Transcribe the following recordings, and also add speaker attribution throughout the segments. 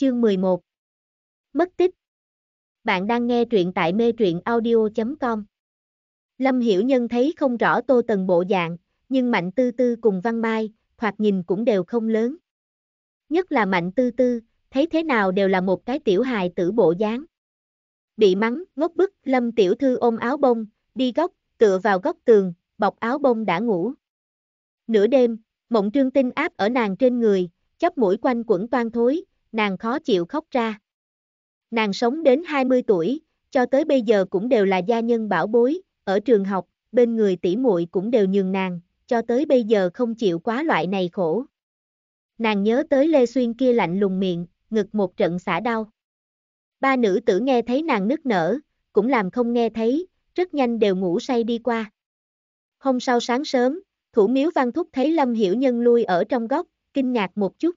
Speaker 1: Chương 11 Mất tích Bạn đang nghe truyện tại mê truyện audio.com Lâm Hiểu Nhân thấy không rõ Tô Tần bộ dạng, nhưng Mạnh Tư Tư cùng Văn Mai, thoạt nhìn cũng đều không lớn. Nhất là Mạnh Tư Tư, thấy thế nào đều là một cái tiểu hài tử bộ dáng. Bị mắng, ngốc bức, Lâm Tiểu Thư ôm áo bông, đi góc, tựa vào góc tường, bọc áo bông đã ngủ. Nửa đêm, mộng trương tinh áp ở nàng trên người, chóp mũi quanh quẩn toan thối, nàng khó chịu khóc ra. Nàng sống đến 20 tuổi, cho tới bây giờ cũng đều là gia nhân bảo bối, ở trường học, bên người tỷ muội cũng đều nhường nàng, cho tới bây giờ không chịu quá loại này khổ. Nàng nhớ tới Lê Xuyên kia lạnh lùng miệng, ngực một trận xả đau. Ba nữ tử nghe thấy nàng nức nở, cũng làm không nghe thấy, rất nhanh đều ngủ say đi qua. Hôm sau sáng sớm, thủ miếu văn thúc thấy Lâm Hiểu Nhân lui ở trong góc, kinh ngạc một chút,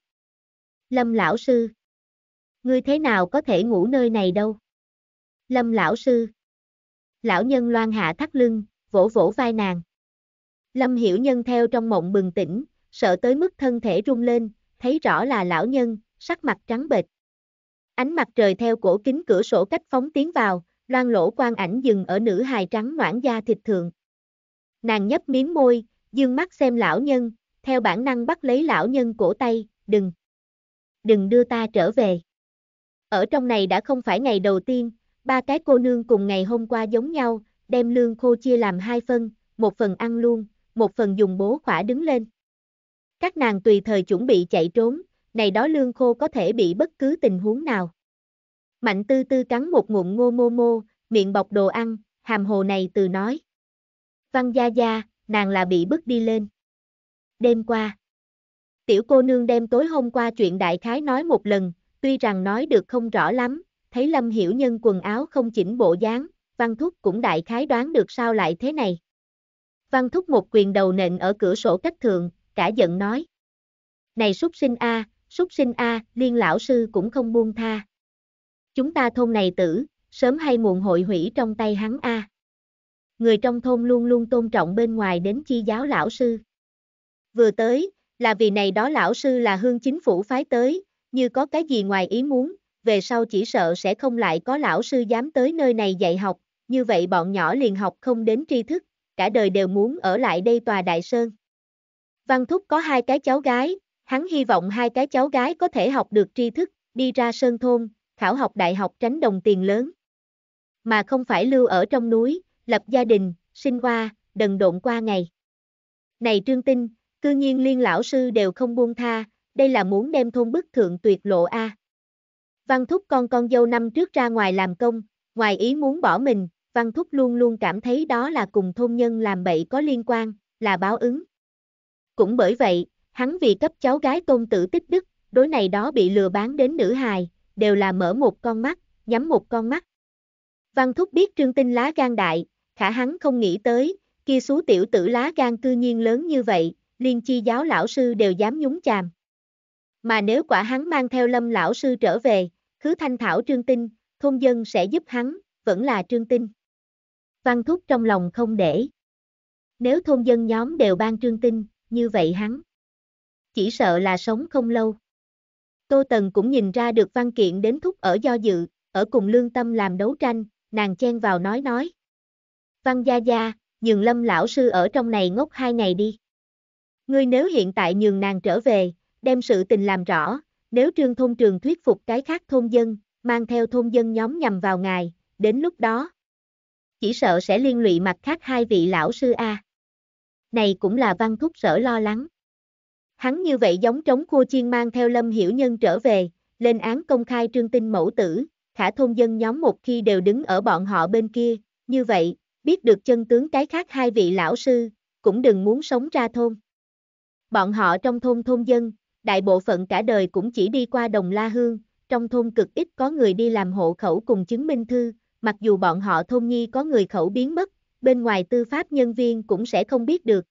Speaker 1: Lâm lão sư. Ngươi thế nào có thể ngủ nơi này đâu? Lâm lão sư. Lão nhân loan hạ thắt lưng, vỗ vỗ vai nàng. Lâm hiểu nhân theo trong mộng bừng tỉnh, sợ tới mức thân thể rung lên, thấy rõ là lão nhân, sắc mặt trắng bệch. Ánh mặt trời theo cổ kính cửa sổ cách phóng tiến vào, loan lỗ quan ảnh dừng ở nữ hài trắng noãn da thịt thường. Nàng nhấp miếng môi, dương mắt xem lão nhân, theo bản năng bắt lấy lão nhân cổ tay, đừng đừng đưa ta trở về. Ở trong này đã không phải ngày đầu tiên, ba cái cô nương cùng ngày hôm qua giống nhau, đem lương khô chia làm hai phân, một phần ăn luôn, một phần dùng bố khỏa đứng lên. Các nàng tùy thời chuẩn bị chạy trốn, này đó lương khô có thể bị bất cứ tình huống nào. Mạnh tư tư cắn một ngụm ngô mô mô, miệng bọc đồ ăn, hàm hồ này từ nói. Văn gia gia, nàng là bị bức đi lên. Đêm qua, tiểu cô nương đem tối hôm qua chuyện đại khái nói một lần, tuy rằng nói được không rõ lắm, thấy Lâm Hiểu Nhân quần áo không chỉnh bộ dáng, Văn Thúc cũng đại khái đoán được sao lại thế này. Văn Thúc một quyền đầu nện ở cửa sổ cách thường, cả giận nói. Này súc sinh A, súc sinh A, liên lão sư cũng không buông tha. Chúng ta thôn này tử, sớm hay muộn hội hủy trong tay hắn A. Người trong thôn luôn luôn tôn trọng bên ngoài đến chi giáo lão sư. Vừa tới, là vì này đó lão sư là hương chính phủ phái tới, như có cái gì ngoài ý muốn, về sau chỉ sợ sẽ không lại có lão sư dám tới nơi này dạy học, như vậy bọn nhỏ liền học không đến tri thức, cả đời đều muốn ở lại đây tòa đại sơn. Văn Thúc có hai cái cháu gái, hắn hy vọng hai cái cháu gái có thể học được tri thức, đi ra sơn thôn, khảo học đại học tránh đồng tiền lớn. Mà không phải lưu ở trong núi, lập gia đình, sinh hoa, đần độn qua ngày. Này Trương Tinh, Cư nhiên liên lão sư đều không buông tha, đây là muốn đem thôn bức thượng tuyệt lộ A. Văn Thúc con con dâu năm trước ra ngoài làm công, ngoài ý muốn bỏ mình, Văn Thúc luôn luôn cảm thấy đó là cùng thôn nhân làm bậy có liên quan, là báo ứng. Cũng bởi vậy, hắn vì cấp cháu gái công tử tích đức, đối này đó bị lừa bán đến nữ hài, đều là mở một con mắt, nhắm một con mắt. Văn Thúc biết Trương Tinh lá gan đại, khả hắn không nghĩ tới, kia số tiểu tử lá gan cư nhiên lớn như vậy, liên chi giáo lão sư đều dám nhúng chàm. Mà nếu quả hắn mang theo lâm lão sư trở về, khứ thanh thảo trương tinh, thôn dân sẽ giúp hắn, vẫn là trương tinh. Văn thúc trong lòng không để. Nếu thôn dân nhóm đều ban trương tinh, như vậy hắn. Chỉ sợ là sống không lâu. Tô Tần cũng nhìn ra được văn kiện đến thúc ở do dự, ở cùng lương tâm làm đấu tranh, nàng chen vào nói nói. Văn gia gia, nhường lâm lão sư ở trong này ngốc hai ngày đi. Ngươi nếu hiện tại nhường nàng trở về, đem sự tình làm rõ, nếu trương thôn trường thuyết phục cái khác thôn dân, mang theo thôn dân nhóm nhằm vào ngài, đến lúc đó. Chỉ sợ sẽ liên lụy mặt khác hai vị lão sư A. Này cũng là văn thúc sở lo lắng. Hắn như vậy giống trống cua chiên mang theo lâm hiểu nhân trở về, lên án công khai trương tinh mẫu tử, khả thôn dân nhóm một khi đều đứng ở bọn họ bên kia, như vậy, biết được chân tướng cái khác hai vị lão sư, cũng đừng muốn sống ra thôn. Bọn họ trong thôn thôn dân, đại bộ phận cả đời cũng chỉ đi qua đồng la hương, trong thôn cực ít có người đi làm hộ khẩu cùng chứng minh thư, mặc dù bọn họ thôn nhi có người khẩu biến mất, bên ngoài tư pháp nhân viên cũng sẽ không biết được.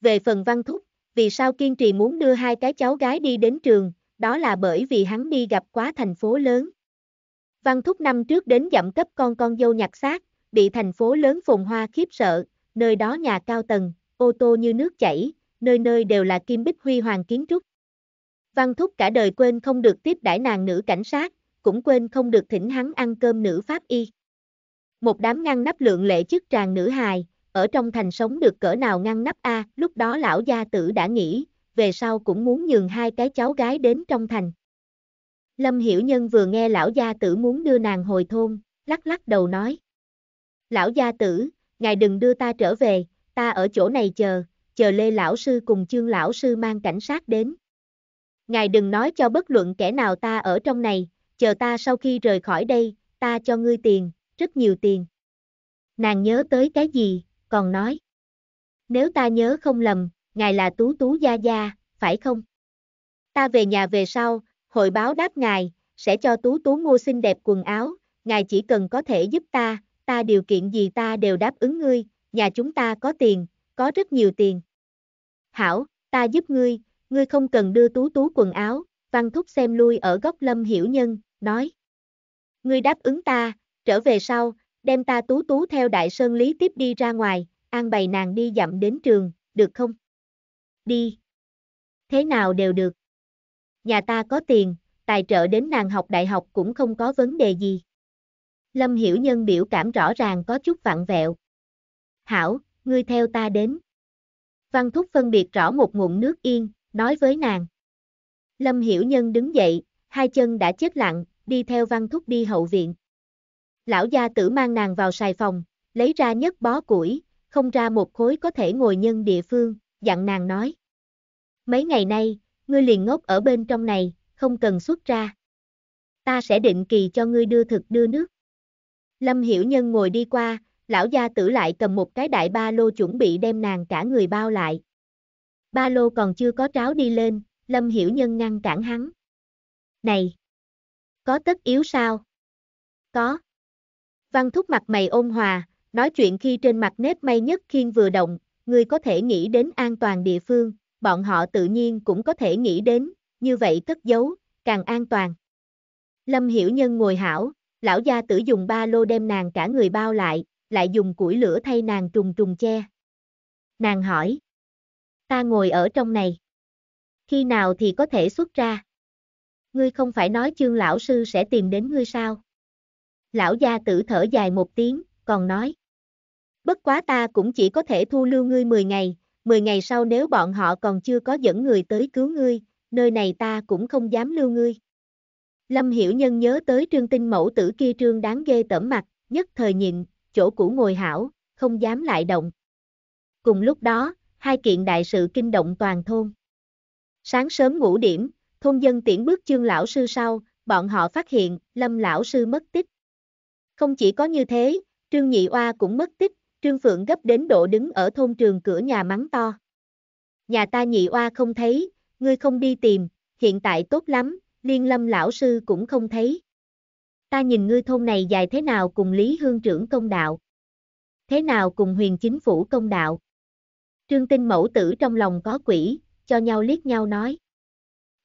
Speaker 1: Về phần văn thúc, vì sao kiên trì muốn đưa hai cái cháu gái đi đến trường, đó là bởi vì hắn đi gặp quá thành phố lớn. Văn thúc năm trước đến giảm cấp con con dâu nhặt xác, bị thành phố lớn phồn hoa khiếp sợ, nơi đó nhà cao tầng, ô tô như nước chảy, nơi nơi đều là kim bích huy hoàng kiến trúc. Văn Thúc cả đời quên không được tiếp đãi nàng nữ cảnh sát, cũng quên không được thỉnh hắn ăn cơm nữ pháp y. Một đám ngăn nắp lượng lệ chức tràng nữ hài, ở trong thành sống được cỡ nào ngăn nắp a, lúc đó lão gia tử đã nghĩ, về sau cũng muốn nhường hai cái cháu gái đến trong thành. Lâm Hiểu Nhân vừa nghe lão gia tử muốn đưa nàng hồi thôn, lắc lắc đầu nói. Lão gia tử, ngài đừng đưa ta trở về, ta ở chỗ này chờ, chờ Lê lão sư cùng trương lão sư mang cảnh sát đến. Ngài đừng nói cho bất luận kẻ nào ta ở trong này, chờ ta sau khi rời khỏi đây, ta cho ngươi tiền, rất nhiều tiền. Nàng nhớ tới cái gì, còn nói. Nếu ta nhớ không lầm, ngài là Tú Tú Gia Gia, phải không? Ta về nhà về sau, hội báo đáp ngài, sẽ cho Tú Tú mua xinh đẹp quần áo, ngài chỉ cần có thể giúp ta, ta điều kiện gì ta đều đáp ứng ngươi, nhà chúng ta có tiền, có rất nhiều tiền hảo, ta giúp ngươi, ngươi không cần đưa tú tú quần áo, văn thúc xem lui ở góc lâm hiểu nhân, nói. Ngươi đáp ứng ta, trở về sau, đem ta tú tú theo đại sơn lý tiếp đi ra ngoài, an bày nàng đi dặm đến trường, được không? Đi. Thế nào đều được. Nhà ta có tiền, tài trợ đến nàng học đại học cũng không có vấn đề gì. Lâm Hiểu Nhân biểu cảm rõ ràng có chút vặn vẹo. Hảo, ngươi theo ta đến. Văn Thúc phân biệt rõ một nguồn nước yên, nói với nàng. Lâm Hiểu Nhân đứng dậy, hai chân đã chết lặng, đi theo Văn Thúc đi hậu viện. Lão gia tử mang nàng vào xài phòng, lấy ra nhất bó củi, không ra một khối có thể ngồi nhân địa phương, dặn nàng nói. Mấy ngày nay, ngươi liền ngốc ở bên trong này, không cần xuất ra. Ta sẽ định kỳ cho ngươi đưa thực đưa nước. Lâm Hiểu Nhân ngồi đi qua, lão gia tử lại cầm một cái đại ba lô chuẩn bị đem nàng cả người bao lại. Ba lô còn chưa có tráo đi lên, Lâm Hiểu Nhân ngăn cản hắn. Này! Có tất yếu sao? Có. Văn thúc mặt mày ôn hòa, nói chuyện khi trên mặt nếp may nhất khiên vừa động, người có thể nghĩ đến an toàn địa phương, bọn họ tự nhiên cũng có thể nghĩ đến, như vậy cất giấu, càng an toàn. Lâm Hiểu Nhân ngồi hảo, lão gia tử dùng ba lô đem nàng cả người bao lại, lại dùng củi lửa thay nàng trùng trùng che. Nàng hỏi. Ta ngồi ở trong này. Khi nào thì có thể xuất ra? Ngươi không phải nói chương lão sư sẽ tìm đến ngươi sao? Lão gia tử thở dài một tiếng, còn nói. Bất quá ta cũng chỉ có thể thu lưu ngươi 10 ngày, 10 ngày sau nếu bọn họ còn chưa có dẫn người tới cứu ngươi, nơi này ta cũng không dám lưu ngươi. Lâm Hiểu Nhân nhớ tới trương tinh mẫu tử kia trương đáng ghê tởm mặt, nhất thời nhịn, chỗ cũ ngồi hảo, không dám lại động. Cùng lúc đó, hai kiện đại sự kinh động toàn thôn. Sáng sớm ngủ điểm, thôn dân tiễn bước chương lão sư sau, bọn họ phát hiện lâm lão sư mất tích. Không chỉ có như thế, Trương Nhị Oa cũng mất tích, Trương Phượng gấp đến độ đứng ở thôn trường cửa nhà mắng to. Nhà ta Nhị Oa không thấy, ngươi không đi tìm, hiện tại tốt lắm, liên lâm lão sư cũng không thấy. Ta nhìn ngươi thôn này dài thế nào cùng Lý Hương trưởng công đạo. Thế nào cùng huyền chính phủ công đạo. Trương tinh mẫu tử trong lòng có quỷ, cho nhau liếc nhau nói.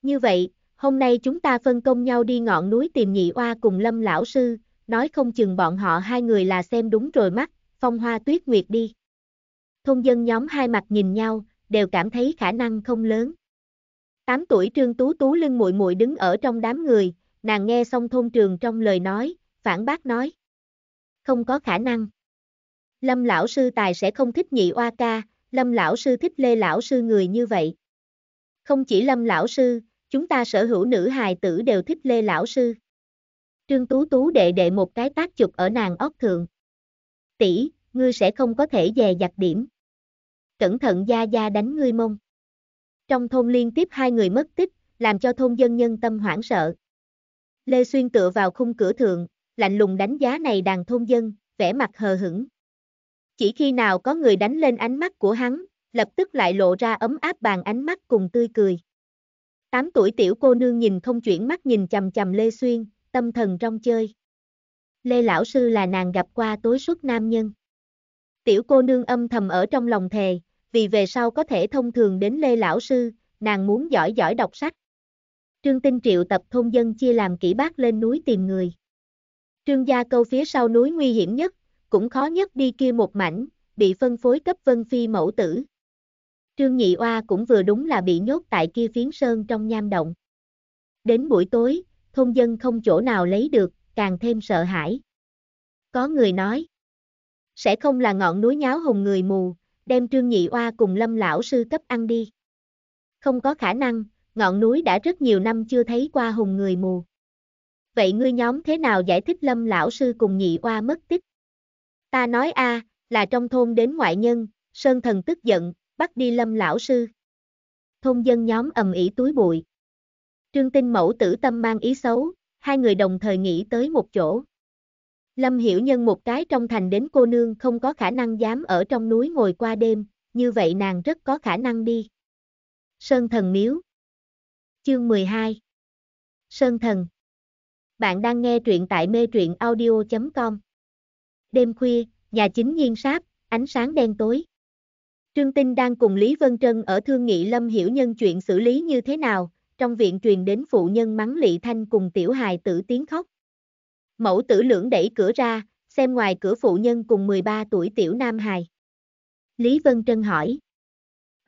Speaker 1: Như vậy, hôm nay chúng ta phân công nhau đi ngọn núi tìm nhị oa cùng lâm lão sư, nói không chừng bọn họ hai người là xem đúng rồi mắt, phong hoa tuyết nguyệt đi. Thôn dân nhóm hai mặt nhìn nhau, đều cảm thấy khả năng không lớn. Tám tuổi Trương Tú Tú lưng muội muội đứng ở trong đám người, nàng nghe xong thôn trường trong lời nói, phản bác nói. Không có khả năng. Lâm lão sư tài sẽ không thích nhị oa ca, lâm lão sư thích lê lão sư người như vậy. Không chỉ lâm lão sư, chúng ta sở hữu nữ hài tử đều thích lê lão sư. Trương Tú Tú đệ đệ một cái tác chụp ở nàng óc thượng. Tỷ, ngươi sẽ không có thể dè dặt điểm. Cẩn thận gia gia đánh ngươi mông. Trong thôn liên tiếp hai người mất tích, làm cho thôn dân nhân tâm hoảng sợ. Lê Xuyên tựa vào khung cửa thượng, lạnh lùng đánh giá này đàn thôn dân, vẻ mặt hờ hững. Chỉ khi nào có người đánh lên ánh mắt của hắn, lập tức lại lộ ra ấm áp bàn ánh mắt cùng tươi cười. Tám tuổi tiểu cô nương nhìn không chuyển mắt nhìn chầm chầm Lê Xuyên, tâm thần rong chơi. Lê Lão Sư là nàng gặp qua tối suốt nam nhân. Tiểu cô nương âm thầm ở trong lòng thề, vì về sau có thể thông thường đến Lê Lão Sư, nàng muốn giỏi giỏi đọc sách. Trương Tinh triệu tập thôn dân chia làm kỹ bác lên núi tìm người. Trương gia câu phía sau núi nguy hiểm nhất, cũng khó nhất đi kia một mảnh, bị phân phối cấp vân phi mẫu tử. Trương Nhị Oa cũng vừa đúng là bị nhốt tại kia phiến sơn trong nham động. Đến buổi tối, thôn dân không chỗ nào lấy được, càng thêm sợ hãi. Có người nói, sẽ không là ngọn núi nháo hùng người mù, đem Trương Nhị Oa cùng Lâm lão sư cấp ăn đi. Không có khả năng, ngọn núi đã rất nhiều năm chưa thấy qua hùng người mù. Vậy ngươi nhóm thế nào giải thích lâm lão sư cùng nhị oa mất tích? Ta nói a, à, là trong thôn đến ngoại nhân, sơn thần tức giận, bắt đi lâm lão sư. Thôn dân nhóm ầm ĩ túi bụi. Trương tinh mẫu tử tâm mang ý xấu, hai người đồng thời nghĩ tới một chỗ. Lâm Hiểu Nhân một cái trong thành đến cô nương không có khả năng dám ở trong núi ngồi qua đêm, như vậy nàng rất có khả năng đi. Sơn thần miếu Chương 12 Sơn Thần Bạn đang nghe truyện tại mê truyện audio.com Đêm khuya, nhà chính nhiên sáp, ánh sáng đen tối. Trương Tinh đang cùng Lý Vân Trân ở thương nghị Lâm Hiểu Nhân chuyện xử lý như thế nào, trong viện truyền đến phụ nhân mắng Lị Thanh cùng tiểu hài tử tiếng khóc. Mẫu tử lưỡng đẩy cửa ra, xem ngoài cửa phụ nhân cùng 13 tuổi tiểu nam hài. Lý Vân Trân hỏi.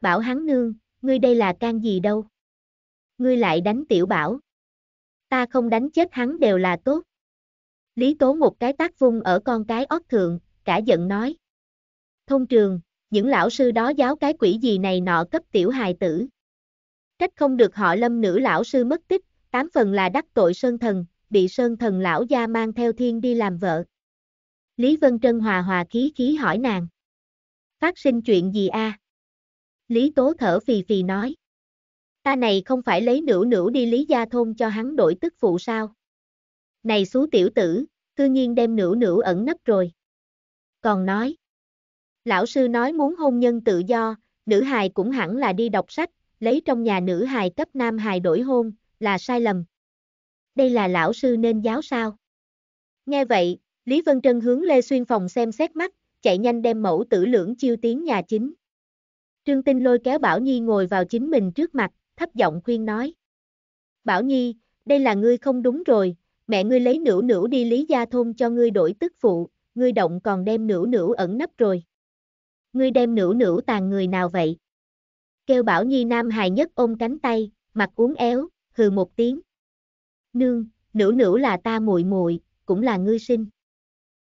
Speaker 1: Bảo hắn nương, ngươi đây là can gì đâu? ngươi lại đánh tiểu bảo. Ta không đánh chết hắn đều là tốt. Lý Tố một cái tác vung ở con cái ót thượng, cả giận nói. Thông trường, những lão sư đó giáo cái quỷ gì này nọ cấp tiểu hài tử. cách không được họ lâm nữ lão sư mất tích, tám phần là đắc tội sơn thần, bị sơn thần lão gia mang theo thiên đi làm vợ. Lý Vân Trân hòa hòa khí khí hỏi nàng. Phát sinh chuyện gì a? À? Lý Tố thở phì phì nói. Ta này không phải lấy nữ nữ đi lý gia thôn cho hắn đổi tức phụ sao? Này xú tiểu tử, cư nhiên đem nữ nữ ẩn nấp rồi. Còn nói, lão sư nói muốn hôn nhân tự do, nữ hài cũng hẳn là đi đọc sách, lấy trong nhà nữ hài cấp nam hài đổi hôn, là sai lầm. Đây là lão sư nên giáo sao? Nghe vậy, Lý Vân Trân hướng Lê Xuyên phòng xem xét mắt, chạy nhanh đem mẫu tử lưỡng chiêu tiến nhà chính. Trương Tinh lôi kéo Bảo Nhi ngồi vào chính mình trước mặt, thấp giọng khuyên nói. Bảo Nhi, đây là ngươi không đúng rồi, mẹ ngươi lấy nữ nữ đi lý gia thôn cho ngươi đổi tức phụ, ngươi động còn đem nữ nữ ẩn nấp rồi. Ngươi đem nữ nữ tàn người nào vậy? Kêu Bảo Nhi Nam hài nhất ôm cánh tay, mặt uốn éo, hừ một tiếng. Nương, nữ nữ là ta muội muội, cũng là ngươi sinh.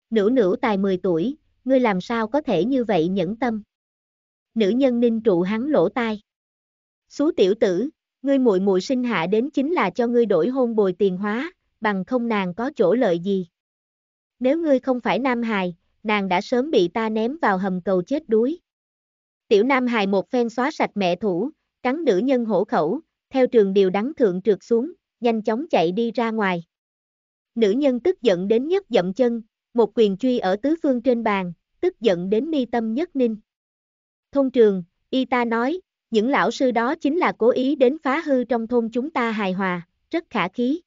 Speaker 1: Nữ nữ tài 10 tuổi, ngươi làm sao có thể như vậy nhẫn tâm? Nữ nhân ninh trụ hắn lỗ tai. Xú tiểu tử, ngươi muội muội sinh hạ đến chính là cho ngươi đổi hôn bồi tiền hóa, bằng không nàng có chỗ lợi gì. Nếu ngươi không phải nam hài, nàng đã sớm bị ta ném vào hầm cầu chết đuối. Tiểu nam hài một phen xóa sạch mẹ thủ, cắn nữ nhân hổ khẩu, theo trường điều đắng thượng trượt xuống, nhanh chóng chạy đi ra ngoài. Nữ nhân tức giận đến nhất dậm chân, một quyền truy ở tứ phương trên bàn, tức giận đến mi tâm nhất ninh. Thông trường, y ta nói, những lão sư đó chính là cố ý đến phá hư trong thôn chúng ta hài hòa, rất khả khí.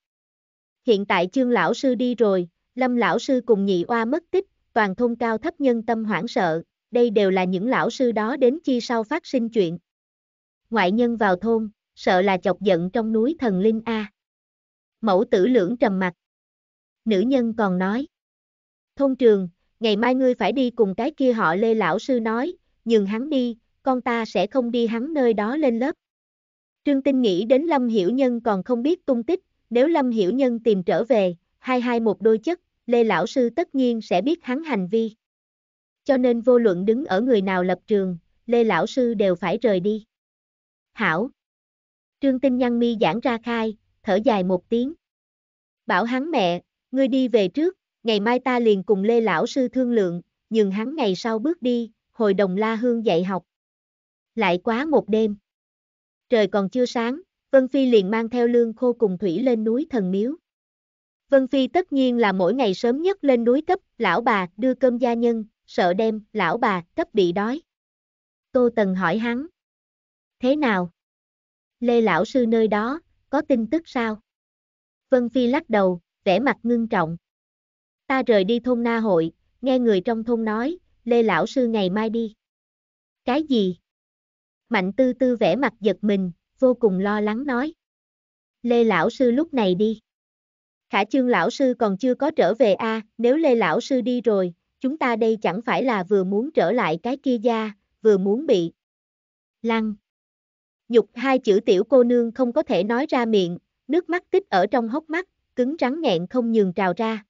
Speaker 1: Hiện tại chương lão sư đi rồi, lâm lão sư cùng nhị oa mất tích, toàn thôn cao thấp nhân tâm hoảng sợ, đây đều là những lão sư đó đến chi sau phát sinh chuyện. Ngoại nhân vào thôn, sợ là chọc giận trong núi thần linh A. Mẫu tử lưỡng trầm mặt. Nữ nhân còn nói. Thôn trường, ngày mai ngươi phải đi cùng cái kia họ lê lão sư nói, nhường hắn đi, con ta sẽ không đi hắn nơi đó lên lớp. Trương Tinh nghĩ đến Lâm Hiểu Nhân còn không biết tung tích, nếu Lâm Hiểu Nhân tìm trở về, hai hai một đôi chất, Lê Lão Sư tất nhiên sẽ biết hắn hành vi. Cho nên vô luận đứng ở người nào lập trường, Lê Lão Sư đều phải rời đi. Hảo. Trương Tinh nhăn mi giãn ra khai, thở dài một tiếng. Bảo hắn mẹ, ngươi đi về trước, ngày mai ta liền cùng Lê Lão Sư thương lượng, nhưng hắn ngày sau bước đi, hồi đồng la hương dạy học lại quá một đêm. Trời còn chưa sáng, Vân Phi liền mang theo lương khô cùng thủy lên núi thần miếu. Vân Phi tất nhiên là mỗi ngày sớm nhất lên núi cấp, lão bà đưa cơm gia nhân, sợ đem, lão bà, cấp bị đói. Tô Tần hỏi hắn. Thế nào? Lê lão sư nơi đó, có tin tức sao? Vân Phi lắc đầu, vẻ mặt ngưng trọng. Ta rời đi thôn Na Hội, nghe người trong thôn nói, Lê lão sư ngày mai đi. Cái gì? Mạnh tư tư vẽ mặt giật mình, vô cùng lo lắng nói. Lê lão sư lúc này đi. Khả chương lão sư còn chưa có trở về a à, nếu Lê lão sư đi rồi, chúng ta đây chẳng phải là vừa muốn trở lại cái kia gia, vừa muốn bị. Lăng. Nhục hai chữ tiểu cô nương không có thể nói ra miệng, nước mắt tích ở trong hốc mắt, cứng rắn nghẹn không nhường trào ra.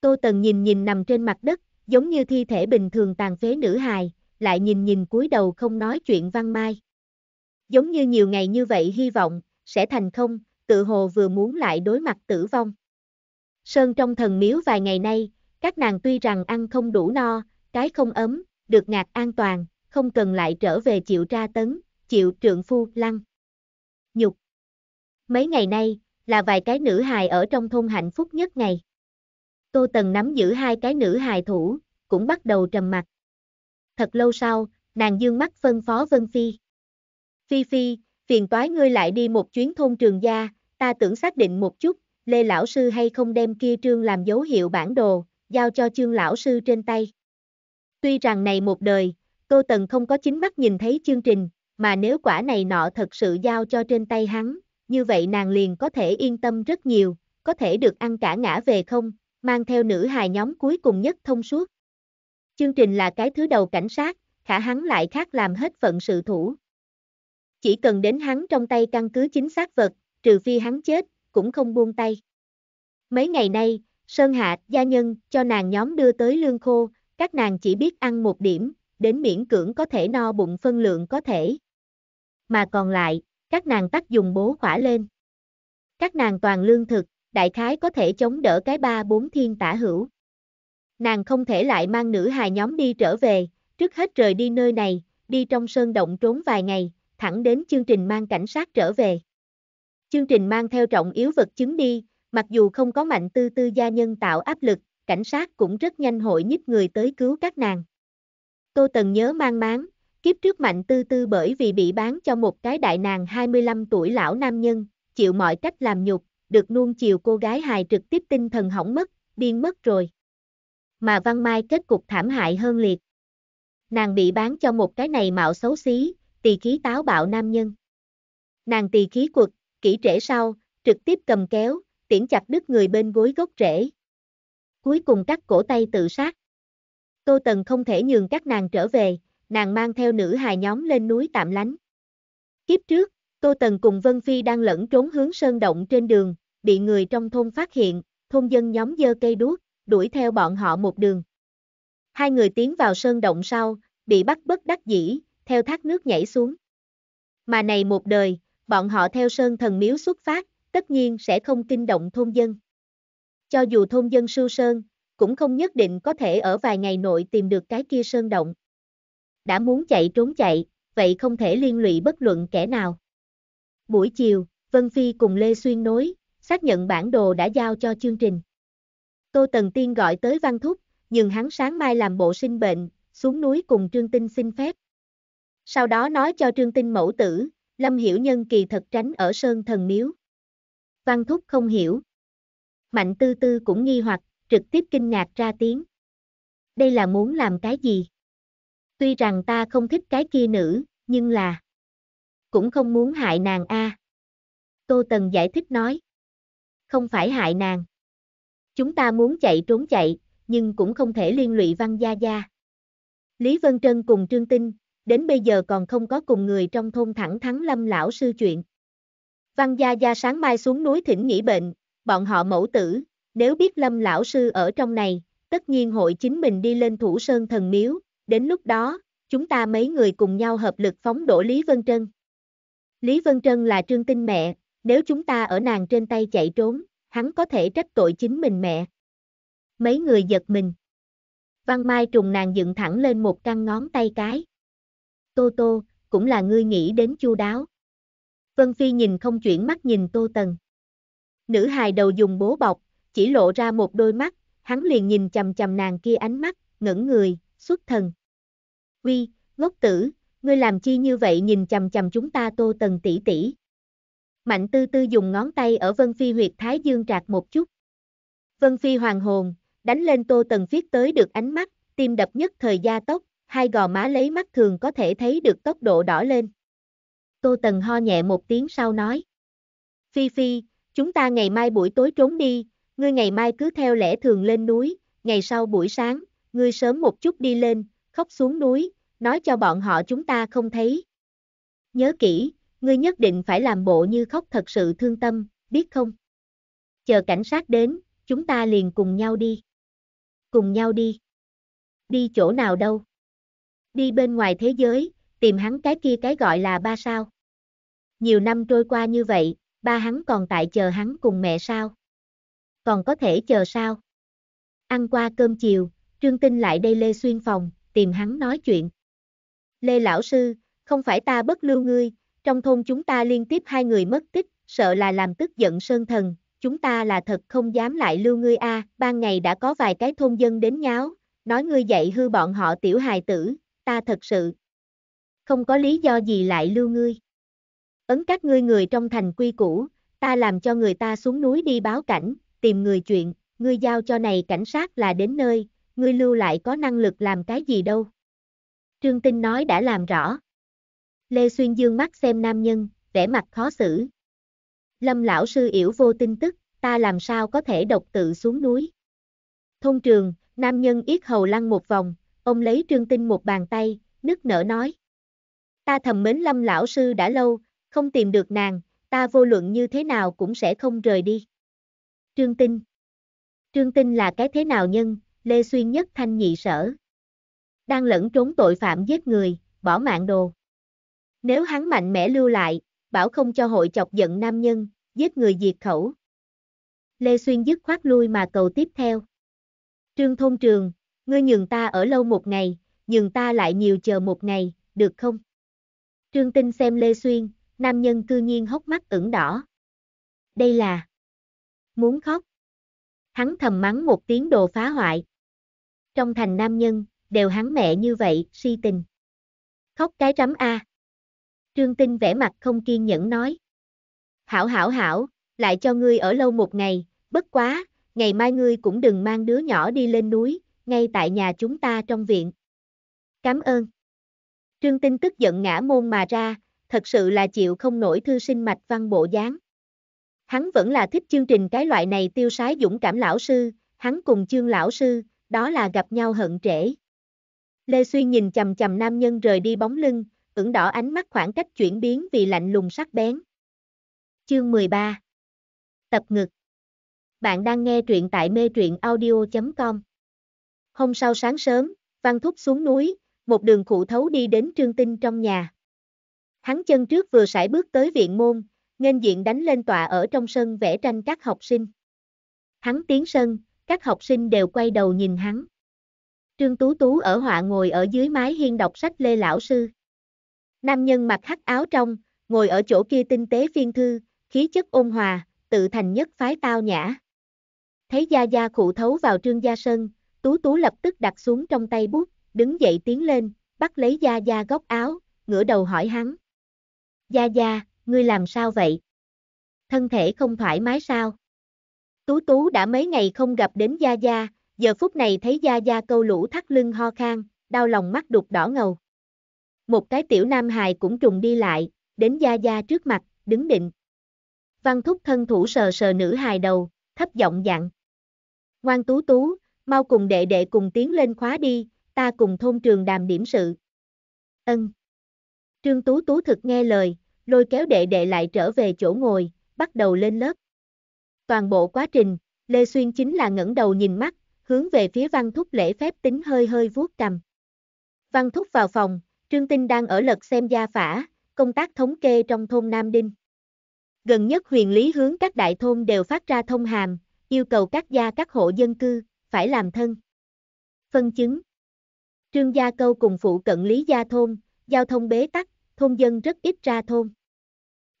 Speaker 1: Tô Tần nhìn nhìn nằm trên mặt đất, giống như thi thể bình thường tàn phế nữ hài, lại nhìn nhìn cúi đầu không nói chuyện Văn Mai. Giống như nhiều ngày như vậy hy vọng, sẽ thành không, tự hồ vừa muốn lại đối mặt tử vong. Sơn trong thần miếu vài ngày nay, các nàng tuy rằng ăn không đủ no, cái không ấm, được ngạt an toàn, không cần lại trở về chịu tra tấn, chịu trượng phu lăng. Nhục. Mấy ngày nay, là vài cái nữ hài ở trong thôn hạnh phúc nhất ngày. Tô Tần nắm giữ hai cái nữ hài thủ, cũng bắt đầu trầm mặt thật lâu sau, nàng dương mắt phân phó Vân Phi. Phi Phi, phiền toái ngươi lại đi một chuyến thôn trường gia, ta tưởng xác định một chút, Lê Lão Sư hay không đem kia trương làm dấu hiệu bản đồ, giao cho chương Lão Sư trên tay. Tuy rằng này một đời, Tô Tần không có chính mắt nhìn thấy chương trình, mà nếu quả này nọ thật sự giao cho trên tay hắn, như vậy nàng liền có thể yên tâm rất nhiều, có thể được ăn cả ngã về không, mang theo nữ hài nhóm cuối cùng nhất thông suốt. Chương trình là cái thứ đầu cảnh sát, khả hắn lại khác làm hết phận sự thủ. Chỉ cần đến hắn trong tay căn cứ chính xác vật, trừ phi hắn chết, cũng không buông tay. Mấy ngày nay, Sơn Hạ, gia nhân, cho nàng nhóm đưa tới lương khô, các nàng chỉ biết ăn một điểm, đến miễn cưỡng có thể no bụng phân lượng có thể. Mà còn lại, các nàng tắt dùng bố khỏa lên. Các nàng toàn lương thực, đại khái có thể chống đỡ cái ba bốn thiên tả hữu. Nàng không thể lại mang nữ hài nhóm đi trở về, trước hết rời đi nơi này, đi trong sơn động trốn vài ngày, thẳng đến chương trình mang cảnh sát trở về. Chương trình mang theo trọng yếu vật chứng đi, mặc dù không có mạnh tư tư gia nhân tạo áp lực, cảnh sát cũng rất nhanh hội nhích người tới cứu các nàng. Tô Tần nhớ mang máng, kiếp trước mạnh tư tư bởi vì bị bán cho một cái đại nàng 25 tuổi lão nam nhân, chịu mọi cách làm nhục, được nuông chiều cô gái hài trực tiếp tinh thần hỏng mất, điên mất rồi mà Văn Mai kết cục thảm hại hơn liệt. Nàng bị bán cho một cái này mạo xấu xí, tỳ khí táo bạo nam nhân. Nàng tỳ khí quật, kỹ trễ sau, trực tiếp cầm kéo, tiễn chặt đứt người bên gối gốc rễ. Cuối cùng cắt cổ tay tự sát. Tô Tần không thể nhường các nàng trở về, nàng mang theo nữ hài nhóm lên núi tạm lánh. Kiếp trước, Tô Tần cùng Vân Phi đang lẫn trốn hướng sơn động trên đường, bị người trong thôn phát hiện, thôn dân nhóm dơ cây đuốc, đuổi theo bọn họ một đường. Hai người tiến vào sơn động sau, bị bắt bất đắc dĩ, theo thác nước nhảy xuống. Mà này một đời, bọn họ theo sơn thần miếu xuất phát, tất nhiên sẽ không kinh động thôn dân. Cho dù thôn dân sưu sơn, cũng không nhất định có thể ở vài ngày nội tìm được cái kia sơn động. Đã muốn chạy trốn chạy, vậy không thể liên lụy bất luận kẻ nào. Buổi chiều, Vân Phi cùng Lê Xuyên nối, xác nhận bản đồ đã giao cho chương trình. Tô Tần Tiên gọi tới Văn Thúc, nhường hắn sáng mai làm bộ sinh bệnh, xuống núi cùng Trương Tinh xin phép. Sau đó nói cho Trương Tinh mẫu tử, Lâm Hiểu Nhân kỳ thật tránh ở Sơn Thần Miếu. Văn Thúc không hiểu. Mạnh Tư Tư cũng nghi hoặc, trực tiếp kinh ngạc ra tiếng. Đây là muốn làm cái gì? Tuy rằng ta không thích cái kia nữ, nhưng là... Cũng không muốn hại nàng a. À. Tô Tần giải thích nói. Không phải hại nàng. Chúng ta muốn chạy trốn chạy, nhưng cũng không thể liên lụy Văn Gia Gia. Lý Vân Trân cùng Trương Tinh, đến bây giờ còn không có cùng người trong thôn thẳng thắng lâm lão sư chuyện. Văn Gia Gia sáng mai xuống núi thỉnh nghỉ bệnh, bọn họ mẫu tử, nếu biết lâm lão sư ở trong này, tất nhiên hội chính mình đi lên thủ sơn thần miếu, đến lúc đó, chúng ta mấy người cùng nhau hợp lực phóng đổ Lý Vân Trân. Lý Vân Trân là Trương Tinh mẹ, nếu chúng ta ở nàng trên tay chạy trốn, hắn có thể trách tội chính mình mẹ. Mấy người giật mình. Văn Mai trùng nàng dựng thẳng lên một căn ngón tay cái. Tô Tô, cũng là ngươi nghĩ đến chu đáo. Vân Phi nhìn không chuyển mắt nhìn Tô Tần. Nữ hài đầu dùng bố bọc, chỉ lộ ra một đôi mắt, hắn liền nhìn chầm chầm nàng kia ánh mắt, ngẩn người, xuất thần. Uy, ngốc tử, ngươi làm chi như vậy nhìn chầm chầm chúng ta Tô Tần tỷ tỷ. Mạnh tư tư dùng ngón tay ở Vân Phi huyệt Thái Dương trạc một chút. Vân Phi hoàng hồn, đánh lên Tô Tần viết tới được ánh mắt, tim đập nhất thời gia tốc, hai gò má lấy mắt thường có thể thấy được tốc độ đỏ lên. Tô Tần ho nhẹ một tiếng sau nói. Phi Phi, chúng ta ngày mai buổi tối trốn đi, ngươi ngày mai cứ theo lẽ thường lên núi, ngày sau buổi sáng, ngươi sớm một chút đi lên, khóc xuống núi, nói cho bọn họ chúng ta không thấy. Nhớ kỹ, ngươi nhất định phải làm bộ như khóc thật sự thương tâm, biết không? Chờ cảnh sát đến, chúng ta liền cùng nhau đi. Cùng nhau đi. Đi chỗ nào đâu? Đi bên ngoài thế giới, tìm hắn cái kia cái gọi là ba sao. Nhiều năm trôi qua như vậy, ba hắn còn tại chờ hắn cùng mẹ sao? Còn có thể chờ sao? Ăn qua cơm chiều, Trương Tinh lại đây Lê Xuyên phòng, tìm hắn nói chuyện. Lê Lão Sư, không phải ta bất lưu ngươi, trong thôn chúng ta liên tiếp hai người mất tích, sợ là làm tức giận sơn thần, chúng ta là thật không dám lại lưu ngươi a, à. ban ngày đã có vài cái thôn dân đến nháo, nói ngươi dạy hư bọn họ tiểu hài tử, ta thật sự không có lý do gì lại lưu ngươi. Ấn các ngươi người trong thành quy củ, ta làm cho người ta xuống núi đi báo cảnh, tìm người chuyện, ngươi giao cho này cảnh sát là đến nơi, ngươi lưu lại có năng lực làm cái gì đâu. Trương Tinh nói đã làm rõ. Lê Xuyên dương mắt xem nam nhân, vẻ mặt khó xử. Lâm lão sư yểu vô tin tức, ta làm sao có thể độc tự xuống núi. Thông trường, nam nhân yết hầu lăn một vòng, ông lấy trương tinh một bàn tay, nức nở nói. Ta thầm mến lâm lão sư đã lâu, không tìm được nàng, ta vô luận như thế nào cũng sẽ không rời đi. Trương tinh Trương tinh là cái thế nào nhân, Lê Xuyên nhất thanh nhị sở. Đang lẫn trốn tội phạm giết người, bỏ mạng đồ. Nếu hắn mạnh mẽ lưu lại, bảo không cho hội chọc giận nam nhân, giết người diệt khẩu. Lê Xuyên dứt khoát lui mà cầu tiếp theo. Trương Thôn Trường, ngươi nhường ta ở lâu một ngày, nhường ta lại nhiều chờ một ngày, được không? Trương Tinh xem Lê Xuyên, nam nhân cư nhiên hốc mắt ửng đỏ. Đây là... Muốn khóc. Hắn thầm mắng một tiếng đồ phá hoại. Trong thành nam nhân, đều hắn mẹ như vậy, si tình. Khóc cái rắm A. À. Trương Tinh vẻ mặt không kiên nhẫn nói. Hảo hảo hảo, lại cho ngươi ở lâu một ngày, bất quá, ngày mai ngươi cũng đừng mang đứa nhỏ đi lên núi, ngay tại nhà chúng ta trong viện. Cảm ơn. Trương Tinh tức giận ngã môn mà ra, thật sự là chịu không nổi thư sinh mạch văn bộ dáng. Hắn vẫn là thích chương trình cái loại này tiêu sái dũng cảm lão sư, hắn cùng chương lão sư, đó là gặp nhau hận trễ. Lê Xuyên nhìn chầm chầm nam nhân rời đi bóng lưng, ửng đỏ ánh mắt khoảng cách chuyển biến vì lạnh lùng sắc bén. Chương 13 Tập ngực Bạn đang nghe truyện tại mê truyện audio.com Hôm sau sáng sớm, Văn Thúc xuống núi, một đường cụ thấu đi đến Trương Tinh trong nhà. Hắn chân trước vừa sải bước tới viện môn, nên diện đánh lên tọa ở trong sân vẽ tranh các học sinh. Hắn tiến sân, các học sinh đều quay đầu nhìn hắn. Trương Tú Tú ở họa ngồi ở dưới mái hiên đọc sách Lê Lão Sư. Nam nhân mặc hắc áo trong, ngồi ở chỗ kia tinh tế phiên thư, khí chất ôn hòa, tự thành nhất phái tao nhã. Thấy Gia Gia cụ thấu vào Trương Gia Sơn, Tú Tú lập tức đặt xuống trong tay bút, đứng dậy tiến lên, bắt lấy Gia Gia góc áo, ngửa đầu hỏi hắn. Gia Gia, ngươi làm sao vậy? Thân thể không thoải mái sao? Tú Tú đã mấy ngày không gặp đến Gia Gia, giờ phút này thấy Gia Gia câu lũ thắt lưng ho khang, đau lòng mắt đục đỏ ngầu. Một cái tiểu nam hài cũng trùng đi lại, đến Gia Gia trước mặt, đứng định. Văn thúc thân thủ sờ sờ nữ hài đầu, thấp giọng dặn. Ngoan tú tú, mau cùng đệ đệ cùng tiến lên khóa đi, ta cùng thôn trường đàm điểm sự. Ân. Trương tú tú thực nghe lời, lôi kéo đệ đệ lại trở về chỗ ngồi, bắt đầu lên lớp. Toàn bộ quá trình, Lê Xuyên chính là ngẩng đầu nhìn mắt, hướng về phía văn thúc lễ phép tính hơi hơi vuốt cầm. Văn thúc vào phòng, Trương Tinh đang ở lật xem gia phả, công tác thống kê trong thôn Nam Đinh. Gần nhất huyền lý hướng các đại thôn đều phát ra thông hàm, yêu cầu các gia các hộ dân cư, phải làm thân. Phân chứng Trương Gia Câu cùng phụ cận Lý Gia Thôn, giao thông bế tắc, thôn dân rất ít ra thôn.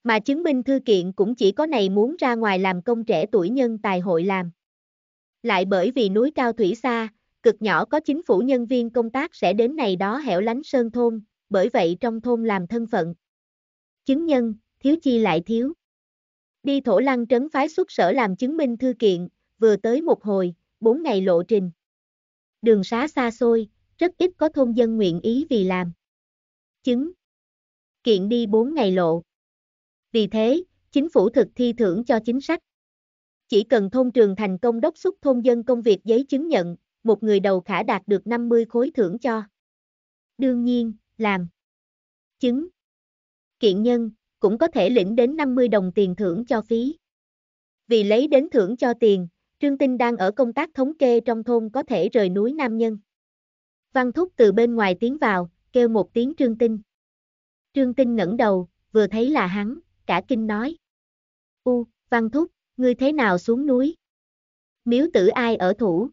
Speaker 1: Mà chứng minh thư kiện cũng chỉ có này muốn ra ngoài làm công trẻ tuổi nhân tài hội làm. Lại bởi vì núi cao thủy xa, cực nhỏ có chính phủ nhân viên công tác sẽ đến này đó hẻo lánh sơn thôn, bởi vậy trong thôn làm thân phận. Chứng nhân, thiếu chi lại thiếu. Đi thổ lăng trấn phái xuất sở làm chứng minh thư kiện, vừa tới một hồi, bốn ngày lộ trình. Đường xá xa xôi, rất ít có thôn dân nguyện ý vì làm. Chứng. Kiện đi bốn ngày lộ. Vì thế, chính phủ thực thi thưởng cho chính sách. Chỉ cần thôn trường thành công đốc xúc thôn dân công việc giấy chứng nhận, một người đầu khả đạt được 50 khối thưởng cho. Đương nhiên, làm. Chứng. Kiện nhân, cũng có thể lĩnh đến 50 đồng tiền thưởng cho phí. Vì lấy đến thưởng cho tiền, Trương Tinh đang ở công tác thống kê trong thôn có thể rời núi Nam Nhân. Văn Thúc từ bên ngoài tiến vào, kêu một tiếng Trương Tinh. Trương Tinh ngẩng đầu, vừa thấy là hắn, cả kinh nói. U, Văn Thúc, ngươi thế nào xuống núi? Miếu tử ai ở thủ?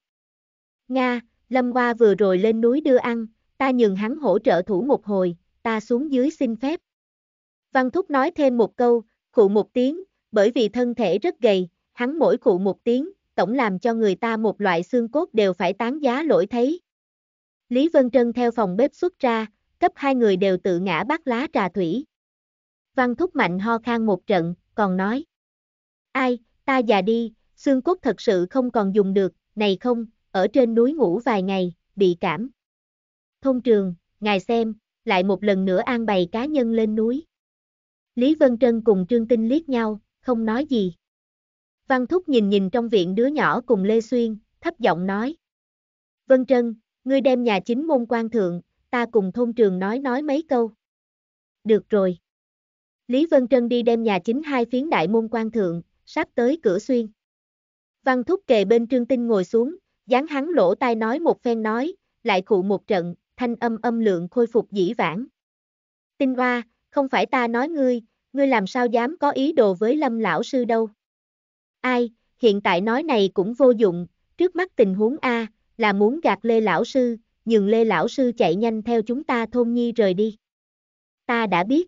Speaker 1: Nga, Lâm Hoa vừa rồi lên núi đưa ăn, ta nhường hắn hỗ trợ thủ một hồi, ta xuống dưới xin phép. Văn Thúc nói thêm một câu, khụ một tiếng, bởi vì thân thể rất gầy, hắn mỗi khụ một tiếng, tổng làm cho người ta một loại xương cốt đều phải tán giá lỗi thấy. Lý Vân Trân theo phòng bếp xuất ra, cấp hai người đều tự ngã bát lá trà thủy. Văn Thúc Mạnh ho khan một trận, còn nói. Ai, ta già đi, xương cốt thật sự không còn dùng được, này không, ở trên núi ngủ vài ngày, bị cảm. Thông trường, ngài xem, lại một lần nữa an bày cá nhân lên núi. Lý Vân Trân cùng Trương Tinh liếc nhau, không nói gì. Văn Thúc nhìn nhìn trong viện đứa nhỏ cùng Lê Xuyên, thấp giọng nói. Vân Trân, ngươi đem nhà chính môn quan thượng, ta cùng thôn trường nói nói mấy câu. Được rồi. Lý Vân Trân đi đem nhà chính hai phiến đại môn quan thượng, sắp tới cửa xuyên. Văn Thúc kề bên Trương Tinh ngồi xuống, Dán hắn lỗ tai nói một phen nói, lại cụ một trận, thanh âm âm lượng khôi phục dĩ vãng. Tinh hoa, không phải ta nói ngươi, ngươi làm sao dám có ý đồ với lâm lão sư đâu. Ai, hiện tại nói này cũng vô dụng, trước mắt tình huống A, là muốn gạt Lê lão sư, nhường Lê lão sư chạy nhanh theo chúng ta thôn nhi rời đi. Ta đã biết.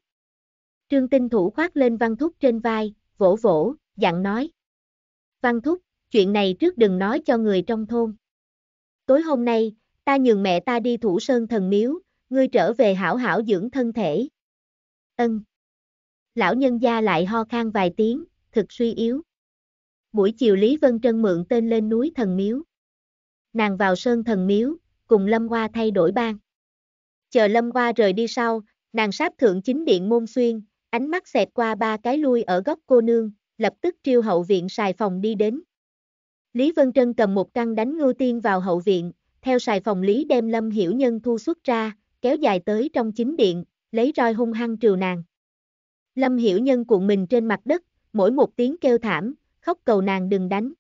Speaker 1: Trương tinh thủ khoác lên văn thúc trên vai, vỗ vỗ, dặn nói. Văn thúc, chuyện này trước đừng nói cho người trong thôn. Tối hôm nay, ta nhường mẹ ta đi thủ sơn thần miếu, ngươi trở về hảo hảo dưỡng thân thể. Ân. Lão nhân gia lại ho khan vài tiếng, thực suy yếu. Buổi chiều Lý Vân Trân mượn tên lên núi thần miếu. Nàng vào sơn thần miếu, cùng Lâm Hoa thay đổi ban. Chờ Lâm Hoa rời đi sau, nàng sáp thượng chính điện môn xuyên, ánh mắt xẹt qua ba cái lui ở góc cô nương, lập tức triêu hậu viện xài phòng đi đến. Lý Vân Trân cầm một căn đánh ngưu tiên vào hậu viện, theo xài phòng Lý đem Lâm Hiểu Nhân thu xuất ra, kéo dài tới trong chính điện, lấy roi hung hăng trừ nàng. Lâm Hiểu Nhân cuộn mình trên mặt đất, mỗi một tiếng kêu thảm, khóc cầu nàng đừng đánh.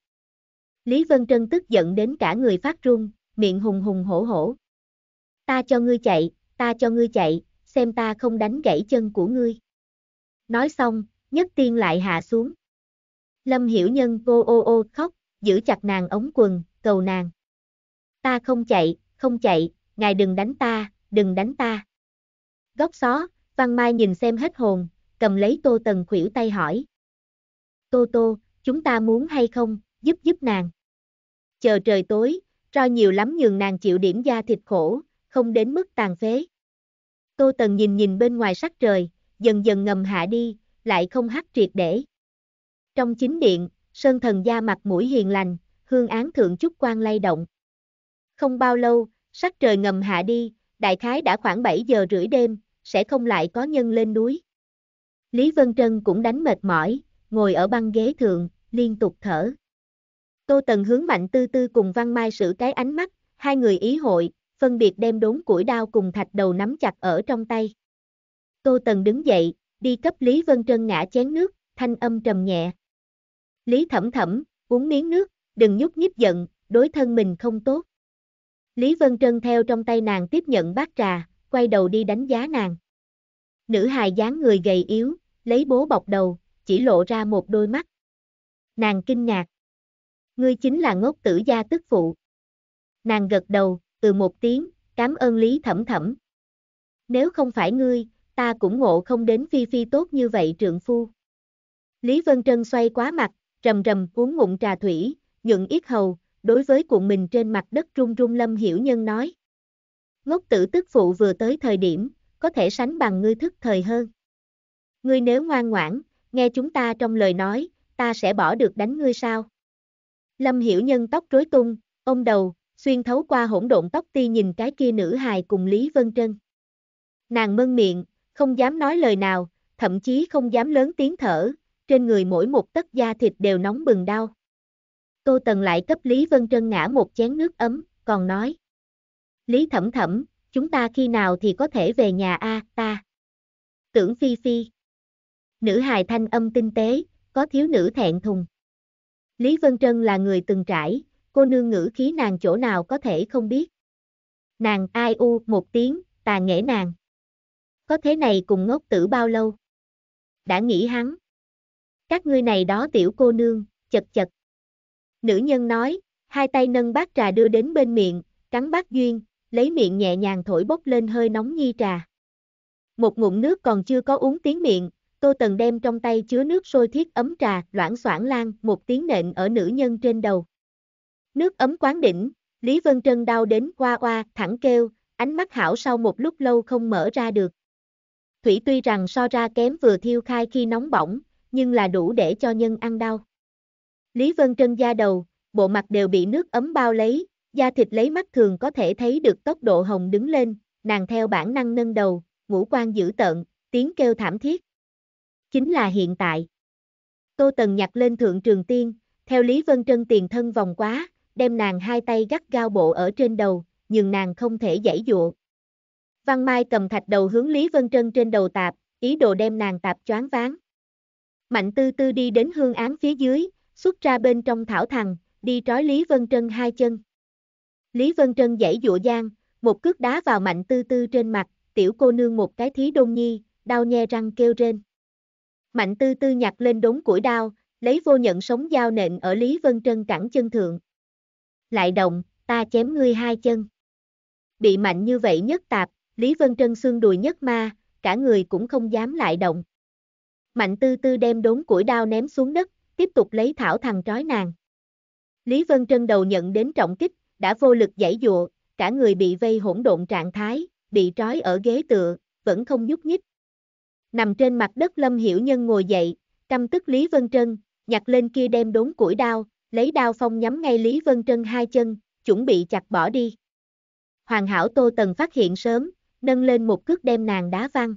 Speaker 1: Lý Vân Trân tức giận đến cả người phát run, miệng hùng hùng hổ hổ. Ta cho ngươi chạy, ta cho ngươi chạy, xem ta không đánh gãy chân của ngươi. Nói xong, nhất tiên lại hạ xuống. Lâm Hiểu Nhân ô ô ô khóc, giữ chặt nàng ống quần, cầu nàng. Ta không chạy, không chạy, ngài đừng đánh ta, đừng đánh ta. Góc xó, Văn Mai nhìn xem hết hồn, cầm lấy Tô Tần khuỷu tay hỏi. Tô Tô, chúng ta muốn hay không, giúp giúp nàng. Chờ trời tối, cho nhiều lắm nhường nàng chịu điểm da thịt khổ, không đến mức tàn phế. Tô Tần nhìn nhìn bên ngoài sắc trời, dần dần ngầm hạ đi, lại không hắt triệt để. Trong chính điện, Sơn thần da mặt mũi hiền lành, hương án thượng chút quan lay động. Không bao lâu, sắc trời ngầm hạ đi, đại khái đã khoảng 7 giờ rưỡi đêm, sẽ không lại có nhân lên núi. Lý Vân Trân cũng đánh mệt mỏi, ngồi ở băng ghế thượng, liên tục thở. Tô Tần hướng mạnh tư tư cùng Văn Mai sử cái ánh mắt, hai người ý hội, phân biệt đem đốn củi đao cùng thạch đầu nắm chặt ở trong tay. Tô Tần đứng dậy, đi cấp Lý Vân Trân ngã chén nước, thanh âm trầm nhẹ. Lý Thẩm Thẩm, uống miếng nước, đừng nhúc nhích giận, đối thân mình không tốt. Lý Vân Trân theo trong tay nàng tiếp nhận bát trà, quay đầu đi đánh giá nàng. Nữ hài dáng người gầy yếu, lấy bố bọc đầu, chỉ lộ ra một đôi mắt. Nàng kinh ngạc. Ngươi chính là ngốc tử gia tức phụ. Nàng gật đầu, từ một tiếng, cảm ơn Lý Thẩm Thẩm. Nếu không phải ngươi, ta cũng ngộ không đến Phi Phi tốt như vậy trượng phu. Lý Vân Trân xoay quá mặt, rầm rầm uống ngụm trà thủy, nhuận yết hầu, đối với cuộn mình trên mặt đất rung rung Lâm Hiểu Nhân nói. Ngốc tử tức phụ vừa tới thời điểm, có thể sánh bằng ngươi thức thời hơn. Ngươi nếu ngoan ngoãn, nghe chúng ta trong lời nói, ta sẽ bỏ được đánh ngươi sao? Lâm Hiểu Nhân tóc rối tung, ông đầu, xuyên thấu qua hỗn độn tóc ti nhìn cái kia nữ hài cùng Lý Vân Trân. Nàng mân miệng, không dám nói lời nào, thậm chí không dám lớn tiếng thở, trên người mỗi một tấc da thịt đều nóng bừng đau. Tô Tần lại cấp Lý Vân Trân ngã một chén nước ấm, còn nói. Lý Thẩm Thẩm, chúng ta khi nào thì có thể về nhà a ta? Tưởng Phi Phi. Nữ hài thanh âm tinh tế, có thiếu nữ thẹn thùng. Lý Vân Trân là người từng trải, cô nương ngữ khí nàng chỗ nào có thể không biết. Nàng ai u một tiếng, tà nghệ nàng. Có thế này cùng ngốc tử bao lâu? Đã nghĩ hắn các ngươi này đó tiểu cô nương, chật chật. Nữ nhân nói, hai tay nâng bát trà đưa đến bên miệng, cắn bát duyên, lấy miệng nhẹ nhàng thổi bốc lên hơi nóng nhi trà. Một ngụm nước còn chưa có uống tiếng miệng, Tô Tần đem trong tay chứa nước sôi thiết ấm trà, loãng xoảng lan, một tiếng nện ở nữ nhân trên đầu. Nước ấm quán đỉnh, Lý Vân Trân đau đến qua qua, thẳng kêu, ánh mắt hảo sau một lúc lâu không mở ra được. Thủy tuy rằng so ra kém vừa thiêu khai khi nóng bỏng, nhưng là đủ để cho nhân ăn đau. Lý Vân Trân da đầu, bộ mặt đều bị nước ấm bao lấy, da thịt lấy mắt thường có thể thấy được tốc độ hồng đứng lên, nàng theo bản năng nâng đầu, ngũ quan dữ tợn, tiếng kêu thảm thiết. Chính là hiện tại. Tô Tần nhặt lên thượng trường tiên, theo Lý Vân Trân tiền thân vòng quá, đem nàng hai tay gắt gao bộ ở trên đầu, nhưng nàng không thể giải dụa. Văn Mai cầm thạch đầu hướng Lý Vân Trân trên đầu tạp, ý đồ đem nàng tạp choáng váng. Mạnh tư tư đi đến hương án phía dưới, xuất ra bên trong thảo thằng, đi trói Lý Vân Trân hai chân. Lý Vân Trân dãy dụa giang, một cước đá vào mạnh tư tư trên mặt, tiểu cô nương một cái thí đông nhi, đau nhe răng kêu rên. Mạnh tư tư nhặt lên đống củi đao, lấy vô nhận sống dao nện ở Lý Vân Trân cẳng chân thượng. Lại động, ta chém ngươi hai chân. Bị mạnh như vậy nhất tạp, Lý Vân Trân xương đùi nhất ma, cả người cũng không dám lại động. Mạnh tư tư đem đốn củi đao ném xuống đất, tiếp tục lấy thảo thằng trói nàng. Lý Vân Trân đầu nhận đến trọng kích, đã vô lực giải dụa, cả người bị vây hỗn độn trạng thái, bị trói ở ghế tựa, vẫn không nhúc nhích. Nằm trên mặt đất Lâm Hiểu Nhân ngồi dậy, căm tức Lý Vân Trân, nhặt lên kia đem đốn củi đao, lấy đao phong nhắm ngay Lý Vân Trân hai chân, chuẩn bị chặt bỏ đi. Hoàng hảo Tô Tần phát hiện sớm, nâng lên một cước đem nàng đá văng.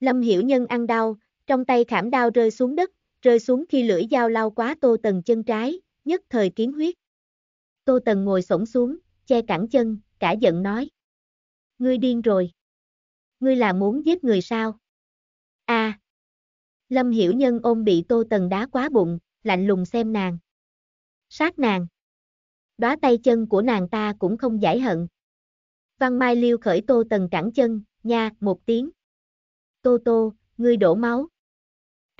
Speaker 1: Lâm Hiểu Nhân ăn đau, trong tay khảm đao rơi xuống đất, rơi xuống khi lưỡi dao lao quá Tô Tần chân trái, nhất thời kiến huyết. Tô Tần ngồi sổng xuống, che cản chân, cả giận nói. Ngươi điên rồi. Ngươi là muốn giết người sao? a Lâm Hiểu Nhân ôm bị Tô Tần đá quá bụng, lạnh lùng xem nàng. Sát nàng. Đóa tay chân của nàng ta cũng không giải hận. Văn Mai liêu khởi Tô Tần cẳng chân, nha, một tiếng. Tô Tô, ngươi đổ máu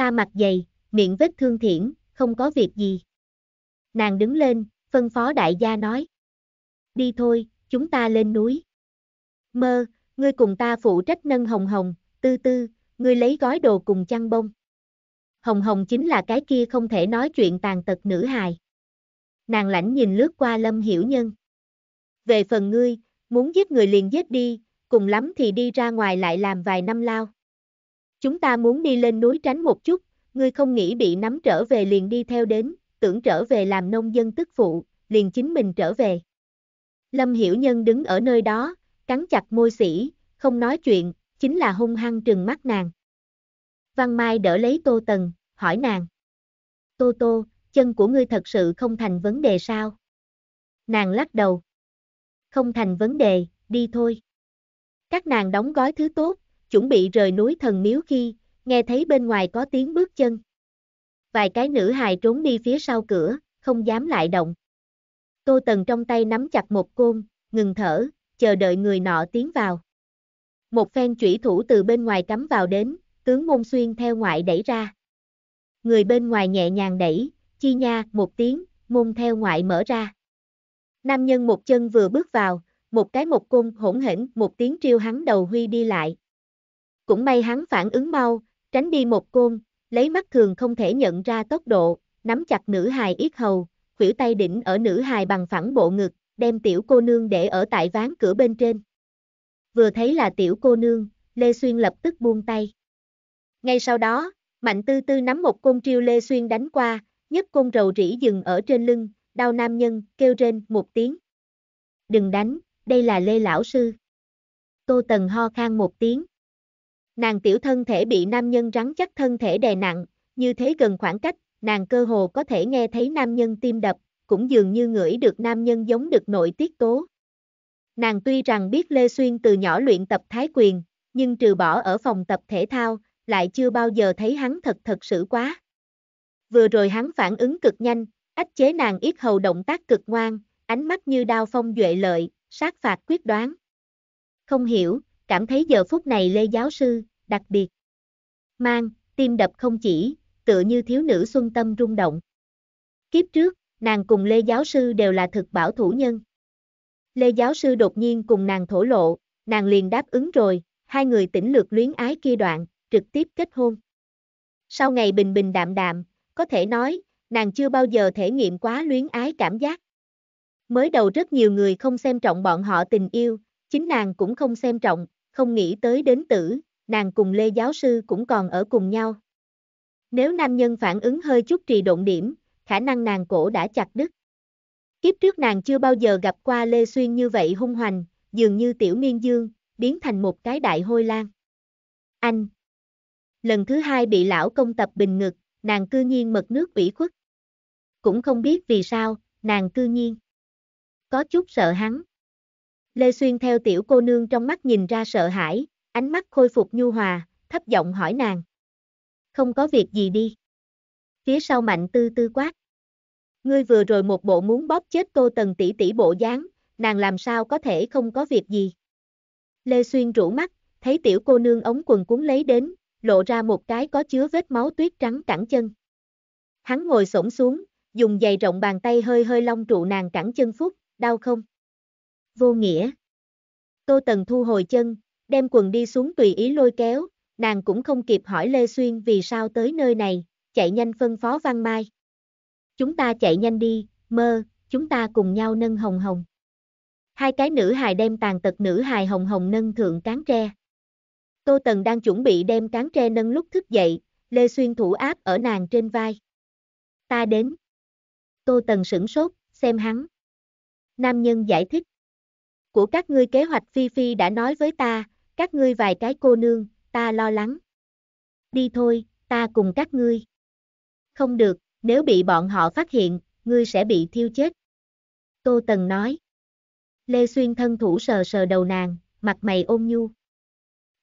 Speaker 1: ta mặt dày, miệng vết thương thiển, không có việc gì. Nàng đứng lên, phân phó đại gia nói. Đi thôi, chúng ta lên núi. Mơ, ngươi cùng ta phụ trách nâng hồng hồng, tư tư, ngươi lấy gói đồ cùng chăn bông. Hồng hồng chính là cái kia không thể nói chuyện tàn tật nữ hài. Nàng lãnh nhìn lướt qua lâm hiểu nhân. Về phần ngươi, muốn giết người liền giết đi, cùng lắm thì đi ra ngoài lại làm vài năm lao. Chúng ta muốn đi lên núi tránh một chút, ngươi không nghĩ bị nắm trở về liền đi theo đến, tưởng trở về làm nông dân tức phụ, liền chính mình trở về. Lâm Hiểu Nhân đứng ở nơi đó, cắn chặt môi sỉ, không nói chuyện, chính là hung hăng trừng mắt nàng. Văn Mai đỡ lấy Tô Tần, hỏi nàng. Tô Tô, chân của ngươi thật sự không thành vấn đề sao? Nàng lắc đầu. Không thành vấn đề, đi thôi. Các nàng đóng gói thứ tốt, chuẩn bị rời núi thần miếu khi, nghe thấy bên ngoài có tiếng bước chân. Vài cái nữ hài trốn đi phía sau cửa, không dám lại động. Tô Tần trong tay nắm chặt một côn, ngừng thở, chờ đợi người nọ tiến vào. Một phen chủy thủ từ bên ngoài cắm vào đến, tướng môn xuyên theo ngoại đẩy ra. Người bên ngoài nhẹ nhàng đẩy, chi nha, một tiếng, môn theo ngoại mở ra. Nam nhân một chân vừa bước vào, một cái một côn hỗn hển, một tiếng triêu hắn đầu huy đi lại cũng may hắn phản ứng mau, tránh đi một côn, lấy mắt thường không thể nhận ra tốc độ, nắm chặt nữ hài yết hầu, khuỷu tay đỉnh ở nữ hài bằng phẳng bộ ngực, đem tiểu cô nương để ở tại ván cửa bên trên. Vừa thấy là tiểu cô nương, Lê Xuyên lập tức buông tay. Ngay sau đó, Mạnh Tư Tư nắm một côn triêu Lê Xuyên đánh qua, nhấc côn rầu rỉ dừng ở trên lưng, đau nam nhân, kêu rên một tiếng. Đừng đánh, đây là Lê Lão Sư. Tô Tần ho khang một tiếng, Nàng tiểu thân thể bị nam nhân rắn chắc thân thể đè nặng, như thế gần khoảng cách, nàng cơ hồ có thể nghe thấy nam nhân tim đập, cũng dường như ngửi được nam nhân giống được nội tiết tố. Nàng tuy rằng biết Lê Xuyên từ nhỏ luyện tập thái quyền, nhưng trừ bỏ ở phòng tập thể thao, lại chưa bao giờ thấy hắn thật thật sự quá. Vừa rồi hắn phản ứng cực nhanh, ách chế nàng ít hầu động tác cực ngoan, ánh mắt như đao phong duệ lợi, sát phạt quyết đoán. Không hiểu, cảm thấy giờ phút này Lê giáo sư, đặc biệt. Mang, tim đập không chỉ, tựa như thiếu nữ xuân tâm rung động. Kiếp trước, nàng cùng Lê giáo sư đều là thực bảo thủ nhân. Lê giáo sư đột nhiên cùng nàng thổ lộ, nàng liền đáp ứng rồi, hai người tỉnh lược luyến ái kia đoạn, trực tiếp kết hôn. Sau ngày bình bình đạm đạm, có thể nói, nàng chưa bao giờ thể nghiệm quá luyến ái cảm giác. Mới đầu rất nhiều người không xem trọng bọn họ tình yêu, chính nàng cũng không xem trọng, không nghĩ tới đến tử, nàng cùng Lê giáo sư cũng còn ở cùng nhau. Nếu nam nhân phản ứng hơi chút trì độn điểm, khả năng nàng cổ đã chặt đứt. Kiếp trước nàng chưa bao giờ gặp qua Lê Xuyên như vậy hung hoành, dường như tiểu miên dương, biến thành một cái đại hôi lan. Anh! Lần thứ hai bị lão công tập bình ngực, nàng cư nhiên mật nước ủy khuất. Cũng không biết vì sao, nàng cư nhiên. Có chút sợ hắn. Lê Xuyên theo tiểu cô nương trong mắt nhìn ra sợ hãi, ánh mắt khôi phục nhu hòa, thấp giọng hỏi nàng. Không có việc gì đi. Phía sau mạnh tư tư quát. Ngươi vừa rồi một bộ muốn bóp chết cô tần tỷ tỷ bộ dáng, nàng làm sao có thể không có việc gì. Lê Xuyên rủ mắt, thấy tiểu cô nương ống quần cuốn lấy đến, lộ ra một cái có chứa vết máu tuyết trắng cẳng chân. Hắn ngồi xổm xuống, dùng giày rộng bàn tay hơi hơi long trụ nàng cẳng chân phút, đau không? vô nghĩa. Tô Tần thu hồi chân, đem quần đi xuống tùy ý lôi kéo, nàng cũng không kịp hỏi Lê Xuyên vì sao tới nơi này, chạy nhanh phân phó Văn Mai. Chúng ta chạy nhanh đi, mơ, chúng ta cùng nhau nâng hồng hồng. Hai cái nữ hài đem tàn tật nữ hài hồng hồng nâng thượng cán tre. Tô Tần đang chuẩn bị đem cán tre nâng lúc thức dậy, Lê Xuyên thủ áp ở nàng trên vai. Ta đến. Tô Tần sửng sốt, xem hắn. Nam nhân giải thích của các ngươi kế hoạch Phi Phi đã nói với ta, các ngươi vài cái cô nương, ta lo lắng. Đi thôi, ta cùng các ngươi. Không được, nếu bị bọn họ phát hiện, ngươi sẽ bị thiêu chết. Tô Tần nói. Lê Xuyên thân thủ sờ sờ đầu nàng, mặt mày ôm nhu.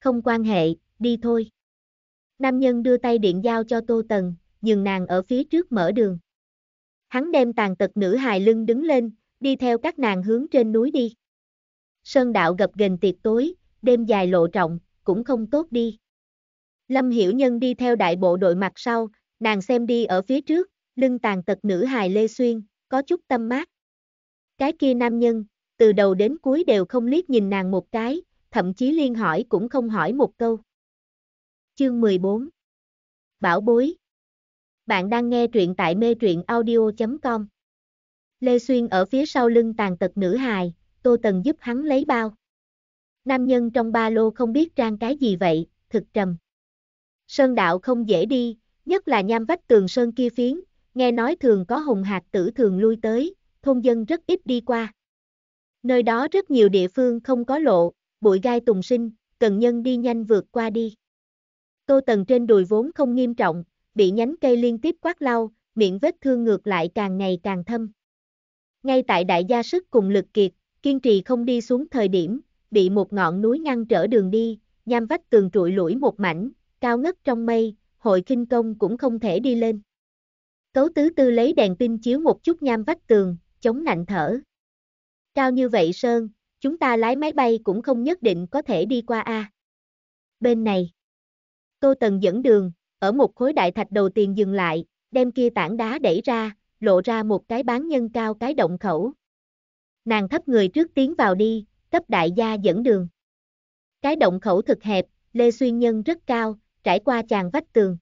Speaker 1: Không quan hệ, đi thôi. Nam nhân đưa tay điện giao cho Tô Tần, nhường nàng ở phía trước mở đường. Hắn đem tàn tật nữ hài lưng đứng lên, đi theo các nàng hướng trên núi đi sơn đạo gập ghềnh tiệc tối, đêm dài lộ trọng, cũng không tốt đi. Lâm Hiểu Nhân đi theo đại bộ đội mặt sau, nàng xem đi ở phía trước, lưng tàn tật nữ hài Lê Xuyên, có chút tâm mát. Cái kia nam nhân, từ đầu đến cuối đều không liếc nhìn nàng một cái, thậm chí liên hỏi cũng không hỏi một câu. Chương 14 Bảo bối Bạn đang nghe truyện tại mê truyện audio.com Lê Xuyên ở phía sau lưng tàn tật nữ hài, Tô Tần giúp hắn lấy bao. Nam nhân trong ba lô không biết trang cái gì vậy, thực trầm. Sơn đạo không dễ đi, nhất là nham vách tường sơn kia phiến, nghe nói thường có hồng hạt tử thường lui tới, thôn dân rất ít đi qua. Nơi đó rất nhiều địa phương không có lộ, bụi gai tùng sinh, cần nhân đi nhanh vượt qua đi. Tô Tần trên đùi vốn không nghiêm trọng, bị nhánh cây liên tiếp quát lau, miệng vết thương ngược lại càng ngày càng thâm. Ngay tại đại gia sức cùng lực kiệt, kiên trì không đi xuống thời điểm, bị một ngọn núi ngăn trở đường đi, nham vách tường trụi lũi một mảnh, cao ngất trong mây, hội kinh công cũng không thể đi lên. Cấu tứ tư lấy đèn pin chiếu một chút nham vách tường, chống nạnh thở. Cao như vậy Sơn, chúng ta lái máy bay cũng không nhất định có thể đi qua A. Bên này, Tô Tần dẫn đường, ở một khối đại thạch đầu tiên dừng lại, đem kia tảng đá đẩy ra, lộ ra một cái bán nhân cao cái động khẩu. Nàng thấp người trước tiến vào đi, cấp đại gia dẫn đường. Cái động khẩu thực hẹp, Lê Xuyên Nhân rất cao, trải qua chàng vách tường.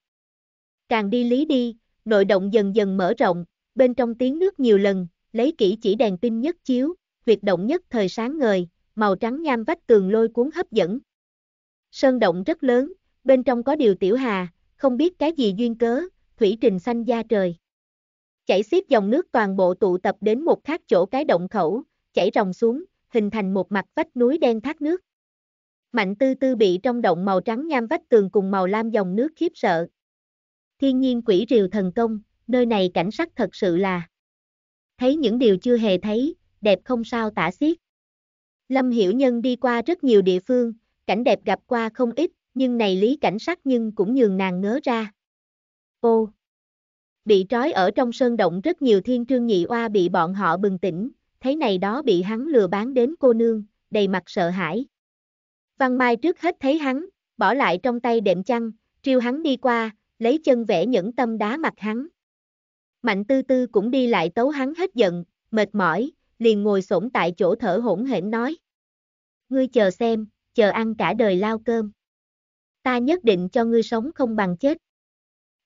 Speaker 1: Càng đi lý đi, nội động dần dần mở rộng, bên trong tiếng nước nhiều lần, lấy kỹ chỉ đèn pin nhất chiếu, việc động nhất thời sáng ngời, màu trắng nham vách tường lôi cuốn hấp dẫn. Sơn động rất lớn, bên trong có điều tiểu hà, không biết cái gì duyên cớ, thủy trình xanh da trời chảy xiết dòng nước toàn bộ tụ tập đến một thác chỗ cái động khẩu, chảy ròng xuống, hình thành một mặt vách núi đen thác nước. Mạnh tư tư bị trong động màu trắng nham vách tường cùng màu lam dòng nước khiếp sợ. Thiên nhiên quỷ rìu thần công, nơi này cảnh sắc thật sự là thấy những điều chưa hề thấy, đẹp không sao tả xiết. Lâm Hiểu Nhân đi qua rất nhiều địa phương, cảnh đẹp gặp qua không ít, nhưng này lý cảnh sắc nhưng cũng nhường nàng ngớ ra. Ô, Bị trói ở trong sơn động rất nhiều thiên trương nhị oa bị bọn họ bừng tỉnh, thấy này đó bị hắn lừa bán đến cô nương, đầy mặt sợ hãi. Văn Mai trước hết thấy hắn, bỏ lại trong tay đệm chăn, triêu hắn đi qua, lấy chân vẽ những tâm đá mặt hắn. Mạnh tư tư cũng đi lại tấu hắn hết giận, mệt mỏi, liền ngồi xổm tại chỗ thở hổn hển nói. Ngươi chờ xem, chờ ăn cả đời lao cơm. Ta nhất định cho ngươi sống không bằng chết.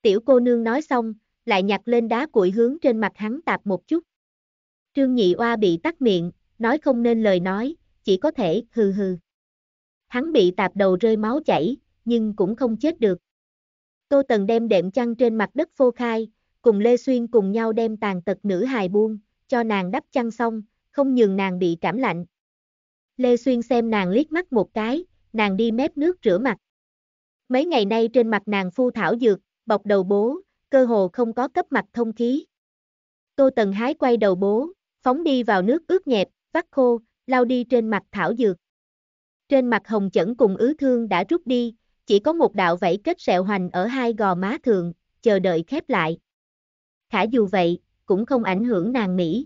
Speaker 1: Tiểu cô nương nói xong, lại nhặt lên đá củi hướng trên mặt hắn tạp một chút. Trương Nhị Oa bị tắt miệng, nói không nên lời nói, chỉ có thể hừ hừ. Hắn bị tạp đầu rơi máu chảy, nhưng cũng không chết được. Tô Tần đem đệm chăn trên mặt đất phô khai, cùng Lê Xuyên cùng nhau đem tàn tật nữ hài buông, cho nàng đắp chăn xong, không nhường nàng bị cảm lạnh. Lê Xuyên xem nàng liếc mắt một cái, nàng đi mép nước rửa mặt. Mấy ngày nay trên mặt nàng phu thảo dược, bọc đầu bố, cơ hồ không có cấp mặt thông khí. Tô Tần Hái quay đầu bố, phóng đi vào nước ướt nhẹp, vắt khô, lau đi trên mặt thảo dược. Trên mặt hồng chẩn cùng ứ thương đã rút đi, chỉ có một đạo vẫy kết sẹo hoành ở hai gò má thường, chờ đợi khép lại. Khả dù vậy, cũng không ảnh hưởng nàng Mỹ.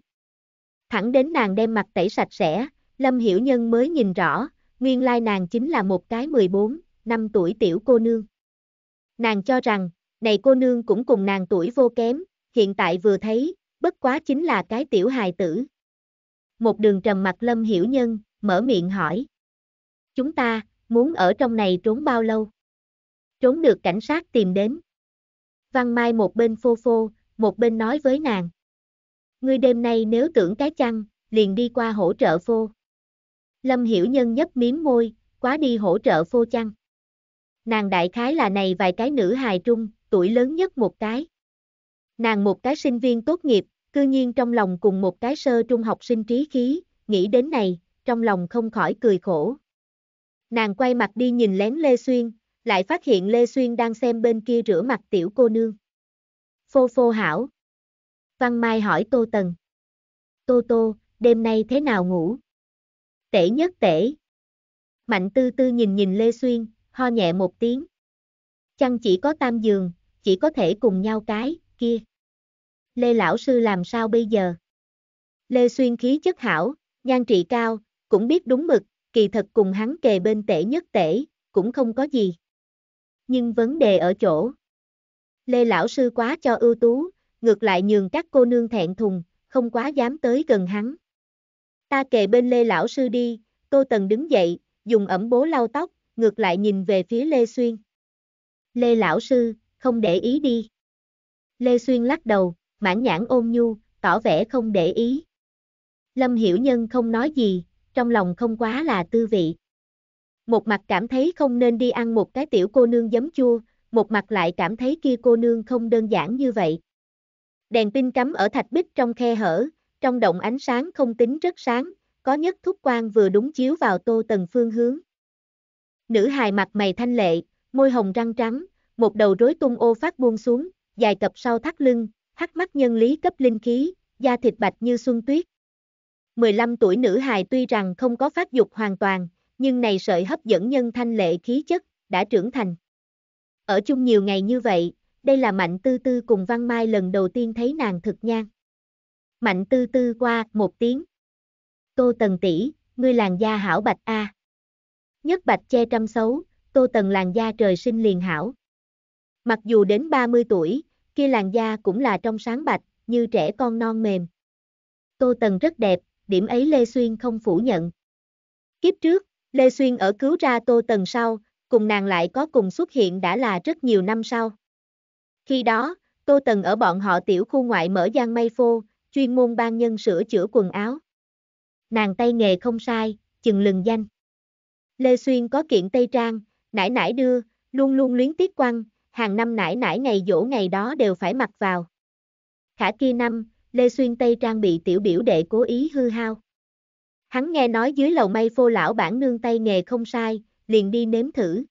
Speaker 1: Thẳng đến nàng đem mặt tẩy sạch sẽ, Lâm Hiểu Nhân mới nhìn rõ, nguyên lai nàng chính là một cái 14, năm tuổi tiểu cô nương. Nàng cho rằng, này cô nương cũng cùng nàng tuổi vô kém, hiện tại vừa thấy, bất quá chính là cái tiểu hài tử. Một đường trầm mặt lâm hiểu nhân, mở miệng hỏi. Chúng ta, muốn ở trong này trốn bao lâu? Trốn được cảnh sát tìm đến. Văn Mai một bên phô phô, một bên nói với nàng. Ngươi đêm nay nếu tưởng cái chăng, liền đi qua hỗ trợ phô. Lâm Hiểu Nhân nhấp miếng môi, quá đi hỗ trợ phô chăng. Nàng đại khái là này vài cái nữ hài trung, tuổi lớn nhất một cái. Nàng một cái sinh viên tốt nghiệp, cư nhiên trong lòng cùng một cái sơ trung học sinh trí khí, nghĩ đến này, trong lòng không khỏi cười khổ. Nàng quay mặt đi nhìn lén Lê Xuyên, lại phát hiện Lê Xuyên đang xem bên kia rửa mặt tiểu cô nương. Phô phô hảo. Văn Mai hỏi Tô Tần. Tô Tô, đêm nay thế nào ngủ? Tể nhất tể. Mạnh tư tư nhìn nhìn Lê Xuyên, ho nhẹ một tiếng. Chăng chỉ có tam giường, chỉ có thể cùng nhau cái, kia. Lê lão sư làm sao bây giờ? Lê xuyên khí chất hảo, nhan trị cao, cũng biết đúng mực, kỳ thật cùng hắn kề bên tể nhất tể, cũng không có gì. Nhưng vấn đề ở chỗ. Lê lão sư quá cho ưu tú, ngược lại nhường các cô nương thẹn thùng, không quá dám tới gần hắn. Ta kề bên Lê lão sư đi, Tô Tần đứng dậy, dùng ẩm bố lau tóc, ngược lại nhìn về phía Lê Xuyên. Lê lão sư, không để ý đi. Lê Xuyên lắc đầu, mãn nhãn ôn nhu, tỏ vẻ không để ý. Lâm Hiểu Nhân không nói gì, trong lòng không quá là tư vị. Một mặt cảm thấy không nên đi ăn một cái tiểu cô nương giấm chua, một mặt lại cảm thấy kia cô nương không đơn giản như vậy. Đèn pin cắm ở thạch bích trong khe hở, trong động ánh sáng không tính rất sáng, có nhất thúc quang vừa đúng chiếu vào tô tần phương hướng. Nữ hài mặt mày thanh lệ, môi hồng răng trắng, một đầu rối tung ô phát buông xuống, dài cặp sau thắt lưng, hắc mắt nhân lý cấp linh khí, da thịt bạch như xuân tuyết. 15 tuổi nữ hài tuy rằng không có phát dục hoàn toàn, nhưng này sợi hấp dẫn nhân thanh lệ khí chất, đã trưởng thành. Ở chung nhiều ngày như vậy, đây là Mạnh Tư Tư cùng Văn Mai lần đầu tiên thấy nàng thực nhan. Mạnh Tư Tư qua một tiếng. Tô Tần tỷ, ngươi làn da hảo bạch a. Nhất bạch che trăm xấu, Tô Tần làn da trời sinh liền hảo. Mặc dù đến 30 tuổi, kia làn da cũng là trong sáng bạch, như trẻ con non mềm. Tô Tần rất đẹp, điểm ấy Lê Xuyên không phủ nhận. Kiếp trước, Lê Xuyên ở cứu ra Tô Tần sau, cùng nàng lại có cùng xuất hiện đã là rất nhiều năm sau. Khi đó, Tô Tần ở bọn họ tiểu khu ngoại mở gian may phô, chuyên môn ban nhân sửa chữa quần áo. Nàng tay nghề không sai, chừng lừng danh. Lê Xuyên có kiện Tây Trang, nải nải đưa, luôn luôn luyến tiếc quăng, hàng năm nải nải ngày dỗ ngày đó đều phải mặc vào. Khả kia năm, Lê Xuyên Tây trang bị tiểu biểu đệ cố ý hư hao. Hắn nghe nói dưới lầu may phô lão bản nương tay nghề không sai, liền đi nếm thử.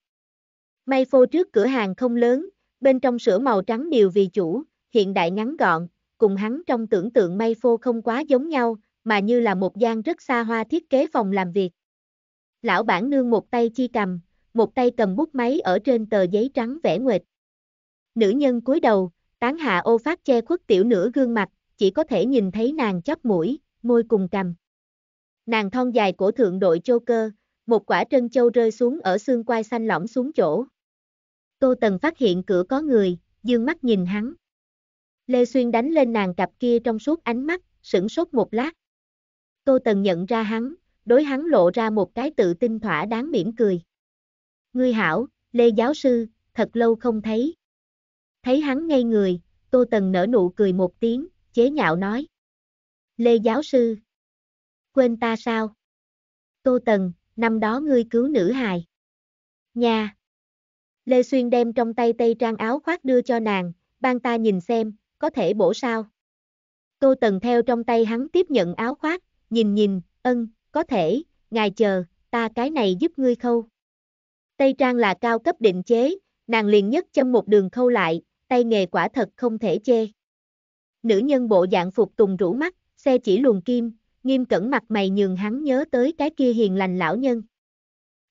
Speaker 1: May phô trước cửa hàng không lớn, bên trong sữa màu trắng điều vì chủ, hiện đại ngắn gọn, cùng hắn trong tưởng tượng may phô không quá giống nhau, mà như là một gian rất xa hoa thiết kế phòng làm việc. Lão bản nương một tay chi cầm, một tay cầm bút máy ở trên tờ giấy trắng vẽ nguệt. Nữ nhân cúi đầu, tán hạ ô phát che khuất tiểu nửa gương mặt, chỉ có thể nhìn thấy nàng chóp mũi, môi cùng cằm. Nàng thon dài cổ thượng đội châu cơ, một quả trân châu rơi xuống ở xương quai xanh lỏng xuống chỗ. Tô Tần phát hiện cửa có người, dương mắt nhìn hắn. Lê Xuyên đánh lên nàng cặp kia trong suốt ánh mắt, sửng sốt một lát. Tô Tần nhận ra hắn, đối hắn lộ ra một cái tự tin thỏa đáng mỉm cười. Ngươi hảo, Lê giáo sư, thật lâu không thấy. Thấy hắn ngây người, Tô Tần nở nụ cười một tiếng, chế nhạo nói. Lê giáo sư. Quên ta sao? Tô Tần, năm đó ngươi cứu nữ hài. nhà Lê Xuyên đem trong tay tây trang áo khoác đưa cho nàng, ban ta nhìn xem, có thể bổ sao? Tô Tần theo trong tay hắn tiếp nhận áo khoác, nhìn nhìn, ân, có thể, ngài chờ, ta cái này giúp ngươi khâu. Tây trang là cao cấp định chế, nàng liền nhất châm một đường khâu lại, tay nghề quả thật không thể chê. Nữ nhân bộ dạng phục tùng rũ mắt, xe chỉ luồn kim, nghiêm cẩn mặt mày nhường hắn nhớ tới cái kia hiền lành lão nhân.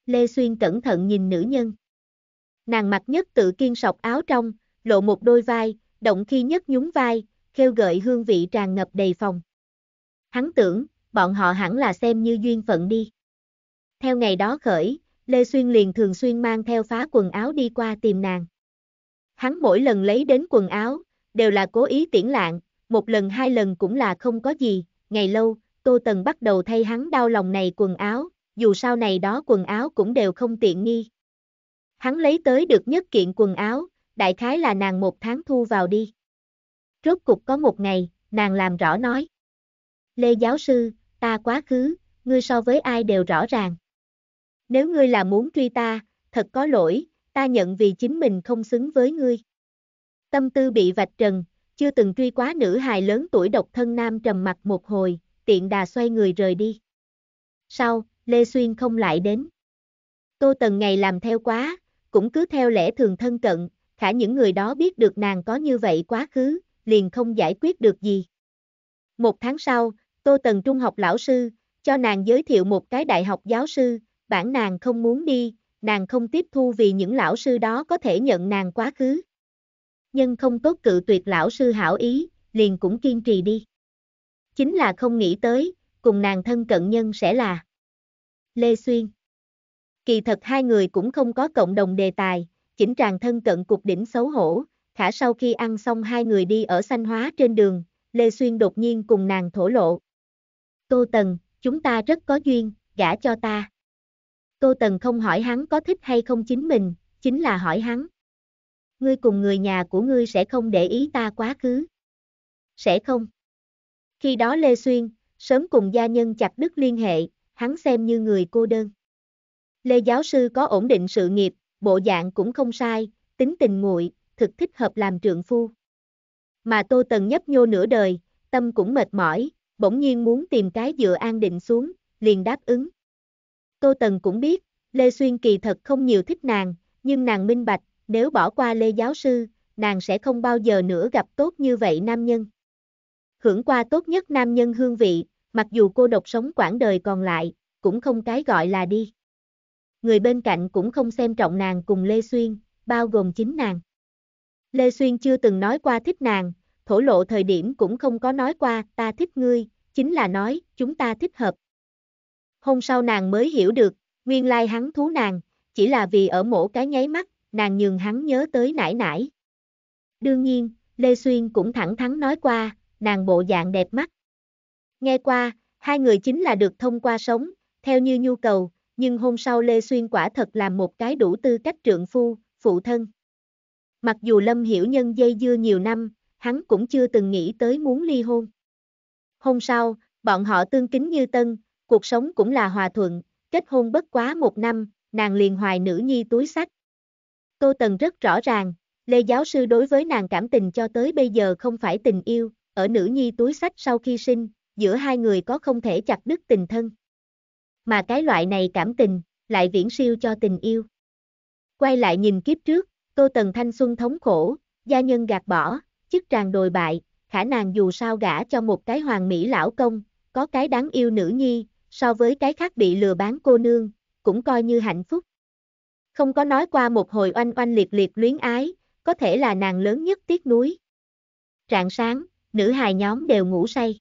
Speaker 1: Lê Xuyên cẩn thận nhìn nữ nhân. Nàng mặt nhất tự kiên sọc áo trong, lộ một đôi vai, động khi nhất nhún vai, khêu gợi hương vị tràn ngập đầy phòng. Hắn tưởng, bọn họ hẳn là xem như duyên phận đi. Theo ngày đó khởi, Lê Xuyên liền thường xuyên mang theo phá quần áo đi qua tìm nàng. Hắn mỗi lần lấy đến quần áo, đều là cố ý tiễn lạng, một lần hai lần cũng là không có gì, ngày lâu, Tô Tần bắt đầu thay hắn đau lòng này quần áo, dù sao này đó quần áo cũng đều không tiện nghi. Hắn lấy tới được nhất kiện quần áo, đại khái là nàng một tháng thu vào đi. Rốt cục có một ngày, nàng làm rõ nói. Lê giáo sư, ta quá khứ, ngươi so với ai đều rõ ràng. Nếu ngươi là muốn truy ta, thật có lỗi, ta nhận vì chính mình không xứng với ngươi. Tâm tư bị vạch trần, chưa từng truy quá nữ hài lớn tuổi độc thân nam trầm mặt một hồi, tiện đà xoay người rời đi. Sau, Lê Xuyên không lại đến. Tô Tần ngày làm theo quá, cũng cứ theo lẽ thường thân cận, khả những người đó biết được nàng có như vậy quá khứ, liền không giải quyết được gì. Một tháng sau, Tô Tần trung học lão sư, cho nàng giới thiệu một cái đại học giáo sư, bản nàng không muốn đi, nàng không tiếp thu vì những lão sư đó có thể nhận nàng quá khứ. nhân không tốt cự tuyệt lão sư hảo ý, liền cũng kiên trì đi. Chính là không nghĩ tới, cùng nàng thân cận nhân sẽ là Lê Xuyên. Kỳ thật hai người cũng không có cộng đồng đề tài, chỉnh tràng thân cận cục đỉnh xấu hổ, khả sau khi ăn xong hai người đi ở xanh hóa trên đường, Lê Xuyên đột nhiên cùng nàng thổ lộ. Tô Tần, chúng ta rất có duyên, gả cho ta. Tô Tần không hỏi hắn có thích hay không chính mình, chính là hỏi hắn. Ngươi cùng người nhà của ngươi sẽ không để ý ta quá khứ. Sẽ không. Khi đó Lê Xuyên, sớm cùng gia nhân chặt đứt liên hệ, hắn xem như người cô đơn. Lê giáo sư có ổn định sự nghiệp, bộ dạng cũng không sai, tính tình nguội, thực thích hợp làm trượng phu. Mà Tô Tần nhấp nhô nửa đời, tâm cũng mệt mỏi, bỗng nhiên muốn tìm cái dựa an định xuống, liền đáp ứng. Tô Tần cũng biết, Lê Xuyên kỳ thật không nhiều thích nàng, nhưng nàng minh bạch, nếu bỏ qua Lê giáo sư, nàng sẽ không bao giờ nữa gặp tốt như vậy nam nhân. Hưởng qua tốt nhất nam nhân hương vị, mặc dù cô độc sống quãng đời còn lại, cũng không cái gọi là đi. Người bên cạnh cũng không xem trọng nàng cùng Lê Xuyên, bao gồm chính nàng. Lê Xuyên chưa từng nói qua thích nàng, thổ lộ thời điểm cũng không có nói qua ta thích ngươi, chính là nói chúng ta thích hợp. Hôm sau nàng mới hiểu được, nguyên lai hắn thú nàng, chỉ là vì ở mổ cái nháy mắt, nàng nhường hắn nhớ tới nải nải. Đương nhiên, Lê Xuyên cũng thẳng thắn nói qua, nàng bộ dạng đẹp mắt. Nghe qua, hai người chính là được thông qua sống, theo như nhu cầu, nhưng hôm sau Lê Xuyên quả thật làm một cái đủ tư cách trượng phu, phụ thân. Mặc dù Lâm Hiểu Nhân dây dưa nhiều năm, hắn cũng chưa từng nghĩ tới muốn ly hôn. Hôm sau, bọn họ tương kính như tân, cuộc sống cũng là hòa thuận, kết hôn bất quá một năm, nàng liền hoài nữ nhi túi sách. Tô Tần rất rõ ràng, Lê giáo sư đối với nàng cảm tình cho tới bây giờ không phải tình yêu, ở nữ nhi túi sách sau khi sinh, giữa hai người có không thể chặt đứt tình thân. Mà cái loại này cảm tình, lại viễn siêu cho tình yêu. Quay lại nhìn kiếp trước, Tô Tần Thanh Xuân thống khổ, gia nhân gạt bỏ, chức tràng đồi bại, khả nàng dù sao gả cho một cái hoàng mỹ lão công, có cái đáng yêu nữ nhi, so với cái khác bị lừa bán cô nương, cũng coi như hạnh phúc. Không có nói qua một hồi oanh oanh liệt liệt luyến ái, có thể là nàng lớn nhất tiếc núi. Trạng sáng, nữ hài nhóm đều ngủ say.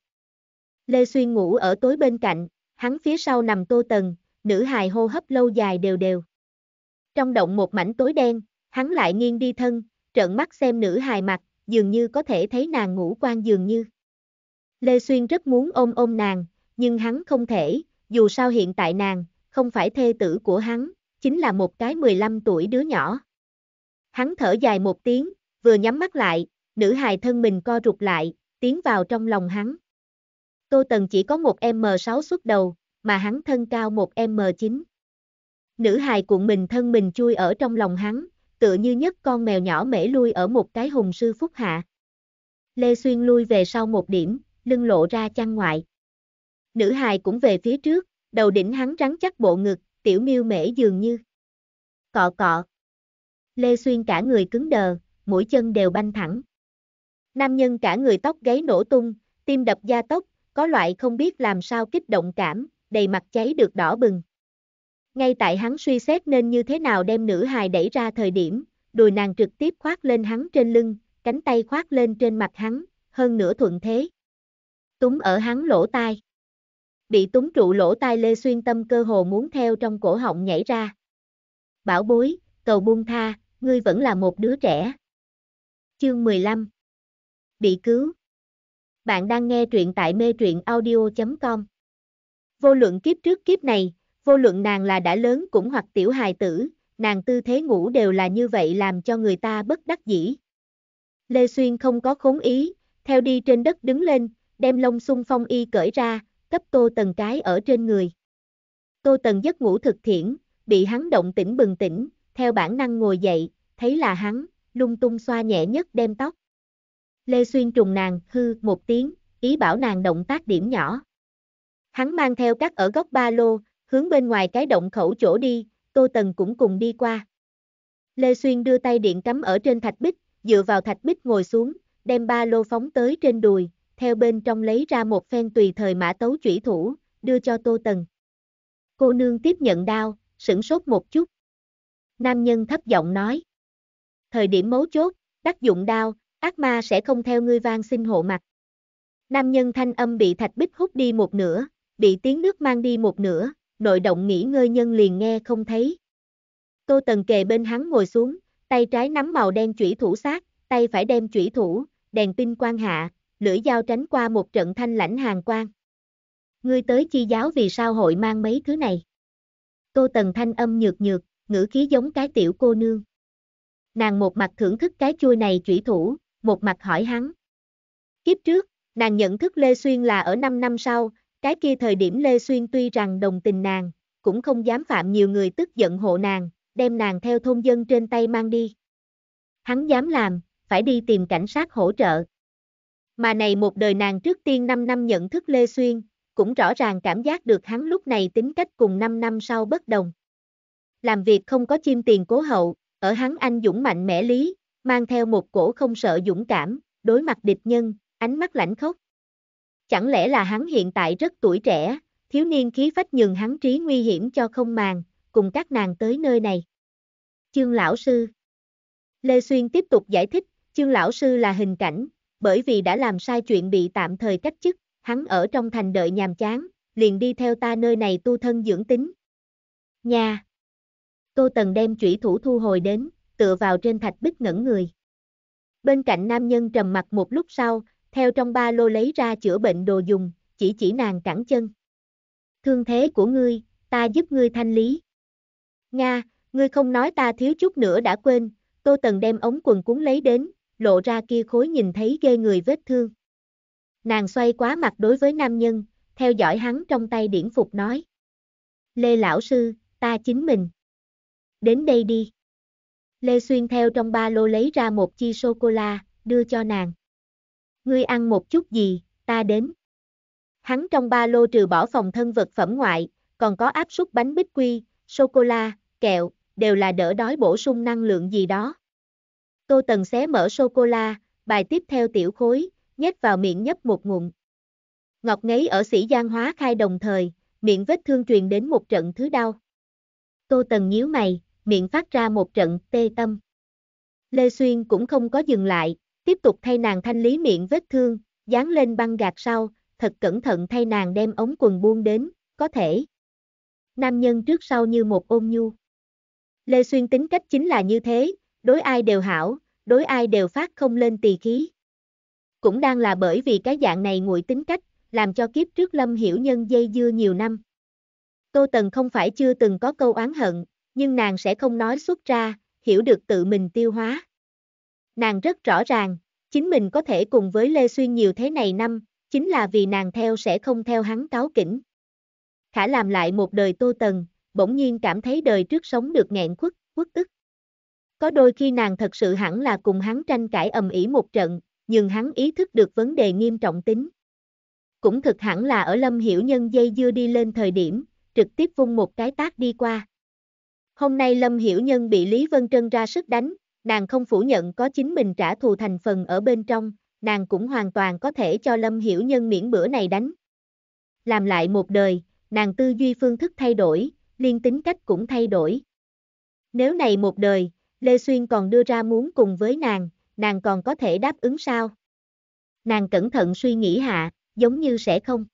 Speaker 1: Lê Xuyên ngủ ở tối bên cạnh, hắn phía sau nằm tô tầng, nữ hài hô hấp lâu dài đều đều. Trong động một mảnh tối đen, hắn lại nghiêng đi thân, trợn mắt xem nữ hài mặt, dường như có thể thấy nàng ngủ quan dường như. Lê Xuyên rất muốn ôm ôm nàng, nhưng hắn không thể, dù sao hiện tại nàng, không phải thê tử của hắn, chính là một cái 15 tuổi đứa nhỏ. Hắn thở dài một tiếng, vừa nhắm mắt lại, nữ hài thân mình co rụt lại, tiến vào trong lòng hắn. Tô Tần chỉ có một M6 xuất đầu, mà hắn thân cao một M9. Nữ hài cuộn mình thân mình chui ở trong lòng hắn, tựa như nhất con mèo nhỏ mễ lui ở một cái hùng sư phúc hạ. Lê Xuyên lui về sau một điểm, lưng lộ ra chăn ngoại. Nữ hài cũng về phía trước, đầu đỉnh hắn rắn chắc bộ ngực, tiểu miêu mễ dường như. Cọ cọ. Lê Xuyên cả người cứng đờ, mũi chân đều banh thẳng. Nam nhân cả người tóc gáy nổ tung, tim đập da tốc, có loại không biết làm sao kích động cảm, đầy mặt cháy được đỏ bừng. Ngay tại hắn suy xét nên như thế nào đem nữ hài đẩy ra thời điểm, đùi nàng trực tiếp khoác lên hắn trên lưng, cánh tay khoác lên trên mặt hắn, hơn nửa thuận thế. Túng ở hắn lỗ tai bị túng trụ lỗ tai Lê Xuyên Tâm cơ hồ muốn theo trong cổ họng nhảy ra. Bảo bối, cầu buông tha, ngươi vẫn là một đứa trẻ. Chương 15 Bị cứu Bạn đang nghe truyện tại mê truyện audio.com Vô luận kiếp trước kiếp này, vô luận nàng là đã lớn cũng hoặc tiểu hài tử, nàng tư thế ngủ đều là như vậy làm cho người ta bất đắc dĩ. Lê Xuyên không có khốn ý, theo đi trên đất đứng lên, đem lông xung phong y cởi ra, cấp Tô Tần cái ở trên người. Tô Tần giấc ngủ thực thiển, bị hắn động tỉnh bừng tỉnh, theo bản năng ngồi dậy, thấy là hắn, lung tung xoa nhẹ nhất đem tóc. Lê Xuyên trùng nàng, hư, một tiếng, ý bảo nàng động tác điểm nhỏ. Hắn mang theo các ở góc ba lô, hướng bên ngoài cái động khẩu chỗ đi, Tô Tần cũng cùng đi qua. Lê Xuyên đưa tay điện cắm ở trên thạch bích, dựa vào thạch bích ngồi xuống, đem ba lô phóng tới trên đùi, theo bên trong lấy ra một phen tùy thời mã tấu chủy thủ, đưa cho Tô Tần. Cô nương tiếp nhận đao, sửng sốt một chút. Nam nhân thấp giọng nói. Thời điểm mấu chốt, đắc dụng đao, ác ma sẽ không theo ngươi vang xin hộ mặt. Nam nhân thanh âm bị thạch bích hút đi một nửa, bị tiếng nước mang đi một nửa, nội động nghỉ ngơi nhân liền nghe không thấy. Tô Tần kề bên hắn ngồi xuống, tay trái nắm màu đen chủy thủ sát, tay phải đem chủy thủ, đèn pin quan hạ, lưỡi dao tránh qua một trận thanh lãnh hàng quang. Ngươi tới chi giáo vì sao hội mang mấy thứ này? Tô Tần thanh âm nhược nhược, ngữ khí giống cái tiểu cô nương. Nàng một mặt thưởng thức cái chui này chủy thủ, một mặt hỏi hắn. Kiếp trước, nàng nhận thức Lê Xuyên là ở 5 năm sau, cái kia thời điểm Lê Xuyên tuy rằng đồng tình nàng, cũng không dám phạm nhiều người tức giận hộ nàng, đem nàng theo thôn dân trên tay mang đi. Hắn dám làm, phải đi tìm cảnh sát hỗ trợ. Mà này một đời nàng trước tiên 5 năm nhận thức Lê Xuyên, cũng rõ ràng cảm giác được hắn lúc này tính cách cùng 5 năm sau bất đồng. Làm việc không có chim tiền cố hậu, ở hắn anh dũng mạnh mẽ lý, mang theo một cổ không sợ dũng cảm, đối mặt địch nhân, ánh mắt lãnh khốc. Chẳng lẽ là hắn hiện tại rất tuổi trẻ, thiếu niên khí phách nhường hắn trí nguy hiểm cho không màng, cùng các nàng tới nơi này. Chương lão sư Lê Xuyên tiếp tục giải thích, chương lão sư là hình cảnh, bởi vì đã làm sai chuyện bị tạm thời cách chức, hắn ở trong thành đợi nhàm chán, liền đi theo ta nơi này tu thân dưỡng tính. Nha! Tô Tần đem chủy thủ thu hồi đến, tựa vào trên thạch bích ngẩn người. Bên cạnh nam nhân trầm mặt một lúc sau, theo trong ba lô lấy ra chữa bệnh đồ dùng, chỉ chỉ nàng cẳng chân. Thương thế của ngươi, ta giúp ngươi thanh lý. Nga, ngươi không nói ta thiếu chút nữa đã quên, Tô Tần đem ống quần cuốn lấy đến, lộ ra kia khối nhìn thấy ghê người vết thương. Nàng xoay quá mặt đối với nam nhân, theo dõi hắn trong tay điển phục nói. Lê lão sư, ta chính mình. Đến đây đi. Lê Xuyên theo trong ba lô lấy ra một chi sô-cô-la, đưa cho nàng. Ngươi ăn một chút gì, ta đến. Hắn trong ba lô trừ bỏ phòng thân vật phẩm ngoại, còn có áp suất bánh bích quy, sô-cô-la, kẹo, đều là đỡ đói bổ sung năng lượng gì đó. Tô Tần xé mở sô-cô-la, bài tiếp theo tiểu khối, nhét vào miệng nhấp một ngụm. Ngọc ngấy ở sĩ Giang hóa khai đồng thời, miệng vết thương truyền đến một trận thứ đau. Tô Tần nhíu mày, miệng phát ra một trận tê tâm. Lê Xuyên cũng không có dừng lại, tiếp tục thay nàng thanh lý miệng vết thương, dán lên băng gạt sau, thật cẩn thận thay nàng đem ống quần buông đến, có thể. Nam nhân trước sau như một ôm nhu. Lê Xuyên tính cách chính là như thế, đối ai đều hảo, đối ai đều phát không lên tỳ khí. Cũng đang là bởi vì cái dạng này nguội tính cách, làm cho kiếp trước Lâm Hiểu Nhân dây dưa nhiều năm. Tô Tần không phải chưa từng có câu oán hận, nhưng nàng sẽ không nói xuất ra, hiểu được tự mình tiêu hóa. Nàng rất rõ ràng, chính mình có thể cùng với Lê Xuyên nhiều thế này năm, chính là vì nàng theo sẽ không theo hắn cáo kỉnh. Khả làm lại một đời Tô Tần, bỗng nhiên cảm thấy đời trước sống được nghẹn quất, quất tức. Có đôi khi nàng thật sự hẳn là cùng hắn tranh cãi ầm ĩ một trận, nhưng hắn ý thức được vấn đề nghiêm trọng tính. Cũng thực hẳn là ở Lâm Hiểu Nhân dây dưa đi lên thời điểm, trực tiếp vung một cái tác đi qua. Hôm nay Lâm Hiểu Nhân bị Lý Vân Trân ra sức đánh, nàng không phủ nhận có chính mình trả thù thành phần ở bên trong, nàng cũng hoàn toàn có thể cho Lâm Hiểu Nhân miễn bữa này đánh. Làm lại một đời, nàng tư duy phương thức thay đổi, liên tính cách cũng thay đổi. Nếu này một đời, Lê Xuyên còn đưa ra muốn cùng với nàng, nàng còn có thể đáp ứng sao? Nàng cẩn thận suy nghĩ hạ, giống như sẽ không.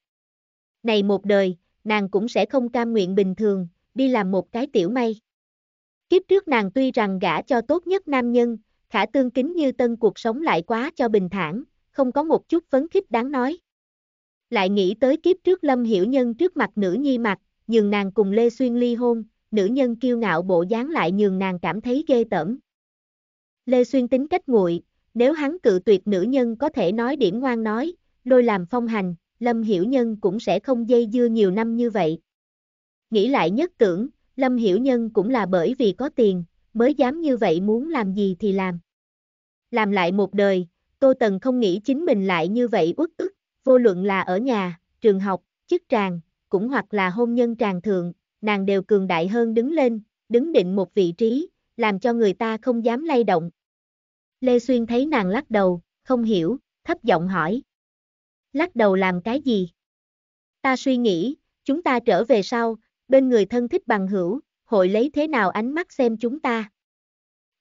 Speaker 1: Này một đời, nàng cũng sẽ không cam nguyện bình thường, đi làm một cái tiểu may. Kiếp trước nàng tuy rằng gả cho tốt nhất nam nhân, khả tương kính như tân cuộc sống lại quá cho bình thản, không có một chút phấn khích đáng nói. Lại nghĩ tới kiếp trước Lâm Hiểu Nhân trước mặt nữ nhi mặt, nhường nàng cùng Lê Xuyên ly hôn, nữ nhân kiêu ngạo bộ dáng lại nhường nàng cảm thấy ghê tởm. Lê Xuyên tính cách nguội, nếu hắn cự tuyệt nữ nhân có thể nói điểm ngoan nói, lôi làm phong hành, Lâm Hiểu Nhân cũng sẽ không dây dưa nhiều năm như vậy. Nghĩ lại nhất tưởng, Lâm Hiểu Nhân cũng là bởi vì có tiền, mới dám như vậy muốn làm gì thì làm. Làm lại một đời, Tô Tần không nghĩ chính mình lại như vậy uất ức, vô luận là ở nhà, trường học, chức tràng, cũng hoặc là hôn nhân tràng thượng, nàng đều cường đại hơn đứng lên, đứng định một vị trí, làm cho người ta không dám lay động. Lê Xuyên thấy nàng lắc đầu, không hiểu, thấp giọng hỏi. Lắc đầu làm cái gì? Ta suy nghĩ, chúng ta trở về sau, bên người thân thích bằng hữu, hội lấy thế nào ánh mắt xem chúng ta.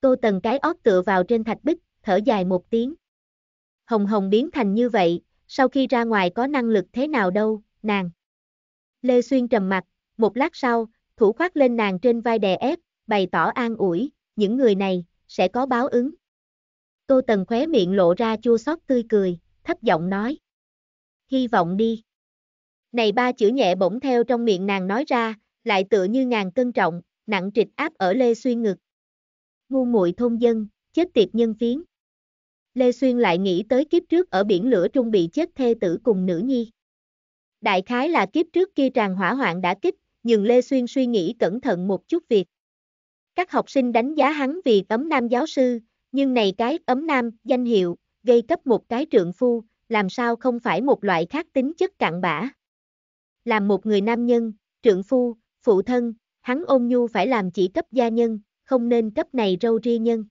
Speaker 1: Cô tần cái ót tựa vào trên thạch bích, thở dài một tiếng. Hồng hồng biến thành như vậy, sau khi ra ngoài có năng lực thế nào đâu, nàng. Lê Xuyên trầm mặt, một lát sau, thủ khoác lên nàng trên vai đè ép, bày tỏ an ủi, những người này, sẽ có báo ứng. Tô Tần khóe miệng lộ ra chua xót tươi cười, thấp giọng nói. Hy vọng đi. Này ba chữ nhẹ bỗng theo trong miệng nàng nói ra, lại tựa như ngàn cân trọng, nặng trịch áp ở Lê Xuyên ngực. Ngu muội thôn dân, chết tiệt nhân phiến. Lê Xuyên lại nghĩ tới kiếp trước ở biển lửa trung bị chết thê tử cùng nữ nhi. Đại khái là kiếp trước kia tràn hỏa hoạn đã kích, nhường Lê Xuyên suy nghĩ cẩn thận một chút việc. Các học sinh đánh giá hắn vì ấm nam giáo sư, nhưng này cái ấm nam, danh hiệu, gây cấp một cái trượng phu, làm sao không phải một loại khác tính chất cặn bã. Làm một người nam nhân, trượng phu, phụ thân, hắn ôn nhu phải làm chỉ cấp gia nhân, không nên cấp này râu ri nhân.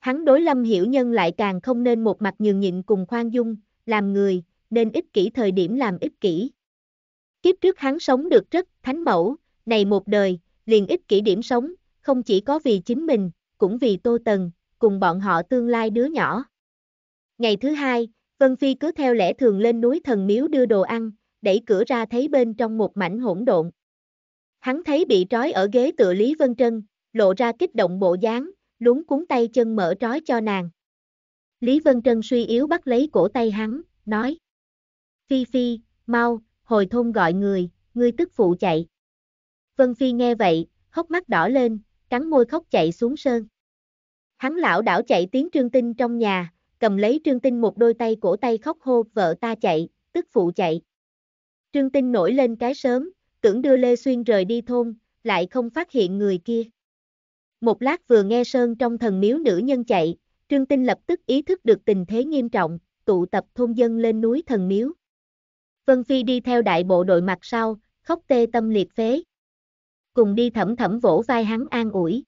Speaker 1: Hắn đối lâm hiểu nhân lại càng không nên một mặt nhường nhịn cùng khoan dung, làm người, nên ích kỷ thời điểm làm ích kỷ. Kiếp trước hắn sống được rất thánh mẫu, này một đời, liền ích kỷ điểm sống, không chỉ có vì chính mình, cũng vì Tô Tần, cùng bọn họ tương lai đứa nhỏ. Ngày thứ hai, Vân Phi cứ theo lẽ thường lên núi thần miếu đưa đồ ăn, đẩy cửa ra thấy bên trong một mảnh hỗn độn. Hắn thấy bị trói ở ghế tựa Lý Vân Trân, lộ ra kích động bộ dáng, lúng cuốn tay chân mở trói cho nàng. Lý Vân Trân suy yếu bắt lấy cổ tay hắn, nói. Phi Phi, mau, hồi thôn gọi người, ngươi tức phụ chạy. Vân Phi nghe vậy, hốc mắt đỏ lên, cắn môi khóc chạy xuống sơn. Hắn lão đảo chạy tiếng Trương Tinh trong nhà, cầm lấy Trương Tinh một đôi tay cổ tay khóc hô vợ ta chạy, tức phụ chạy. Trương Tinh nổi lên cái sớm, tưởng đưa Lê Xuyên rời đi thôn, lại không phát hiện người kia. Một lát vừa nghe Sơn trong thần miếu nữ nhân chạy, Trương Tinh lập tức ý thức được tình thế nghiêm trọng, tụ tập thôn dân lên núi thần miếu. Vân Phi đi theo đại bộ đội mặt sau, khóc tê tâm liệt phế. Cùng đi thẩm thẩm vỗ vai hắn an ủi.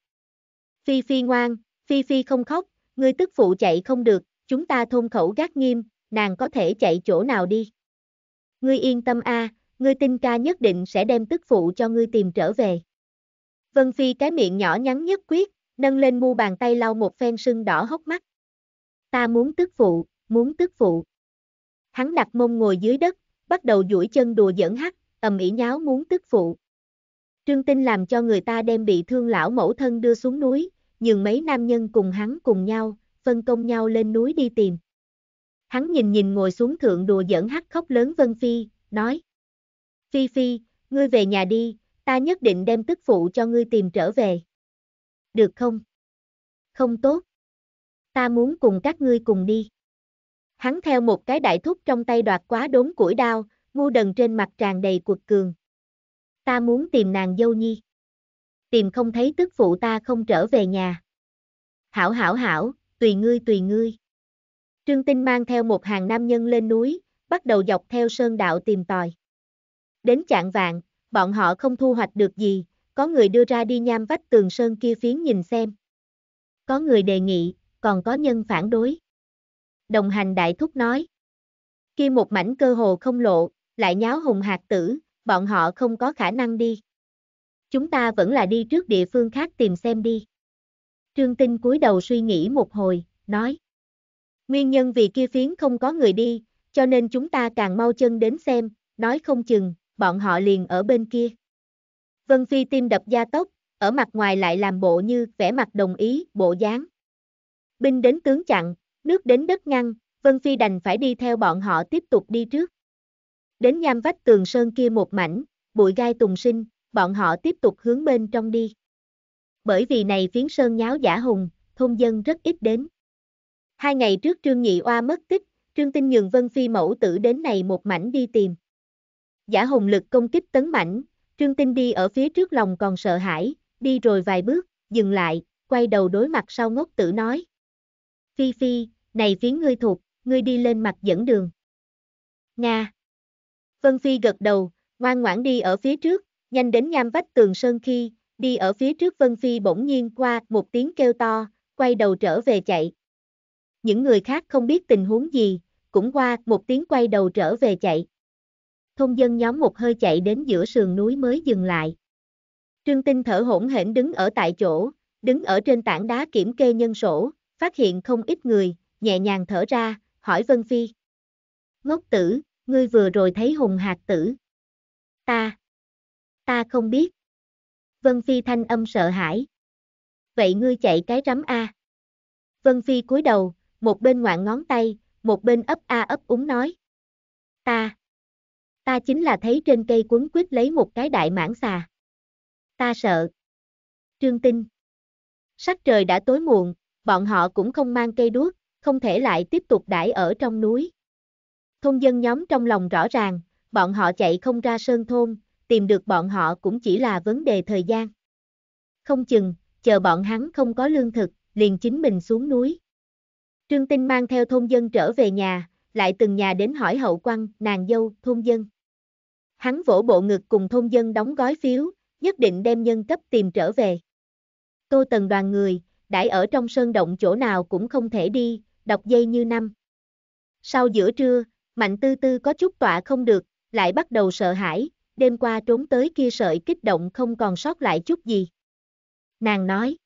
Speaker 1: Phi Phi ngoan, Phi Phi không khóc, ngươi tức phụ chạy không được, chúng ta thôn khẩu gác nghiêm, nàng có thể chạy chỗ nào đi. Ngươi yên tâm a, à, ngươi tin ca nhất định sẽ đem tức phụ cho ngươi tìm trở về. Vân Phi cái miệng nhỏ nhắn nhất quyết, nâng lên mu bàn tay lau một phen sưng đỏ hốc mắt. Ta muốn tức phụ, muốn tức phụ. Hắn đặt mông ngồi dưới đất, bắt đầu duỗi chân đùa giỡn hắt, ầm ĩ nháo muốn tức phụ. Trương Tinh làm cho người ta đem bị thương lão mẫu thân đưa xuống núi, nhường mấy nam nhân cùng hắn cùng nhau, phân công nhau lên núi đi tìm. Hắn nhìn nhìn ngồi xuống thượng đùa giỡn hắt khóc lớn Vân Phi, nói. Phi Phi, ngươi về nhà đi, ta nhất định đem tức phụ cho ngươi tìm trở về. Được không? Không tốt. Ta muốn cùng các ngươi cùng đi. Hắn theo một cái đại thúc trong tay đoạt quá đốn củi đao, ngu đần trên mặt tràn đầy cuột cường. Ta muốn tìm nàng dâu nhi. Tìm không thấy tức phụ ta không trở về nhà. Hảo hảo hảo, tùy ngươi tùy ngươi. Trương Tinh mang theo một hàng nam nhân lên núi, bắt đầu dọc theo sơn đạo tìm tòi. Đến chạng vạn, bọn họ không thu hoạch được gì, có người đưa ra đi nham vách tường sơn kia phiến nhìn xem. Có người đề nghị, còn có nhân phản đối đồng hành đại thúc nói. Khi một mảnh cơ hồ không lộ, lại nháo hùng hạt tử, bọn họ không có khả năng đi. Chúng ta vẫn là đi trước địa phương khác tìm xem đi. Trương Tinh cúi đầu suy nghĩ một hồi, nói. Nguyên nhân vì kia phiến không có người đi, cho nên chúng ta càng mau chân đến xem, nói không chừng, bọn họ liền ở bên kia. Vân Phi tim đập gia tốc, ở mặt ngoài lại làm bộ như vẻ mặt đồng ý, bộ dáng. Binh đến tướng chặn, nước đến đất ngăn, Vân Phi đành phải đi theo bọn họ tiếp tục đi trước. Đến nham vách tường sơn kia một mảnh, bụi gai tùng sinh, bọn họ tiếp tục hướng bên trong đi. Bởi vì này phiến sơn nháo giả hùng, thôn dân rất ít đến. Hai ngày trước Trương Nhị Oa mất tích, Trương Tinh nhường Vân Phi mẫu tử đến này một mảnh đi tìm. Giả hùng lực công kích tấn mảnh, Trương Tinh đi ở phía trước lòng còn sợ hãi, đi rồi vài bước, dừng lại, quay đầu đối mặt sau ngốc tử nói. Phi Phi, này phía ngươi thuộc, ngươi đi lên mặt dẫn đường. Nga. Vân Phi gật đầu, ngoan ngoãn đi ở phía trước, nhanh đến nham vách tường sơn khi, đi ở phía trước Vân Phi bỗng nhiên qua một tiếng kêu to, quay đầu trở về chạy. Những người khác không biết tình huống gì, cũng qua một tiếng quay đầu trở về chạy. Thông dân nhóm một hơi chạy đến giữa sườn núi mới dừng lại. Trương Tinh thở hổn hển đứng ở tại chỗ, đứng ở trên tảng đá kiểm kê nhân sổ, phát hiện không ít người, nhẹ nhàng thở ra, hỏi Vân Phi. Ngốc tử, ngươi vừa rồi thấy hùng hạt tử. Ta, ta không biết. Vân Phi thanh âm sợ hãi. Vậy ngươi chạy cái rắm A. Vân Phi cúi đầu, một bên ngoạn ngón tay, một bên ấp A ấp úng nói. Ta, ta chính là thấy trên cây quấn quýt lấy một cái đại mãn xà. Ta sợ. Trương Tinh. Sắc trời đã tối muộn, bọn họ cũng không mang cây đuốc, không thể lại tiếp tục đãi ở trong núi. Thôn dân nhóm trong lòng rõ ràng, bọn họ chạy không ra sơn thôn, tìm được bọn họ cũng chỉ là vấn đề thời gian. Không chừng, chờ bọn hắn không có lương thực, liền chính mình xuống núi. Trương Tinh mang theo thôn dân trở về nhà, lại từng nhà đến hỏi hậu quan, nàng dâu, thôn dân. Hắn vỗ bộ ngực cùng thôn dân đóng gói phiếu, nhất định đem nhân cấp tìm trở về. Tô Tần đoàn người, đãi ở trong sơn động chỗ nào cũng không thể đi, đọc dây như năm. Sau giữa trưa, Mạnh Tư Tư có chút tọa không được, lại bắt đầu sợ hãi, đêm qua trốn tới kia sợi kích động không còn sót lại chút gì. Nàng nói,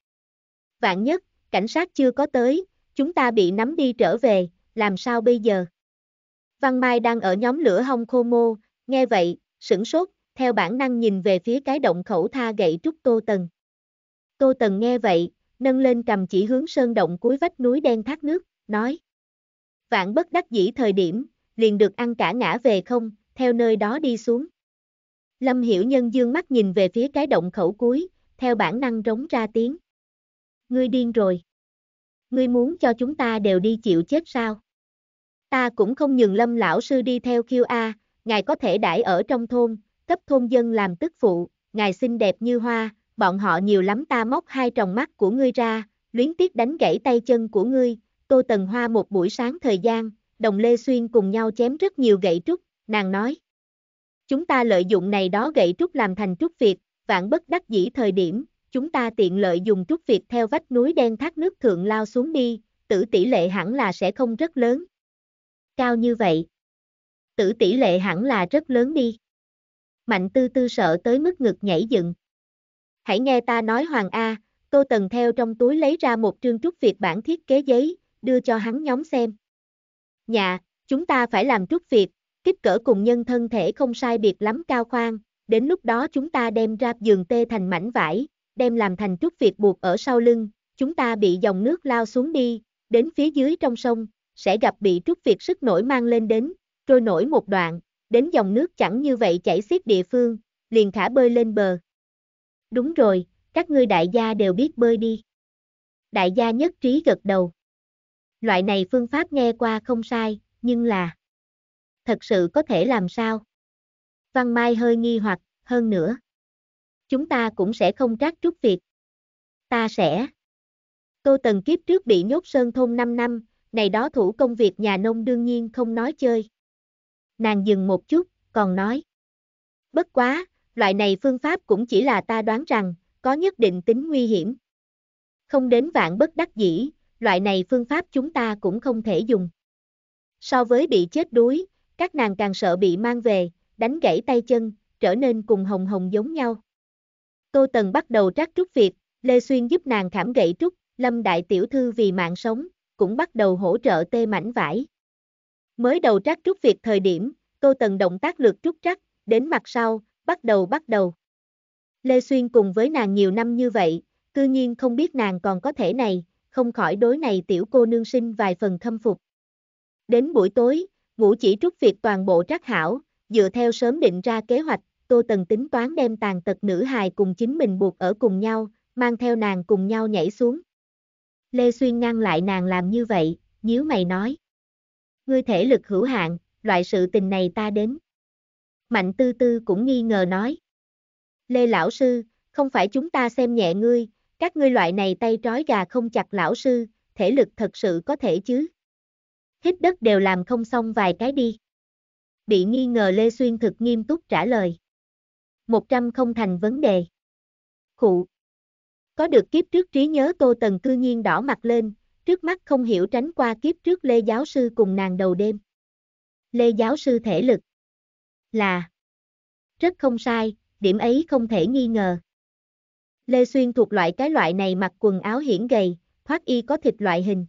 Speaker 1: vạn nhất, cảnh sát chưa có tới, chúng ta bị nắm đi trở về, làm sao bây giờ? Văn Mai đang ở nhóm lửa hong khô mô, nghe vậy, sửng sốt, theo bản năng nhìn về phía cái động khẩu tha gậy trúc Tô Tần. Tô Tần nghe vậy, nâng lên cầm chỉ hướng sơn động cuối vách núi đen thác nước, nói. Vạn bất đắc dĩ thời điểm, liền được ăn cả ngã về không, theo nơi đó đi xuống. Lâm Hiểu Nhân dương mắt nhìn về phía cái động khẩu cuối, theo bản năng rống ra tiếng. Ngươi điên rồi. Ngươi muốn cho chúng ta đều đi chịu chết sao? Ta cũng không nhường lâm lão sư đi theo khiêu A, ngài có thể đãi ở trong thôn, cấp thôn dân làm tức phụ, ngài xinh đẹp như hoa, bọn họ nhiều lắm ta móc hai tròng mắt của ngươi ra, luyến tiếc đánh gãy tay chân của ngươi, Tô Tần Hoa một buổi sáng thời gian, đồng Lê Xuyên cùng nhau chém rất nhiều gậy trúc, nàng nói. Chúng ta lợi dụng này đó gậy trúc làm thành trúc Việt, vạn bất đắc dĩ thời điểm, chúng ta tiện lợi dùng trúc Việt theo vách núi đen thác nước thượng lao xuống đi, tử tỷ lệ hẳn là sẽ không rất lớn. Cao như vậy. Tử tỷ lệ hẳn là rất lớn đi. Mạnh tư tư sợ tới mức ngực nhảy dựng hãy nghe ta nói Hoàng A, Tô Tần theo trong túi lấy ra một trương trúc Việt bản thiết kế giấy, đưa cho hắn nhóm xem. Nhà, dạ, chúng ta phải làm trúc Việt, kích cỡ cùng nhân thân thể không sai biệt lắm cao khoan, đến lúc đó chúng ta đem ra giường tê thành mảnh vải, đem làm thành trúc Việt buộc ở sau lưng, chúng ta bị dòng nước lao xuống đi, đến phía dưới trong sông, sẽ gặp bị trúc Việt sức nổi mang lên đến, trôi nổi một đoạn, đến dòng nước chẳng như vậy chảy xiết địa phương, liền thả bơi lên bờ đúng rồi, các ngươi đại gia đều biết bơi đi. Đại gia nhất trí gật đầu. Loại này phương pháp nghe qua không sai, nhưng là thật sự có thể làm sao? Văn Mai hơi nghi hoặc, hơn nữa. Chúng ta cũng sẽ không trát trút việc. Ta sẽ. Tô Tần kiếp trước bị nhốt sơn thôn 5 năm, này đó thủ công việc nhà nông đương nhiên không nói chơi. Nàng dừng một chút, còn nói. Bất quá, loại này phương pháp cũng chỉ là ta đoán rằng, có nhất định tính nguy hiểm. Không đến vạn bất đắc dĩ, loại này phương pháp chúng ta cũng không thể dùng. So với bị chết đuối, các nàng càng sợ bị mang về, đánh gãy tay chân, trở nên cùng hồng hồng giống nhau. Tô Tần bắt đầu trắc trúc việc, Lê Xuyên giúp nàng khảm gậy trúc, Lâm Đại Tiểu Thư vì mạng sống, cũng bắt đầu hỗ trợ tê mảnh vải. Mới đầu trắc trúc việc thời điểm, Tô Tần động tác lược trúc trắc, đến mặt sau, bắt đầu bắt đầu. Lê Xuyên cùng với nàng nhiều năm như vậy, cư nhiên không biết nàng còn có thể này, không khỏi đối này tiểu cô nương sinh vài phần khâm phục. Đến buổi tối, ngũ chỉ trúc việc toàn bộ trắc hảo, dựa theo sớm định ra kế hoạch, Tô Tần tính toán đem tàn tật nữ hài cùng chính mình buộc ở cùng nhau, mang theo nàng cùng nhau nhảy xuống. Lê Xuyên ngăn lại nàng làm như vậy, nhíu mày nói. Ngươi thể lực hữu hạn, loại sự tình này ta đến. Mạnh tư tư cũng nghi ngờ nói. Lê lão sư, không phải chúng ta xem nhẹ ngươi, các ngươi loại này tay trói gà không chặt lão sư, thể lực thật sự có thể chứ. Hít đất đều làm không xong vài cái đi. Bị nghi ngờ Lê Xuyên thực nghiêm túc trả lời. Một trăm không thành vấn đề. Khụ. Có được kiếp trước trí nhớ Tô Tần cư nhiên đỏ mặt lên, trước mắt không hiểu tránh qua kiếp trước Lê giáo sư cùng nàng đầu đêm. Lê giáo sư thể lực là rất không sai, điểm ấy không thể nghi ngờ. Lê Xuyên thuộc loại cái loại này mặc quần áo hiển gầy, thoát y có thịt loại hình.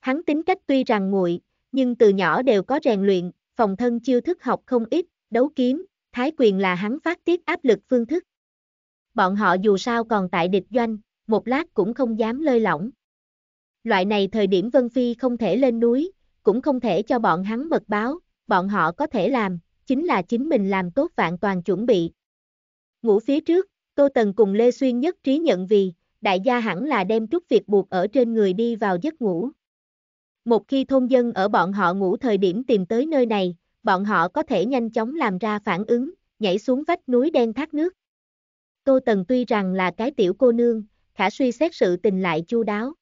Speaker 1: Hắn tính cách tuy rằng nguội, nhưng từ nhỏ đều có rèn luyện, phòng thân chiêu thức học không ít, đấu kiếm, thái quyền là hắn phát tiết áp lực phương thức. Bọn họ dù sao còn tại địch doanh, một lát cũng không dám lơi lỏng. Loại này thời điểm Vân Phi không thể lên núi, cũng không thể cho bọn hắn mật báo, bọn họ có thể làm, chính là chính mình làm tốt vạn toàn chuẩn bị. Ngủ phía trước, Tô Tần cùng Lê Xuyên nhất trí nhận vì, đại gia hẳn là đem chút việc buộc ở trên người đi vào giấc ngủ. Một khi thôn dân ở bọn họ ngủ thời điểm tìm tới nơi này, bọn họ có thể nhanh chóng làm ra phản ứng, nhảy xuống vách núi đen thác nước. Tô Tần tuy rằng là cái tiểu cô nương, khả suy xét sự tình lại chu đáo.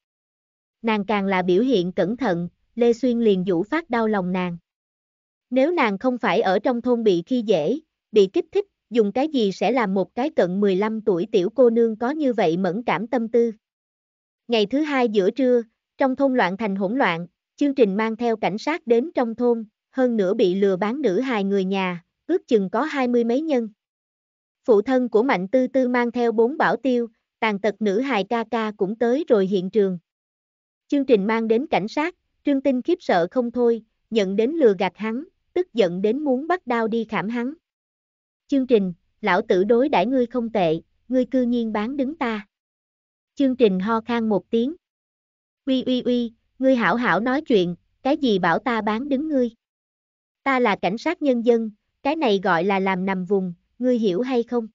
Speaker 1: Nàng càng là biểu hiện cẩn thận, Lê Xuyên liền vũ phát đau lòng nàng. Nếu nàng không phải ở trong thôn bị khi dễ, bị kích thích, dùng cái gì sẽ làm một cái cận 15 tuổi tiểu cô nương có như vậy mẫn cảm tâm tư. Ngày thứ hai giữa trưa, trong thôn loạn thành hỗn loạn, chương trình mang theo cảnh sát đến trong thôn, hơn nữa bị lừa bán nữ hài người nhà, ước chừng có hai mươi mấy nhân. Phụ thân của Mạnh Tư Tư mang theo bốn bảo tiêu, tàn tật nữ hài ca ca cũng tới rồi hiện trường. Chương trình mang đến cảnh sát, Trương Tinh khiếp sợ không thôi, nhận đến lừa gạt hắn, tức giận đến muốn bắt đao đi khảm hắn. Chương trình, lão tử đối đãi ngươi không tệ, ngươi cư nhiên bán đứng ta. Chương trình ho khan một tiếng. Uy uy uy, ngươi hảo hảo nói chuyện, cái gì bảo ta bán đứng ngươi? Ta là cảnh sát nhân dân, cái này gọi là làm nằm vùng, ngươi hiểu hay không?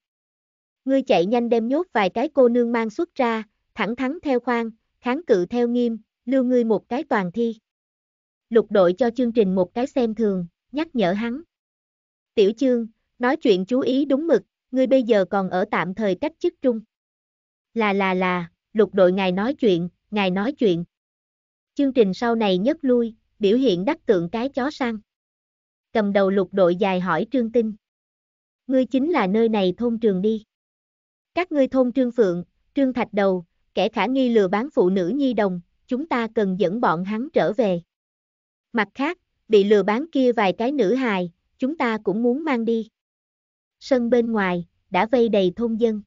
Speaker 1: Ngươi chạy nhanh đem nhốt vài cái cô nương mang xuất ra, thẳng thắn theo khoan, kháng cự theo nghiêm, lưu ngươi một cái toàn thi. Lục đội cho chương trình một cái xem thường, nhắc nhở hắn. Tiểu chương, nói chuyện chú ý đúng mực, ngươi bây giờ còn ở tạm thời cách chức trung. Là là là, lục đội ngài nói chuyện, ngài nói chuyện. Chương trình sau này nhất lui, biểu hiện đắc tượng cái chó săn. Cầm đầu lục đội dài hỏi Trương Tinh. Ngươi chính là nơi này thôn trường đi. Các ngươi thôn Trương Phượng, Trương Thạch Đầu, kẻ khả nghi lừa bán phụ nữ nhi đồng, chúng ta cần dẫn bọn hắn trở về. Mặt khác, bị lừa bán kia vài cái nữ hài, chúng ta cũng muốn mang đi. Sân bên ngoài, đã vây đầy thôn dân.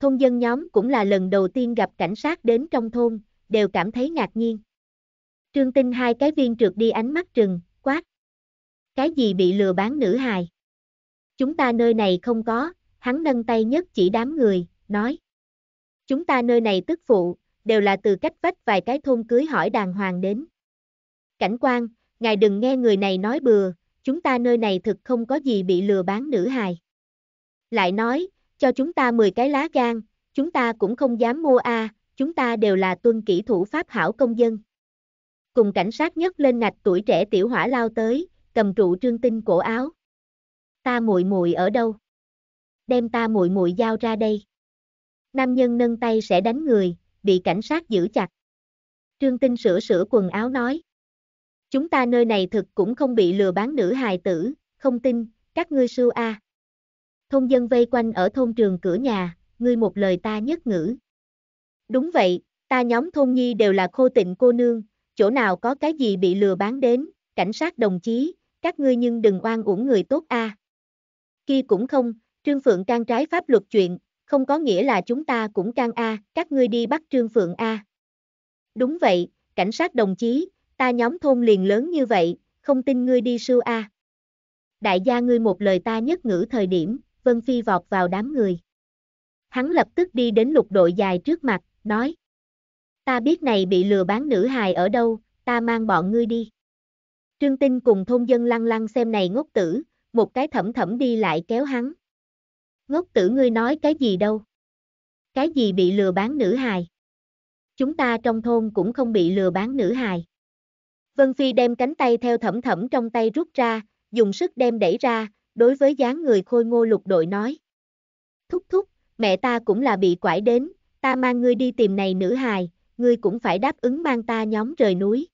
Speaker 1: Thôn dân nhóm cũng là lần đầu tiên gặp cảnh sát đến trong thôn, đều cảm thấy ngạc nhiên. Trương Tinh hai cái viên trượt đi ánh mắt trừng, quát. Cái gì bị lừa bán nữ hài? Chúng ta nơi này không có, hắn nâng tay nhất chỉ đám người, nói. Chúng ta nơi này tức phụ, đều là từ cách vách vài cái thôn cưới hỏi đàng hoàng đến. Cảnh quan, ngài đừng nghe người này nói bừa, chúng ta nơi này thực không có gì bị lừa bán nữ hài. Lại nói, cho chúng ta 10 cái lá gan, chúng ta cũng không dám mua a, à, chúng ta đều là tuân kỹ thủ pháp hảo công dân. Cùng cảnh sát nhất lên ngạch tuổi trẻ tiểu hỏa lao tới, cầm trụ trương tinh cổ áo. Ta muội muội ở đâu? Đem ta muội muội giao ra đây. Nam nhân nâng tay sẽ đánh người, bị cảnh sát giữ chặt. Trương Tinh sửa sửa quần áo nói. Chúng ta nơi này thực cũng không bị lừa bán nữ hài tử, không tin, các ngươi sưu a. Thôn dân vây quanh ở thôn trường cửa nhà, ngươi một lời ta nhất ngữ. Đúng vậy, ta nhóm thôn nhi đều là khô tịnh cô nương, chỗ nào có cái gì bị lừa bán đến, cảnh sát đồng chí, các ngươi nhưng đừng oan uổng người tốt a. À. Kia cũng không, Trương Phượng can trái pháp luật chuyện, không có nghĩa là chúng ta cũng can a, các ngươi đi bắt Trương Phượng a. Đúng vậy, cảnh sát đồng chí, ta nhóm thôn liền lớn như vậy, không tin ngươi đi sưu a. Đại gia ngươi một lời ta nhất ngữ thời điểm, Vân Phi vọt vào đám người. Hắn lập tức đi đến lục đội dài trước mặt, nói. Ta biết này bị lừa bán nữ hài ở đâu, ta mang bọn ngươi đi. Trương Tinh cùng thôn dân lăng lăng xem này ngốc tử, một cái thẩm thẩm đi lại kéo hắn. Ngốc tử ngươi nói cái gì đâu? Cái gì bị lừa bán nữ hài? Chúng ta trong thôn cũng không bị lừa bán nữ hài. Vân Phi đem cánh tay theo thẩm thẩm trong tay rút ra, dùng sức đem đẩy ra, đối với dáng người khôi ngô lục đội nói. Thúc thúc, mẹ ta cũng là bị quải đến, ta mang ngươi đi tìm này nữ hài, ngươi cũng phải đáp ứng mang ta nhóm rời núi.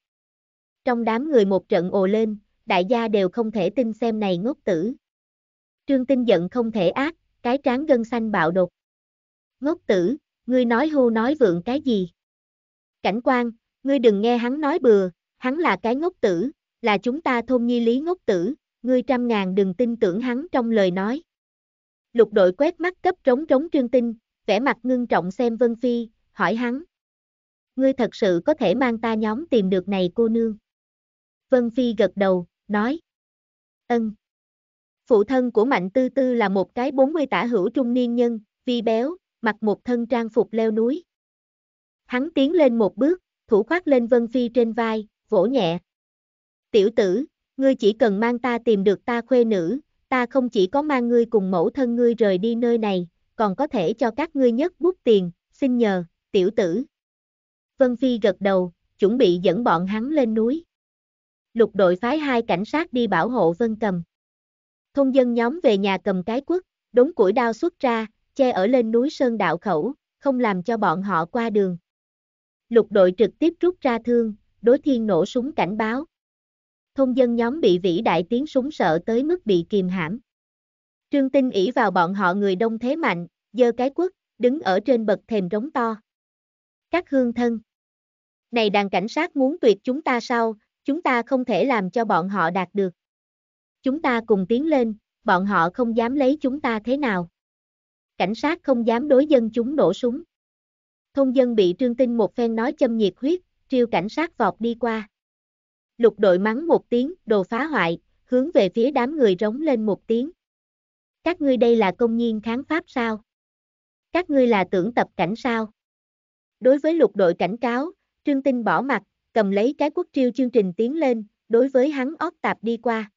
Speaker 1: Trong đám người một trận ồ lên, đại gia đều không thể tin xem này ngốc tử. Trương tinh giận không thể ác, cái trán gân xanh bạo đột. Ngốc tử, ngươi nói hô nói vượng cái gì? Cảnh quan, ngươi đừng nghe hắn nói bừa, hắn là cái ngốc tử, là chúng ta thôn nhi lý ngốc tử, ngươi trăm ngàn đừng tin tưởng hắn trong lời nói. Lục đội quét mắt cấp trống trống trương tinh, vẻ mặt ngưng trọng xem Vân Phi, hỏi hắn. Ngươi thật sự có thể mang ta nhóm tìm được này cô nương. Vân Phi gật đầu, nói. Ân. Phụ thân của Mạnh Tư Tư là một cái 40 tả hữu trung niên nhân, vi béo, mặc một thân trang phục leo núi. Hắn tiến lên một bước, thủ khoát lên Vân Phi trên vai, vỗ nhẹ. Tiểu tử, ngươi chỉ cần mang ta tìm được ta khuê nữ, ta không chỉ có mang ngươi cùng mẫu thân ngươi rời đi nơi này, còn có thể cho các ngươi nhất bút tiền, xin nhờ, tiểu tử. Vân Phi gật đầu, chuẩn bị dẫn bọn hắn lên núi. Lục đội phái hai cảnh sát đi bảo hộ Vân Cầm. Thôn dân nhóm về nhà cầm cái quất, đống củi đao xuất ra, che ở lên núi Sơn Đạo Khẩu, không làm cho bọn họ qua đường. Lục đội trực tiếp rút ra thương, đối thiên nổ súng cảnh báo. Thôn dân nhóm bị vĩ đại tiếng súng sợ tới mức bị kìm hãm. Trương Tinh ỷ vào bọn họ người đông thế mạnh, giơ cái quất, đứng ở trên bậc thềm rống to. Các hương thân. Này đàn cảnh sát muốn tuyệt chúng ta sao, chúng ta không thể làm cho bọn họ đạt được. Chúng ta cùng tiến lên, bọn họ không dám lấy chúng ta thế nào. Cảnh sát không dám đối dân chúng nổ súng. Thôn dân bị Trương Tinh một phen nói châm nhiệt huyết, Triêu cảnh sát vọt đi qua. Lục đội mắng một tiếng, đồ phá hoại, hướng về phía đám người rống lên một tiếng. Các ngươi đây là công nhiên kháng pháp sao? Các ngươi là tưởng tập cảnh sao? Đối với lục đội cảnh cáo, Trương Tinh bỏ mặt, cầm lấy cái quốc triêu chương trình tiến lên, đối với hắn ót tạp đi qua.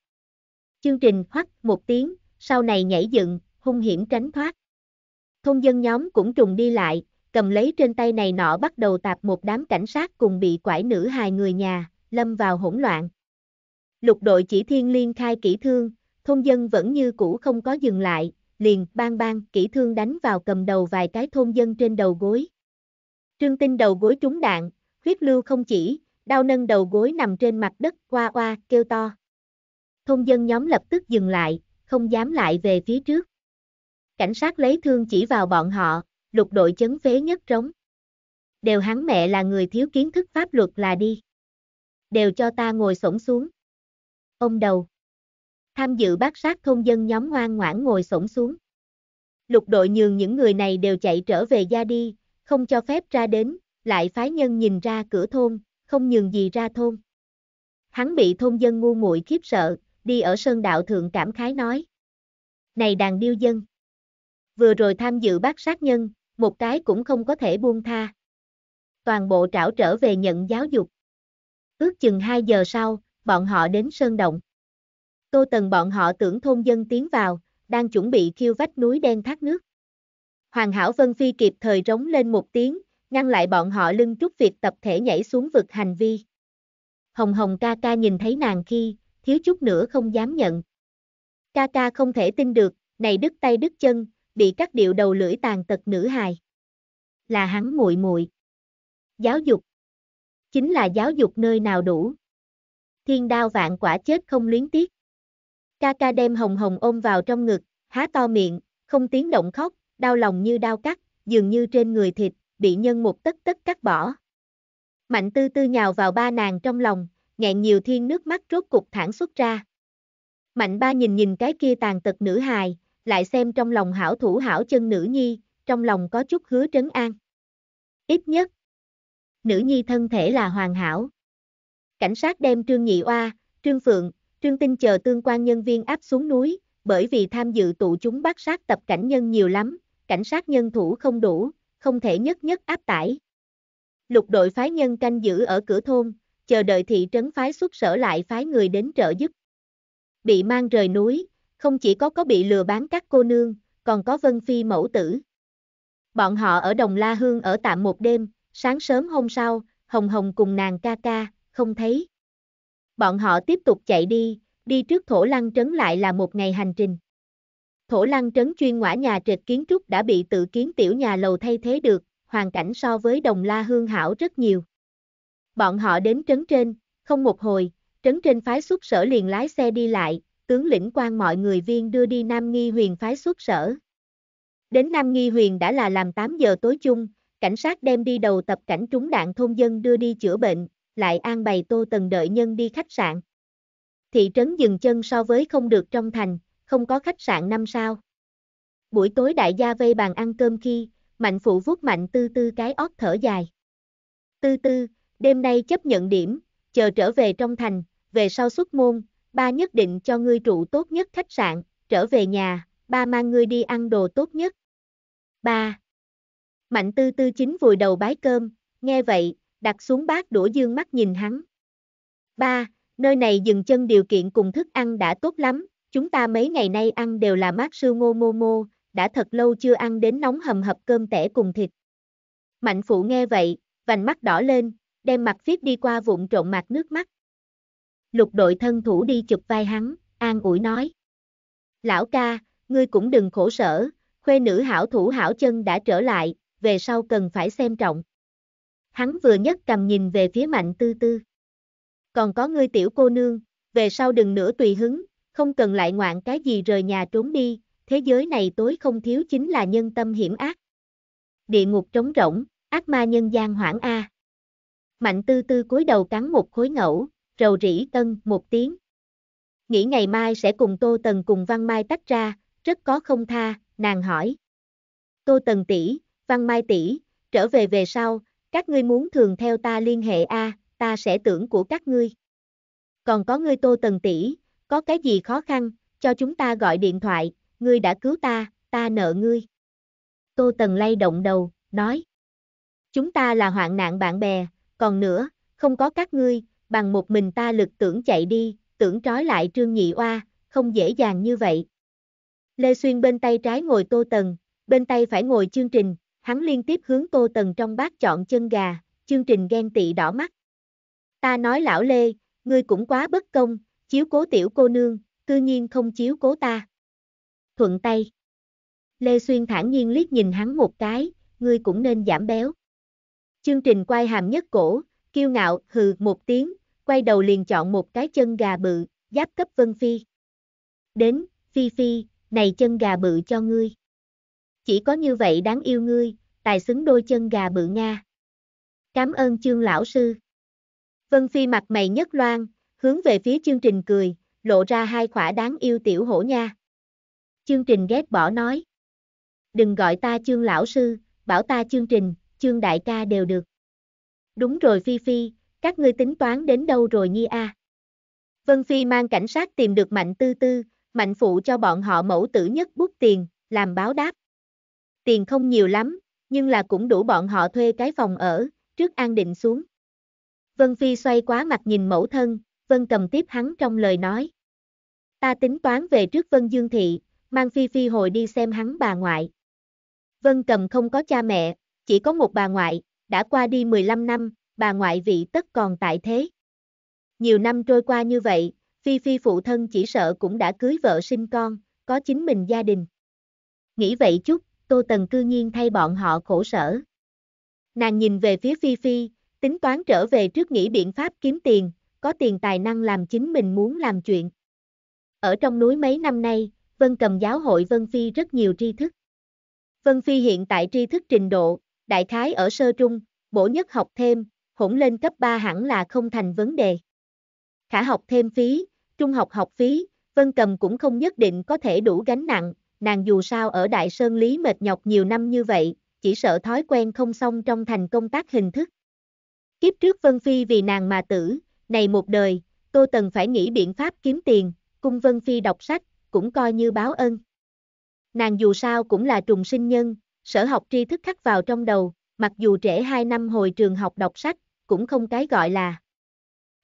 Speaker 1: Chương trình hoắc một tiếng, sau này nhảy dựng, hung hiểm tránh thoát. Thôn dân nhóm cũng trùng đi lại, cầm lấy trên tay này nọ bắt đầu tạp một đám cảnh sát cùng bị quải nữ hài người nhà, lâm vào hỗn loạn. Lục đội chỉ thiên liên khai kỹ thương, thôn dân vẫn như cũ không có dừng lại, liền bang bang kỹ thương đánh vào cầm đầu vài cái thôn dân trên đầu gối. Trương Tinh đầu gối trúng đạn, huyết lưu không chỉ, đau nâng đầu gối nằm trên mặt đất qua qua kêu to. Thôn dân nhóm lập tức dừng lại, không dám lại về phía trước. Cảnh sát lấy thương chỉ vào bọn họ, lục đội chấn phế nhất trống. Đều hắn mẹ là người thiếu kiến thức pháp luật là đi. Đều cho ta ngồi sổng xuống. Ông đầu. Tham dự bát sát thôn dân nhóm ngoan ngoãn ngồi sổng xuống. Lục đội nhường những người này đều chạy trở về gia đi, không cho phép ra đến, lại phái nhân nhìn ra cửa thôn, không nhường gì ra thôn. Hắn bị thôn dân ngu muội khiếp sợ, đi ở sơn đạo thượng cảm khái nói. Này đàn điêu dân! Vừa rồi tham dự bác sát nhân, một cái cũng không có thể buông tha. Toàn bộ trảo trở về nhận giáo dục. Ước chừng 2 giờ sau, bọn họ đến sơn động. Tô Tần bọn họ tưởng thôn dân tiến vào, đang chuẩn bị khiêu vách núi đen thác nước. Hoàng Hảo Vân Phi kịp thời rống lên một tiếng, ngăn lại bọn họ lưng trúc việc tập thể nhảy xuống vực hành vi. Hồng Hồng ca ca nhìn thấy nàng khi, thiếu chút nữa không dám nhận. Ca ca không thể tin được, này đứt tay đứt chân, bị cắt điệu đầu lưỡi tàn tật nữ hài. Là hắn muội muội. Giáo dục. Chính là giáo dục nơi nào đủ. Thiên đao vạn quả chết không luyến tiếc. Ca ca đem hồng hồng ôm vào trong ngực, há to miệng, không tiếng động khóc, đau lòng như đau cắt, dường như trên người thịt, bị nhân một tất tất cắt bỏ. Mạnh tư tư nhào vào ba nàng trong lòng, nghẹn nhiều thiên nước mắt rốt cục thản xuất ra. Mạnh ba nhìn nhìn cái kia tàn tật nữ hài, lại xem trong lòng hảo thủ hảo chân nữ nhi, trong lòng có chút hứa trấn an. Ít nhất, nữ nhi thân thể là hoàn hảo. Cảnh sát đem Trương Nhị Oa, Trương Phượng, Trương Tinh chờ tương quan nhân viên áp xuống núi, bởi vì tham dự tụ chúng bắt sát tập cảnh nhân nhiều lắm, cảnh sát nhân thủ không đủ, không thể nhất nhất áp tải. Lục đội phái nhân canh giữ ở cửa thôn, chờ đợi thị trấn phái xuất sở lại phái người đến trợ giúp. Bị mang rời núi, không chỉ có có bị lừa bán các cô nương, còn có Vân Phi mẫu tử. Bọn họ ở Đồng La Hương ở tạm một đêm, sáng sớm hôm sau, Hồng Hồng cùng nàng ca ca, không thấy. Bọn họ tiếp tục chạy đi, đi trước Thổ Lăng Trấn lại là một ngày hành trình. Thổ Lăng Trấn chuyên ngõa nhà trệt kiến trúc đã bị tự kiến tiểu nhà lầu thay thế được, hoàn cảnh so với Đồng La Hương hảo rất nhiều. Bọn họ đến trấn trên, không một hồi, trấn trên phái xuất sở liền lái xe đi lại, tướng lĩnh quan mọi người viên đưa đi Nam Nghi Huyền phái xuất sở. Đến Nam Nghi Huyền đã là làm 8 giờ tối chung, cảnh sát đem đi đầu tập cảnh trúng đạn thôn dân đưa đi chữa bệnh, lại an bày tô tần đợi nhân đi khách sạn. Thị trấn dừng chân so với không được trong thành, không có khách sạn năm sao. Buổi tối đại gia vây bàn ăn cơm khi, mạnh phụ vuốt mạnh tư tư cái ót thở dài. Tư tư, đêm nay chấp nhận điểm, chờ trở về trong thành, về sau xuất môn, ba nhất định cho ngươi trụ tốt nhất khách sạn, trở về nhà, ba mang ngươi đi ăn đồ tốt nhất. Ba. Mạnh tư tư chính vùi đầu bái cơm, nghe vậy, đặt xuống bát đũa dương mắt nhìn hắn. Ba, nơi này dừng chân điều kiện cùng thức ăn đã tốt lắm, chúng ta mấy ngày nay ăn đều là mát sư ngô mô mô, đã thật lâu chưa ăn đến nóng hầm hập cơm tẻ cùng thịt. Mạnh phụ nghe vậy, vành mắt đỏ lên, đem mặt viết đi qua vụn trộn mặt nước mắt lục đội thân thủ đi chụp vai hắn, an ủi nói. Lão ca, ngươi cũng đừng khổ sở, khuê nữ hảo thủ hảo chân đã trở lại, về sau cần phải xem trọng. Hắn vừa nhất cầm nhìn về phía mạnh tư tư. Còn có ngươi tiểu cô nương, về sau đừng nữa tùy hứng, không cần lại ngoạn cái gì rời nhà trốn đi, thế giới này tối không thiếu chính là nhân tâm hiểm ác. Địa ngục trống rỗng, ác ma nhân gian hoảng A. Mạnh tư tư cúi đầu cắn một khối ngẫu, rầu rĩ tân một tiếng. Nghĩ ngày mai sẽ cùng Tô Tần cùng Văn Mai tách ra, rất có không tha, nàng hỏi. Tô Tần tỷ, Văn Mai tỷ, trở về về sau, các ngươi muốn thường theo ta liên hệ a, ta sẽ tưởng của các ngươi. Còn có ngươi Tô Tần tỷ, có cái gì khó khăn, cho chúng ta gọi điện thoại, ngươi đã cứu ta, ta nợ ngươi. Tô Tần lay động đầu, nói. Chúng ta là hoạn nạn bạn bè, còn nữa, không có các ngươi, bằng một mình ta lực tưởng chạy đi, tưởng trói lại Trương Nhị Oa, không dễ dàng như vậy. Lê Xuyên bên tay trái ngồi Tô Tần, bên tay phải ngồi chương trình, hắn liên tiếp hướng Tô Tần trong bát chọn chân gà, chương trình ghen tị đỏ mắt. Ta nói lão Lê, ngươi cũng quá bất công, chiếu cố tiểu cô nương, cư nhiên không chiếu cố ta. Thuận tay. Lê Xuyên thản nhiên liếc nhìn hắn một cái, ngươi cũng nên giảm béo. Chương trình quay hàm nhất cổ, Kiêu ngạo, hừ, một tiếng, quay đầu liền chọn một cái chân gà bự, giáp cấp Vân Phi. Đến, Phi Phi, này chân gà bự cho ngươi. Chỉ có như vậy đáng yêu ngươi, tài xứng đôi chân gà bự Nga. Cám ơn chương lão sư. Vân Phi mặt mày nhất loan, hướng về phía chương trình cười, lộ ra hai khỏa đáng yêu tiểu hổ nha. Chương trình ghét bỏ nói. Đừng gọi ta chương lão sư, bảo ta chương trình, chương đại ca đều được đúng rồi Phi Phi, các ngươi tính toán đến đâu rồi Nhi A. Vân Phi mang cảnh sát tìm được Mạnh Tư Tư, Mạnh Phụ cho bọn họ mẫu tử nhất bút tiền, làm báo đáp. Tiền không nhiều lắm, nhưng là cũng đủ bọn họ thuê cái phòng ở, trước an định xuống. Vân Phi xoay quá mặt nhìn mẫu thân, Vân cầm tiếp hắn trong lời nói. Ta tính toán về trước Vân Dương Thị, mang Phi Phi hồi đi xem hắn bà ngoại. Vân cầm không có cha mẹ, chỉ có một bà ngoại, đã qua đi 15 năm, bà ngoại vị tất còn tại thế. Nhiều năm trôi qua như vậy, Phi Phi phụ thân chỉ sợ cũng đã cưới vợ sinh con, có chính mình gia đình. Nghĩ vậy chút, Tô Tần cư nhiên thay bọn họ khổ sở. Nàng nhìn về phía Phi Phi, tính toán trở về trước nghĩ biện pháp kiếm tiền, có tiền tài năng làm chính mình muốn làm chuyện. Ở trong núi mấy năm nay, Vân cầm giáo hội Vân Phi rất nhiều tri thức. Vân Phi hiện tại tri thức trình độ, đại khái ở sơ trung, bổ nhất học thêm, hỗn lên cấp 3 hẳn là không thành vấn đề. Khả học thêm phí, trung học học phí, Vân Cầm cũng không nhất định có thể đủ gánh nặng, nàng dù sao ở Đại Sơn Lý mệt nhọc nhiều năm như vậy, chỉ sợ thói quen không xong trong thành công tác hình thức. Kiếp trước Vân Phi vì nàng mà tử, này một đời, Tô Tần phải nghĩ biện pháp kiếm tiền, cung Vân Phi đọc sách, cũng coi như báo ân. Nàng dù sao cũng là trùng sinh nhân, sở học tri thức khắc vào trong đầu, mặc dù trễ 2 năm hồi trường học đọc sách, cũng không cái gọi là.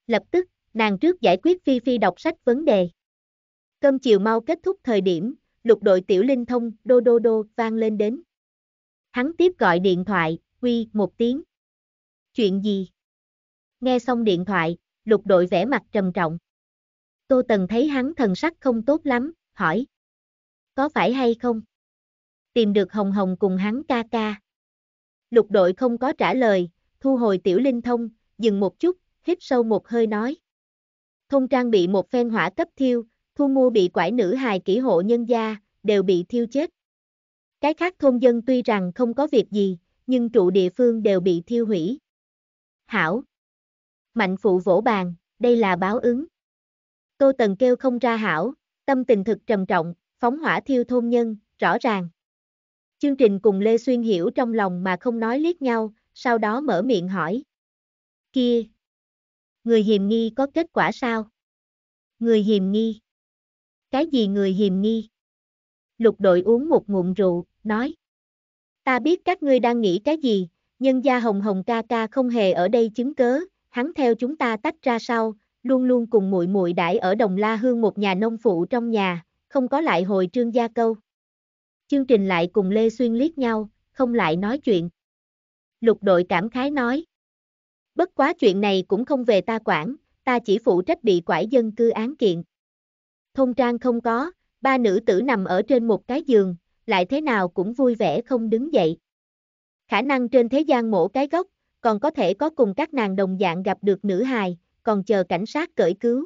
Speaker 1: Lập tức, nàng trước giải quyết Phi Phi đọc sách vấn đề. Cơm chiều mau kết thúc thời điểm, lục đội tiểu linh thông đô đô đô vang lên đến. Hắn tiếp gọi điện thoại, quy một tiếng. Chuyện gì? Nghe xong điện thoại, lục đội vẻ mặt trầm trọng. Tô Tần thấy hắn thần sắc không tốt lắm, hỏi. Có phải hay không? tìm được Hồng Hồng cùng hắn ca ca. Lục đội không có trả lời, thu hồi tiểu linh thông, dừng một chút, hít sâu một hơi nói. Thông trang bị một phen hỏa cấp thiêu, thu mua bị quải nữ hài kỹ hộ nhân gia, đều bị thiêu chết. Cái khác thôn dân tuy rằng không có việc gì, nhưng trụ địa phương đều bị thiêu hủy. Hảo! Mạnh phụ vỗ bàn, đây là báo ứng. Tô Tần kêu không ra hảo, tâm tình thực trầm trọng, phóng hỏa thiêu thôn nhân, rõ ràng. Chương trình cùng Lê Xuyên hiểu trong lòng mà không nói liếc nhau, sau đó mở miệng hỏi. Kia! Người hiềm nghi có kết quả sao? Người hiềm nghi? Cái gì người hiềm nghi? Lục đội uống một ngụm rượu, nói. Ta biết các ngươi đang nghĩ cái gì, nhân gia hồng hồng ca ca không hề ở đây chứng cớ, hắn theo chúng ta tách ra sau, luôn luôn cùng muội muội đãi ở Đồng La Hương một nhà nông phụ trong nhà, không có lại hồi trương gia câu. Chương trình lại cùng Lê Xuyên liếc nhau, không lại nói chuyện. Lục đội cảm khái nói. Bất quá chuyện này cũng không về ta quản, ta chỉ phụ trách bị quải dân cư án kiện. Thông trang không có, ba nữ tử nằm ở trên một cái giường, lại thế nào cũng vui vẻ không đứng dậy. Khả năng trên thế gian mổ cái gốc, còn có thể có cùng các nàng đồng dạng gặp được nữ hài, còn chờ cảnh sát cởi cứu.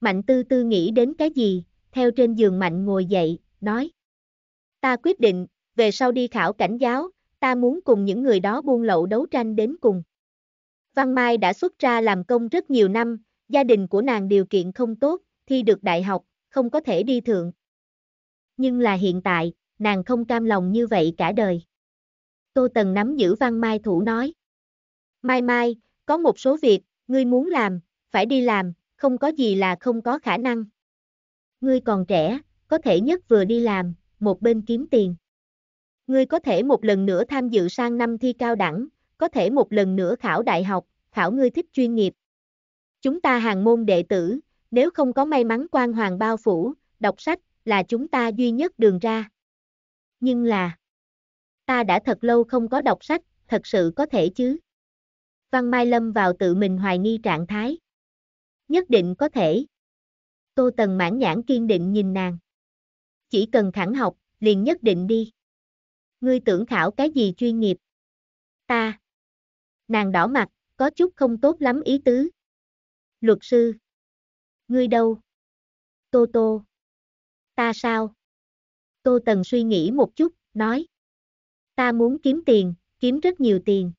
Speaker 1: Mạnh tư tư nghĩ đến cái gì, theo trên giường mạnh ngồi dậy, nói ta quyết định, về sau đi khảo cảnh giáo, ta muốn cùng những người đó buôn lậu đấu tranh đến cùng. Văn Mai đã xuất ra làm công rất nhiều năm, gia đình của nàng điều kiện không tốt, thi được đại học, không có thể đi thượng. Nhưng là hiện tại, nàng không cam lòng như vậy cả đời. Tô Tần nắm giữ Văn Mai thủ nói. Mai Mai, có một số việc, ngươi muốn làm, phải đi làm, không có gì là không có khả năng. Ngươi còn trẻ, có thể nhất vừa đi làm, một bên kiếm tiền. Ngươi có thể một lần nữa tham dự sang năm thi cao đẳng, có thể một lần nữa khảo đại học, khảo ngươi thích chuyên nghiệp. Chúng ta hàng môn đệ tử, nếu không có may mắn quan hoàng bao phủ, đọc sách là chúng ta duy nhất đường ra. Nhưng là, ta đã thật lâu không có đọc sách, thật sự có thể chứ. Văn Mai Lâm vào tự mình hoài nghi trạng thái. Nhất định có thể. Tô Tần mãn nhãn kiên định nhìn nàng chỉ cần thẳng học, liền nhất định đi. Ngươi tưởng khảo cái gì chuyên nghiệp? Ta. Nàng đỏ mặt, có chút không tốt lắm ý tứ. Luật sư. Ngươi đâu? Tô Tô. Ta sao? Tô Tần suy nghĩ một chút, nói. Ta muốn kiếm tiền, kiếm rất nhiều tiền.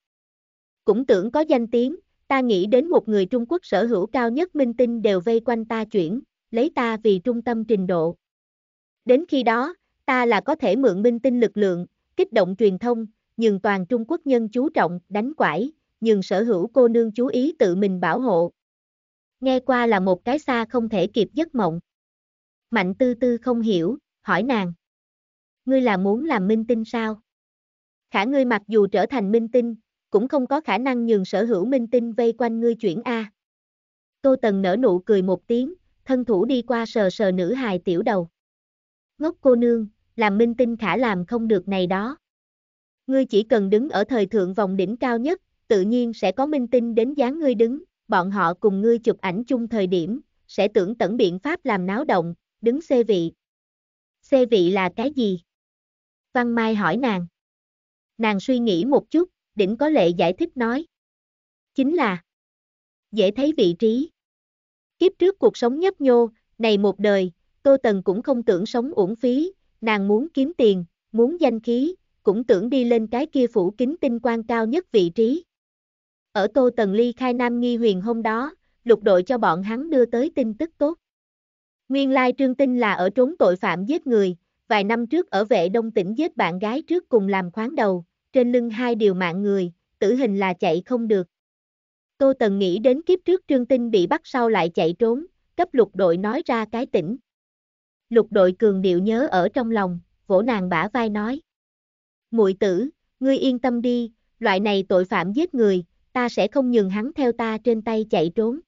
Speaker 1: Cũng tưởng có danh tiếng, ta nghĩ đến một người Trung Quốc sở hữu cao nhất minh tinh đều vây quanh ta chuyển, lấy ta vì trung tâm trình độ, Đến khi đó, ta là có thể mượn minh tinh lực lượng, kích động truyền thông, nhường toàn Trung Quốc nhân chú trọng, đánh quải, nhường sở hữu cô nương chú ý tự mình bảo hộ. Nghe qua là một cái xa không thể kịp giấc mộng. Mạnh tư tư không hiểu, hỏi nàng. Ngươi là muốn làm minh tinh sao? Khả ngươi mặc dù trở thành minh tinh, cũng không có khả năng nhường sở hữu minh tinh vây quanh ngươi chuyển A. Tô Tần nở nụ cười một tiếng, thân thủ đi qua sờ sờ nữ hài tiểu đầu ngốc cô nương, làm minh tinh khả làm không được này đó. Ngươi chỉ cần đứng ở thời thượng vòng đỉnh cao nhất, tự nhiên sẽ có minh tinh đến dáng ngươi đứng, bọn họ cùng ngươi chụp ảnh chung thời điểm, sẽ tưởng tận biện pháp làm náo động, đứng xê vị. Xê vị là cái gì? Văn Mai hỏi nàng. Nàng suy nghĩ một chút, đỉnh có lệ giải thích nói. Chính là dễ thấy vị trí. Kiếp trước cuộc sống nhấp nhô, này một đời, Tô Tần cũng không tưởng sống uổng phí, nàng muốn kiếm tiền, muốn danh khí, cũng tưởng đi lên cái kia phủ kính tinh quan cao nhất vị trí. Ở Tô Tần ly khai Nam Nghi huyền hôm đó, lục đội cho bọn hắn đưa tới tin tức tốt. Nguyên lai Trương Tinh là ở trốn tội phạm giết người, vài năm trước ở vệ đông tỉnh giết bạn gái trước cùng làm khoáng đầu, trên lưng hai điều mạng người, tử hình là chạy không được. Tô Tần nghĩ đến kiếp trước Trương Tinh bị bắt sau lại chạy trốn, cấp lục đội nói ra cái tỉnh lục đội cường điệu nhớ ở trong lòng, vỗ nàng bả vai nói. muội tử, ngươi yên tâm đi, loại này tội phạm giết người, ta sẽ không nhường hắn theo ta trên tay chạy trốn.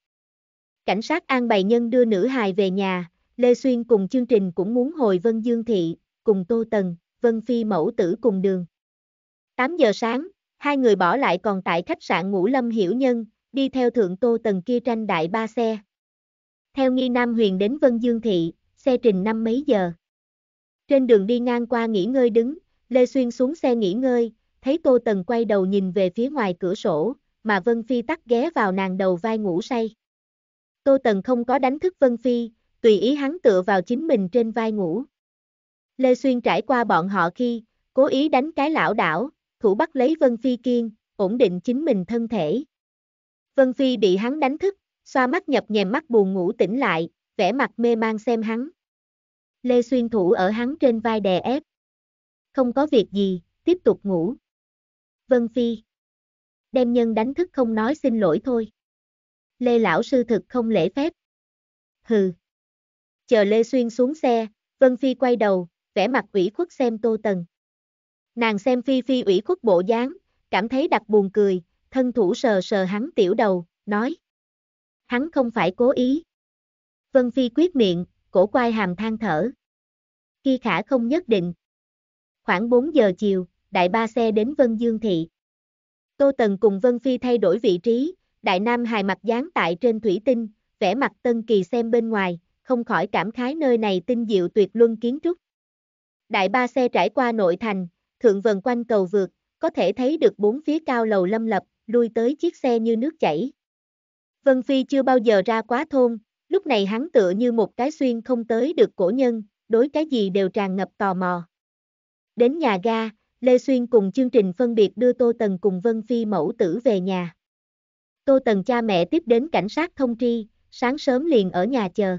Speaker 1: Cảnh sát an bày nhân đưa nữ hài về nhà, Lê Xuyên cùng chương trình cũng muốn hồi Vân Dương Thị, cùng Tô Tần, Vân Phi mẫu tử cùng đường. 8 giờ sáng, hai người bỏ lại còn tại khách sạn Ngũ Lâm Hiểu Nhân, đi theo thượng Tô Tần kia tranh đại ba xe. Theo nghi Nam Huyền đến Vân Dương Thị, xe trình năm mấy giờ. Trên đường đi ngang qua nghỉ ngơi đứng, Lê Xuyên xuống xe nghỉ ngơi, thấy Tô Tần quay đầu nhìn về phía ngoài cửa sổ, mà Vân Phi tắt ghé vào nàng đầu vai ngủ say. Tô Tần không có đánh thức Vân Phi, tùy ý hắn tựa vào chính mình trên vai ngủ. Lê Xuyên trải qua bọn họ khi, cố ý đánh cái lão đảo, thủ bắt lấy Vân Phi kiên, ổn định chính mình thân thể. Vân Phi bị hắn đánh thức, xoa mắt nhập nhèm mắt buồn ngủ tỉnh lại, vẻ mặt mê mang xem hắn. Lê Xuyên thủ ở hắn trên vai đè ép. Không có việc gì, tiếp tục ngủ. Vân Phi. Đem nhân đánh thức không nói xin lỗi thôi. Lê lão sư thực không lễ phép. Hừ. Chờ Lê Xuyên xuống xe, Vân Phi quay đầu, vẻ mặt ủy khuất xem Tô Tần. Nàng xem Phi Phi ủy khuất bộ dáng, cảm thấy đặc buồn cười, thân thủ sờ sờ hắn tiểu đầu, nói. Hắn không phải cố ý. Vân Phi quyết miệng, cổ quai hàm than thở. Khi khả không nhất định. Khoảng 4 giờ chiều, đại ba xe đến Vân Dương Thị. Tô Tần cùng Vân Phi thay đổi vị trí, đại nam hài mặt dán tại trên thủy tinh, vẽ mặt Tân Kỳ xem bên ngoài, không khỏi cảm khái nơi này tinh diệu tuyệt luân kiến trúc. Đại ba xe trải qua nội thành, thượng vần quanh cầu vượt, có thể thấy được bốn phía cao lầu lâm lập, lui tới chiếc xe như nước chảy. Vân Phi chưa bao giờ ra quá thôn, Lúc này hắn tựa như một cái xuyên không tới được cổ nhân, đối cái gì đều tràn ngập tò mò. Đến nhà ga, Lê Xuyên cùng chương trình phân biệt đưa Tô Tần cùng Vân Phi mẫu tử về nhà. Tô Tần cha mẹ tiếp đến cảnh sát thông tri, sáng sớm liền ở nhà chờ.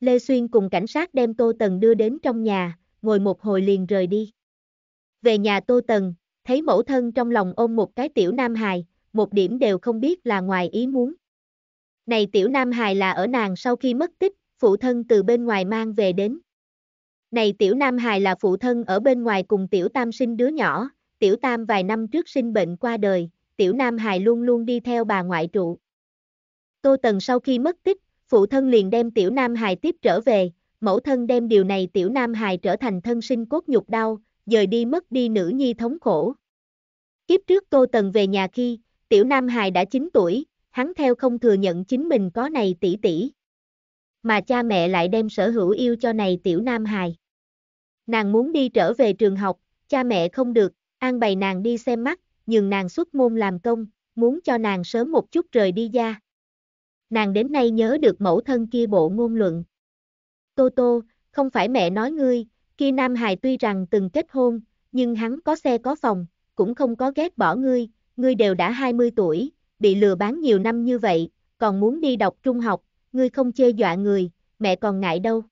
Speaker 1: Lê Xuyên cùng cảnh sát đem Tô Tần đưa đến trong nhà, ngồi một hồi liền rời đi. Về nhà Tô Tần, thấy mẫu thân trong lòng ôm một cái tiểu nam hài, một điểm đều không biết là ngoài ý muốn. Này tiểu nam hài là ở nàng sau khi mất tích, phụ thân từ bên ngoài mang về đến. Này tiểu nam hài là phụ thân ở bên ngoài cùng tiểu tam sinh đứa nhỏ, tiểu tam vài năm trước sinh bệnh qua đời, tiểu nam hài luôn luôn đi theo bà ngoại trụ. Tô Tần sau khi mất tích, phụ thân liền đem tiểu nam hài tiếp trở về, mẫu thân đem điều này tiểu nam hài trở thành thân sinh cốt nhục đau, dời đi mất đi nữ nhi thống khổ. Kiếp trước Tô Tần về nhà khi, tiểu nam hài đã 9 tuổi, hắn theo không thừa nhận chính mình có này tỷ tỷ. Mà cha mẹ lại đem sở hữu yêu cho này tiểu nam hài. Nàng muốn đi trở về trường học, cha mẹ không được, an bày nàng đi xem mắt, nhường nàng xuất môn làm công, muốn cho nàng sớm một chút rời đi ra. Nàng đến nay nhớ được mẫu thân kia bộ ngôn luận. Tô tô, không phải mẹ nói ngươi, kia nam hài tuy rằng từng kết hôn, nhưng hắn có xe có phòng, cũng không có ghét bỏ ngươi, ngươi đều đã 20 tuổi, bị lừa bán nhiều năm như vậy, còn muốn đi đọc trung học, ngươi không chê dọa người, mẹ còn ngại đâu.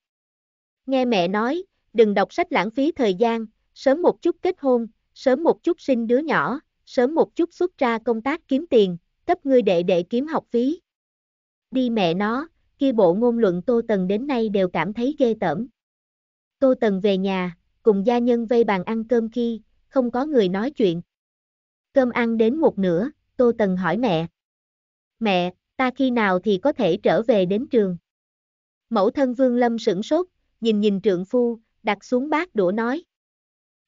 Speaker 1: Nghe mẹ nói, đừng đọc sách lãng phí thời gian, sớm một chút kết hôn, sớm một chút sinh đứa nhỏ, sớm một chút xuất ra công tác kiếm tiền, cấp ngươi đệ đệ kiếm học phí. Đi mẹ nó, kia bộ ngôn luận Tô Tần đến nay đều cảm thấy ghê tởm. Tô Tần về nhà, cùng gia nhân vây bàn ăn cơm khi, không có người nói chuyện. Cơm ăn đến một nửa, Tô Tần hỏi mẹ. Mẹ, ta khi nào thì có thể trở về đến trường? Mẫu thân Vương Lâm sửng sốt, nhìn nhìn trượng phu, đặt xuống bát đũa nói.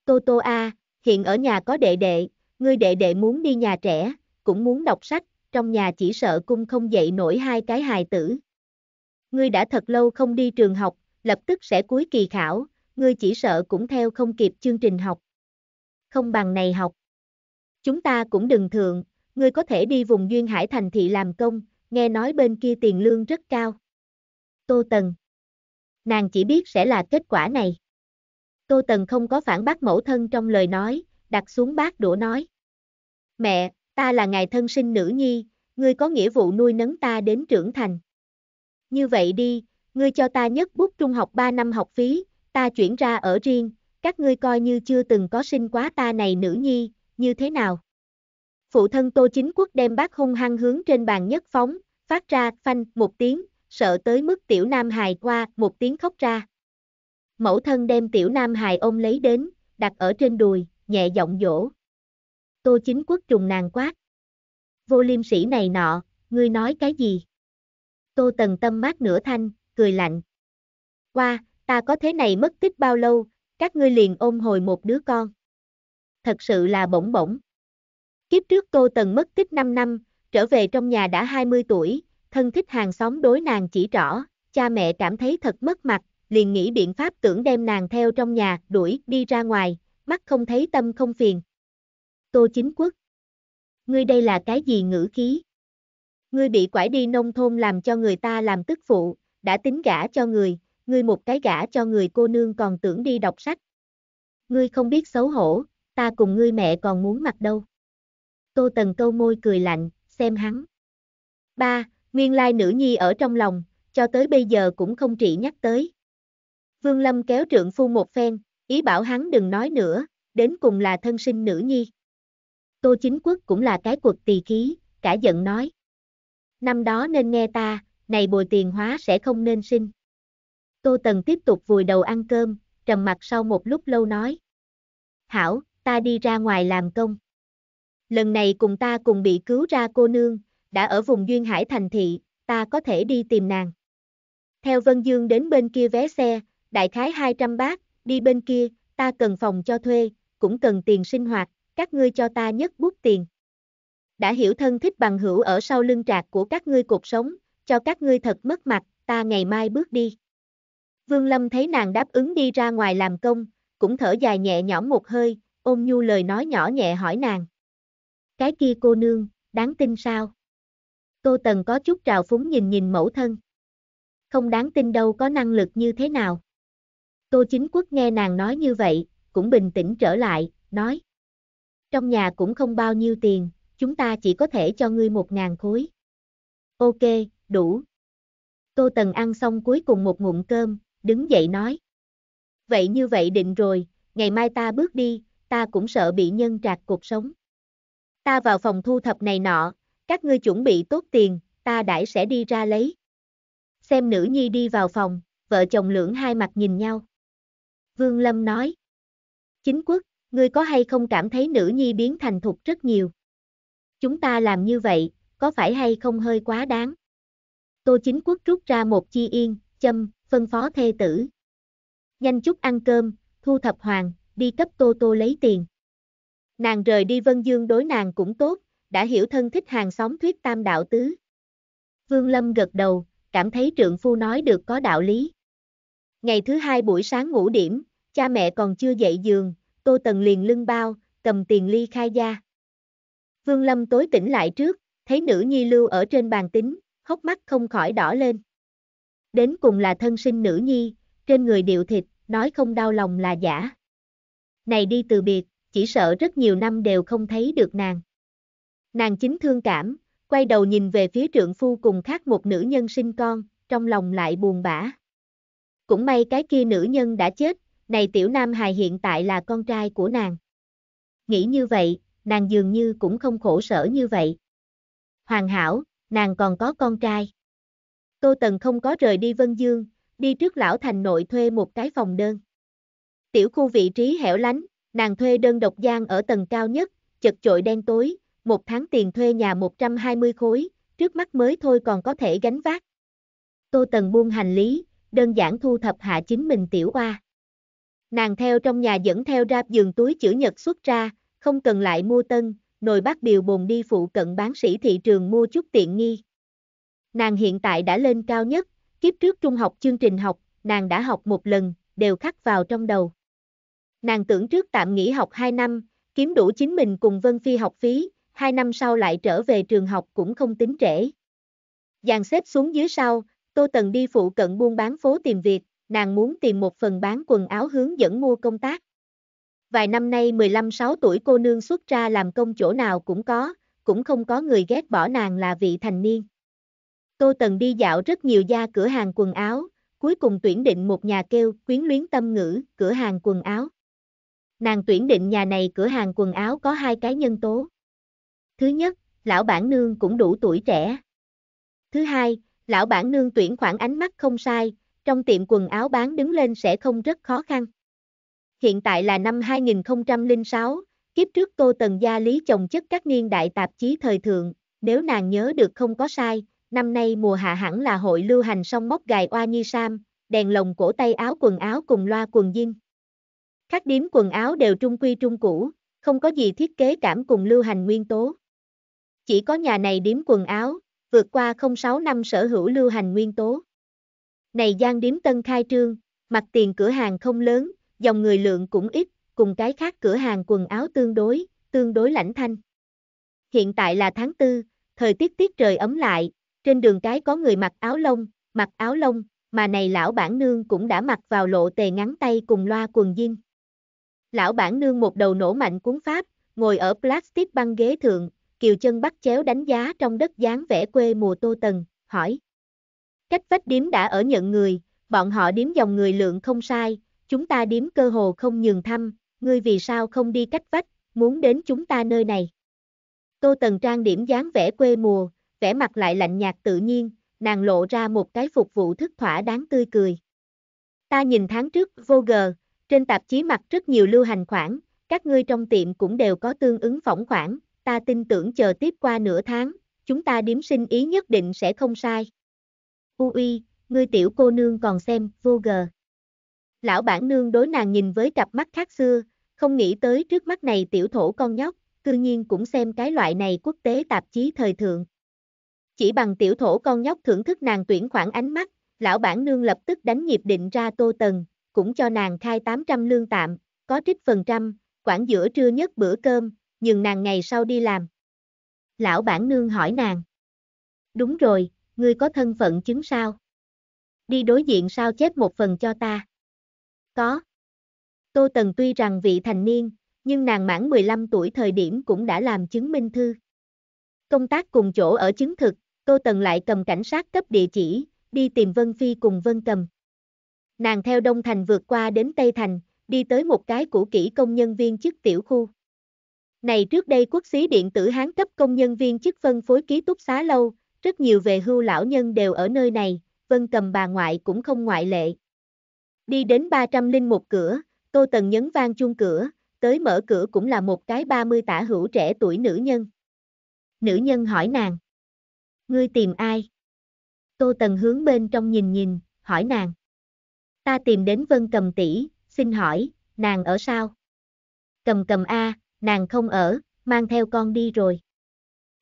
Speaker 1: Tô Tô A, hiện ở nhà có đệ đệ, ngươi đệ đệ muốn đi nhà trẻ, cũng muốn đọc sách, trong nhà chỉ sợ cung không dậy nổi hai cái hài tử. Ngươi đã thật lâu không đi trường học, lập tức sẽ cuối kỳ khảo, ngươi chỉ sợ cũng theo không kịp chương trình học. Không bằng này học. Chúng ta cũng đừng thường, ngươi có thể đi vùng Duyên Hải thành thị làm công, nghe nói bên kia tiền lương rất cao. Tô Tần Nàng chỉ biết sẽ là kết quả này. Tô Tần không có phản bác mẫu thân trong lời nói, đặt xuống bát đũa nói. Mẹ, ta là ngài thân sinh nữ nhi, ngươi có nghĩa vụ nuôi nấng ta đến trưởng thành. Như vậy đi, ngươi cho ta nhất bút trung học 3 năm học phí, ta chuyển ra ở riêng, các ngươi coi như chưa từng có sinh quá ta này nữ nhi, như thế nào? Phụ thân Tô Chính Quốc đem bác hung hăng hướng trên bàn nhất phóng, phát ra phanh một tiếng, sợ tới mức tiểu Nam Hài qua một tiếng khóc ra. Mẫu thân đem tiểu Nam Hài ôm lấy đến, đặt ở trên đùi, nhẹ giọng dỗ. Tô Chính Quốc trùng nàng quát. Vô liêm sĩ này nọ, ngươi nói cái gì? Tô Tần Tâm mát nửa thanh, cười lạnh. Qua, ta có thế này mất tích bao lâu, các ngươi liền ôm hồi một đứa con. Thật sự là bổng bổng. Kiếp trước Tô Tần mất tích 5 năm, trở về trong nhà đã 20 tuổi, thân thích hàng xóm đối nàng chỉ rõ, cha mẹ cảm thấy thật mất mặt, liền nghĩ biện pháp tưởng đem nàng theo trong nhà, đuổi, đi ra ngoài, mắt không thấy tâm không phiền. Tô Chính Quốc Ngươi đây là cái gì ngữ khí? Ngươi bị quải đi nông thôn làm cho người ta làm tức phụ, đã tính gả cho người, ngươi một cái gả cho người cô nương còn tưởng đi đọc sách. Ngươi không biết xấu hổ, ta cùng ngươi mẹ còn muốn mặt đâu. Tô Tần câu môi cười lạnh, xem hắn. Ba, nguyên lai nữ nhi ở trong lòng, cho tới bây giờ cũng không trị nhắc tới. Vương Lâm kéo trượng phu một phen, ý bảo hắn đừng nói nữa, đến cùng là thân sinh nữ nhi. Tô Chính Quốc cũng là cái cuộc tỳ khí, cả giận nói. Năm đó nên nghe ta, này bồi tiền hóa sẽ không nên sinh. Tô Tần tiếp tục vùi đầu ăn cơm, trầm mặt sau một lúc lâu nói. Hảo, ta đi ra ngoài làm công lần này cùng ta cùng bị cứu ra cô nương, đã ở vùng Duyên Hải thành thị, ta có thể đi tìm nàng. Theo Vân Dương đến bên kia vé xe, đại khái 200 bát, đi bên kia, ta cần phòng cho thuê, cũng cần tiền sinh hoạt, các ngươi cho ta nhất bút tiền. Đã hiểu thân thích bằng hữu ở sau lưng trạc của các ngươi cuộc sống, cho các ngươi thật mất mặt, ta ngày mai bước đi. Vương Lâm thấy nàng đáp ứng đi ra ngoài làm công, cũng thở dài nhẹ nhõm một hơi, ôm nhu lời nói nhỏ nhẹ hỏi nàng cái kia cô nương, đáng tin sao? Tô Tần có chút trào phúng nhìn nhìn mẫu thân. Không đáng tin đâu có năng lực như thế nào. Tô Chính Quốc nghe nàng nói như vậy, cũng bình tĩnh trở lại, nói. Trong nhà cũng không bao nhiêu tiền, chúng ta chỉ có thể cho ngươi một ngàn khối. Ok, đủ. Tô Tần ăn xong cuối cùng một ngụm cơm, đứng dậy nói. Vậy như vậy định rồi, ngày mai ta bước đi, ta cũng sợ bị nhân trạc cuộc sống ta vào phòng thu thập này nọ, các ngươi chuẩn bị tốt tiền, ta đãi sẽ đi ra lấy. Xem nữ nhi đi vào phòng, vợ chồng lưỡng hai mặt nhìn nhau. Vương Lâm nói. Chính quốc, ngươi có hay không cảm thấy nữ nhi biến thành thục rất nhiều? Chúng ta làm như vậy, có phải hay không hơi quá đáng? Tô chính quốc rút ra một chi yên, châm, phân phó thê tử. Nhanh chút ăn cơm, thu thập hoàng, đi cấp tô tô lấy tiền. Nàng rời đi Vân Dương đối nàng cũng tốt, đã hiểu thân thích hàng xóm thuyết tam đạo tứ. Vương Lâm gật đầu, cảm thấy trượng phu nói được có đạo lý. Ngày thứ hai buổi sáng ngủ điểm, cha mẹ còn chưa dậy giường, Tô Tần liền lưng bao, cầm tiền ly khai gia. Vương Lâm tối tỉnh lại trước, thấy nữ nhi lưu ở trên bàn tính, hốc mắt không khỏi đỏ lên. Đến cùng là thân sinh nữ nhi, trên người điệu thịt, nói không đau lòng là giả. Này đi từ biệt, chỉ sợ rất nhiều năm đều không thấy được nàng. Nàng chính thương cảm, quay đầu nhìn về phía trượng phu cùng khác một nữ nhân sinh con, trong lòng lại buồn bã. Cũng may cái kia nữ nhân đã chết, này tiểu nam hài hiện tại là con trai của nàng. Nghĩ như vậy, nàng dường như cũng không khổ sở như vậy. Hoàn hảo, nàng còn có con trai. Tô Tần không có rời đi Vân Dương, đi trước lão thành nội thuê một cái phòng đơn. Tiểu khu vị trí hẻo lánh, Nàng thuê đơn độc gian ở tầng cao nhất, chật chội đen tối, một tháng tiền thuê nhà 120 khối, trước mắt mới thôi còn có thể gánh vác. Tô Tần buông hành lý, đơn giản thu thập hạ chính mình tiểu oa. Nàng theo trong nhà dẫn theo ra giường túi chữ nhật xuất ra, không cần lại mua tân, nồi bát điều bồn đi phụ cận bán sĩ thị trường mua chút tiện nghi. Nàng hiện tại đã lên cao nhất, kiếp trước trung học chương trình học, nàng đã học một lần, đều khắc vào trong đầu. Nàng tưởng trước tạm nghỉ học 2 năm, kiếm đủ chính mình cùng Vân Phi học phí, 2 năm sau lại trở về trường học cũng không tính trễ. Dàn xếp xuống dưới sau, Tô Tần đi phụ cận buôn bán phố tìm việc, nàng muốn tìm một phần bán quần áo hướng dẫn mua công tác. Vài năm nay 15-6 tuổi cô nương xuất ra làm công chỗ nào cũng có, cũng không có người ghét bỏ nàng là vị thành niên. Tô Tần đi dạo rất nhiều gia cửa hàng quần áo, cuối cùng tuyển định một nhà kêu quyến luyến tâm ngữ, cửa hàng quần áo. Nàng tuyển định nhà này cửa hàng quần áo có hai cái nhân tố. Thứ nhất, lão bản nương cũng đủ tuổi trẻ. Thứ hai, lão bản nương tuyển khoản ánh mắt không sai, trong tiệm quần áo bán đứng lên sẽ không rất khó khăn. Hiện tại là năm 2006, kiếp trước cô Tần Gia Lý chồng chất các niên đại tạp chí thời thượng, nếu nàng nhớ được không có sai, năm nay mùa hạ hẳn là hội lưu hành song móc gài oa nhi sam, đèn lồng cổ tay áo quần áo cùng loa quần jean. Các điếm quần áo đều trung quy trung cũ, không có gì thiết kế cảm cùng lưu hành nguyên tố. Chỉ có nhà này điếm quần áo, vượt qua 06 năm sở hữu lưu hành nguyên tố. Này gian điếm tân khai trương, mặt tiền cửa hàng không lớn, dòng người lượng cũng ít, cùng cái khác cửa hàng quần áo tương đối, tương đối lãnh thanh. Hiện tại là tháng 4, thời tiết tiết trời ấm lại, trên đường cái có người mặc áo lông, mặc áo lông, mà này lão bản nương cũng đã mặc vào lộ tề ngắn tay cùng loa quần jean. Lão bản nương một đầu nổ mạnh cuốn pháp, ngồi ở plastic băng ghế thượng, kiều chân bắt chéo đánh giá trong đất dáng vẻ quê mùa tô tần, hỏi. Cách vách điếm đã ở nhận người, bọn họ điếm dòng người lượng không sai, chúng ta điếm cơ hồ không nhường thăm, ngươi vì sao không đi cách vách, muốn đến chúng ta nơi này. Tô Tần trang điểm dáng vẻ quê mùa, vẻ mặt lại lạnh nhạt tự nhiên, nàng lộ ra một cái phục vụ thức thỏa đáng tươi cười. Ta nhìn tháng trước, vô gờ, trên tạp chí mặt rất nhiều lưu hành khoản, các ngươi trong tiệm cũng đều có tương ứng phỏng khoản, ta tin tưởng chờ tiếp qua nửa tháng, chúng ta điếm sinh ý nhất định sẽ không sai. Ui, ngươi tiểu cô nương còn xem, vô gờ. Lão bản nương đối nàng nhìn với cặp mắt khác xưa, không nghĩ tới trước mắt này tiểu thổ con nhóc, cư nhiên cũng xem cái loại này quốc tế tạp chí thời thượng. Chỉ bằng tiểu thổ con nhóc thưởng thức nàng tuyển khoản ánh mắt, lão bản nương lập tức đánh nhịp định ra tô tầng cũng cho nàng khai 800 lương tạm, có trích phần trăm, quản giữa trưa nhất bữa cơm, nhưng nàng ngày sau đi làm. Lão bản nương hỏi nàng. Đúng rồi, ngươi có thân phận chứng sao? Đi đối diện sao chép một phần cho ta? Có. Tô Tần tuy rằng vị thành niên, nhưng nàng mãn 15 tuổi thời điểm cũng đã làm chứng minh thư. Công tác cùng chỗ ở chứng thực, Tô Tần lại cầm cảnh sát cấp địa chỉ, đi tìm Vân Phi cùng Vân Cầm nàng theo Đông Thành vượt qua đến Tây Thành, đi tới một cái cũ kỹ công nhân viên chức tiểu khu. Này trước đây quốc xí điện tử hán cấp công nhân viên chức phân phối ký túc xá lâu, rất nhiều về hưu lão nhân đều ở nơi này, vân cầm bà ngoại cũng không ngoại lệ. Đi đến linh một cửa, Tô Tần nhấn vang chuông cửa, tới mở cửa cũng là một cái 30 tả hữu trẻ tuổi nữ nhân. Nữ nhân hỏi nàng. Ngươi tìm ai? Tô Tần hướng bên trong nhìn nhìn, hỏi nàng ta tìm đến Vân Cầm tỷ, xin hỏi, nàng ở sao? Cầm Cầm a, nàng không ở, mang theo con đi rồi.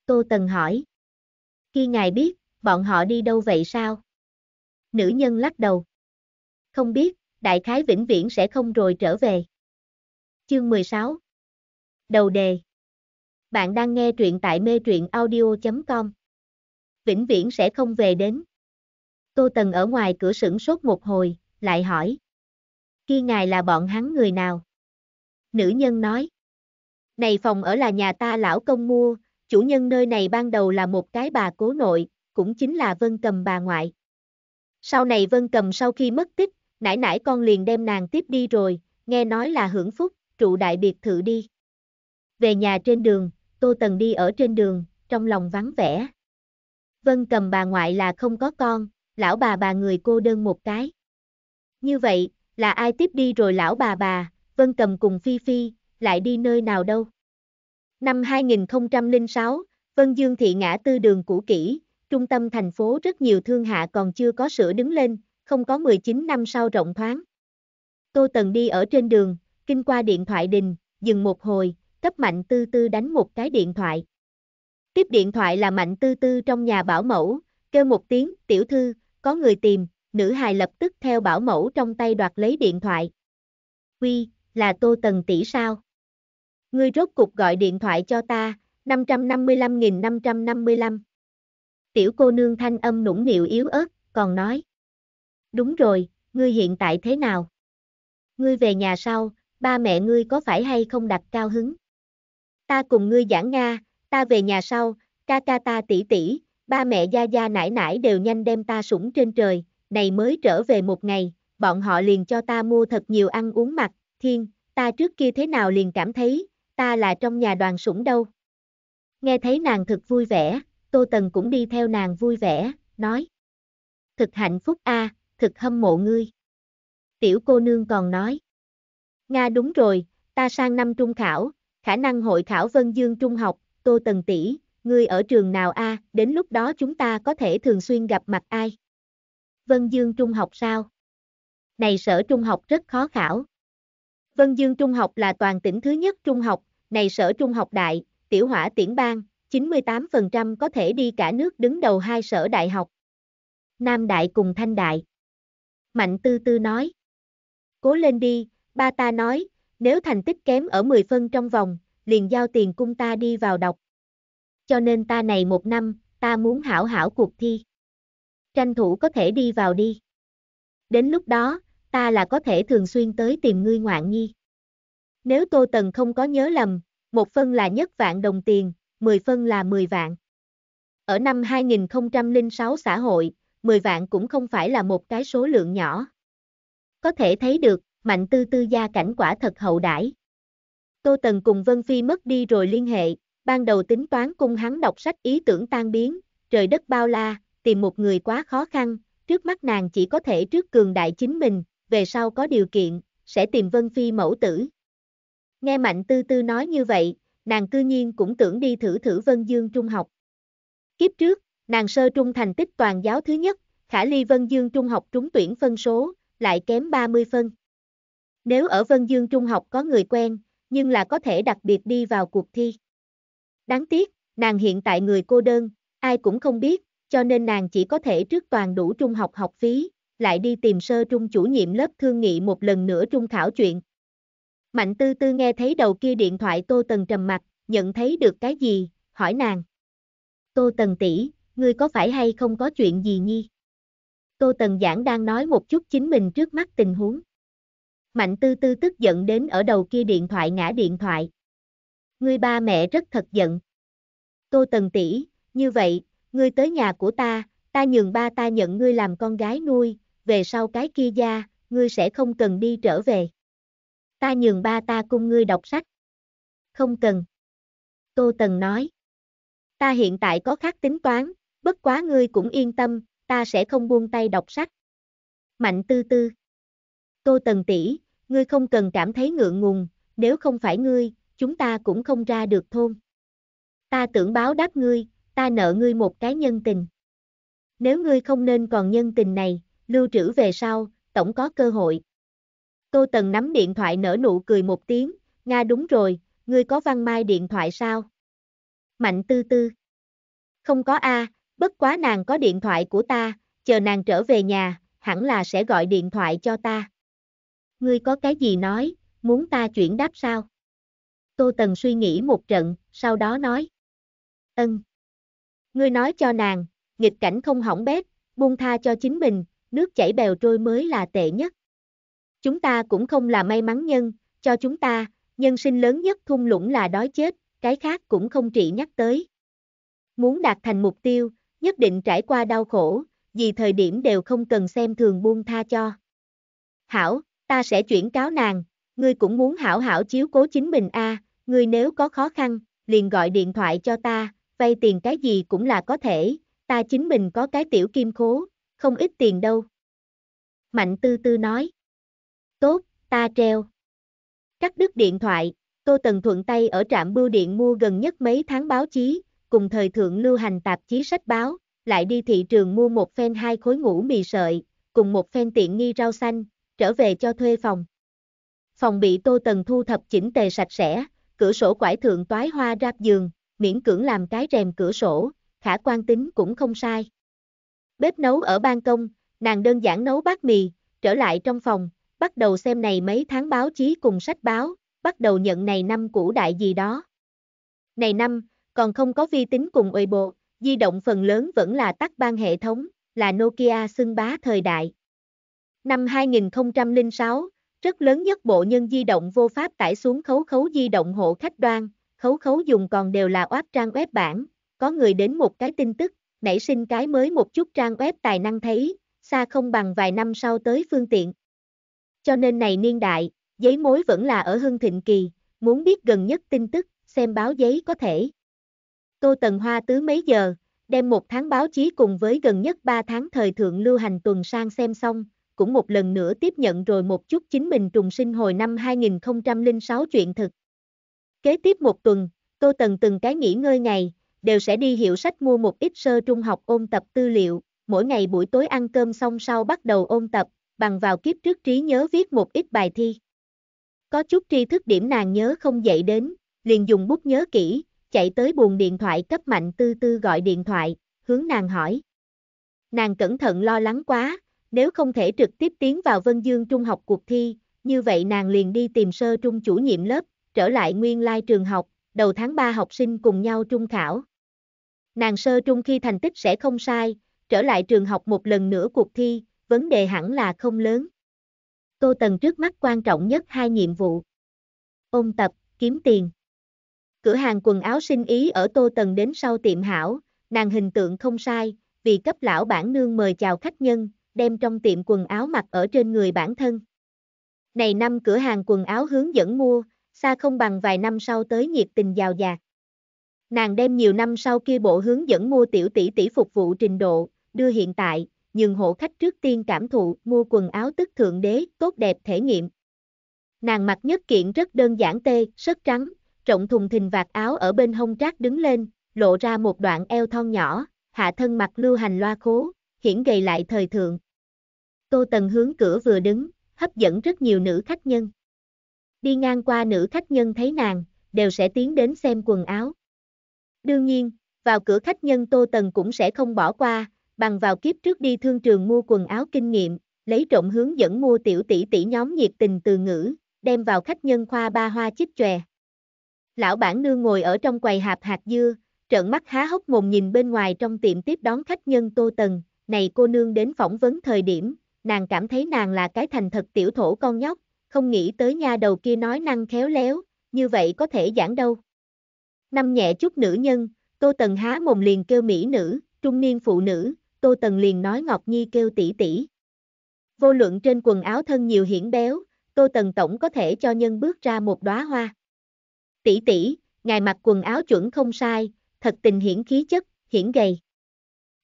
Speaker 1: Tô Tần hỏi. Khi ngài biết, bọn họ đi đâu vậy sao? Nữ nhân lắc đầu. Không biết, đại khái vĩnh viễn sẽ không rồi trở về. Chương 16 Đầu đề Bạn đang nghe truyện tại mê truyện audio.com Vĩnh viễn sẽ không về đến Tô Tần ở ngoài cửa sửng sốt một hồi, lại hỏi. Khi ngài là bọn hắn người nào? Nữ nhân nói. Này phòng ở là nhà ta lão công mua, chủ nhân nơi này ban đầu là một cái bà cố nội, cũng chính là Vân Cầm bà ngoại. Sau này Vân Cầm sau khi mất tích, nãy nãy con liền đem nàng tiếp đi rồi, nghe nói là hưởng phúc, trụ đại biệt thự đi. Về nhà trên đường, Tô Tần đi ở trên đường, trong lòng vắng vẻ. Vân Cầm bà ngoại là không có con, lão bà bà người cô đơn một cái. Như vậy, là ai tiếp đi rồi lão bà bà, Vân Cầm cùng Phi Phi, lại đi nơi nào đâu? Năm 2006, Vân Dương thị ngã tư đường cũ kỹ, trung tâm thành phố rất nhiều thương hạ còn chưa có sửa đứng lên, không có 19 năm sau rộng thoáng. Tô Tần đi ở trên đường, kinh qua điện thoại đình, dừng một hồi, cấp Mạnh Tư Tư đánh một cái điện thoại. Tiếp điện thoại là Mạnh Tư Tư trong nhà bảo mẫu, kêu một tiếng, tiểu thư, có người tìm, nữ hài lập tức theo bảo mẫu trong tay đoạt lấy điện thoại. Quy, là tô tần tỷ sao? Ngươi rốt cục gọi điện thoại cho ta, 555.555. Tiểu cô nương thanh âm nũng nịu yếu ớt, còn nói. Đúng rồi, ngươi hiện tại thế nào? Ngươi về nhà sau, ba mẹ ngươi có phải hay không đặt cao hứng? Ta cùng ngươi giảng Nga, ta về nhà sau, ca ca ta tỷ tỷ, ba mẹ gia gia nải nải đều nhanh đem ta sủng trên trời, này mới trở về một ngày, bọn họ liền cho ta mua thật nhiều ăn uống mặc, thiên, ta trước kia thế nào liền cảm thấy, ta là trong nhà đoàn sủng đâu. Nghe thấy nàng thật vui vẻ, Tô Tần cũng đi theo nàng vui vẻ, nói. Thực hạnh phúc a, à, thực hâm mộ ngươi. Tiểu cô nương còn nói. Nga đúng rồi, ta sang năm trung khảo, khả năng hội khảo Vân Dương Trung học, Tô Tần tỷ, ngươi ở trường nào a, à, đến lúc đó chúng ta có thể thường xuyên gặp mặt ai. Vân Dương Trung học sao? Này sở trung học rất khó khảo. Vân Dương Trung học là toàn tỉnh thứ nhất trung học, này sở trung học đại, tiểu hỏa tiễn bang, 98% có thể đi cả nước đứng đầu hai sở đại học. Nam Đại cùng Thanh Đại. Mạnh Tư Tư nói. Cố lên đi, ba ta nói, nếu thành tích kém ở 10 phân trong vòng, liền giao tiền cung ta đi vào đọc. Cho nên ta này một năm, ta muốn hảo hảo cuộc thi tranh thủ có thể đi vào đi. Đến lúc đó, ta là có thể thường xuyên tới tìm ngươi ngoạn nhi. Nếu Tô Tần không có nhớ lầm, một phân là nhất vạn đồng tiền, 10 phân là 10 vạn. Ở năm 2006 xã hội, 10 vạn cũng không phải là một cái số lượng nhỏ. Có thể thấy được, mạnh tư tư gia cảnh quả thật hậu đãi. Tô Tần cùng Vân Phi mất đi rồi liên hệ, ban đầu tính toán cung hắn đọc sách ý tưởng tan biến, trời đất bao la, tìm một người quá khó khăn, trước mắt nàng chỉ có thể trước cường đại chính mình, về sau có điều kiện, sẽ tìm Vân Phi mẫu tử. Nghe Mạnh Tư Tư nói như vậy, nàng cư nhiên cũng tưởng đi thử thử Vân Dương Trung học. Kiếp trước, nàng sơ trung thành tích toàn giáo thứ nhất, khả ly Vân Dương Trung học trúng tuyển phân số, lại kém 30 phân. Nếu ở Vân Dương Trung học có người quen, nhưng là có thể đặc biệt đi vào cuộc thi. Đáng tiếc, nàng hiện tại người cô đơn, ai cũng không biết, cho nên nàng chỉ có thể trước toàn đủ trung học học phí, lại đi tìm sơ trung chủ nhiệm lớp thương nghị một lần nữa trung khảo chuyện. Mạnh tư tư nghe thấy đầu kia điện thoại Tô Tần trầm mặt, nhận thấy được cái gì, hỏi nàng. Tô Tần tỷ, ngươi có phải hay không có chuyện gì nhi? Tô Tần Giảng đang nói một chút chính mình trước mắt tình huống. Mạnh tư tư tức giận đến ở đầu kia điện thoại ngã điện thoại. Ngươi ba mẹ rất thật giận. Tô Tần tỷ, như vậy, ngươi tới nhà của ta, ta nhường ba ta nhận ngươi làm con gái nuôi, về sau cái kia gia, ngươi sẽ không cần đi trở về. Ta nhường ba ta cùng ngươi đọc sách. Không cần. Tô Tần nói. Ta hiện tại có khác tính toán, bất quá ngươi cũng yên tâm, ta sẽ không buông tay đọc sách. Mạnh tư tư. Tô Tần tỷ, ngươi không cần cảm thấy ngượng ngùng, nếu không phải ngươi, chúng ta cũng không ra được thôn. Ta tưởng báo đáp ngươi, ta nợ ngươi một cái nhân tình. Nếu ngươi không nên còn nhân tình này, lưu trữ về sau, tổng có cơ hội. Tô Tần nắm điện thoại nở nụ cười một tiếng, Nga đúng rồi, ngươi có văn mai điện thoại sao? Mạnh tư tư. Không có A, bất quá nàng có điện thoại của ta, chờ nàng trở về nhà, hẳn là sẽ gọi điện thoại cho ta. Ngươi có cái gì nói, muốn ta chuyển đáp sao? Tô Tần suy nghĩ một trận, sau đó nói. Ân. Ngươi nói cho nàng, nghịch cảnh không hỏng bét, buông tha cho chính mình, nước chảy bèo trôi mới là tệ nhất. Chúng ta cũng không là may mắn nhân, cho chúng ta, nhân sinh lớn nhất thung lũng là đói chết, cái khác cũng không trị nhắc tới. Muốn đạt thành mục tiêu, nhất định trải qua đau khổ, vì thời điểm đều không cần xem thường buông tha cho. Hảo, ta sẽ chuyển cáo nàng, ngươi cũng muốn hảo hảo chiếu cố chính mình a, à, ngươi nếu có khó khăn, liền gọi điện thoại cho ta, vay tiền cái gì cũng là có thể, ta chính mình có cái tiểu kim khố, không ít tiền đâu. Mạnh tư tư nói. Tốt, ta treo. Cắt đứt điện thoại, Tô Tần thuận tay ở trạm bưu điện mua gần nhất mấy tháng báo chí, cùng thời thượng lưu hành tạp chí sách báo, lại đi thị trường mua một phen hai khối ngũ mì sợi, cùng một phen tiện nghi rau xanh, trở về cho thuê phòng. Phòng bị Tô Tần thu thập chỉnh tề sạch sẽ, cửa sổ quải thượng toái hoa ráp giường, miễn cưỡng làm cái rèm cửa sổ, khả quan tính cũng không sai. Bếp nấu ở ban công, nàng đơn giản nấu bát mì, trở lại trong phòng, bắt đầu xem này mấy tháng báo chí cùng sách báo, bắt đầu nhận này năm cũ đại gì đó. Này năm, còn không có vi tính cùng ôi bộ, di động phần lớn vẫn là tắt ban hệ thống, là Nokia xưng bá thời đại. Năm 2006, rất lớn nhất bộ nhân di động vô pháp tải xuống khấu khấu di động hộ khách đoan, khấu khấu dùng còn đều là oáp trang web bản, có người đến một cái tin tức, nảy sinh cái mới một chút trang web tài năng thấy, xa không bằng vài năm sau tới phương tiện. Cho nên này niên đại, giấy mối vẫn là ở hưng thịnh kỳ, muốn biết gần nhất tin tức, xem báo giấy có thể. Tô Tần Hoa tứ mấy giờ, đem một tháng báo chí cùng với gần nhất ba tháng thời thượng lưu hành tuần sang xem xong, cũng một lần nữa tiếp nhận rồi một chút chính mình trùng sinh hồi năm 2006 chuyện thực. Kế tiếp một tuần, Tô Tần từng cái nghỉ ngơi ngày, đều sẽ đi hiệu sách mua một ít sơ trung học ôn tập tư liệu, mỗi ngày buổi tối ăn cơm xong sau bắt đầu ôn tập, bằng vào kiếp trước trí nhớ viết một ít bài thi. Có chút tri thức điểm nàng nhớ không dậy đến, liền dùng bút nhớ kỹ, chạy tới buồn điện thoại cấp mạnh tư tư gọi điện thoại, hướng nàng hỏi. Nàng cẩn thận lo lắng quá, nếu không thể trực tiếp tiến vào Vân Dương Trung học cuộc thi, như vậy nàng liền đi tìm sơ trung chủ nhiệm lớp, trở lại nguyên lai trường học, đầu tháng 3 học sinh cùng nhau trung khảo. Nàng sơ trung khi thành tích sẽ không sai, trở lại trường học một lần nữa cuộc thi, vấn đề hẳn là không lớn. Tô Tần trước mắt quan trọng nhất hai nhiệm vụ. Ôn tập, kiếm tiền. Cửa hàng quần áo sinh ý ở Tô Tần đến sau tiệm hảo, nàng hình tượng không sai, vì cấp lão bản nương mời chào khách nhân, đem trong tiệm quần áo mặc ở trên người bản thân. Này năm cửa hàng quần áo hướng dẫn mua, xa không bằng vài năm sau tới nhiệt tình giàu dạt. Nàng đem nhiều năm sau kia bộ hướng dẫn mua tiểu tỷ tỷ phục vụ trình độ, đưa hiện tại, nhường hộ khách trước tiên cảm thụ mua quần áo tức thượng đế, tốt đẹp thể nghiệm. Nàng mặc nhất kiện rất đơn giản tê, sớt trắng, trọng thùng thình vạt áo ở bên hông trác đứng lên, lộ ra một đoạn eo thon nhỏ, hạ thân mặc lưu hành loa khố, hiển gầy lại thời thượng. Tô Tần hướng cửa vừa đứng, hấp dẫn rất nhiều nữ khách nhân đi ngang qua nữ khách nhân thấy nàng, đều sẽ tiến đến xem quần áo. Đương nhiên, vào cửa khách nhân Tô Tần cũng sẽ không bỏ qua, bằng vào kiếp trước đi thương trường mua quần áo kinh nghiệm, lấy trộm hướng dẫn mua tiểu tỷ tỷ nhóm nhiệt tình từ ngữ, đem vào khách nhân khoa ba hoa chích chòe. Lão bản nương ngồi ở trong quầy hạp hạt dưa, trợn mắt há hốc mồm nhìn bên ngoài trong tiệm tiếp đón khách nhân Tô Tần, này cô nương đến phỏng vấn thời điểm, nàng cảm thấy nàng là cái thành thật tiểu thổ con nhóc, không nghĩ tới nha đầu kia nói năng khéo léo, như vậy có thể giảng đâu. Năm nhẹ chút nữ nhân, Tô Tần há mồm liền kêu mỹ nữ, trung niên phụ nữ, Tô Tần liền nói Ngọc Nhi kêu tỷ tỷ. Vô luận trên quần áo thân nhiều hiển béo, Tô Tần tổng có thể cho nhân bước ra một đóa hoa. Tỷ tỷ, ngài mặc quần áo chuẩn không sai, thật tình hiển khí chất, hiển gầy.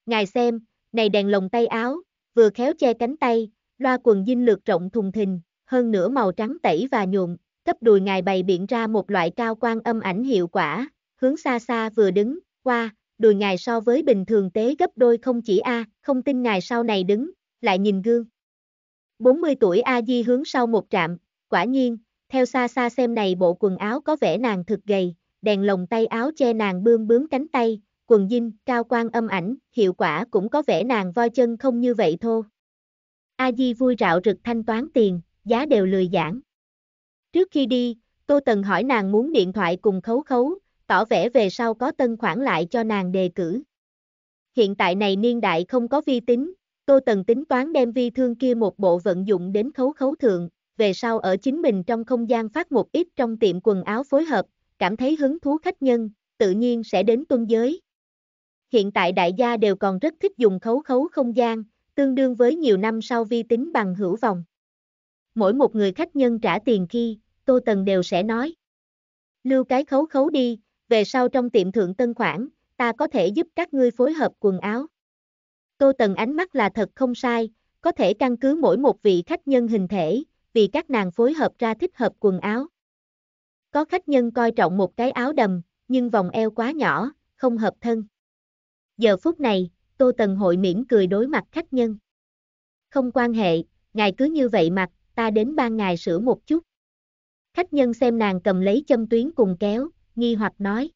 Speaker 1: Ngài xem, này đèn lồng tay áo, vừa khéo che cánh tay, loa quần dinh lược rộng thùng thình, hơn nữa màu trắng tẩy và nhuộm, cấp đùi ngài bày biện ra một loại cao quan âm ảnh hiệu quả, hướng xa xa vừa đứng, qua, đùi ngài so với bình thường tế gấp đôi không chỉ A, không tin ngài sau này đứng, lại nhìn gương. 40 tuổi A Di hướng sau một trạm, quả nhiên, theo xa xa xem này bộ quần áo có vẻ nàng thực gầy, đèn lồng tay áo che nàng bươm bướm cánh tay, quần dinh, cao quan âm ảnh, hiệu quả cũng có vẻ nàng voi chân không như vậy thô. A Di vui rạo rực thanh toán tiền, giá đều lười giảng. Trước khi đi, Tô Tần hỏi nàng muốn điện thoại cùng khấu khấu, tỏ vẻ về sau có tân khoản lại cho nàng đề cử. Hiện tại này niên đại không có vi tính, Tô Tần tính toán đem vi thương kia một bộ vận dụng đến khấu khấu thượng, về sau ở chính mình trong không gian phát một ít trong tiệm quần áo phối hợp, cảm thấy hứng thú khách nhân, tự nhiên sẽ đến tuân giới. Hiện tại đại gia đều còn rất thích dùng khấu khấu không gian, tương đương với nhiều năm sau vi tính bằng hữu vòng mỗi một người khách nhân trả tiền khi, Tô Tần đều sẽ nói. Lưu cái khấu khấu đi, về sau trong tiệm thượng tân khoản, ta có thể giúp các ngươi phối hợp quần áo. Tô Tần ánh mắt là thật không sai, có thể căn cứ mỗi một vị khách nhân hình thể, vì các nàng phối hợp ra thích hợp quần áo. Có khách nhân coi trọng một cái áo đầm, nhưng vòng eo quá nhỏ, không hợp thân. Giờ phút này, Tô Tần hội mỉm cười đối mặt khách nhân. Không quan hệ, ngài cứ như vậy mặc, ta đến ban ngày sửa một chút. Khách nhân xem nàng cầm lấy châm tuyến cùng kéo, nghi hoặc nói.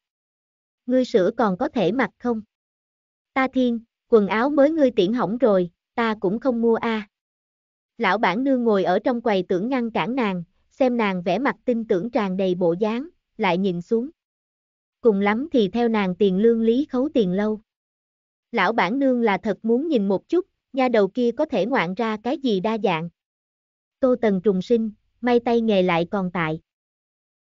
Speaker 1: Ngươi sửa còn có thể mặc không? Ta thiên, quần áo mới ngươi tiện hỏng rồi, ta cũng không mua a. Lão bản nương ngồi ở trong quầy tưởng ngăn cản nàng, xem nàng vẽ mặt tin tưởng tràn đầy bộ dáng, lại nhìn xuống. Cùng lắm thì theo nàng tiền lương lý khấu tiền lâu. Lão bản nương là thật muốn nhìn một chút, nha đầu kia có thể ngoạn ra cái gì đa dạng. Tô Tần trùng sinh, may tay nghề lại còn tại.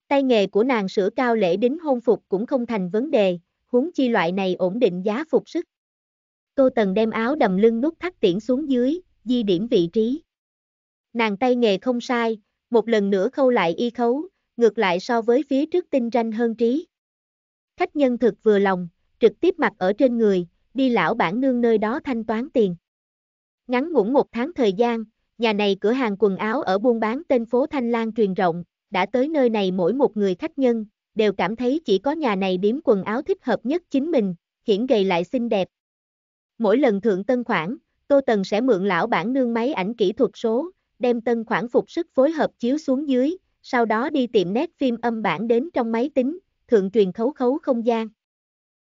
Speaker 1: Tay nghề của nàng sửa cao lễ đính hôn phục cũng không thành vấn đề, huống chi loại này ổn định giá phục sức. Tô Tần đem áo đầm lưng nút thắt tiễn xuống dưới, di điểm vị trí. Nàng tay nghề không sai, một lần nữa khâu lại y khấu, ngược lại so với phía trước tinh ranh hơn trí. Khách nhân thực vừa lòng, trực tiếp mặc ở trên người, đi lão bản nương nơi đó thanh toán tiền. Ngắn ngủn một tháng thời gian, Nhà này cửa hàng quần áo ở buôn bán tên phố Thanh Lan truyền rộng, đã tới nơi này mỗi một người khách nhân, đều cảm thấy chỉ có nhà này điếm quần áo thích hợp nhất chính mình, hiển gầy lại xinh đẹp. Mỗi lần thượng tân khoản, Tô Tần sẽ mượn lão bản nương máy ảnh kỹ thuật số, đem tân khoản phục sức phối hợp chiếu xuống dưới, sau đó đi tiệm nét phim âm bản đến trong máy tính, thượng truyền khấu khấu không gian.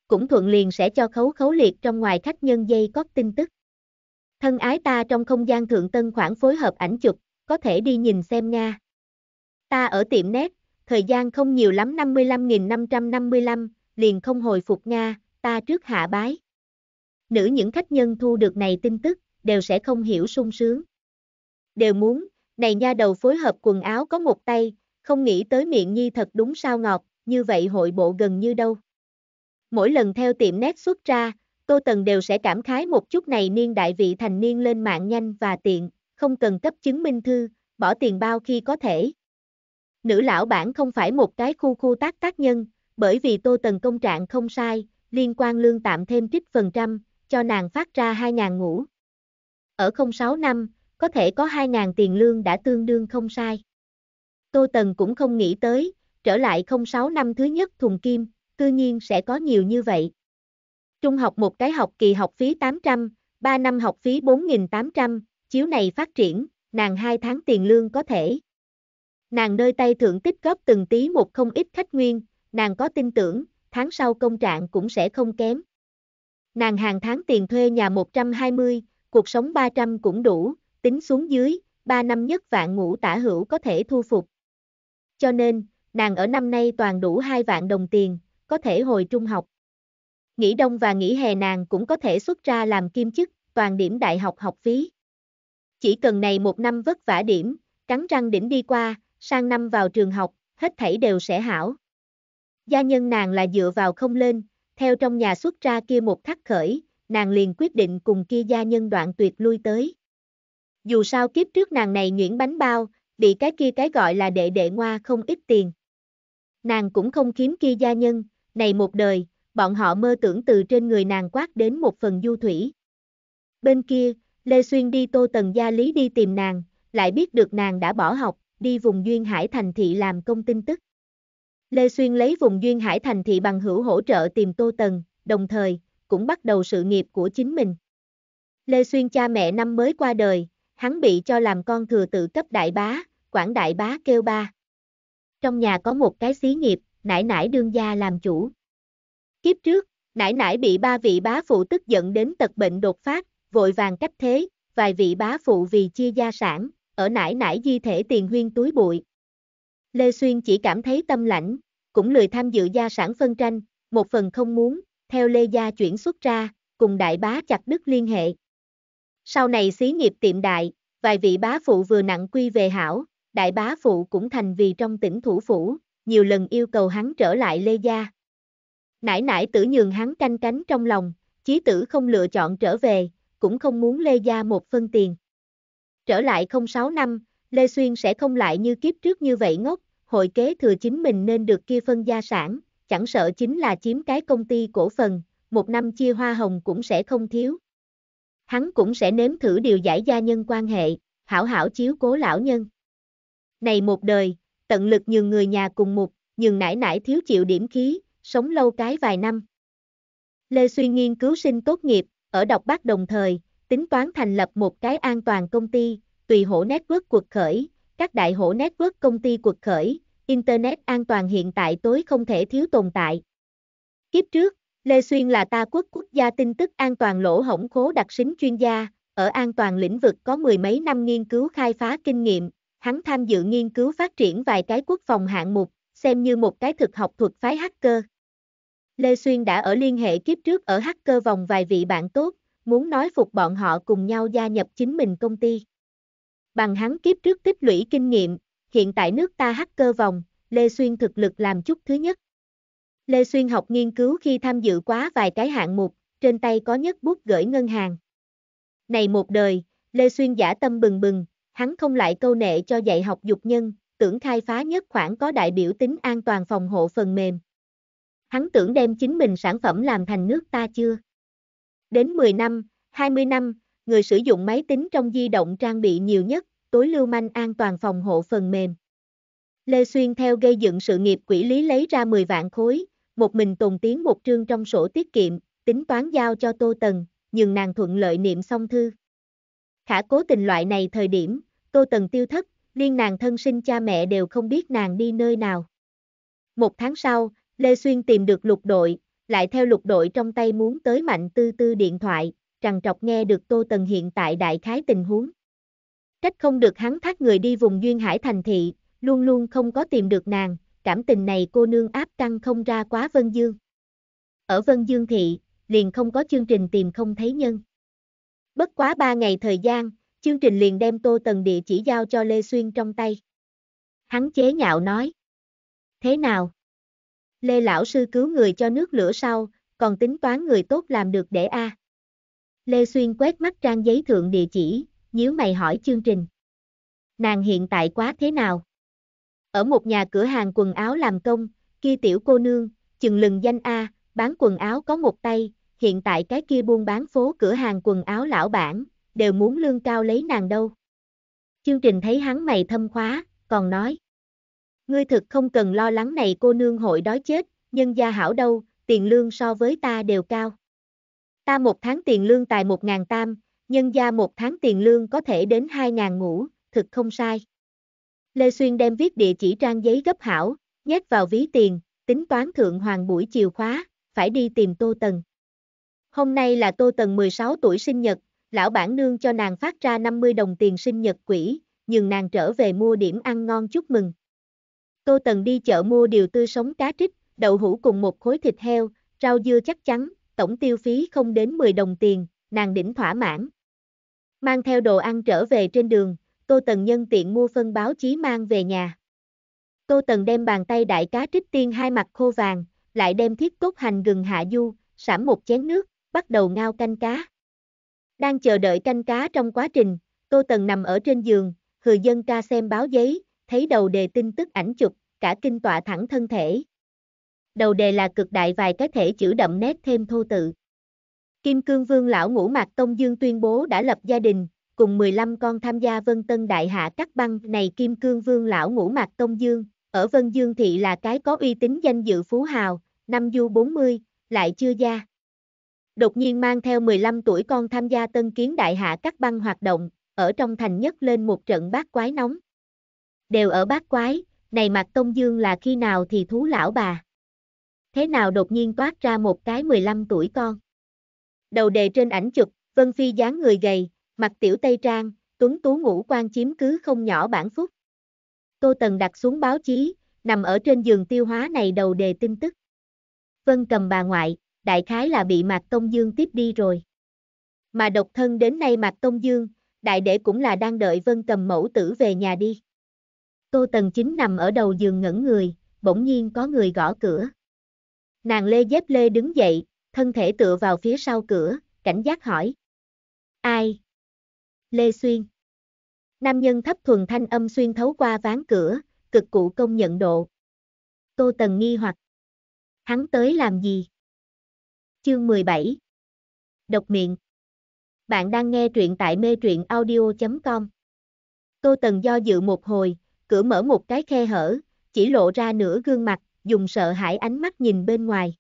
Speaker 1: Cũng thuận liền sẽ cho khấu khấu liệt trong ngoài khách nhân dây có tin tức. Thân ái ta trong không gian thượng tân khoảng phối hợp ảnh chụp, có thể đi nhìn xem Nga. Ta ở tiệm nét, thời gian không nhiều lắm 55.555, liền không hồi phục Nga, ta trước hạ bái. Nữ những khách nhân thu được này tin tức, đều sẽ không hiểu sung sướng. Đều muốn, này nha đầu phối hợp quần áo có một tay, không nghĩ tới miệng nhi thật đúng sao ngọt, như vậy hội bộ gần như đâu. Mỗi lần theo tiệm nét xuất ra, Tô Tần đều sẽ cảm khái một chút này niên đại vị thành niên lên mạng nhanh và tiện, không cần cấp chứng minh thư, bỏ tiền bao khi có thể. Nữ lão bản không phải một cái khu khu tác tác nhân, bởi vì Tô Tần công trạng không sai, liên quan lương tạm thêm trích phần trăm, cho nàng phát ra 2.000 ngủ. Ở 06 năm, có thể có 2.000 tiền lương đã tương đương không sai. Tô Tần cũng không nghĩ tới, trở lại 06 năm thứ nhất thùng kim, tự nhiên sẽ có nhiều như vậy. Trung học một cái học kỳ học phí 800, 3 năm học phí 4.800, chiếu này phát triển, nàng 2 tháng tiền lương có thể. Nàng nơi tay thượng tích góp từng tí một không ít khách nguyên, nàng có tin tưởng, tháng sau công trạng cũng sẽ không kém. Nàng hàng tháng tiền thuê nhà 120, cuộc sống 300 cũng đủ, tính xuống dưới, 3 năm nhất vạn ngũ tả hữu có thể thu phục. Cho nên, nàng ở năm nay toàn đủ 2 vạn đồng tiền, có thể hồi trung học nghỉ đông và nghỉ hè nàng cũng có thể xuất ra làm kim chức, toàn điểm đại học học phí. Chỉ cần này một năm vất vả điểm, cắn răng đỉnh đi qua, sang năm vào trường học, hết thảy đều sẽ hảo. Gia nhân nàng là dựa vào không lên, theo trong nhà xuất ra kia một thắt khởi, nàng liền quyết định cùng kia gia nhân đoạn tuyệt lui tới. Dù sao kiếp trước nàng này nhuyễn bánh bao, bị cái kia cái gọi là đệ đệ ngoa không ít tiền. Nàng cũng không kiếm kia gia nhân, này một đời, bọn họ mơ tưởng từ trên người nàng quát đến một phần du thủy. Bên kia, Lê Xuyên đi tô tần gia lý đi tìm nàng, lại biết được nàng đã bỏ học, đi vùng Duyên Hải thành thị làm công tin tức. Lê Xuyên lấy vùng Duyên Hải thành thị bằng hữu hỗ trợ tìm tô tần, đồng thời, cũng bắt đầu sự nghiệp của chính mình. Lê Xuyên cha mẹ năm mới qua đời, hắn bị cho làm con thừa tự cấp đại bá, quản đại bá kêu ba. Trong nhà có một cái xí nghiệp, nải nải đương gia làm chủ. Kiếp trước, nãi nãi bị ba vị bá phụ tức giận đến tật bệnh đột phát, vội vàng cách thế, vài vị bá phụ vì chia gia sản, ở nãi nãi di thể tiền huyên túi bụi. Lê Xuyên chỉ cảm thấy tâm lãnh, cũng lười tham dự gia sản phân tranh, một phần không muốn, theo Lê Gia chuyển xuất ra, cùng đại bá chặt đứt liên hệ. Sau này xí nghiệp tiệm đại, vài vị bá phụ vừa nặng quy về hảo, đại bá phụ cũng thành vì trong tỉnh thủ phủ, nhiều lần yêu cầu hắn trở lại Lê Gia. Nãi nãi tử nhường hắn canh cánh trong lòng, chí tử không lựa chọn trở về, cũng không muốn Lê Gia một phân tiền. Trở lại không 06 năm, Lê Xuyên sẽ không lại như kiếp trước như vậy ngốc, hội kế thừa chính mình nên được kia phân gia sản, chẳng sợ chính là chiếm cái công ty cổ phần, một năm chia hoa hồng cũng sẽ không thiếu. Hắn cũng sẽ nếm thử điều giải gia nhân quan hệ, hảo hảo chiếu cố lão nhân. Này một đời, tận lực nhường người nhà cùng một, nhường nãi nãi thiếu chịu điểm khí, sống lâu cái vài năm. Lê Suy nghiên cứu sinh tốt nghiệp, ở Đọc Bắc đồng thời, tính toán thành lập một cái an toàn công ty, tùy hổ network cuộc khởi, các đại hổ network công ty cuộc khởi, Internet an toàn hiện tại tối không thể thiếu tồn tại. Kiếp trước, Lê Xuyên là ta quốc quốc gia tin tức an toàn lỗ hổng khố đặc sính chuyên gia, ở an toàn lĩnh vực có mười mấy năm nghiên cứu khai phá kinh nghiệm, hắn tham dự nghiên cứu phát triển vài cái quốc phòng hạng mục, xem như một cái thực học thuật phái hacker. Lê Xuyên đã ở liên hệ kiếp trước ở hacker vòng vài vị bạn tốt, muốn nói phục bọn họ cùng nhau gia nhập chính mình công ty. Bằng hắn kiếp trước tích lũy kinh nghiệm, hiện tại nước ta hacker vòng, Lê Xuyên thực lực làm chút thứ nhất. Lê Xuyên học nghiên cứu khi tham dự quá vài cái hạng mục, trên tay có nhất bút gửi ngân hàng. Này một đời, Lê Xuyên giả tâm bừng bừng, hắn không lại câu nệ cho dạy học dục nhân, tưởng khai phá nhất khoản có đại biểu tính an toàn phòng hộ phần mềm, hắn tưởng đem chính mình sản phẩm làm thành nước ta chưa. Đến 10 năm, 20 năm, người sử dụng máy tính trong di động trang bị nhiều nhất, tối lưu manh an toàn phòng hộ phần mềm. Lê Xuyên theo gây dựng sự nghiệp quỹ lý lấy ra 10 vạn khối, một mình tồn tiến một trương trong sổ tiết kiệm, tính toán giao cho Tô Tần, nhưng nàng thuận lợi niệm xong thư. Khả cố tình loại này thời điểm, Tô Tần tiêu thất, liên nàng thân sinh cha mẹ đều không biết nàng đi nơi nào. Một tháng sau, Lê Xuyên tìm được lục đội, lại theo lục đội trong tay muốn tới mạnh tư tư điện thoại, trằn trọc nghe được Tô Tần hiện tại đại khái tình huống. Trách không được hắn thác người đi vùng Duyên Hải thành thị, luôn luôn không có tìm được nàng, cảm tình này cô nương áp căng không ra quá Vân Dương. Ở Vân Dương thị, liền không có chương trình tìm không thấy nhân. Bất quá ba ngày thời gian, chương trình liền đem Tô Tần địa chỉ giao cho Lê Xuyên trong tay. Hắn chế nhạo nói. Thế nào? Lê lão sư cứu người cho nước lửa sau, còn tính toán người tốt làm được để a. À. Lê Xuyên quét mắt trang giấy thượng địa chỉ, nhíu mày hỏi chương trình. Nàng hiện tại quá thế nào? Ở một nhà cửa hàng quần áo làm công, kia tiểu cô nương, chừng lừng danh A, bán quần áo có một tay, hiện tại cái kia buôn bán phố cửa hàng quần áo lão bản, đều muốn lương cao lấy nàng đâu. Chương trình thấy hắn mày thâm khóa, còn nói. Ngươi thực không cần lo lắng này cô nương hội đói chết, nhân gia hảo đâu, tiền lương so với ta đều cao. Ta một tháng tiền lương tài 1.000 tam, nhân gia một tháng tiền lương có thể đến 2.000 ngũ, thực không sai. Lê Xuyên đem viết địa chỉ trang giấy gấp hảo, nhét vào ví tiền, tính toán thượng hoàng buổi chiều khóa, phải đi tìm Tô Tần. Hôm nay là Tô Tần 16 tuổi sinh nhật, lão bản nương cho nàng phát ra 50 đồng tiền sinh nhật quỹ, nhưng nàng trở về mua điểm ăn ngon chúc mừng. Tô Tần đi chợ mua điều tư sống cá trích, đậu hũ cùng một khối thịt heo, rau dưa chắc chắn, tổng tiêu phí không đến 10 đồng tiền, nàng đỉnh thỏa mãn. Mang theo đồ ăn trở về trên đường, Tô Tần nhân tiện mua phân báo chí mang về nhà. Tô Tần đem bàn tay đại cá trích tiên hai mặt khô vàng, lại đem thiết cốt hành gừng hạ du, sảm một chén nước, bắt đầu ngao canh cá. Đang chờ đợi canh cá trong quá trình, Tô Tần nằm ở trên giường, Hừ Dân ca xem báo giấy, thấy đầu đề tin tức ảnh chụp, cả kinh tọa thẳng thân thể. Đầu đề là cực đại vài cái thể chữ đậm nét thêm thô tự. Kim Cương Vương lão ngũ Mạc Tông Dương tuyên bố đã lập gia đình, cùng 15 con tham gia Vân Tân Đại Hạ các băng này Kim Cương Vương lão ngũ Mạc Tông Dương, ở Vân Dương thị là cái có uy tín danh dự phú hào, năm du 40, lại chưa gia. Đột nhiên mang theo 15 tuổi con tham gia Tân Kiến Đại Hạ các băng hoạt động, ở trong thành nhất lên một trận bát quái nóng đều ở bát quái, này mặt Tông Dương là khi nào thì thú lão bà. Thế nào đột nhiên toát ra một cái 15 tuổi con. Đầu đề trên ảnh chụp, Vân Phi dáng người gầy, mặt tiểu tây trang, tuấn tú ngũ quan chiếm cứ không nhỏ bản phúc. Tô Tần đặt xuống báo chí, nằm ở trên giường tiêu hóa này đầu đề tin tức. Vân cầm bà ngoại, đại khái là bị Mạc Tông Dương tiếp đi rồi. Mà độc thân đến nay Mạc Tông Dương, đại đệ cũng là đang đợi Vân cầm mẫu tử về nhà đi. Tô Tần Chính nằm ở đầu giường ngẩn người, bỗng nhiên có người gõ cửa. Nàng Lê Dép Lê đứng dậy, thân thể tựa vào phía sau cửa, cảnh giác hỏi. Ai? Lê Xuyên. Nam nhân thấp thuần thanh âm xuyên thấu qua ván cửa, cực cụ công nhận độ. Tô Tần nghi hoặc. Hắn tới làm gì? Chương 17 Độc miệng Bạn đang nghe truyện tại mê truyện audio.com Tô Tần do dự một hồi, cửa mở một cái khe hở, chỉ lộ ra nửa gương mặt, dùng sợ hãi ánh mắt nhìn bên ngoài.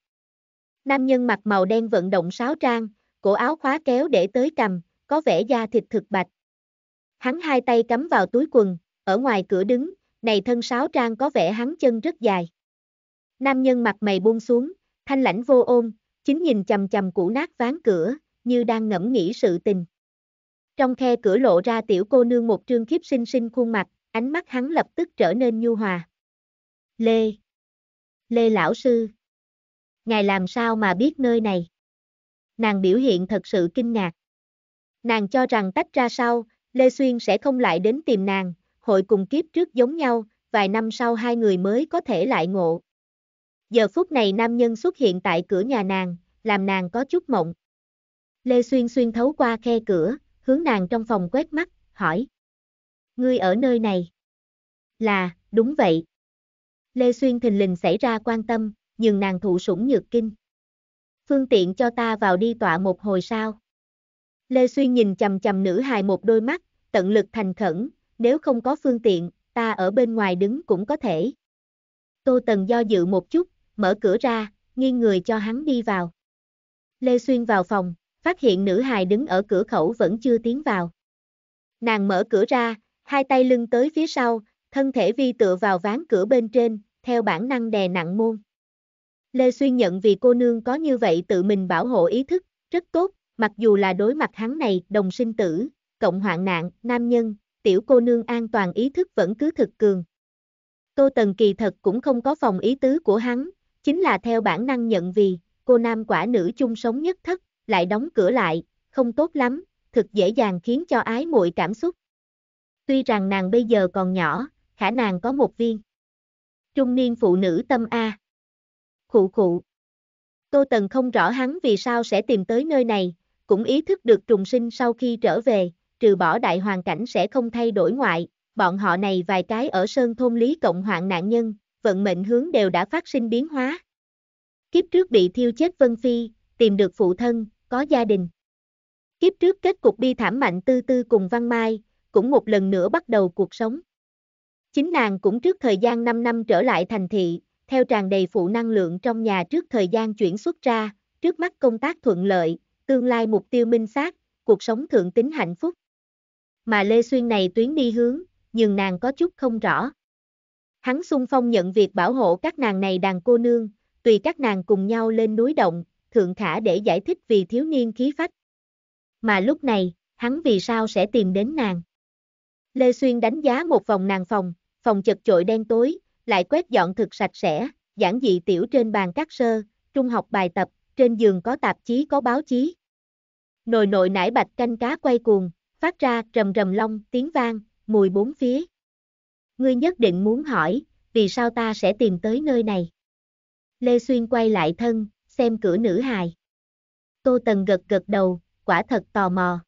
Speaker 1: Nam nhân mặc màu đen vận động sáo trang, cổ áo khóa kéo để tới cầm, có vẻ da thịt thực bạch. Hắn hai tay cắm vào túi quần, ở ngoài cửa đứng, này thân sáo trang có vẻ hắn chân rất dài. Nam nhân mặt mày buông xuống, thanh lãnh vô ôm, chính nhìn chầm chầm củ nát ván cửa, như đang ngẫm nghĩ sự tình. Trong khe cửa lộ ra tiểu cô nương một trương khiếp sinh sinh khuôn mặt, Ánh mắt hắn lập tức trở nên nhu hòa. Lê. Lê lão sư. Ngài làm sao mà biết nơi này? Nàng biểu hiện thật sự kinh ngạc. Nàng cho rằng tách ra sau, Lê Xuyên sẽ không lại đến tìm nàng, hội cùng kiếp trước giống nhau, vài năm sau hai người mới có thể lại ngộ. Giờ phút này nam nhân xuất hiện tại cửa nhà nàng, làm nàng có chút mộng. Lê Xuyên xuyên thấu qua khe cửa, hướng nàng trong phòng quét mắt, hỏi ngươi ở nơi này. Là, đúng vậy. Lê Xuyên thình lình xảy ra quan tâm, nhưng nàng thụ sủng nhược kinh. Phương tiện cho ta vào đi tọa một hồi sao. Lê Xuyên nhìn chầm chầm nữ hài một đôi mắt, tận lực thành khẩn, nếu không có phương tiện, ta ở bên ngoài đứng cũng có thể. Tô Tần do dự một chút, mở cửa ra, nghiêng người cho hắn đi vào. Lê Xuyên vào phòng, phát hiện nữ hài đứng ở cửa khẩu vẫn chưa tiến vào. Nàng mở cửa ra, hai tay lưng tới phía sau, thân thể vi tựa vào ván cửa bên trên, theo bản năng đè nặng môn. Lê Xuyên nhận vì cô nương có như vậy tự mình bảo hộ ý thức, rất tốt, mặc dù là đối mặt hắn này, đồng sinh tử, cộng hoạn nạn, nam nhân, tiểu cô nương an toàn ý thức vẫn cứ thực cường. Tô Tần kỳ thật cũng không có phòng ý tứ của hắn, chính là theo bản năng nhận vì, cô nam quả nữ chung sống nhất thất, lại đóng cửa lại, không tốt lắm, thực dễ dàng khiến cho ái muội cảm xúc. Tuy rằng nàng bây giờ còn nhỏ, khả nàng có một viên. Trung niên phụ nữ tâm A. Khụ khụ. Tô Tần không rõ hắn vì sao sẽ tìm tới nơi này, cũng ý thức được trùng sinh sau khi trở về, trừ bỏ đại hoàn cảnh sẽ không thay đổi ngoại, bọn họ này vài cái ở sơn thôn Lý Cộng hoạn nạn nhân, vận mệnh hướng đều đã phát sinh biến hóa. Kiếp trước bị thiêu chết Vân Phi, tìm được phụ thân, có gia đình. Kiếp trước kết cục bi thảm mạnh tư tư cùng Văn Mai, cũng một lần nữa bắt đầu cuộc sống. Chính nàng cũng trước thời gian 5 năm trở lại thành thị, theo tràn đầy phụ năng lượng trong nhà trước thời gian chuyển xuất ra, trước mắt công tác thuận lợi, tương lai mục tiêu minh xác, cuộc sống thượng tính hạnh phúc. Mà Lê Xuyên này tuyến đi hướng, nhưng nàng có chút không rõ. Hắn xung phong nhận việc bảo hộ các nàng này đàn cô nương, tùy các nàng cùng nhau lên núi động, thượng thả để giải thích vì thiếu niên khí phách. Mà lúc này, hắn vì sao sẽ tìm đến nàng? Lê Xuyên đánh giá một vòng nàng phòng, phòng chật chội đen tối, lại quét dọn thực sạch sẽ, giảng dị tiểu trên bàn cắt sơ, trung học bài tập, trên giường có tạp chí có báo chí. Nồi nội nải bạch canh cá quay cuồng, phát ra rầm rầm long tiếng vang, mùi bốn phía. Ngươi nhất định muốn hỏi, vì sao ta sẽ tìm tới nơi này? Lê Xuyên quay lại thân, xem cửa nữ hài. Tô Tần gật gật đầu, quả thật tò mò.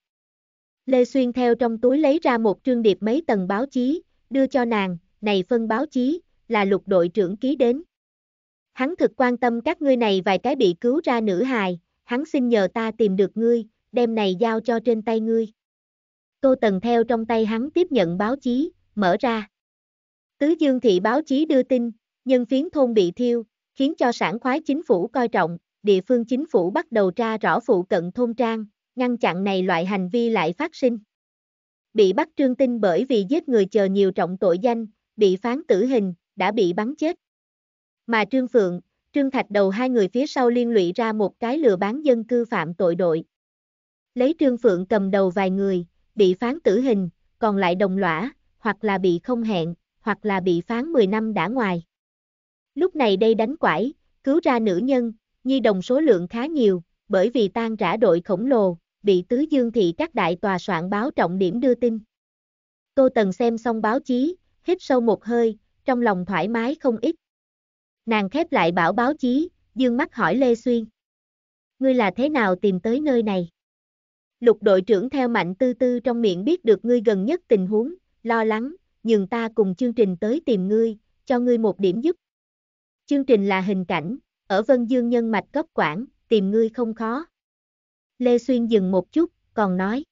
Speaker 1: Lê Xuyên theo trong túi lấy ra một trương điệp mấy tầng báo chí, đưa cho nàng, này phân báo chí, là lục đội trưởng ký đến. Hắn thực quan tâm các ngươi này vài cái bị cứu ra nữ hài, hắn xin nhờ ta tìm được ngươi, đem này giao cho trên tay ngươi. Tô Tần theo trong tay hắn tiếp nhận báo chí, mở ra. Tứ Dương Thị báo chí đưa tin, nhân phiến thôn bị thiêu, khiến cho sản khoái chính phủ coi trọng, địa phương chính phủ bắt đầu tra rõ phụ cận thôn trang, ngăn chặn này loại hành vi lại phát sinh. Bị bắt trương tinh bởi vì giết người chờ nhiều trọng tội danh, bị phán tử hình, đã bị bắn chết. Mà Trương Phượng, Trương Thạch đầu hai người phía sau liên lụy ra một cái lừa bán dân cư phạm tội đội. Lấy Trương Phượng cầm đầu vài người, bị phán tử hình, còn lại đồng lõa, hoặc là bị không hẹn, hoặc là bị phán 10 năm đã ngoài. Lúc này đây đánh quải, cứu ra nữ nhân, nhi đồng số lượng khá nhiều, bởi vì tan rã đội khổng lồ, bị tứ dương thị các đại tòa soạn báo trọng điểm đưa tin. Tô Tần xem xong báo chí, hít sâu một hơi, trong lòng thoải mái không ít. Nàng khép lại bảo báo chí, dương mắt hỏi Lê Xuyên. Ngươi là thế nào tìm tới nơi này? Lục đội trưởng theo mạnh tư tư trong miệng biết được ngươi gần nhất tình huống, lo lắng, nhường ta cùng chương trình tới tìm ngươi, cho ngươi một điểm giúp. Chương trình là hình cảnh, ở Vân Dương nhân mạch cấp quản, tìm ngươi không khó. Lê Xuyên dừng một chút, còn nói.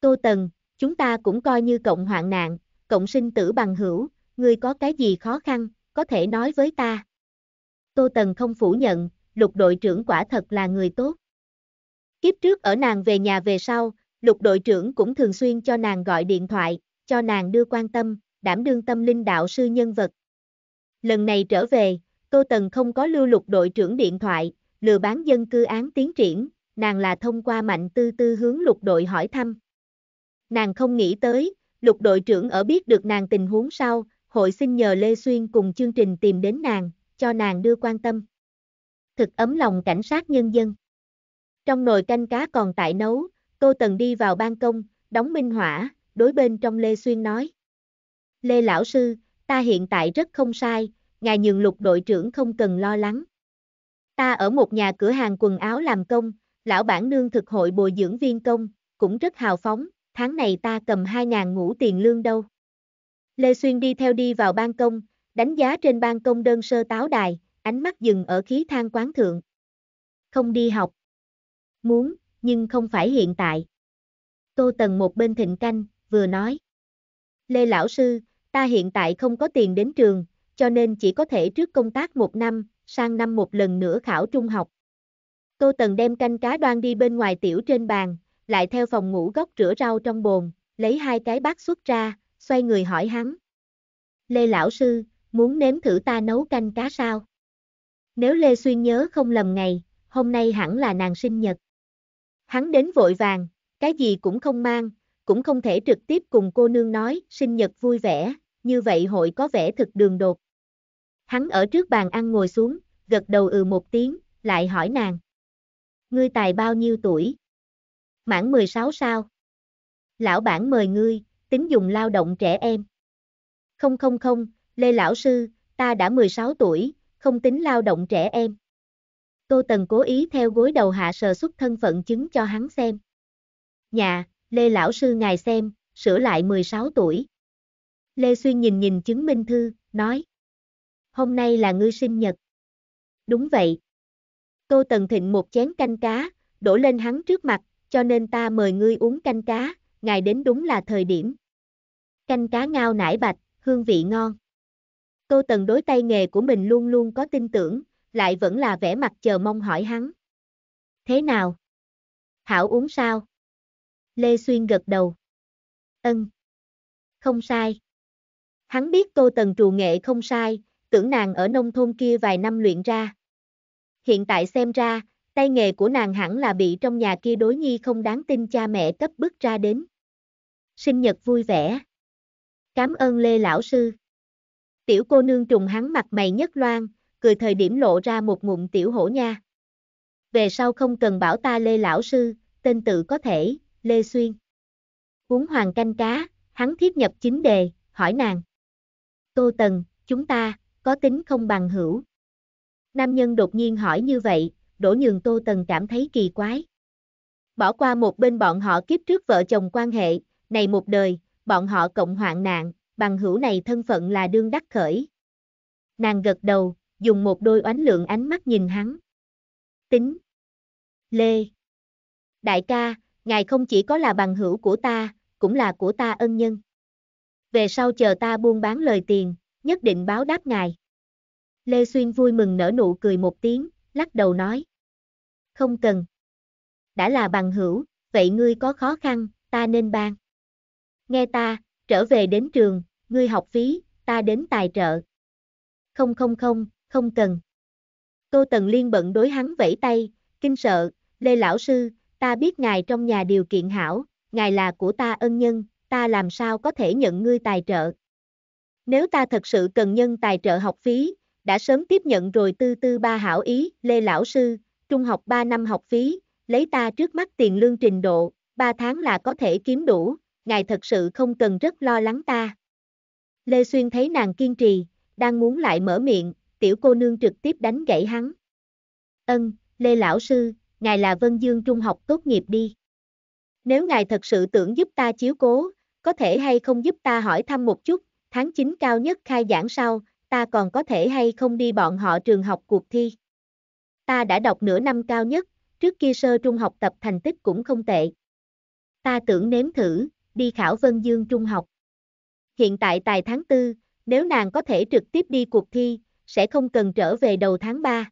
Speaker 1: Tô Tần, chúng ta cũng coi như cộng hoạn nạn, cộng sinh tử bằng hữu, ngươi có cái gì khó khăn, có thể nói với ta. Tô Tần không phủ nhận, lục đội trưởng quả thật là người tốt. Kiếp trước ở nàng về nhà về sau, lục đội trưởng cũng thường xuyên cho nàng gọi điện thoại, cho nàng đưa quan tâm, đảm đương tâm linh đạo sư nhân vật. Lần này trở về, Tô Tần không có lưu lục đội trưởng điện thoại, lừa bán dân cư án tiến triển, nàng là thông qua mạnh tư tư hướng lục đội hỏi thăm. Nàng không nghĩ tới, lục đội trưởng ở biết được nàng tình huống sau, hội xin nhờ Lê Xuyên cùng chương trình tìm đến nàng, cho nàng đưa quan tâm. Thực ấm lòng cảnh sát nhân dân. Trong nồi canh cá còn tại nấu, cô Tần đi vào ban công, đóng minh hỏa, đối bên trong Lê Xuyên nói. Lê Lão Sư, ta hiện tại rất không sai, ngài nhường lục đội trưởng không cần lo lắng. Ta ở một nhà cửa hàng quần áo làm công, lão bản nương thực hội bồi dưỡng viên công, cũng rất hào phóng, tháng này ta cầm 2.000 ngũ tiền lương đâu. Lê Xuyên đi theo đi vào ban công, đánh giá trên ban công đơn sơ táo đài, ánh mắt dừng ở khí thang quán thượng. Không đi học. Muốn, nhưng không phải hiện tại. Tô Tần một bên thịnh canh, vừa nói. Lê Lão Sư, ta hiện tại không có tiền đến trường, cho nên chỉ có thể trước công tác một năm, sang năm một lần nữa khảo trung học. Tô Tần đem canh cá đoan đi bên ngoài tiểu trên bàn, lại theo phòng ngủ góc rửa rau trong bồn, lấy hai cái bát xuất ra, xoay người hỏi hắn. Lê Lão Sư, muốn nếm thử ta nấu canh cá sao? Nếu Lê Xuyên nhớ không lầm ngày, hôm nay hẳn là nàng sinh nhật. Hắn đến vội vàng, cái gì cũng không mang, cũng không thể trực tiếp cùng cô nương nói sinh nhật vui vẻ, như vậy hội có vẻ thực đường đột. Hắn ở trước bàn ăn ngồi xuống, gật đầu ừ một tiếng, lại hỏi nàng ngươi tài bao nhiêu tuổi? Mãn 16 sao? Lão bản mời ngươi, tính dùng lao động trẻ em. Không không không, Lê Lão Sư, ta đã 16 tuổi, không tính lao động trẻ em. Tô Tần cố ý theo gối đầu hạ sờ xuất thân phận chứng cho hắn xem. Nhà, Lê Lão Sư ngài xem, sửa lại 16 tuổi. Lê Xuyên nhìn nhìn chứng minh thư, nói. Hôm nay là ngươi sinh nhật. Đúng vậy, Tô Tần Thịnh một chén canh cá, đổ lên hắn trước mặt, cho nên ta mời ngươi uống canh cá, ngài đến đúng là thời điểm. Canh cá ngao nải bạch, hương vị ngon. Tô Tần đối tay nghề của mình luôn luôn có tin tưởng, lại vẫn là vẻ mặt chờ mong hỏi hắn. Thế nào? Hảo uống sao? Lê Xuyên gật đầu. Ân. Không sai. Hắn biết Tô Tần trù nghệ không sai, tưởng nàng ở nông thôn kia vài năm luyện ra hiện tại xem ra, tay nghề của nàng hẳn là bị trong nhà kia đối nhi không đáng tin cha mẹ cấp bức ra đến. Sinh nhật vui vẻ. Cảm ơn Lê Lão Sư. Tiểu cô nương trùng hắn mặt mày nhất loan, cười thời điểm lộ ra một ngụm tiểu hổ nha. Về sau không cần bảo ta Lê Lão Sư, tên tự có thể, Lê Xuyên. Uống hoàng canh cá, hắn thiết nhập chính đề, hỏi nàng. Tô Tần, chúng ta, có tính không bằng hữu. Nam nhân đột nhiên hỏi như vậy, đổ Nhường Tô Tần cảm thấy kỳ quái. Bỏ qua một bên bọn họ kiếp trước vợ chồng quan hệ, này một đời, bọn họ cộng hoạn nạn, bằng hữu này thân phận là đương đắc khởi. Nàng gật đầu, dùng một đôi oánh lượng ánh mắt nhìn hắn. Tính. Lê. Đại ca, ngài không chỉ có là bằng hữu của ta, cũng là của ta ân nhân. Về sau chờ ta buôn bán lời tiền, nhất định báo đáp ngài. Lê Xuyên vui mừng nở nụ cười một tiếng, lắc đầu nói. Không cần. Đã là bằng hữu, vậy ngươi có khó khăn, ta nên ban. Nghe ta, trở về đến trường, ngươi học phí, ta đến tài trợ. Không không không, không cần. Tô Tần Liên bận đối hắn vẫy tay, kinh sợ, Lê Lão Sư, ta biết ngài trong nhà điều kiện hảo, ngài là của ta ân nhân, ta làm sao có thể nhận ngươi tài trợ. Nếu ta thật sự cần nhân tài trợ học phí, đã sớm tiếp nhận rồi tư tư ba hảo ý, Lê Lão Sư, trung học 3 năm học phí, lấy ta trước mắt tiền lương trình độ, 3 tháng là có thể kiếm đủ, ngài thật sự không cần rất lo lắng ta. Lê Xuyên thấy nàng kiên trì, đang muốn lại mở miệng, tiểu cô nương trực tiếp đánh gãy hắn. Ân, Lê Lão Sư, ngài là Vân Dương Trung học tốt nghiệp đi. Nếu ngài thật sự tưởng giúp ta chiếu cố, có thể hay không giúp ta hỏi thăm một chút, tháng 9 cao nhất khai giảng sau, ta còn có thể hay không đi bọn họ trường học cuộc thi. Ta đã đọc nửa năm cao nhất, trước kia sơ trung học tập thành tích cũng không tệ. Ta tưởng nếm thử, đi khảo Vân Dương Trung học. Hiện tại tài tháng 4, nếu nàng có thể trực tiếp đi cuộc thi, sẽ không cần trở về đầu tháng 3.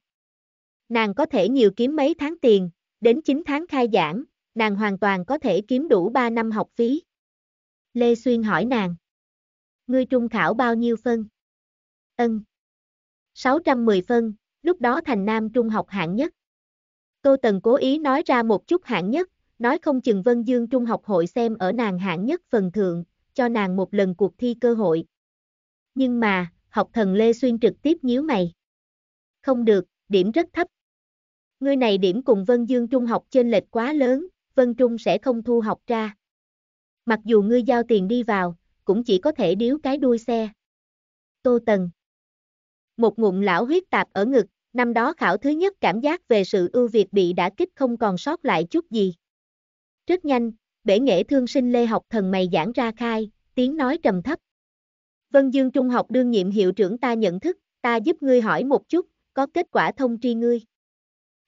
Speaker 1: Nàng có thể nhiều kiếm mấy tháng tiền, đến 9 tháng khai giảng, nàng hoàn toàn có thể kiếm đủ 3 năm học phí. Lê Xuyên hỏi nàng. Ngươi trung khảo bao nhiêu phân? Ân. 610 phân, lúc đó thành nam trung học hạng nhất. Cô Tần cố ý nói ra một chút hạng nhất, nói không chừng Vân Dương Trung học hội xem ở nàng hạng nhất phần thượng, cho nàng một lần cuộc thi cơ hội. Nhưng mà, học thần Lê Xuyên trực tiếp nhíu mày. Không được, điểm rất thấp. Người này điểm cùng Vân Dương Trung học trên lệch quá lớn, Vân Trung sẽ không thu học ra. Mặc dù ngươi giao tiền đi vào, cũng chỉ có thể điếu cái đuôi xe. Tô Tần một ngụm lão huyết tạp ở ngực, năm đó khảo thứ nhất cảm giác về sự ưu việt bị đã kích không còn sót lại chút gì. Rất nhanh, bể nghệ thương sinh Lê Học Thần mày giảng ra khai, tiếng nói trầm thấp. Vân Dương Trung học đương nhiệm hiệu trưởng ta nhận thức, ta giúp ngươi hỏi một chút, có kết quả thông tri ngươi.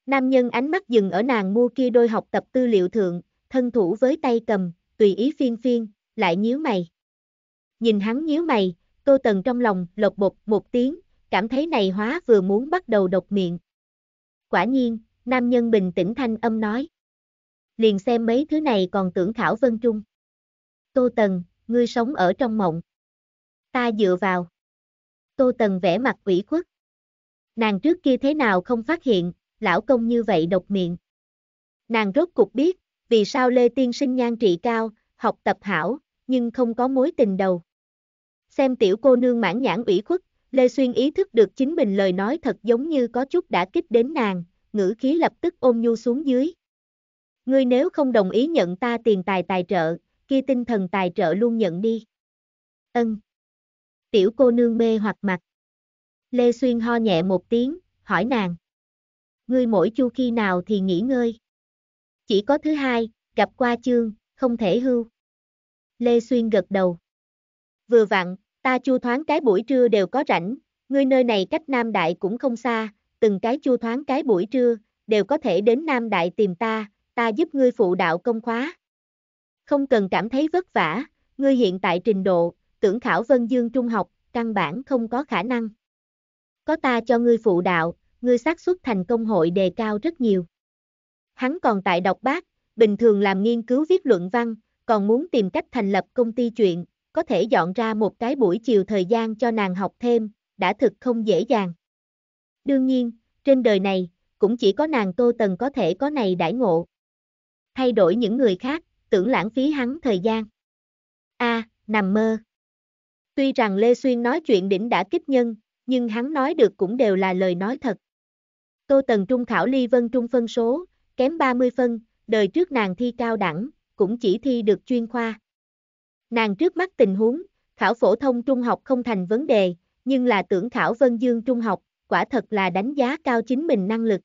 Speaker 1: Nam nhân ánh mắt dừng ở nàng mua kia đôi học tập tư liệu thượng, thân thủ với tay cầm, tùy ý phiên phiên, lại nhíu mày. Nhìn hắn nhíu mày, Tô Tần trong lòng lột bột một tiếng, cảm thấy này hóa vừa muốn bắt đầu độc miệng. Quả nhiên, nam nhân bình tĩnh thanh âm nói. Liền xem mấy thứ này còn tưởng khảo vân trung. Tô Tần, ngươi sống ở trong mộng. Ta dựa vào. Tô Tần vẽ mặt ủy khuất. Nàng trước kia thế nào không phát hiện, lão công như vậy độc miệng. Nàng rốt cục biết, vì sao Lê Tiên sinh nhan trị cao, học tập hảo, nhưng không có mối tình đầu. Xem tiểu cô nương mãn nhãn ủy khuất Lê Xuyên ý thức được chính mình lời nói thật giống như có chút đã kích đến nàng, ngữ khí lập tức ôm nhu xuống dưới. Ngươi nếu không đồng ý nhận ta tiền tài tài trợ, kia tinh thần tài trợ luôn nhận đi. Ân. Tiểu cô nương mê hoặc mặt. Lê Xuyên ho nhẹ một tiếng, hỏi nàng. Ngươi mỗi chu khi nào thì nghỉ ngơi? Chỉ có thứ hai, gặp qua chương, không thể hưu. Lê Xuyên gật đầu. Vừa vặn, Ta chu thoáng cái buổi trưa đều có rảnh, ngươi nơi này cách Nam Đại cũng không xa, từng cái chu thoáng cái buổi trưa, đều có thể đến Nam Đại tìm ta, ta giúp ngươi phụ đạo công khóa. Không cần cảm thấy vất vả, ngươi hiện tại trình độ, tưởng khảo Vân Dương Trung học, căn bản không có khả năng. Có ta cho ngươi phụ đạo, ngươi xác suất thành công hội đề cao rất nhiều. Hắn còn tại đọc bác, bình thường làm nghiên cứu viết luận văn, còn muốn tìm cách thành lập công ty chuyện, có thể dọn ra một cái buổi chiều thời gian cho nàng học thêm, đã thực không dễ dàng. Đương nhiên, trên đời này, cũng chỉ có nàng Tô Tần có thể có này đãi ngộ. Thay đổi những người khác, tưởng lãng phí hắn thời gian. A, nằm mơ. Tuy rằng Lê Xuyên nói chuyện đỉnh đã kích nhân, nhưng hắn nói được cũng đều là lời nói thật. Tô Tần Trung khảo Ly Vân Trung phân số, kém 30 phân, đời trước nàng thi cao đẳng, cũng chỉ thi được chuyên khoa. Nàng trước mắt tình huống, khảo phổ thông trung học không thành vấn đề, nhưng là tưởng khảo Vân Dương trung học, quả thật là đánh giá cao chính mình năng lực.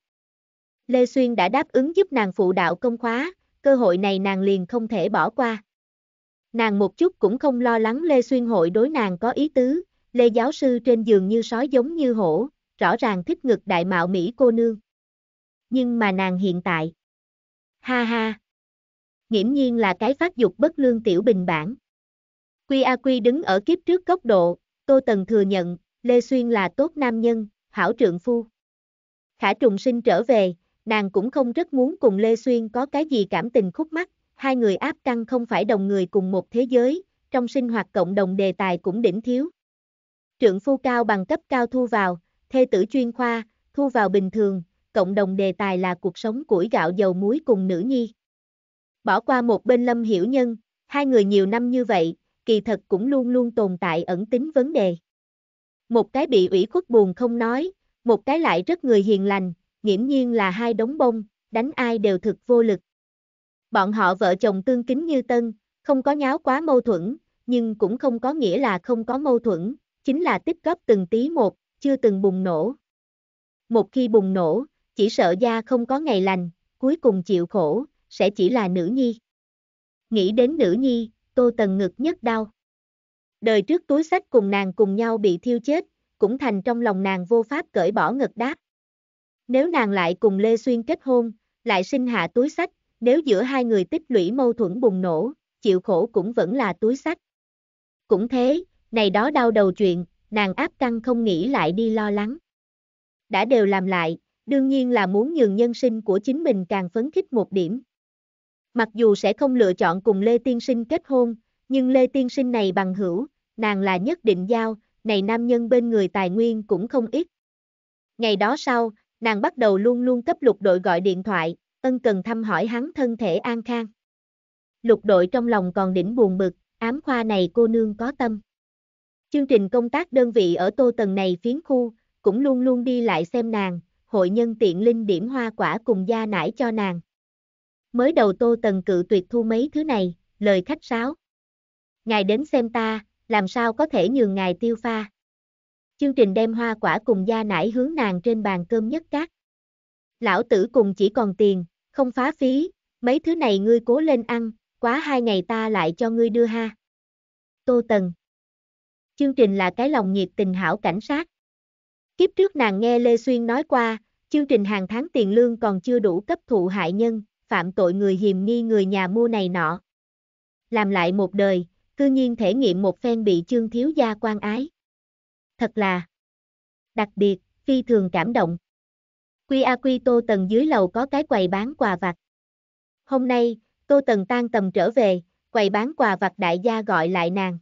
Speaker 1: Lê Xuyên đã đáp ứng giúp nàng phụ đạo công khóa, cơ hội này nàng liền không thể bỏ qua. Nàng một chút cũng không lo lắng Lê Xuyên hội đối nàng có ý tứ, Lê giáo sư trên giường như sói giống như hổ, rõ ràng thích ngực đại mạo Mỹ cô nương. Nhưng mà nàng hiện tại. Ha ha. Nghiễm nhiên là cái phát dục bất lương tiểu bình bản. Quy A Quy đứng ở kiếp trước góc độ, Tô Tần thừa nhận, Lê Xuyên là tốt nam nhân, hảo trượng phu. Khả trùng sinh trở về, nàng cũng không rất muốn cùng Lê Xuyên có cái gì cảm tình khúc mắt, hai người áp căng không phải đồng người cùng một thế giới, trong sinh hoạt cộng đồng đề tài cũng đỉnh thiếu. Trượng phu cao bằng cấp cao thu vào, thê tử chuyên khoa, thu vào bình thường, cộng đồng đề tài là cuộc sống củi gạo dầu muối cùng nữ nhi. Bỏ qua một bên lâm hiểu nhân, hai người nhiều năm như vậy, kỳ thật cũng luôn luôn tồn tại ẩn tính vấn đề. Một cái bị ủy khuất buồn không nói, một cái lại rất người hiền lành, nghiễm nhiên là hai đống bông, đánh ai đều thực vô lực. Bọn họ vợ chồng tương kính như tân, không có nháo quá mâu thuẫn, nhưng cũng không có nghĩa là không có mâu thuẫn, chính là tích góp từng tí một, chưa từng bùng nổ. Một khi bùng nổ, chỉ sợ da không có ngày lành, cuối cùng chịu khổ, sẽ chỉ là nữ nhi. Nghĩ đến nữ nhi, Tô Tần ngực nhất đau. Đời trước túi sách cùng nàng cùng nhau bị thiêu chết, cũng thành trong lòng nàng vô pháp cởi bỏ ngật đáp. Nếu nàng lại cùng Lê Xuyên kết hôn, lại sinh hạ túi sách, nếu giữa hai người tích lũy mâu thuẫn bùng nổ, chịu khổ cũng vẫn là túi sách. Cũng thế, này đó đau đầu chuyện, nàng áp căng không nghĩ lại đi lo lắng. Đã đều làm lại, đương nhiên là muốn nhường nhân sinh của chính mình càng phấn khích một điểm. Mặc dù sẽ không lựa chọn cùng Lê Tiên Sinh kết hôn, nhưng Lê Tiên Sinh này bằng hữu, nàng là nhất định giao, này nam nhân bên người tài nguyên cũng không ít. Ngày đó sau, nàng bắt đầu luôn luôn cấp lục đội gọi điện thoại, ân cần thăm hỏi hắn thân thể an khang. Lục đội trong lòng còn đỉnh buồn bực, ám khoa này cô nương có tâm. Chương trình công tác đơn vị ở tô tầng này phiến khu, cũng luôn luôn đi lại xem nàng, hội nhân tiện linh điểm hoa quả cùng gia nải cho nàng mới đầu Tô Tần cự tuyệt thu mấy thứ này, lời khách sáo. Ngài đến xem ta, làm sao có thể nhường ngài tiêu pha. Chương trình đem hoa quả cùng gia nải hướng nàng trên bàn cơm nhất cát. Lão tử cùng chỉ còn tiền, không phá phí, mấy thứ này ngươi cố lên ăn, quá hai ngày ta lại cho ngươi đưa ha. Tô Tần Chương trình là cái lòng nhiệt tình hảo cảnh sát. Kiếp trước nàng nghe Lê Xuyên nói qua, chương trình hàng tháng tiền lương còn chưa đủ cấp thụ hại nhân, phạm tội người hiềm nghi người nhà mua này nọ. Làm lại một đời, cư nhiên thể nghiệm một phen bị chương thiếu gia quan ái. Thật là đặc biệt, phi thường cảm động. Quy A Quy Tô Tần dưới lầu có cái quầy bán quà vặt. Hôm nay, Tô Tần tan tầm trở về, quầy bán quà vặt đại gia gọi lại nàng.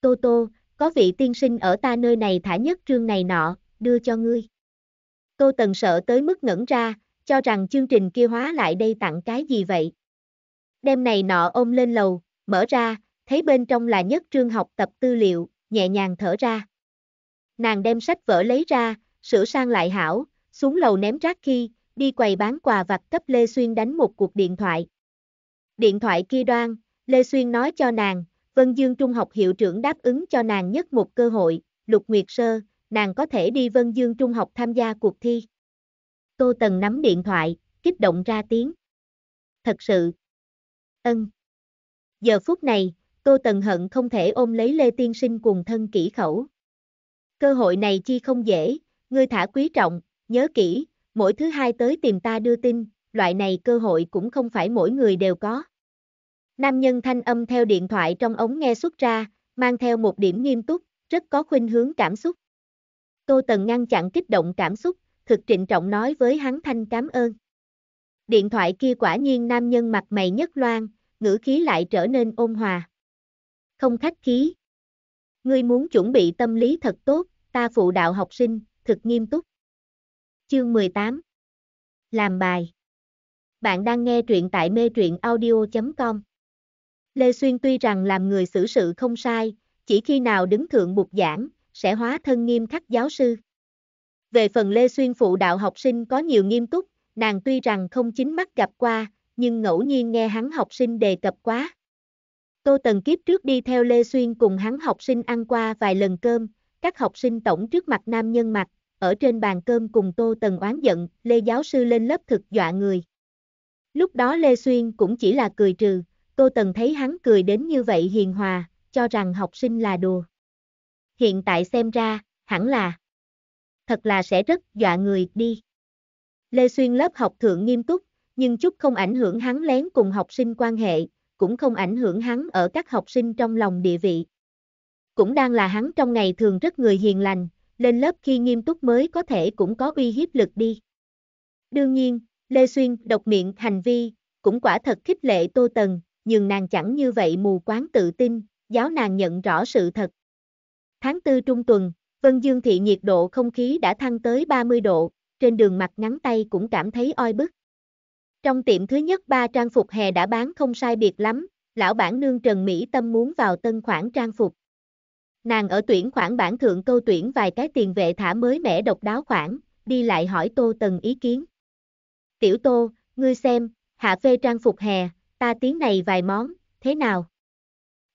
Speaker 1: Tô Tô, có vị tiên sinh ở ta nơi này thả nhất trương này nọ, đưa cho ngươi. Tô Tần sợ tới mức ngẩn ra, cho rằng chương trình kia hóa lại đây tặng cái gì vậy. Đêm này nọ ôm lên lầu, mở ra, thấy bên trong là nhất trương học tập tư liệu, nhẹ nhàng thở ra. Nàng đem sách vở lấy ra, sửa sang lại hảo, xuống lầu ném rác khi, đi quầy bán quà vặt cấp Lê Xuyên đánh một cuộc điện thoại. Điện thoại kia đoan, Lê Xuyên nói cho nàng, Vân Dương Trung học hiệu trưởng đáp ứng cho nàng nhất một cơ hội, Lục Nguyệt Sơ, nàng có thể đi Vân Dương Trung học tham gia cuộc thi. Tô Tần nắm điện thoại, kích động ra tiếng. Thật sự. Ân. Giờ phút này, Tô Tần hận không thể ôm lấy Lê Tiên Sinh cùng thân kỹ khẩu. Cơ hội này chi không dễ, ngươi thả quý trọng, nhớ kỹ, mỗi thứ hai tới tìm ta đưa tin, loại này cơ hội cũng không phải mỗi người đều có. Nam nhân thanh âm theo điện thoại trong ống nghe xuất ra, mang theo một điểm nghiêm túc, rất có khuynh hướng cảm xúc. Tô Tần ngăn chặn kích động cảm xúc, thực trịnh trọng nói với hắn thanh cảm ơn. Điện thoại kia quả nhiên nam nhân mặt mày nhất loan, ngữ khí lại trở nên ôn hòa. Không khách khí. Ngươi muốn chuẩn bị tâm lý thật tốt, ta phụ đạo học sinh, thực nghiêm túc. Chương 18 Làm bài Bạn đang nghe truyện tại mê truyện audio.com Lê Xuyên tuy rằng làm người xử sự không sai, chỉ khi nào đứng thượng bục giảng, sẽ hóa thân nghiêm khắc giáo sư. Về phần Lê Xuyên phụ đạo học sinh có nhiều nghiêm túc, nàng tuy rằng không chính mắt gặp qua, nhưng ngẫu nhiên nghe hắn học sinh đề cập quá. Tô Tần kiếp trước đi theo Lê Xuyên cùng hắn học sinh ăn qua vài lần cơm, các học sinh tổng trước mặt nam nhân mặt, ở trên bàn cơm cùng Tô Tần oán giận, Lê giáo sư lên lớp thực dọa người. Lúc đó Lê Xuyên cũng chỉ là cười trừ, Tô Tần thấy hắn cười đến như vậy hiền hòa, cho rằng học sinh là đùa. Hiện tại xem ra, hẳn là thật là sẽ rất dọa người đi. Lê Xuyên lớp học thượng nghiêm túc, nhưng chút không ảnh hưởng hắn lén cùng học sinh quan hệ, cũng không ảnh hưởng hắn ở các học sinh trong lòng địa vị. Cũng đang là hắn trong ngày thường rất người hiền lành, lên lớp khi nghiêm túc mới có thể cũng có uy hiếp lực đi. Đương nhiên, Lê Xuyên độc miệng hành vi, cũng quả thật khích lệ Tô Tần, nhưng nàng chẳng như vậy mù quáng tự tin, giáo nàng nhận rõ sự thật. Tháng tư trung tuần, Vân Dương thị nhiệt độ không khí đã thăng tới 30 độ, trên đường mặt ngắn tay cũng cảm thấy oi bức. Trong tiệm thứ nhất ba trang phục hè đã bán không sai biệt lắm, lão bản nương Trần Mỹ Tâm muốn vào tân khoản trang phục. Nàng ở tuyển khoản bản thượng câu tuyển vài cái tiền vệ thả mới mẻ độc đáo khoản, đi lại hỏi Tô Tần ý kiến. Tiểu Tô, ngươi xem, hạ phê trang phục hè, ta tiếng này vài món, thế nào?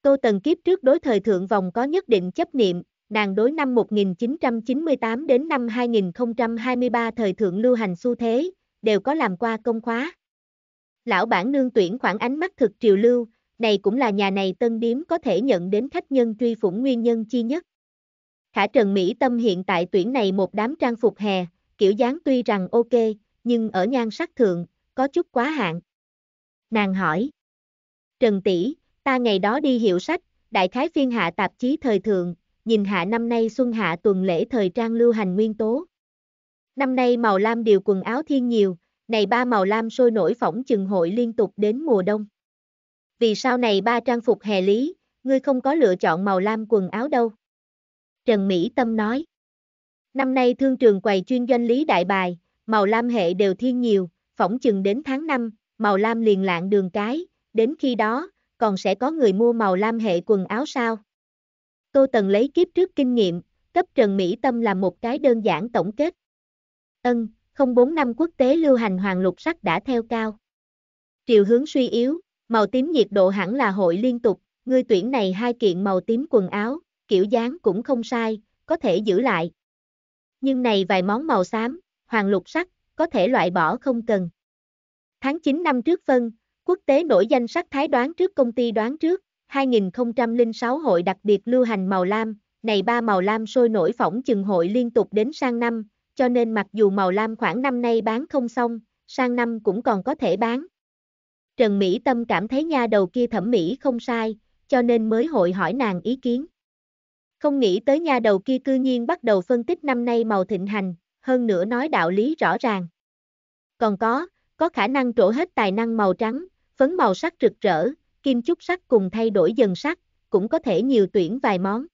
Speaker 1: Tô Tần kiếp trước đối thời thượng vòng có nhất định chấp niệm, đàn đối năm 1998 đến năm 2023 thời thượng lưu hành xu thế, đều có làm qua công khóa. Lão bản nương tuyển khoảng ánh mắt thực triều lưu, này cũng là nhà này tân điếm có thể nhận đến khách nhân truy phủng nguyên nhân chi nhất. Khả Trần Mỹ Tâm hiện tại tuyển này một đám trang phục hè, kiểu dáng tuy rằng ok, nhưng ở nhan sắc thượng, có chút quá hạn. Nàng hỏi. Trần Tỷ, ta ngày đó đi hiệu sách, đại khái phiên hạ tạp chí thời thượng, nhìn hạ năm nay xuân hạ tuần lễ thời trang lưu hành nguyên tố. Năm nay màu lam điều quần áo thiên nhiều, này ba màu lam sôi nổi phỏng chừng hội liên tục đến mùa đông. Vì sao này ba trang phục hè lý, ngươi không có lựa chọn màu lam quần áo đâu. Trần Mỹ Tâm nói. Năm nay thương trường quầy chuyên doanh lý đại bài, màu lam hệ đều thiên nhiều, phỏng chừng đến tháng 5, màu lam liền lạng đường cái, đến khi đó, còn sẽ có người mua màu lam hệ quần áo sao? Tô Tần lấy kiếp trước kinh nghiệm, cấp Trần Mỹ Tâm là một cái đơn giản tổng kết. Ân, 04 năm quốc tế lưu hành hoàng lục sắc đã theo cao. Triều hướng suy yếu, màu tím nhiệt độ hẳn là hội liên tục, ngươi tuyển này hai kiện màu tím quần áo, kiểu dáng cũng không sai, có thể giữ lại. Nhưng này vài món màu xám, hoàng lục sắc, có thể loại bỏ không cần. Tháng 9 năm trước phân, quốc tế nổi danh sắc thái đoán trước công ty đoán trước, 2006 hội đặc biệt lưu hành màu lam, này ba màu lam sôi nổi phỏng chừng hội liên tục đến sang năm, cho nên mặc dù màu lam khoảng năm nay bán không xong, sang năm cũng còn có thể bán. Trần Mỹ Tâm cảm thấy nha đầu kia thẩm mỹ không sai, cho nên mới hội hỏi nàng ý kiến. Không nghĩ tới nha đầu kia cư nhiên bắt đầu phân tích năm nay màu thịnh hành, hơn nữa nói đạo lý rõ ràng. Còn có, có khả năng trổ hết tài năng màu trắng, phấn màu sắc rực rỡ, kim chúc sắt cùng thay đổi dần sắc, cũng có thể nhiều tuyển vài món.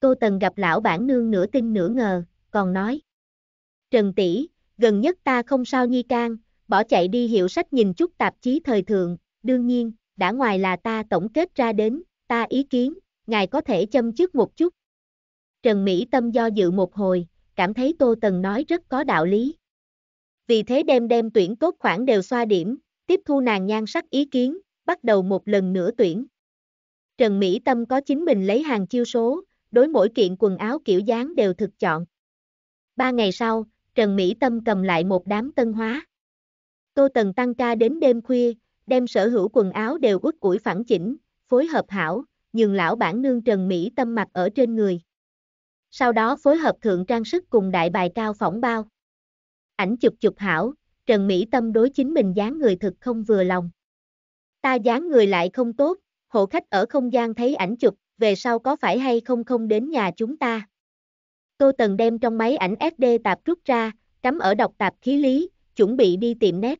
Speaker 1: Tô Tần gặp lão bản nương nửa tin nửa ngờ, còn nói. Trần tỷ, gần nhất ta không sao nghi can, bỏ chạy đi hiệu sách nhìn chút tạp chí thời thượng, đương nhiên, đã ngoài là ta tổng kết ra đến, ta ý kiến, ngài có thể châm trước một chút. Trần Mỹ Tâm do dự một hồi, cảm thấy Tô Tần nói rất có đạo lý. Vì thế đem đem tuyển tốt khoản đều xoa điểm, tiếp thu nàng nhan sắc ý kiến, bắt đầu một lần nữa tuyển. Trần Mỹ Tâm có chính mình lấy hàng chiêu số, đối mỗi kiện quần áo kiểu dáng đều thực chọn. Ba ngày sau, Trần Mỹ Tâm cầm lại một đám tân hóa. Tô Tần tăng ca đến đêm khuya, đem sở hữu quần áo đều quất củi phẳng chỉnh, phối hợp hảo, nhường lão bản nương Trần Mỹ Tâm mặc ở trên người. Sau đó phối hợp thượng trang sức cùng đại bài cao phỏng bao. Ảnh chụp chụp hảo, Trần Mỹ Tâm đối chính mình dáng người thực không vừa lòng. Ta dán người lại không tốt, hộ khách ở không gian thấy ảnh chụp, về sau có phải hay không không đến nhà chúng ta. Tô Tần đem trong máy ảnh SD tạp rút ra, cắm ở đọc tạp khí lý, chuẩn bị đi tiệm nét.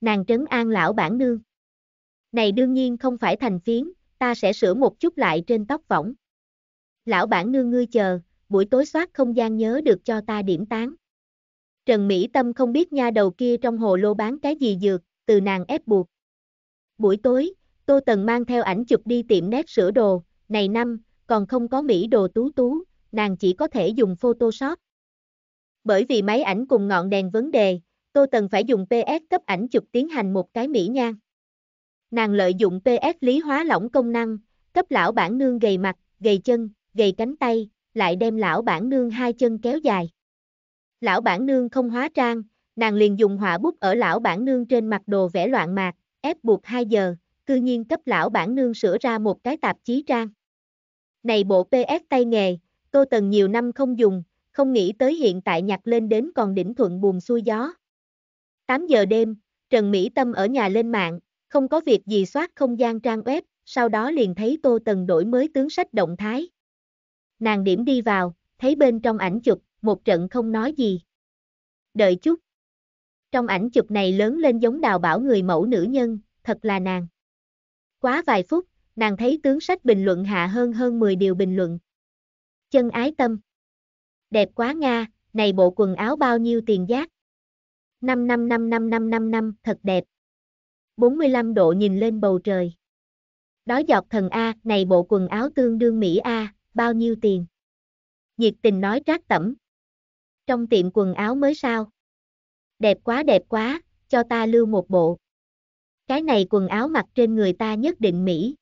Speaker 1: Nàng trấn an lão bản nương. Này đương nhiên không phải thành phiến, ta sẽ sửa một chút lại trên tóc võng. Lão bản nương ngươi chờ, buổi tối soát không gian nhớ được cho ta điểm tán. Trần Mỹ Tâm không biết nha đầu kia trong hồ lô bán cái gì dược, từ nàng ép buộc. Buổi tối, Tô Tần mang theo ảnh chụp đi tiệm nét sửa đồ, này năm, còn không có Mỹ đồ tú tú, nàng chỉ có thể dùng Photoshop. Bởi vì máy ảnh cùng ngọn đèn vấn đề, Tô Tần phải dùng PS cấp ảnh chụp tiến hành một cái Mỹ nhan. Nàng lợi dụng PS lý hóa lỏng công năng, cấp lão bản nương gầy mặt, gầy chân, gầy cánh tay, lại đem lão bản nương hai chân kéo dài. Lão bản nương không hóa trang, nàng liền dùng họa bút ở lão bản nương trên mặt đồ vẽ loạn mạc, ép buộc 2 giờ, cư nhiên cấp lão bản nương sửa ra một cái tạp chí trang. Này bộ PS tay nghề, Tô Tần nhiều năm không dùng, không nghĩ tới hiện tại nhặt lên đến còn đỉnh thuận buồn xuôi gió. 8 giờ đêm, Trần Mỹ Tâm ở nhà lên mạng, không có việc gì soát không gian trang web, sau đó liền thấy Tô Tần đổi mới tướng sách động thái. Nàng điểm đi vào, thấy bên trong ảnh chụp, một trận không nói gì. Đợi chút, trong ảnh chụp này lớn lên giống đào bảo người mẫu nữ nhân, thật là nàng. Quá vài phút, nàng thấy tướng sách bình luận hạ hơn hơn 10 điều bình luận. Chân ái tâm. Đẹp quá Nga, này bộ quần áo bao nhiêu tiền giác? 5 năm 5 năm 5 năm 5, thật đẹp. 45 độ nhìn lên bầu trời. Đói giọt thần A, này bộ quần áo tương đương Mỹ A, bao nhiêu tiền? Nhiệt tình nói trác tẩm. Trong tiệm quần áo mới sao? đẹp quá đẹp quá, cho ta lưu một bộ. Cái này quần áo mặc trên người ta nhất định mỹ.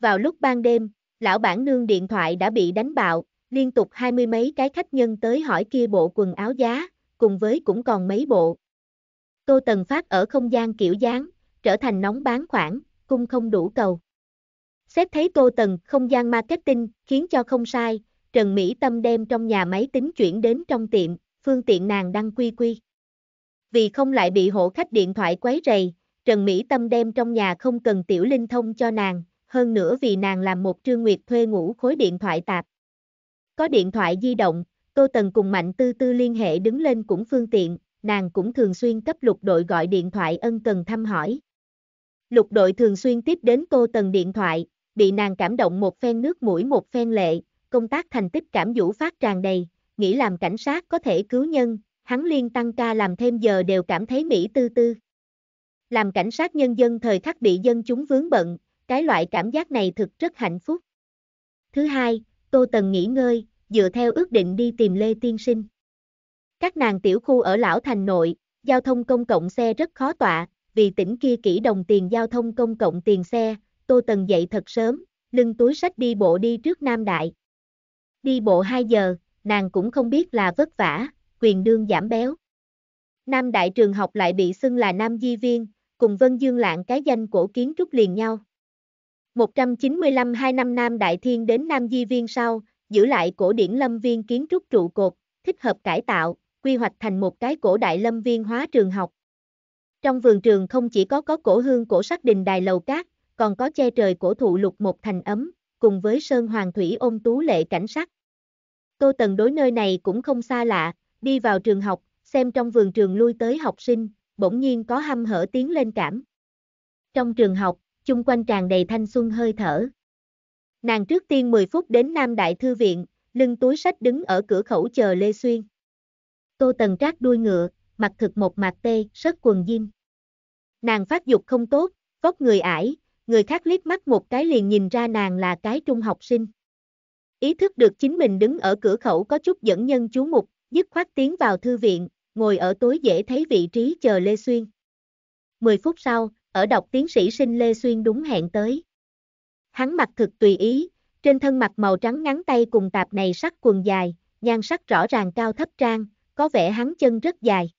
Speaker 1: Vào lúc ban đêm, lão bản nương điện thoại đã bị đánh bạo, liên tục hai mươi mấy cái khách nhân tới hỏi kia bộ quần áo giá, cùng với cũng còn mấy bộ. cô Tần Phát ở không gian kiểu dáng, trở thành nóng bán khoản cung không đủ cầu. Xét thấy cô Tần không gian marketing khiến cho không sai, Trần Mỹ Tâm đem trong nhà máy tính chuyển đến trong tiệm, phương tiện nàng đăng quy quy vì không lại bị hộ khách điện thoại quấy rầy, Trần Mỹ Tâm đem trong nhà không cần tiểu linh thông cho nàng, hơn nữa vì nàng làm một trương nguyệt thuê ngủ khối điện thoại tạp. Có điện thoại di động, Tô Tần cùng Mạnh Tư Tư liên hệ đứng lên cũng phương tiện, nàng cũng thường xuyên cấp lục đội gọi điện thoại ân cần thăm hỏi. Lục đội thường xuyên tiếp đến Tô Tần điện thoại, bị nàng cảm động một phen nước mũi một phen lệ, công tác thành tích cảm vũ phát tràn đầy, nghĩ làm cảnh sát có thể cứu nhân, hắn liên tăng ca làm thêm giờ đều cảm thấy Mỹ tư tư. Làm cảnh sát nhân dân thời khắc bị dân chúng vướng bận, cái loại cảm giác này thực rất hạnh phúc. Thứ hai, Tô Tần nghỉ ngơi, dựa theo ước định đi tìm Lê Tiên Sinh. Các nàng tiểu khu ở Lão Thành Nội, giao thông công cộng xe rất khó tọa, vì tỉnh kia kỹ đồng tiền giao thông công cộng tiền xe, Tô Tần dậy thật sớm, lưng túi sách đi bộ đi trước Nam Đại. Đi bộ 2 giờ, nàng cũng không biết là vất vả, quyền đương giảm béo. Nam Đại Trường học lại bị xưng là Nam Di Viên, cùng Vân Dương Lạng cái danh cổ kiến trúc liền nhau. 195 hai năm Nam Đại Thiên đến Nam Di Viên sau, giữ lại cổ điển lâm viên kiến trúc trụ cột, thích hợp cải tạo, quy hoạch thành một cái cổ đại lâm viên hóa trường học. Trong vườn trường không chỉ có có cổ hương cổ sắc đình đài lầu cát, còn có che trời cổ thụ lục một thành ấm, cùng với sơn hoàng thủy ôm tú lệ cảnh sắc. Tô Tần đối nơi này cũng không xa lạ, đi vào trường học, xem trong vườn trường lui tới học sinh, bỗng nhiên có hăm hở tiếng lên cảm. Trong trường học, chung quanh tràn đầy thanh xuân hơi thở. Nàng trước tiên 10 phút đến Nam Đại Thư Viện, lưng túi sách đứng ở cửa khẩu chờ Lê Xuyên. Tô Tần Trác đuôi ngựa, mặt thực một mặt tê, sớt quần diêm. Nàng phát dục không tốt, vóc người ải, người khác liếc mắt một cái liền nhìn ra nàng là cái trung học sinh. Ý thức được chính mình đứng ở cửa khẩu có chút dẫn nhân chú mục, dứt khoát tiến vào thư viện, ngồi ở tối dễ thấy vị trí chờ Lê Xuyên. 10 phút sau, ở đọc tiến sĩ sinh Lê Xuyên đúng hẹn tới. Hắn mặc thực tùy ý, trên thân mặc màu trắng ngắn tay cùng tạp này sắc quần dài, nhan sắc rõ ràng cao thấp trang, có vẻ hắn chân rất dài.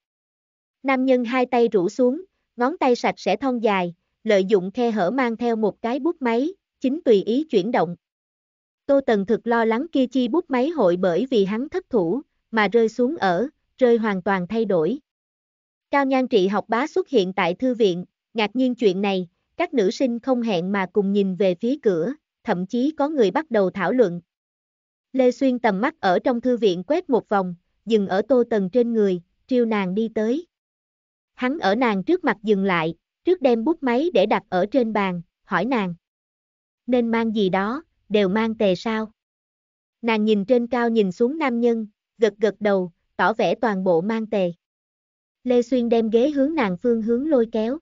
Speaker 1: Nam nhân hai tay rũ xuống, ngón tay sạch sẽ thon dài, lợi dụng khe hở mang theo một cái bút máy, chính tùy ý chuyển động. Tô Tần thực lo lắng kia chi bút máy hội bởi vì hắn thất thủ, mà rơi xuống ở, rơi hoàn toàn thay đổi. Cao nhan trị học bá xuất hiện tại thư viện, ngạc nhiên chuyện này, các nữ sinh không hẹn mà cùng nhìn về phía cửa, thậm chí có người bắt đầu thảo luận. Lê Xuyên tầm mắt ở trong thư viện quét một vòng, dừng ở tô tần trên người, triêu nàng đi tới. Hắn ở nàng trước mặt dừng lại, trước đem bút máy để đặt ở trên bàn, hỏi nàng. Nên mang gì đó, đều mang tề sao? Nàng nhìn trên cao nhìn xuống nam nhân, gật gật đầu, tỏ vẻ toàn bộ mang tề. Lê Xuyên đem ghế hướng nàng phương hướng lôi kéo.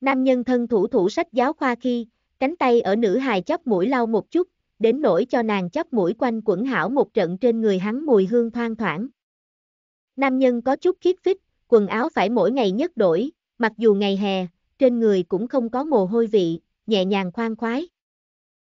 Speaker 1: Nam nhân thân thủ thủ sách giáo khoa khi, cánh tay ở nữ hài chóp mũi lau một chút, đến nỗi cho nàng chóp mũi quanh quẩn hảo một trận trên người hắn mùi hương thoang thoảng. Nam nhân có chút khiết phích, quần áo phải mỗi ngày nhất đổi, mặc dù ngày hè, trên người cũng không có mồ hôi vị, nhẹ nhàng khoan khoái.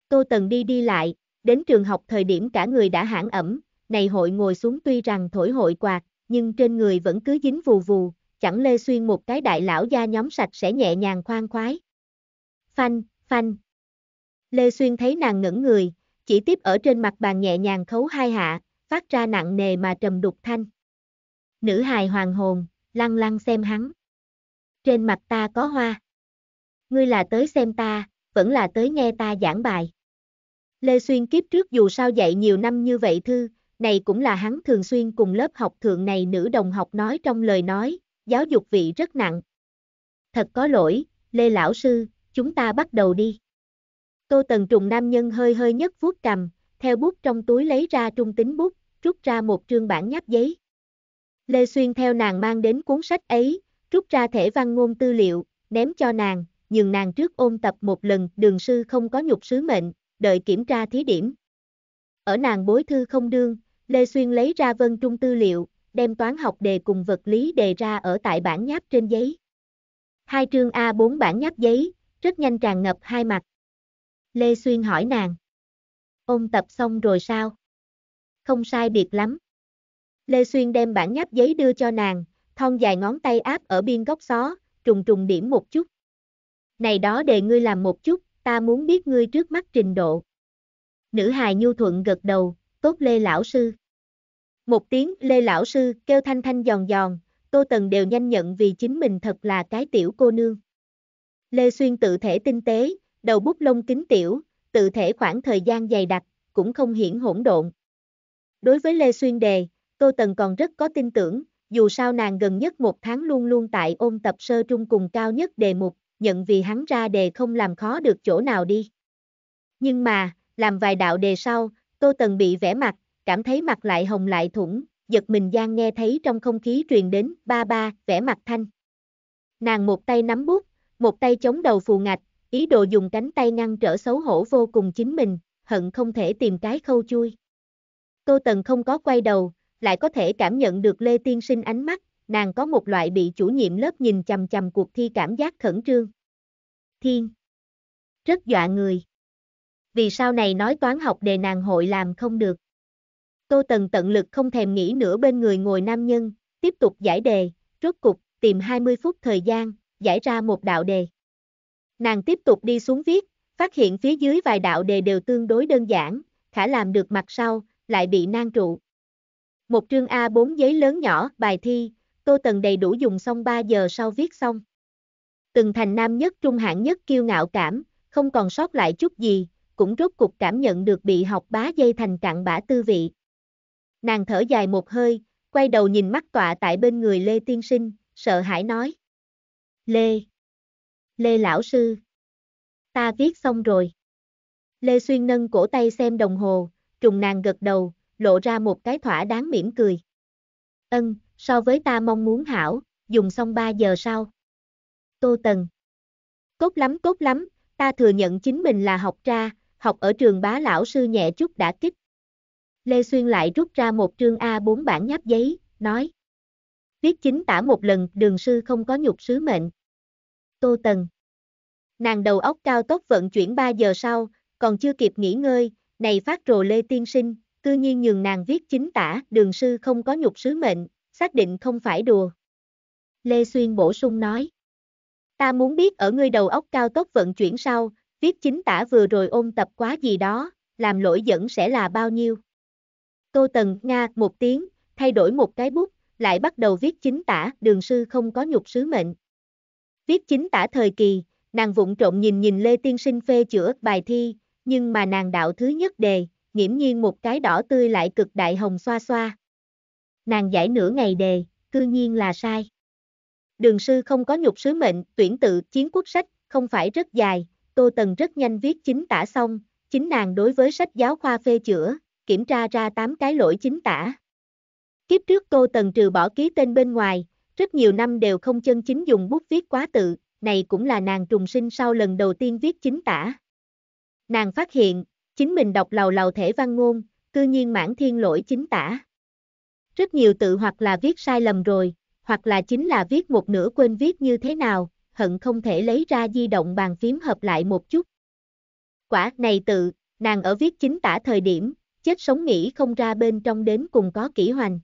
Speaker 1: Tô Tần đi đi lại, đến trường học thời điểm cả người đã hãng ẩm, này hội ngồi xuống tuy rằng thổi hội quạt, nhưng trên người vẫn cứ dính vù vù, chẳng lê xuyên một cái đại lão da nhóm sạch sẽ nhẹ nhàng khoan khoái. Phanh, phanh. Lê Xuyên thấy nàng ngẩn người, chỉ tiếp ở trên mặt bàn nhẹ nhàng khấu hai hạ, phát ra nặng nề mà trầm đục thanh. Nữ hài hoàng hồn, lăng lăng xem hắn. Trên mặt ta có hoa. Ngươi là tới xem ta, vẫn là tới nghe ta giảng bài. Lê Xuyên kiếp trước dù sao dạy nhiều năm như vậy thư, này cũng là hắn thường xuyên cùng lớp học thượng này nữ đồng học nói trong lời nói, giáo dục vị rất nặng. Thật có lỗi, Lê Lão Sư, chúng ta bắt đầu đi. Tô Tần Trùng nam nhân hơi hơi nhất vuốt cầm, theo bút trong túi lấy ra trung tính bút, rút ra một trương bản nháp giấy. Lê Xuyên theo nàng mang đến cuốn sách ấy, rút ra thể văn ngôn tư liệu, ném cho nàng, nhường nàng trước ôn tập một lần, đường sư không có nhục sứ mệnh, đợi kiểm tra thí điểm. Ở nàng bối thư không đương, Lê Xuyên lấy ra vân trung tư liệu, đem toán học đề cùng vật lý đề ra ở tại bản nháp trên giấy. Hai trương A4 bản nháp giấy, rất nhanh tràn ngập hai mặt. Lê Xuyên hỏi nàng. Ôn tập xong rồi sao? Không sai biệt lắm. Lê Xuyên đem bản nháp giấy đưa cho nàng, thon dài ngón tay áp ở biên góc xó, trùng trùng điểm một chút. Này đó đề ngươi làm một chút, ta muốn biết ngươi trước mắt trình độ. Nữ hài nhu thuận gật đầu, tốt Lê Lão Sư. Một tiếng Lê Lão Sư kêu thanh thanh giòn giòn, Tô Tần đều nhanh nhận vì chính mình thật là cái tiểu cô nương. Lê Xuyên tự thể tinh tế, đầu bút lông kính tiểu, tự thể khoảng thời gian dày đặc, cũng không hiển hỗn độn. Đối với Lê Xuyên đề, Tô Tần còn rất có tin tưởng, dù sao nàng gần nhất một tháng luôn luôn tại ôn tập sơ trung cùng cao nhất đề mục, nhận vì hắn ra đề không làm khó được chỗ nào đi. Nhưng mà, làm vài đạo đề sau, Tô Tần bị vẽ mặt, cảm thấy mặt lại hồng lại thủng, giật mình Giang nghe thấy trong không khí truyền đến ba ba, vẽ mặt thanh. Nàng một tay nắm bút, một tay chống đầu phù ngạch, ý đồ dùng cánh tay ngăn trở xấu hổ vô cùng chính mình, hận không thể tìm cái khâu chui. Tô Tần không có quay đầu, lại có thể cảm nhận được Lê Tiên Sinh ánh mắt, nàng có một loại bị chủ nhiệm lớp nhìn chằm chằm cuộc thi cảm giác khẩn trương. Thiên. Rất dọa người vì sau này nói toán học đề nàng hội làm không được. Tô Tần tận lực không thèm nghĩ nữa bên người ngồi nam nhân, tiếp tục giải đề, rốt cục, tìm 20 phút thời gian, giải ra một đạo đề. Nàng tiếp tục đi xuống viết, phát hiện phía dưới vài đạo đề đều tương đối đơn giản, khả làm được mặt sau, lại bị nan trụ. Một chương A4 giấy lớn nhỏ, bài thi, Tô Tần đầy đủ dùng xong 3 giờ sau viết xong. Từng thành nam nhất trung hạng nhất kiêu ngạo cảm, không còn sót lại chút gì, cũng rốt cục cảm nhận được bị học bá dây thành cạn bã tư vị. Nàng thở dài một hơi, quay đầu nhìn mắt tọa tại bên người Lê Tiên Sinh, sợ hãi nói. Lê! Lê Lão Sư! Ta viết xong rồi. Lê Xuyên nâng cổ tay xem đồng hồ, trùng nàng gật đầu, lộ ra một cái thỏa đáng mỉm cười. Ân, so với ta mong muốn hảo, dùng xong 3 giờ sau. Tô Tần. cốt lắm cốt lắm, ta thừa nhận chính mình là học ra, học ở trường bá lão sư nhẹ chút đã kích. Lê Xuyên lại rút ra một trương A4 bản nháp giấy, nói. Viết chính tả một lần, đường sư không có nhục sứ mệnh. Tô Tần. Nàng đầu óc cao tốc vận chuyển 3 giờ sau, còn chưa kịp nghỉ ngơi, này phát rồ Lê Tiên Sinh, cư nhiên nhường nàng viết chính tả, đường sư không có nhục sứ mệnh, xác định không phải đùa. Lê Xuyên bổ sung nói. Ta muốn biết ở ngươi đầu óc cao tốc vận chuyển sau, Viết chính tả vừa rồi ôn tập quá gì đó, làm lỗi dẫn sẽ là bao nhiêu. Tô Tần Nga một tiếng, thay đổi một cái bút, lại bắt đầu viết chính tả, đường sư không có nhục sứ mệnh. Viết chính tả thời kỳ, nàng vụng trộn nhìn nhìn Lê Tiên Sinh phê chữa bài thi, nhưng mà nàng đạo thứ nhất đề, nghiễm nhiên một cái đỏ tươi lại cực đại hồng xoa xoa. Nàng giải nửa ngày đề, cư nhiên là sai. Đường sư không có nhục sứ mệnh, tuyển tự chiến quốc sách, không phải rất dài, Tô Tần rất nhanh viết chính tả xong, chính nàng đối với sách giáo khoa phê chữa, kiểm tra ra 8 cái lỗi chính tả. Kiếp trước Tô Tần trừ bỏ ký tên bên ngoài, rất nhiều năm đều không chân chính dùng bút viết quá tự, này cũng là nàng trùng sinh sau lần đầu tiên viết chính tả. Nàng phát hiện, chính mình đọc lầu lầu thể văn ngôn, cư nhiên mãn thiên lỗi chính tả. Rất nhiều tự hoặc là viết sai lầm rồi, hoặc là chính là viết một nửa quên viết như thế nào, hận không thể lấy ra di động bàn phím hợp lại một chút. Quả này tự, nàng ở viết chính tả thời điểm, chết sống nghĩ không ra bên trong đến cùng có kỹ hoành.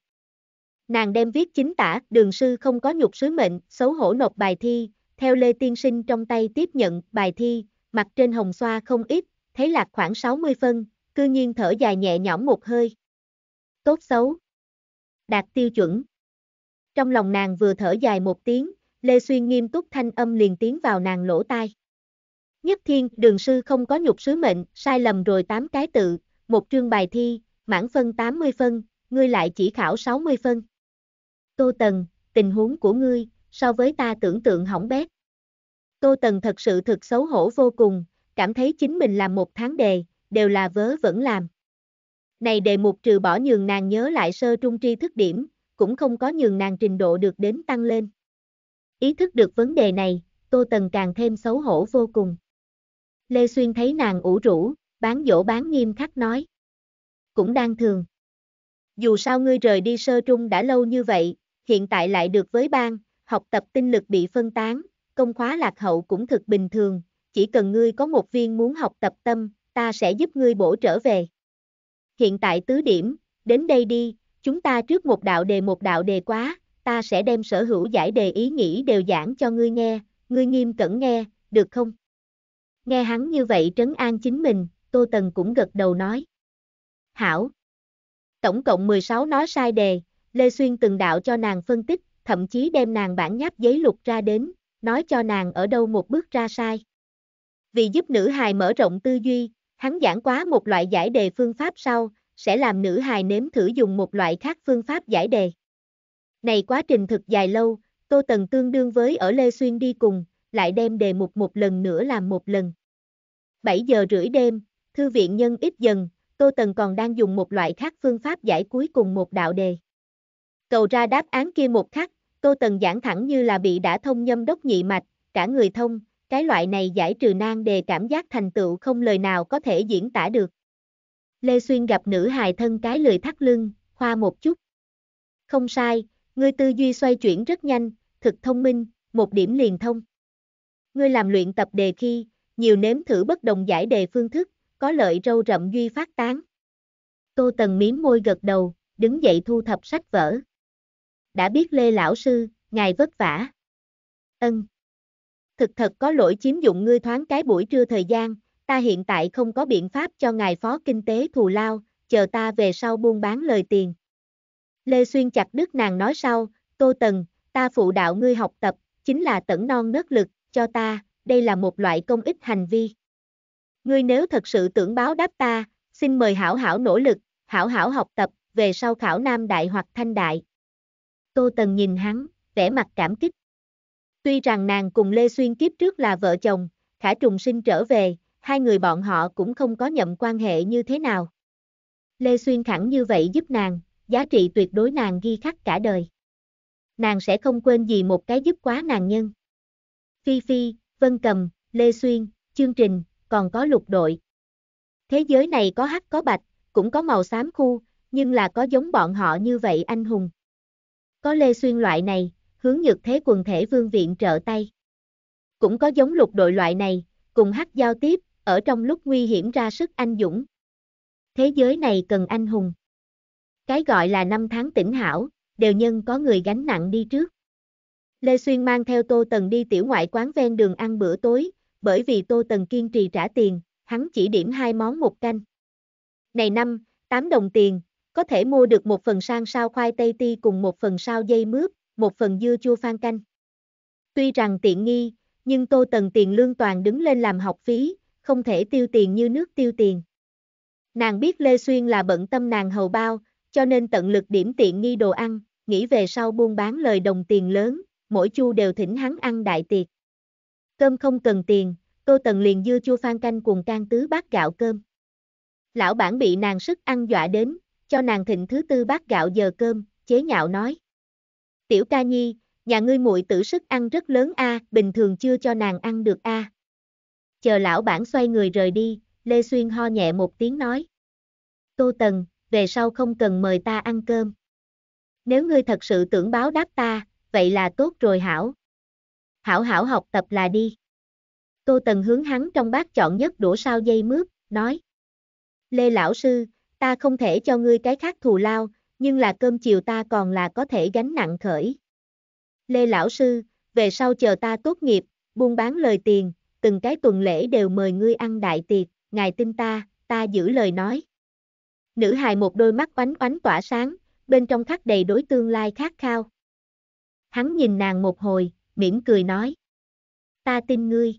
Speaker 1: Nàng đem viết chính tả, đường sư không có nhục sứ mệnh, xấu hổ nộp bài thi, theo Lê Tiên Sinh trong tay tiếp nhận bài thi, mặt trên hồng xoa không ít, thấy lạc khoảng 60 phân, cư nhiên thở dài nhẹ nhõm một hơi. Tốt xấu. Đạt tiêu chuẩn. Trong lòng nàng vừa thở dài một tiếng, Lê Xuyên nghiêm túc thanh âm liền tiến vào nàng lỗ tai. Nhất thiên, đường sư không có nhục sứ mệnh, sai lầm rồi 8 cái tự, một trương bài thi, mãn phân 80 phân, ngươi lại chỉ khảo 60 phân. Tô Tần, tình huống của ngươi, so với ta tưởng tượng hỏng bét. Tô Tần thật sự thực xấu hổ vô cùng, cảm thấy chính mình làm một tháng đề, đều là vớ vẫn làm. Này đề mục trừ bỏ nhường nàng nhớ lại sơ trung tri thức điểm, cũng không có nhường nàng trình độ được đến tăng lên. Ý thức được vấn đề này, Tô Tần càng thêm xấu hổ vô cùng. Lê Xuyên thấy nàng ủ rũ, bán dỗ bán nghiêm khắc nói. Cũng đang thường. Dù sao ngươi rời đi sơ trung đã lâu như vậy, hiện tại lại được với bang, học tập tinh lực bị phân tán, công khóa lạc hậu cũng thực bình thường, chỉ cần ngươi có một viên muốn học tập tâm, ta sẽ giúp ngươi bổ trở về. Hiện tại tứ điểm, đến đây đi, chúng ta trước một đạo đề một đạo đề quá, ta sẽ đem sở hữu giải đề ý nghĩ đều giảng cho ngươi nghe, ngươi nghiêm cẩn nghe, được không? Nghe hắn như vậy trấn an chính mình, Tô Tần cũng gật đầu nói. Hảo. Tổng cộng 16 nói sai đề, Lê Xuyên từng đạo cho nàng phân tích, thậm chí đem nàng bản nháp giấy lục ra đến, nói cho nàng ở đâu một bước ra sai. Vì giúp nữ hài mở rộng tư duy, hắn giảng quá một loại giải đề phương pháp sau, sẽ làm nữ hài nếm thử dùng một loại khác phương pháp giải đề. Này quá trình thực dài lâu, Tô Tần tương đương với ở Lê Xuyên đi cùng, lại đem đề mục một lần nữa làm một lần. 7 giờ rưỡi đêm, thư viện nhân ít dần, Tô Tần còn đang dùng một loại khác phương pháp giải cuối cùng một đạo đề. Cầu ra đáp án kia một khắc, Tô Tần giảng thẳng như là bị đã thông nhâm đốc nhị mạch, cả người thông, cái loại này giải trừ nan đề cảm giác thành tựu không lời nào có thể diễn tả được. Lê Xuyên gặp nữ hài thân cái lười thắt lưng, khoa một chút. Không sai, Ngươi tư duy xoay chuyển rất nhanh, thực thông minh, một điểm liền thông. Ngươi làm luyện tập đề khi, nhiều nếm thử bất đồng giải đề phương thức, có lợi râu rậm duy phát tán. Tô Tần miếm môi gật đầu, đứng dậy thu thập sách vở. Đã biết Lê Lão Sư, ngài vất vả. Ân. Thực thật có lỗi chiếm dụng ngươi thoáng cái buổi trưa thời gian, ta hiện tại không có biện pháp cho ngài phó kinh tế thù lao, chờ ta về sau buôn bán lời tiền. Lê Xuyên chặt đứt nàng nói sau, Tô Tần, ta phụ đạo ngươi học tập, chính là tẩn non nớt lực, cho ta, đây là một loại công ích hành vi. Ngươi nếu thật sự tưởng báo đáp ta, xin mời hảo hảo nỗ lực, hảo hảo học tập, về sau khảo nam đại hoặc thanh đại. Tô Tần nhìn hắn, vẻ mặt cảm kích. Tuy rằng nàng cùng Lê Xuyên kiếp trước là vợ chồng, khả trùng sinh trở về, hai người bọn họ cũng không có nhậm quan hệ như thế nào. Lê Xuyên thẳng như vậy giúp nàng, giá trị tuyệt đối nàng ghi khắc cả đời. Nàng sẽ không quên gì một cái giúp quá nàng nhân. Phi Phi, Vân Cầm, Lê Xuyên, chương trình, còn có lục đội. Thế giới này có hắc có bạch, cũng có màu xám khu, nhưng là có giống bọn họ như vậy anh hùng. Có Lê Xuyên loại này, hướng nhược thế quần thể vương viện trợ tay. Cũng có giống lục đội loại này, cùng hắc giao tiếp, ở trong lúc nguy hiểm ra sức anh dũng. Thế giới này cần anh hùng. Cái gọi là năm tháng tỉnh hảo, đều nhân có người gánh nặng đi trước. Lê Xuyên mang theo Tô Tần đi tiểu ngoại quán ven đường ăn bữa tối, bởi vì Tô Tần kiên trì trả tiền, hắn chỉ điểm hai món một canh. Này năm, 8 đồng tiền, có thể mua được một phần sang sao khoai tây ti cùng một phần sao dây mướp, một phần dưa chua phan canh. Tuy rằng tiện nghi, nhưng Tô Tần tiền lương toàn đứng lên làm học phí, không thể tiêu tiền như nước tiêu tiền. Nàng biết Lê Xuyên là bận tâm nàng hầu bao, cho nên tận lực điểm tiện nghi đồ ăn, nghĩ về sau buôn bán lời đồng tiền lớn, mỗi chu đều thỉnh hắn ăn đại tiệc. Cơm không cần tiền, cô Tần liền dưa chua phan canh cùng can tứ bát gạo cơm. Lão bản bị nàng sức ăn dọa đến, cho nàng thịnh thứ tư bát gạo giờ cơm, chế nhạo nói. Tiểu ca nhi, nhà ngươi muội tử sức ăn rất lớn a, à, bình thường chưa cho nàng ăn được a. À. Chờ lão bản xoay người rời đi, Lê Xuyên ho nhẹ một tiếng nói. Tô Tần, về sau không cần mời ta ăn cơm. Nếu ngươi thật sự tưởng báo đáp ta, vậy là tốt rồi hảo. Hảo hảo học tập là đi. Tô Tần hướng hắn trong bát chọn nhất đũa sao dây mướp, nói. Lê Lão Sư, ta không thể cho ngươi cái khác thù lao, nhưng là cơm chiều ta còn là có thể gánh nặng khởi. Lê Lão Sư, về sau chờ ta tốt nghiệp, buôn bán lời tiền, từng cái tuần lễ đều mời ngươi ăn đại tiệc, ngài tin ta, ta giữ lời nói. Nữ hài một đôi mắt oánh oánh tỏa sáng, bên trong khắc đầy đối tương lai khát khao. Hắn nhìn nàng một hồi, mỉm cười nói. Ta tin ngươi.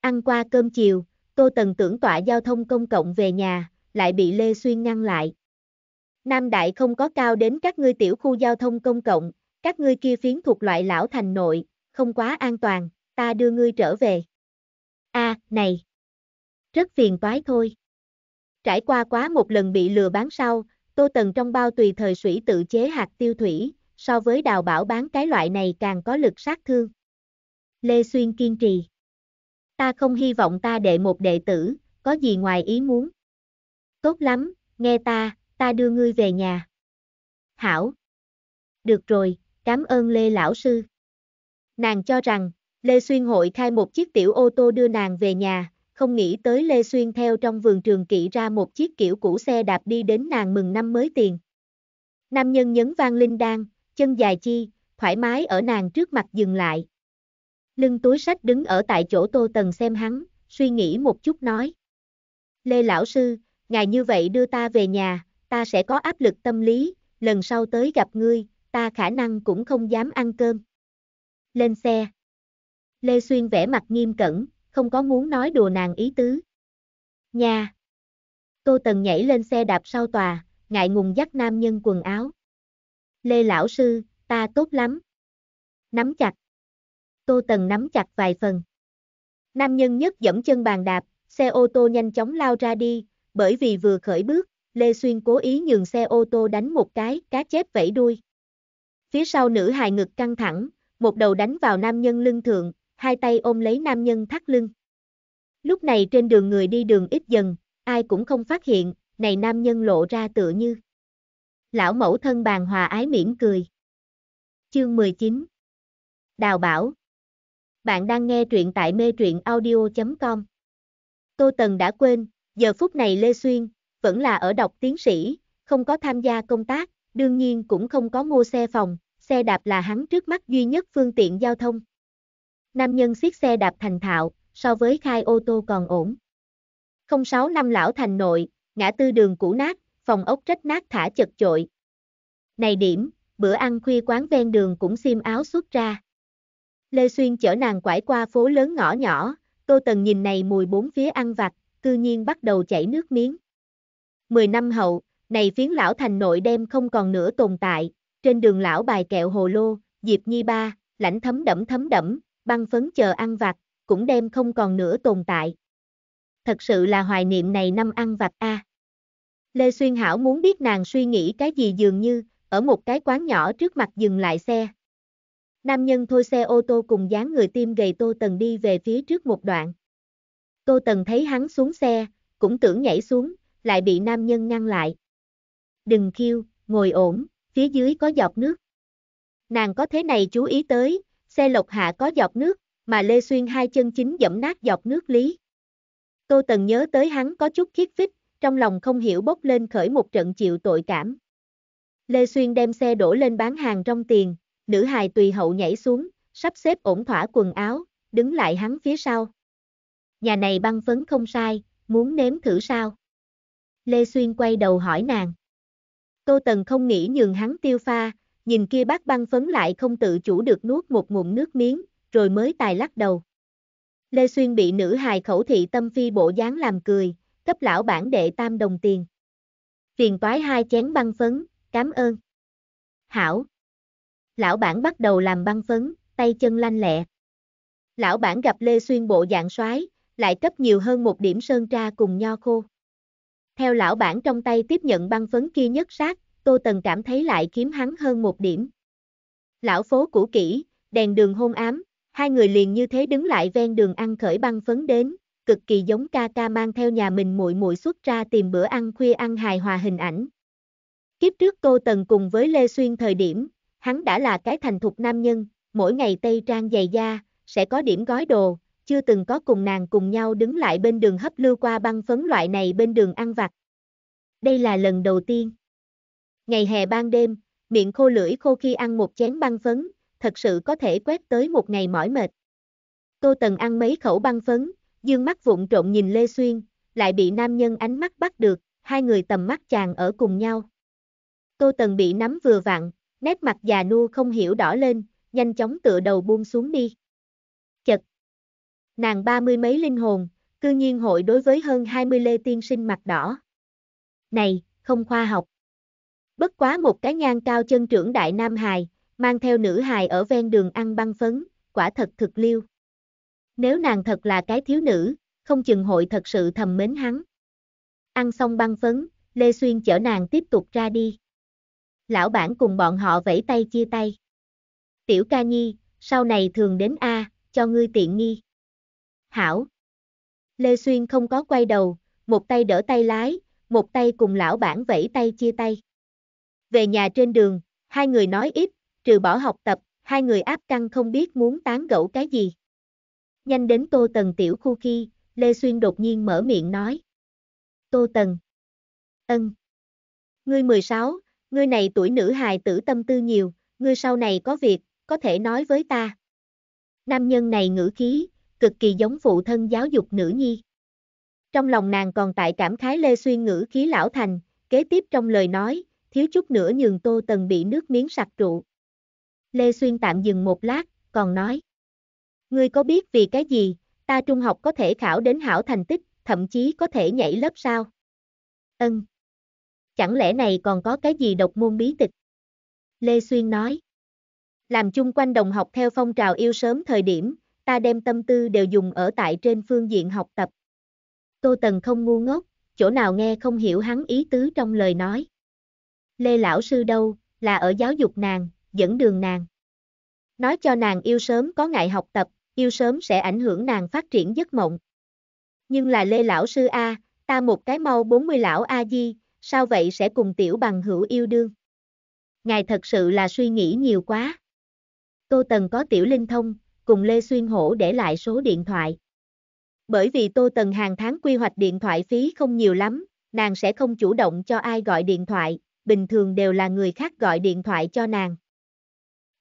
Speaker 1: Ăn qua cơm chiều, Tô Tần tưởng tỏa giao thông công cộng về nhà, lại bị Lê Xuyên ngăn lại. Nam Đại không có cao đến các ngươi tiểu khu giao thông công cộng, các ngươi kia phiến thuộc loại lão thành nội, không quá an toàn, ta đưa ngươi trở về. a à, này! Rất phiền toái thôi. Trải qua quá một lần bị lừa bán sau, Tô Tần trong bao tùy thời sủy tự chế hạt tiêu thủy, so với đào bảo bán cái loại này càng có lực sát thương. Lê Xuyên kiên trì. Ta không hy vọng ta đệ một đệ tử, có gì ngoài ý muốn. Tốt lắm, nghe ta, ta đưa ngươi về nhà. Hảo. Được rồi, cảm ơn Lê Lão Sư. Nàng cho rằng, Lê Xuyên hội khai một chiếc tiểu ô tô đưa nàng về nhà, không nghĩ tới Lê Xuyên theo trong vườn trường kỵ ra một chiếc kiểu cũ xe đạp đi đến nàng mừng năm mới tiền. Nam nhân nhấn vang linh đan, chân dài chi, thoải mái ở nàng trước mặt dừng lại. Lưng túi sách đứng ở tại chỗ Tô Tần xem hắn, suy nghĩ một chút nói. Lê Lão Sư, ngài như vậy đưa ta về nhà, ta sẽ có áp lực tâm lý, lần sau tới gặp ngươi, ta khả năng cũng không dám ăn cơm. Lên xe. Lê Xuyên vẽ mặt nghiêm cẩn, không có muốn nói đùa nàng ý tứ. Nha! Tô Tần nhảy lên xe đạp sau tòa, ngại ngùng dắt nam nhân quần áo. Lê lão sư, ta tốt lắm. Nắm chặt. Tô Tần nắm chặt vài phần. Nam nhân nhất dẫm chân bàn đạp, xe ô tô nhanh chóng lao ra đi, bởi vì vừa khởi bước, Lê Xuyên cố ý nhường xe ô tô đánh một cái, cá chép vẫy đuôi. Phía sau nữ hài ngực căng thẳng, một đầu đánh vào nam nhân lưng thượng, hai tay ôm lấy nam nhân thắt lưng. Lúc này trên đường người đi đường ít dần, ai cũng không phát hiện, này nam nhân lộ ra tựa như. Lão mẫu thân bàn hòa ái mỉm cười. Chương 19 Đào Bảo Bạn đang nghe truyện tại mê truyện audio.com Tô Tần đã quên, giờ phút này Lê Xuyên, vẫn là ở đọc tiến sĩ, không có tham gia công tác, đương nhiên cũng không có mua xe phòng, xe đạp là hắn trước mắt duy nhất phương tiện giao thông. Nam nhân siết xe đạp thành thạo, so với khai ô tô còn ổn. 06 năm lão thành nội, ngã tư đường cũ nát, phòng ốc rách nát thả chật chội. Này điểm, bữa ăn khuya quán ven đường cũng xiêm áo xuất ra. Lê Xuyên chở nàng quải qua phố lớn ngõ nhỏ, Tô Tần nhìn này mùi bốn phía ăn vặt, cư nhiên bắt đầu chảy nước miếng. Mười năm hậu, này phiến lão thành nội đem không còn nữa tồn tại, trên đường lão bài kẹo hồ lô, Diệp Nhi Ba, lãnh thấm đẫm thấm đẫm, băng phấn chờ ăn vặt, cũng đem không còn nữa tồn tại. Thật sự là hoài niệm này năm ăn vặt a. À. Lê Xuyên Hảo muốn biết nàng suy nghĩ cái gì dường như, ở một cái quán nhỏ trước mặt dừng lại xe. Nam nhân thôi xe ô tô cùng dáng người tim gầy Tô Tần đi về phía trước một đoạn. Tô Tần thấy hắn xuống xe, cũng tưởng nhảy xuống, lại bị nam nhân ngăn lại. Đừng khiêu, ngồi ổn, phía dưới có giọt nước. Nàng có thế này chú ý tới, xe lộc hạ có giọt nước, mà Lê Xuyên hai chân chính dẫm nát giọt nước lý. Tô Tần nhớ tới hắn có chút khiết phích, trong lòng không hiểu bốc lên khởi một trận chịu tội cảm. Lê Xuyên đem xe đổ lên bán hàng trong tiền, nữ hài tùy hậu nhảy xuống, sắp xếp ổn thỏa quần áo, đứng lại hắn phía sau. Nhà này băng phấn không sai, muốn nếm thử sao? Lê Xuyên quay đầu hỏi nàng. Tô Tần không nghĩ nhường hắn tiêu pha, Nhìn kia bác băng phấn lại không tự chủ được nuốt một ngụm nước miếng, rồi mới tài lắc đầu. Lê Xuyên bị nữ hài khẩu thị tâm phi bộ dáng làm cười, cấp lão bản đệ tam đồng tiền. Phiền toái hai chén băng phấn, cảm ơn. Hảo. Lão bản bắt đầu làm băng phấn, tay chân lanh lẹ. Lão bản gặp Lê Xuyên bộ dạng soái lại cấp nhiều hơn một điểm sơn tra cùng nho khô. Theo lão bản trong tay tiếp nhận băng phấn kia nhất sát, Tô Tần cảm thấy lại kiếm hắn hơn một điểm. Lão phố cũ kỹ, đèn đường hôn ám, hai người liền như thế đứng lại ven đường ăn khởi băng phấn đến, cực kỳ giống ca ca mang theo nhà mình muội muội xuất ra tìm bữa ăn khuya ăn hài hòa hình ảnh. Kiếp trước Tô Tần cùng với Lê Xuyên thời điểm, hắn đã là cái thành thục nam nhân, mỗi ngày tây trang dày da, sẽ có điểm gói đồ, chưa từng có cùng nàng cùng nhau đứng lại bên đường hấp lưu qua băng phấn loại này bên đường ăn vặt. Đây là lần đầu tiên. Ngày hè ban đêm, miệng khô lưỡi khô khi ăn một chén băng phấn, thật sự có thể quét tới một ngày mỏi mệt. Tô Tần ăn mấy khẩu băng phấn, dương mắt vụng trộn nhìn Lê Xuyên, lại bị nam nhân ánh mắt bắt được, hai người tầm mắt chàng ở cùng nhau. Tô Tần bị nắm vừa vặn, nét mặt già nua không hiểu đỏ lên, nhanh chóng tựa đầu buông xuống đi. Chật! Nàng ba mươi mấy linh hồn, cư nhiên hội đối với hơn hai mươi lê tiên sinh mặt đỏ. Này, không khoa học. Bất quá một cái nhan cao chân trưởng đại nam hài, mang theo nữ hài ở ven đường ăn băng phấn, quả thật thực liêu. Nếu nàng thật là cái thiếu nữ, không chừng hội thật sự thầm mến hắn. Ăn xong băng phấn, Lê Xuyên chở nàng tiếp tục ra đi. Lão bản cùng bọn họ vẫy tay chia tay. Tiểu ca nhi, sau này thường đến A, cho ngươi tiện nghi. Hảo. Lê Xuyên không có quay đầu, một tay đỡ tay lái, một tay cùng lão bản vẫy tay chia tay. Về nhà trên đường, hai người nói ít, trừ bỏ học tập, hai người áp căng không biết muốn tán gẫu cái gì. Nhanh đến Tô Tần tiểu khu khi, Lê Xuyên đột nhiên mở miệng nói. Tô Tần. Ân. Ngươi 16, ngươi này tuổi nữ hài tử tâm tư nhiều, ngươi sau này có việc, có thể nói với ta. Nam nhân này ngữ khí, cực kỳ giống phụ thân giáo dục nữ nhi. Trong lòng nàng còn tại cảm khái Lê Xuyên ngữ khí lão thành, kế tiếp trong lời nói, thiếu chút nữa nhường Tô Tần bị nước miếng sặc trụ. Lê Xuyên tạm dừng một lát, còn nói. Ngươi có biết vì cái gì, ta trung học có thể khảo đến hảo thành tích, thậm chí có thể nhảy lớp sao? Ân. Chẳng lẽ này còn có cái gì độc môn bí tịch? Lê Xuyên nói. Làm chung quanh đồng học theo phong trào yêu sớm thời điểm, ta đem tâm tư đều dùng ở tại trên phương diện học tập. Tô Tần không ngu ngốc, chỗ nào nghe không hiểu hắn ý tứ trong lời nói. Lê lão sư đâu, là ở giáo dục nàng, dẫn đường nàng. Nói cho nàng yêu sớm có ngại học tập, yêu sớm sẽ ảnh hưởng nàng phát triển giấc mộng. Nhưng là Lê lão sư A, ta một cái mau 40 lão A Di, sao vậy sẽ cùng tiểu bằng hữu yêu đương? Ngài thật sự là suy nghĩ nhiều quá. Tô Tần có tiểu linh thông, cùng Lê Xuyên Hổ để lại số điện thoại. Bởi vì Tô Tần hàng tháng quy hoạch điện thoại phí không nhiều lắm, nàng sẽ không chủ động cho ai gọi điện thoại, bình thường đều là người khác gọi điện thoại cho nàng.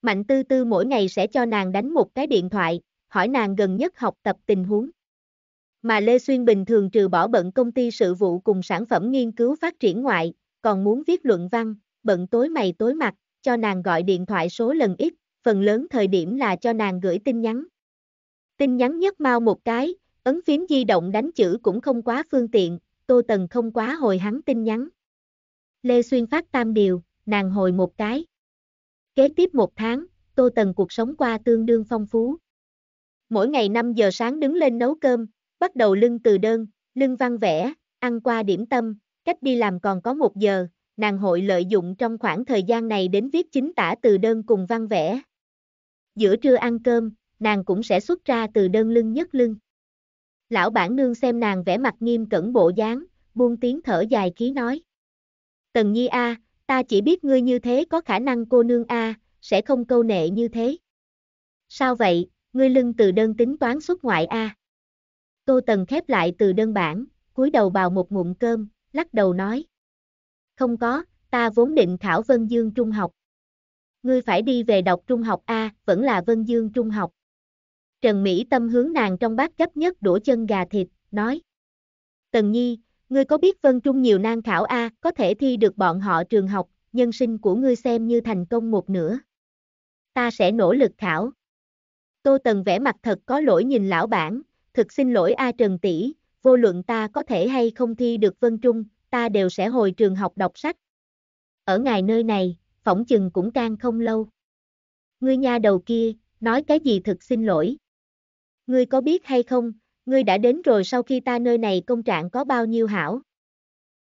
Speaker 1: Mạnh tư tư mỗi ngày sẽ cho nàng đánh một cái điện thoại, hỏi nàng gần nhất học tập tình huống. Mà Lê Xuyên bình thường trừ bỏ bận công ty sự vụ cùng sản phẩm nghiên cứu phát triển ngoại, còn muốn viết luận văn, bận tối mày tối mặt, cho nàng gọi điện thoại số lần ít, phần lớn thời điểm là cho nàng gửi tin nhắn. Tin nhắn nhất mau một cái, ấn phím di động đánh chữ cũng không quá phương tiện, Tô Tần không quá hồi hắn tin nhắn. Lê Xuyên phát tam điều, nàng hồi một cái. Kế tiếp một tháng, Tô Tần cuộc sống qua tương đương phong phú. Mỗi ngày 5 giờ sáng đứng lên nấu cơm, bắt đầu lưng từ đơn, lưng văn vẽ, ăn qua điểm tâm, cách đi làm còn có một giờ, nàng hội lợi dụng trong khoảng thời gian này đến viết chính tả từ đơn cùng văn vẽ. Giữa trưa ăn cơm, nàng cũng sẽ xuất ra từ đơn lưng nhất lưng. Lão bản nương xem nàng vẽ mặt nghiêm cẩn bộ dáng, buông tiếng thở dài khí nói. Tần Nhi a, ta chỉ biết ngươi như thế có khả năng cô nương a, sẽ không câu nệ như thế. Sao vậy, ngươi lưng từ đơn tính toán xuất ngoại a. À. Tô Tần khép lại từ đơn bản, cúi đầu bào một ngụm cơm, lắc đầu nói. Không có, ta vốn định khảo Vân Dương Trung học. Ngươi phải đi về đọc Trung học A, vẫn là Vân Dương Trung học. Trần Mỹ Tâm hướng nàng trong bát chấp nhất đũa chân gà thịt, nói. Tần Nhi, Ngươi có biết Vân Trung nhiều nan khảo A, có thể thi được bọn họ trường học, nhân sinh của ngươi xem như thành công một nửa. Ta sẽ nỗ lực khảo. Tô Tần vẽ mặt thật có lỗi nhìn lão bản, thực xin lỗi A Trần Tỷ, vô luận ta có thể hay không thi được Vân Trung, ta đều sẽ hồi trường học đọc sách. Ở ngài nơi này, phỏng chừng cũng can không lâu. Ngươi nha đầu kia, nói cái gì thực xin lỗi. Ngươi có biết hay không, ngươi đã đến rồi sau khi ta nơi này công trạng có bao nhiêu hảo.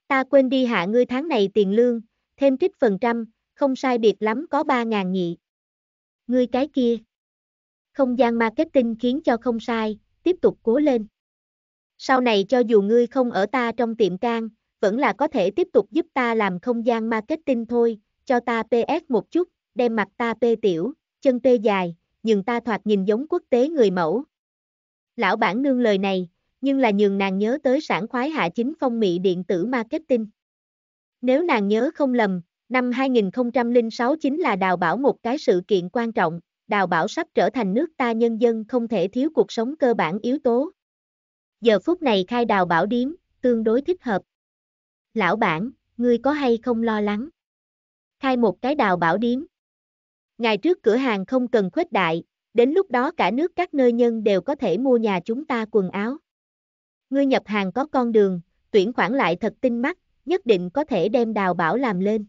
Speaker 1: Ta quên đi hạ ngươi tháng này tiền lương, thêm trích phần trăm, không sai biệt lắm có 3.000 nhị. Ngươi cái kia. Không gian marketing khiến cho không sai, tiếp tục cố lên. Sau này cho dù ngươi không ở ta trong tiệm can, vẫn là có thể tiếp tục giúp ta làm không gian marketing thôi, cho ta PS một chút, đem mặt ta P tiểu, chân P dài, nhưng ta thoạt nhìn giống quốc tế người mẫu, Lão bản nương lời này, nhưng là nhường nàng nhớ tới sản khoái hạ chính phong mị điện tử marketing. Nếu nàng nhớ không lầm, năm 2006 chính là đào bảo một cái sự kiện quan trọng, đào bảo sắp trở thành nước ta nhân dân không thể thiếu cuộc sống cơ bản yếu tố. Giờ phút này khai đào bảo điếm, tương đối thích hợp. Lão bản, ngươi có hay không lo lắng? Khai một cái đào bảo điếm. Ngày trước cửa hàng không cần khuếch đại, đến lúc đó cả nước các nơi nhân đều có thể mua nhà chúng ta quần áo. Ngươi nhập hàng có con đường, tuyển khoản lại thật tinh mắt, nhất định có thể đem đào bảo làm lên.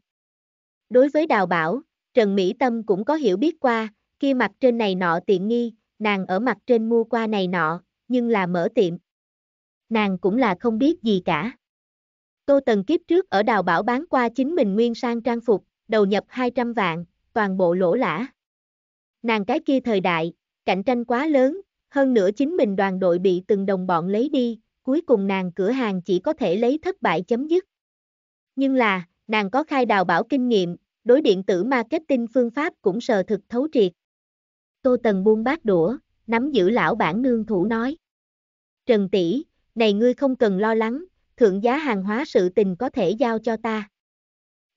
Speaker 1: Đối với đào bảo, Trần Mỹ Tâm cũng có hiểu biết qua, kia mặt trên này nọ tiện nghi, nàng ở mặt trên mua qua này nọ, nhưng là mở tiệm. Nàng cũng là không biết gì cả. Tô Tần kiếp trước ở đào bảo bán qua chính mình nguyên sang trang phục, đầu nhập 200 vạn, toàn bộ lỗ lã. Nàng cái kia thời đại, cạnh tranh quá lớn, hơn nữa chính mình đoàn đội bị từng đồng bọn lấy đi, cuối cùng nàng cửa hàng chỉ có thể lấy thất bại chấm dứt. Nhưng là, nàng có khai đào bảo kinh nghiệm, đối điện tử marketing phương pháp cũng sờ thực thấu triệt. Tô Tần buông bát đũa, nắm giữ lão bản nương thủ nói. Trần tỷ, này ngươi không cần lo lắng, thượng giá hàng hóa sự tình có thể giao cho ta.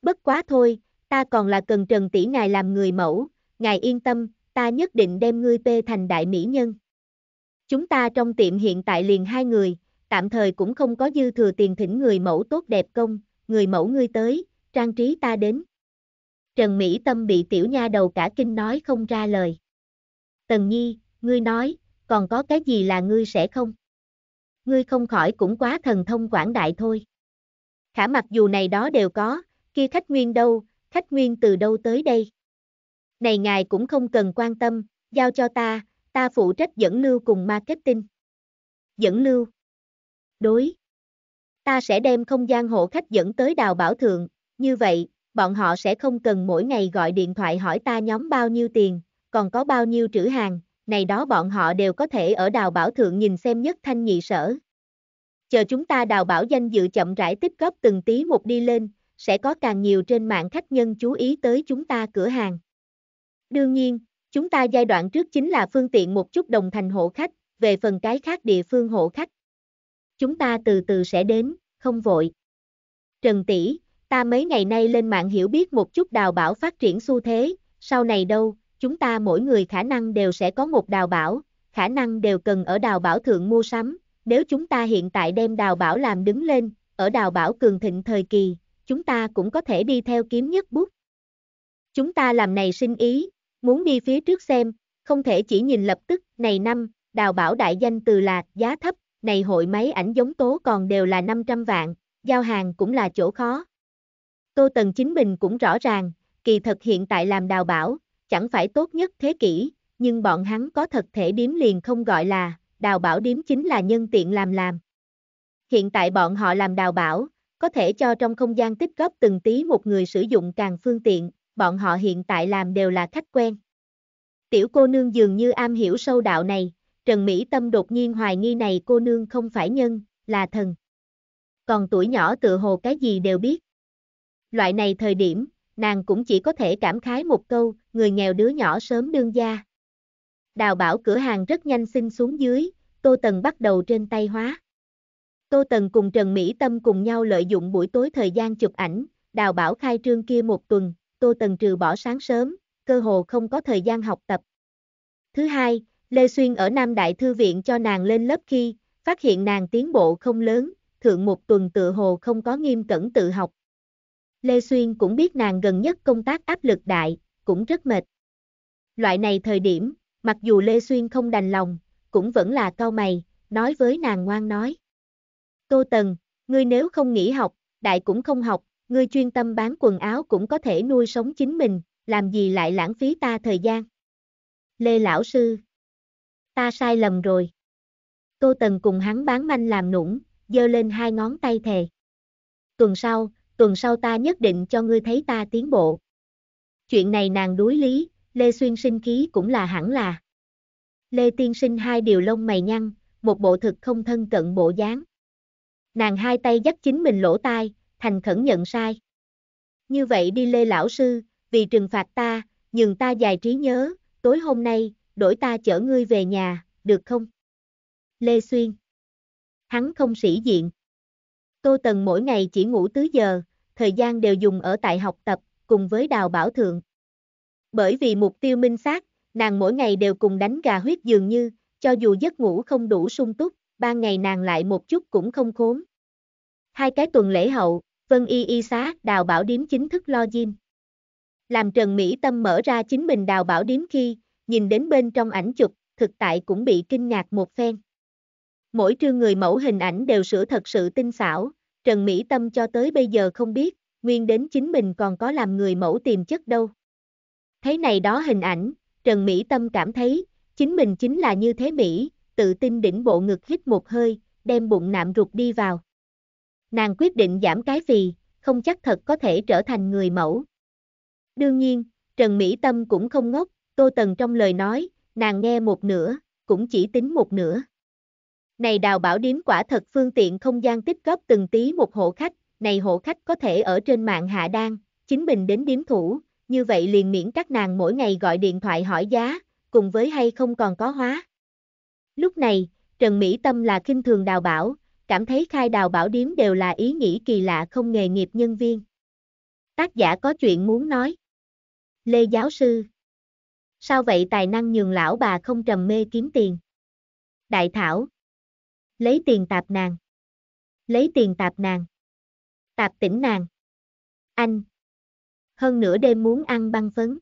Speaker 1: Bất quá thôi, ta còn là cần Trần tỷ ngài làm người mẫu, ngài yên tâm, ta nhất định đem ngươi tê thành đại mỹ nhân. Chúng ta trong tiệm hiện tại liền hai người, tạm thời cũng không có dư thừa tiền thỉnh người mẫu tốt đẹp công, người mẫu ngươi tới, trang trí ta đến. Trần Mỹ Tâm bị tiểu nha đầu cả kinh nói không ra lời. Tần Nhi, ngươi nói, còn có cái gì là ngươi sẽ không? Ngươi không khỏi cũng quá thần thông quảng đại thôi. Khả mặc dù này đó đều có, kia khách nguyên đâu, khách nguyên từ đâu tới đây? Này ngài cũng không cần quan tâm, giao cho ta, ta phụ trách dẫn lưu cùng marketing. Dẫn lưu. Đối. Ta sẽ đem không gian hộ khách dẫn tới đào bảo thượng, như vậy, bọn họ sẽ không cần mỗi ngày gọi điện thoại hỏi ta nhóm bao nhiêu tiền, còn có bao nhiêu trữ hàng, này đó bọn họ đều có thể ở đào bảo thượng nhìn xem nhất thanh nhị sở. Chờ chúng ta đào bảo danh dự chậm rãi tích góp từng tí một đi lên, sẽ có càng nhiều trên mạng khách nhân chú ý tới chúng ta cửa hàng. Đương nhiên, chúng ta giai đoạn trước chính là phương tiện một chút đồng thành hộ khách, về phần cái khác địa phương hộ khách. Chúng ta từ từ sẽ đến, không vội. Trần Tỷ, ta mấy ngày nay lên mạng hiểu biết một chút đào bảo phát triển xu thế, sau này đâu, chúng ta mỗi người khả năng đều sẽ có một đào bảo, khả năng đều cần ở đào bảo thượng mua sắm, nếu chúng ta hiện tại đem đào bảo làm đứng lên, ở đào bảo cường thịnh thời kỳ, chúng ta cũng có thể đi theo kiếm nhất bút. Chúng ta làm này sinh ý, muốn đi phía trước xem, không thể chỉ nhìn lập tức, này năm, đào bảo đại danh từ là, giá thấp, này hội máy ảnh giống tố còn đều là 500 vạn, giao hàng cũng là chỗ khó. Tô Tần chính mình cũng rõ ràng, kỳ thật hiện tại làm đào bảo, chẳng phải tốt nhất thế kỷ, nhưng bọn hắn có thật thể điếm liền không gọi là, đào bảo điếm chính là nhân tiện làm làm. Hiện tại bọn họ làm đào bảo, có thể cho trong không gian tích góp từng tí một người sử dụng càng phương tiện, bọn họ hiện tại làm đều là khách quen. Tiểu cô nương dường như am hiểu sâu đạo này, Trần Mỹ Tâm đột nhiên hoài nghi này cô nương không phải nhân, là thần. Còn tuổi nhỏ tự hồ cái gì đều biết. Loại này thời điểm, nàng cũng chỉ có thể cảm khái một câu, người nghèo đứa nhỏ sớm đương gia. Đào bảo cửa hàng rất nhanh xin xuống dưới, Tô Tần bắt đầu trên tay hóa. Tô Tần cùng Trần Mỹ Tâm cùng nhau lợi dụng buổi tối thời gian chụp ảnh, đào bảo khai trương kia một tuần, Tô Tần trừ bỏ sáng sớm, cơ hồ không có thời gian học tập. Thứ hai, Lê Xuyên ở Nam Đại Thư Viện cho nàng lên lớp khi, phát hiện nàng tiến bộ không lớn, thượng một tuần tự hồ không có nghiêm cẩn tự học. Lê Xuyên cũng biết nàng gần nhất công tác áp lực đại, cũng rất mệt. Loại này thời điểm, mặc dù Lê Xuyên không đành lòng, cũng vẫn là cao mày, nói với nàng ngoan nói. Tô Tần, ngươi nếu không nghỉ học, đại cũng không học, ngươi chuyên tâm bán quần áo cũng có thể nuôi sống chính mình, làm gì lại lãng phí ta thời gian. Lê Lão Sư Ta sai lầm rồi. Tô Tần cùng hắn bán manh làm nũng, giơ lên hai ngón tay thề. Tuần sau, tuần sau ta nhất định cho ngươi thấy ta tiến bộ. Chuyện này nàng đối lý, Lê Xuyên sinh khí cũng là hẳn là. Lê Tiên sinh hai điều lông mày nhăn, một bộ thực không thân cận bộ dáng. Nàng hai tay dắt chính mình lỗ tai, thành khẩn nhận sai. Như vậy đi Lê Lão Sư, vì trừng phạt ta, nhường ta dài trí nhớ, tối hôm nay, đổi ta chở ngươi về nhà, được không? Lê Xuyên Hắn không sĩ diện. Tô Tần mỗi ngày chỉ ngủ tứ giờ, thời gian đều dùng ở tại học tập, cùng với đào bảo thượng. Bởi vì mục tiêu minh xác, nàng mỗi ngày đều cùng đánh gà huyết dường như, cho dù giấc ngủ không đủ sung túc, ba ngày nàng lại một chút cũng không khốn. Hai cái tuần lễ hậu, Vân Y Y Xá, đào bảo điếm chính thức lo diêm Làm Trần Mỹ Tâm mở ra chính mình đào bảo điếm khi, nhìn đến bên trong ảnh chụp, thực tại cũng bị kinh ngạc một phen. Mỗi trương người mẫu hình ảnh đều sửa thật sự tinh xảo, Trần Mỹ Tâm cho tới bây giờ không biết, nguyên đến chính mình còn có làm người mẫu tiềm chất đâu. Thế này đó hình ảnh, Trần Mỹ Tâm cảm thấy, chính mình chính là như thế Mỹ, tự tin đỉnh bộ ngực hít một hơi, đem bụng nạm ruột đi vào nàng quyết định giảm cái phì, không chắc thật có thể trở thành người mẫu. Đương nhiên, Trần Mỹ Tâm cũng không ngốc, Tô Tần trong lời nói, nàng nghe một nửa, cũng chỉ tính một nửa. Này đào bảo điếm quả thật phương tiện không gian tích góp từng tí một hộ khách, này hộ khách có thể ở trên mạng hạ đan, chính mình đến điếm thủ, như vậy liền miễn các nàng mỗi ngày gọi điện thoại hỏi giá, cùng với hay không còn có hóa. Lúc này, Trần Mỹ Tâm là kinh thường đào bảo, cảm thấy khai đào bảo điếm đều là ý nghĩ kỳ lạ không nghề nghiệp nhân viên. Tác giả có chuyện muốn nói. Lê giáo sư. Sao vậy tài năng nhường lão bà không trầm mê kiếm tiền? Đại thảo. Lấy tiền tạp nàng. Lấy tiền tạp nàng. Tạp tỉnh nàng. Anh. Hơn nửa đêm muốn ăn băng phấn.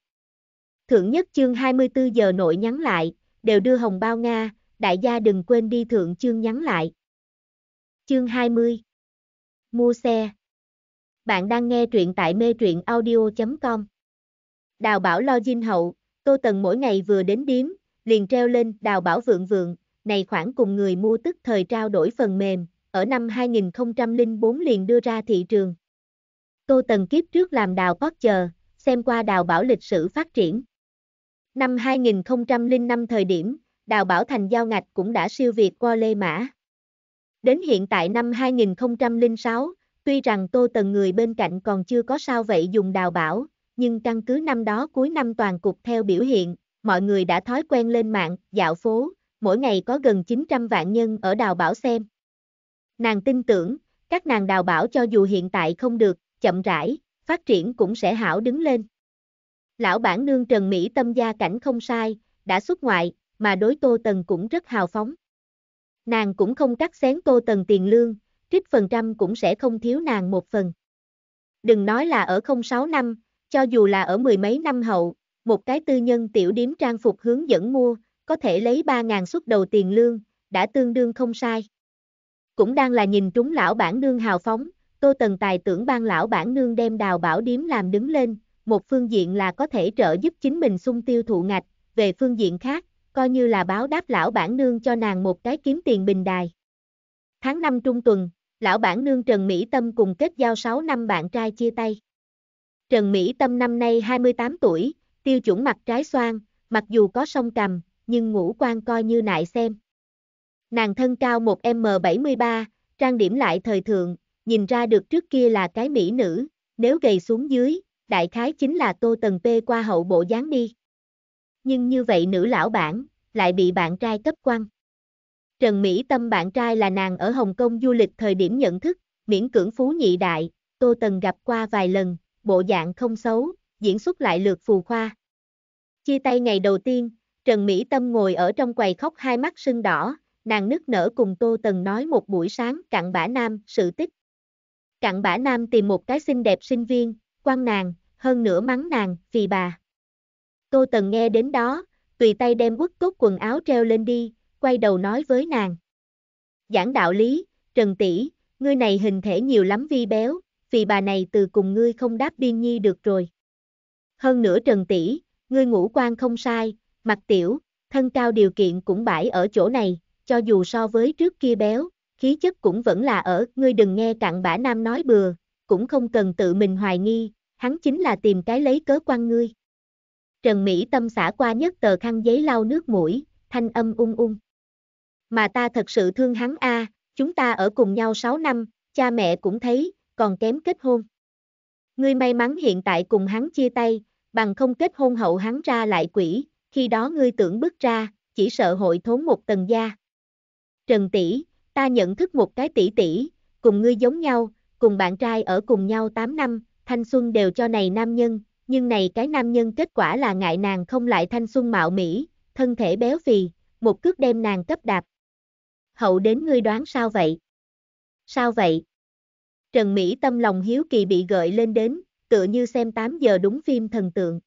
Speaker 1: Thượng nhất chương 24 giờ nội nhắn lại, đều đưa hồng bao Nga, đại gia đừng quên đi thượng chương nhắn lại. Chương 20 Mua xe Bạn đang nghe truyện tại mê truyện audio.com Đào bảo lo dinh hậu, Tô Tần mỗi ngày vừa đến điếm, liền treo lên đào bảo vượng vượng, này khoảng cùng người mua tức thời trao đổi phần mềm, ở năm 2004 liền đưa ra thị trường. Tô Tần kiếp trước làm đào post chờ, xem qua đào bảo lịch sử phát triển. Năm 2005 thời điểm, đào bảo thành giao ngạch cũng đã siêu việt qua Lê Mã. Đến hiện tại năm 2006, tuy rằng Tô Tần người bên cạnh còn chưa có sao vậy dùng đào bảo, nhưng căn cứ năm đó cuối năm toàn cục theo biểu hiện, mọi người đã thói quen lên mạng, dạo phố, mỗi ngày có gần 900 vạn nhân ở đào bảo xem. Nàng tin tưởng, các nàng đào bảo cho dù hiện tại không được, chậm rãi, phát triển cũng sẽ hảo đứng lên. Lão bản nương Trần Mỹ tâm gia cảnh không sai, đã xuất ngoại, mà đối Tô Tần cũng rất hào phóng. Nàng cũng không cắt xén tô tần tiền lương, trích phần trăm cũng sẽ không thiếu nàng một phần. Đừng nói là ở 06 năm, cho dù là ở mười mấy năm hậu, một cái tư nhân tiểu điếm trang phục hướng dẫn mua, có thể lấy 3.000 suất đầu tiền lương, đã tương đương không sai. Cũng đang là nhìn trúng lão bản nương hào phóng, Tô Tần Tài tưởng ban lão bản nương đem đào bảo điếm làm đứng lên, một phương diện là có thể trợ giúp chính mình sung tiêu thụ ngạch, về phương diện khác, coi như là báo đáp lão bản nương cho nàng một cái kiếm tiền bình đài. Tháng 5 trung tuần, lão bản nương Trần Mỹ Tâm cùng kết giao 6 năm bạn trai chia tay. Trần Mỹ Tâm năm nay 28 tuổi, tiêu chuẩn mặt trái xoan, mặc dù có sông cầm, nhưng ngũ quan coi như nại xem. Nàng thân cao 1m73, trang điểm lại thời thượng, nhìn ra được trước kia là cái mỹ nữ, nếu gầy xuống dưới, đại khái chính là tô tần p qua hậu bộ dáng đi nhưng như vậy nữ lão bản, lại bị bạn trai cấp quan. Trần Mỹ Tâm bạn trai là nàng ở Hồng Kông du lịch thời điểm nhận thức, miễn cưỡng phú nhị đại, Tô Tần gặp qua vài lần, bộ dạng không xấu, diễn xuất lại lượt phù khoa. Chia tay ngày đầu tiên, Trần Mỹ Tâm ngồi ở trong quầy khóc hai mắt sưng đỏ, nàng nức nở cùng Tô Tần nói một buổi sáng cặn bã nam sự tích. Cặn bã nam tìm một cái xinh đẹp sinh viên, quan nàng, hơn nữa mắng nàng, vì bà. Tô Tần nghe đến đó, tùy tay đem quất tốt quần áo treo lên đi, quay đầu nói với nàng. Giảng đạo lý, Trần Tỷ, ngươi này hình thể nhiều lắm vi béo, vì bà này từ cùng ngươi không đáp biên nhi được rồi. Hơn nữa Trần Tỷ, ngươi ngũ quan không sai, mặt tiểu, thân cao điều kiện cũng bãi ở chỗ này, cho dù so với trước kia béo, khí chất cũng vẫn là ở, ngươi đừng nghe cặn bã nam nói bừa, cũng không cần tự mình hoài nghi, hắn chính là tìm cái lấy cớ quan ngươi. Trần Mỹ Tâm xả qua nhất tờ khăn giấy lau nước mũi, thanh âm ung ung. Mà ta thật sự thương hắn a, chúng ta ở cùng nhau 6 năm, cha mẹ cũng thấy, còn kém kết hôn. Ngươi may mắn hiện tại cùng hắn chia tay, bằng không kết hôn hậu hắn ra lại quỷ, khi đó ngươi tưởng bước ra, chỉ sợ hội thốn một tầng gia. Trần tỷ, ta nhận thức một cái tỷ tỷ, cùng ngươi giống nhau, cùng bạn trai ở cùng nhau 8 năm, thanh xuân đều cho này nam nhân, nhưng này cái nam nhân kết quả là ngại nàng không lại thanh xuân mạo mỹ, thân thể béo phì, một cước đem nàng cấp đạp. Hậu đến ngươi đoán sao vậy? Sao vậy? Trần Mỹ tâm lòng hiếu kỳ bị gợi lên đến, tựa như xem 8 giờ đúng phim thần tượng.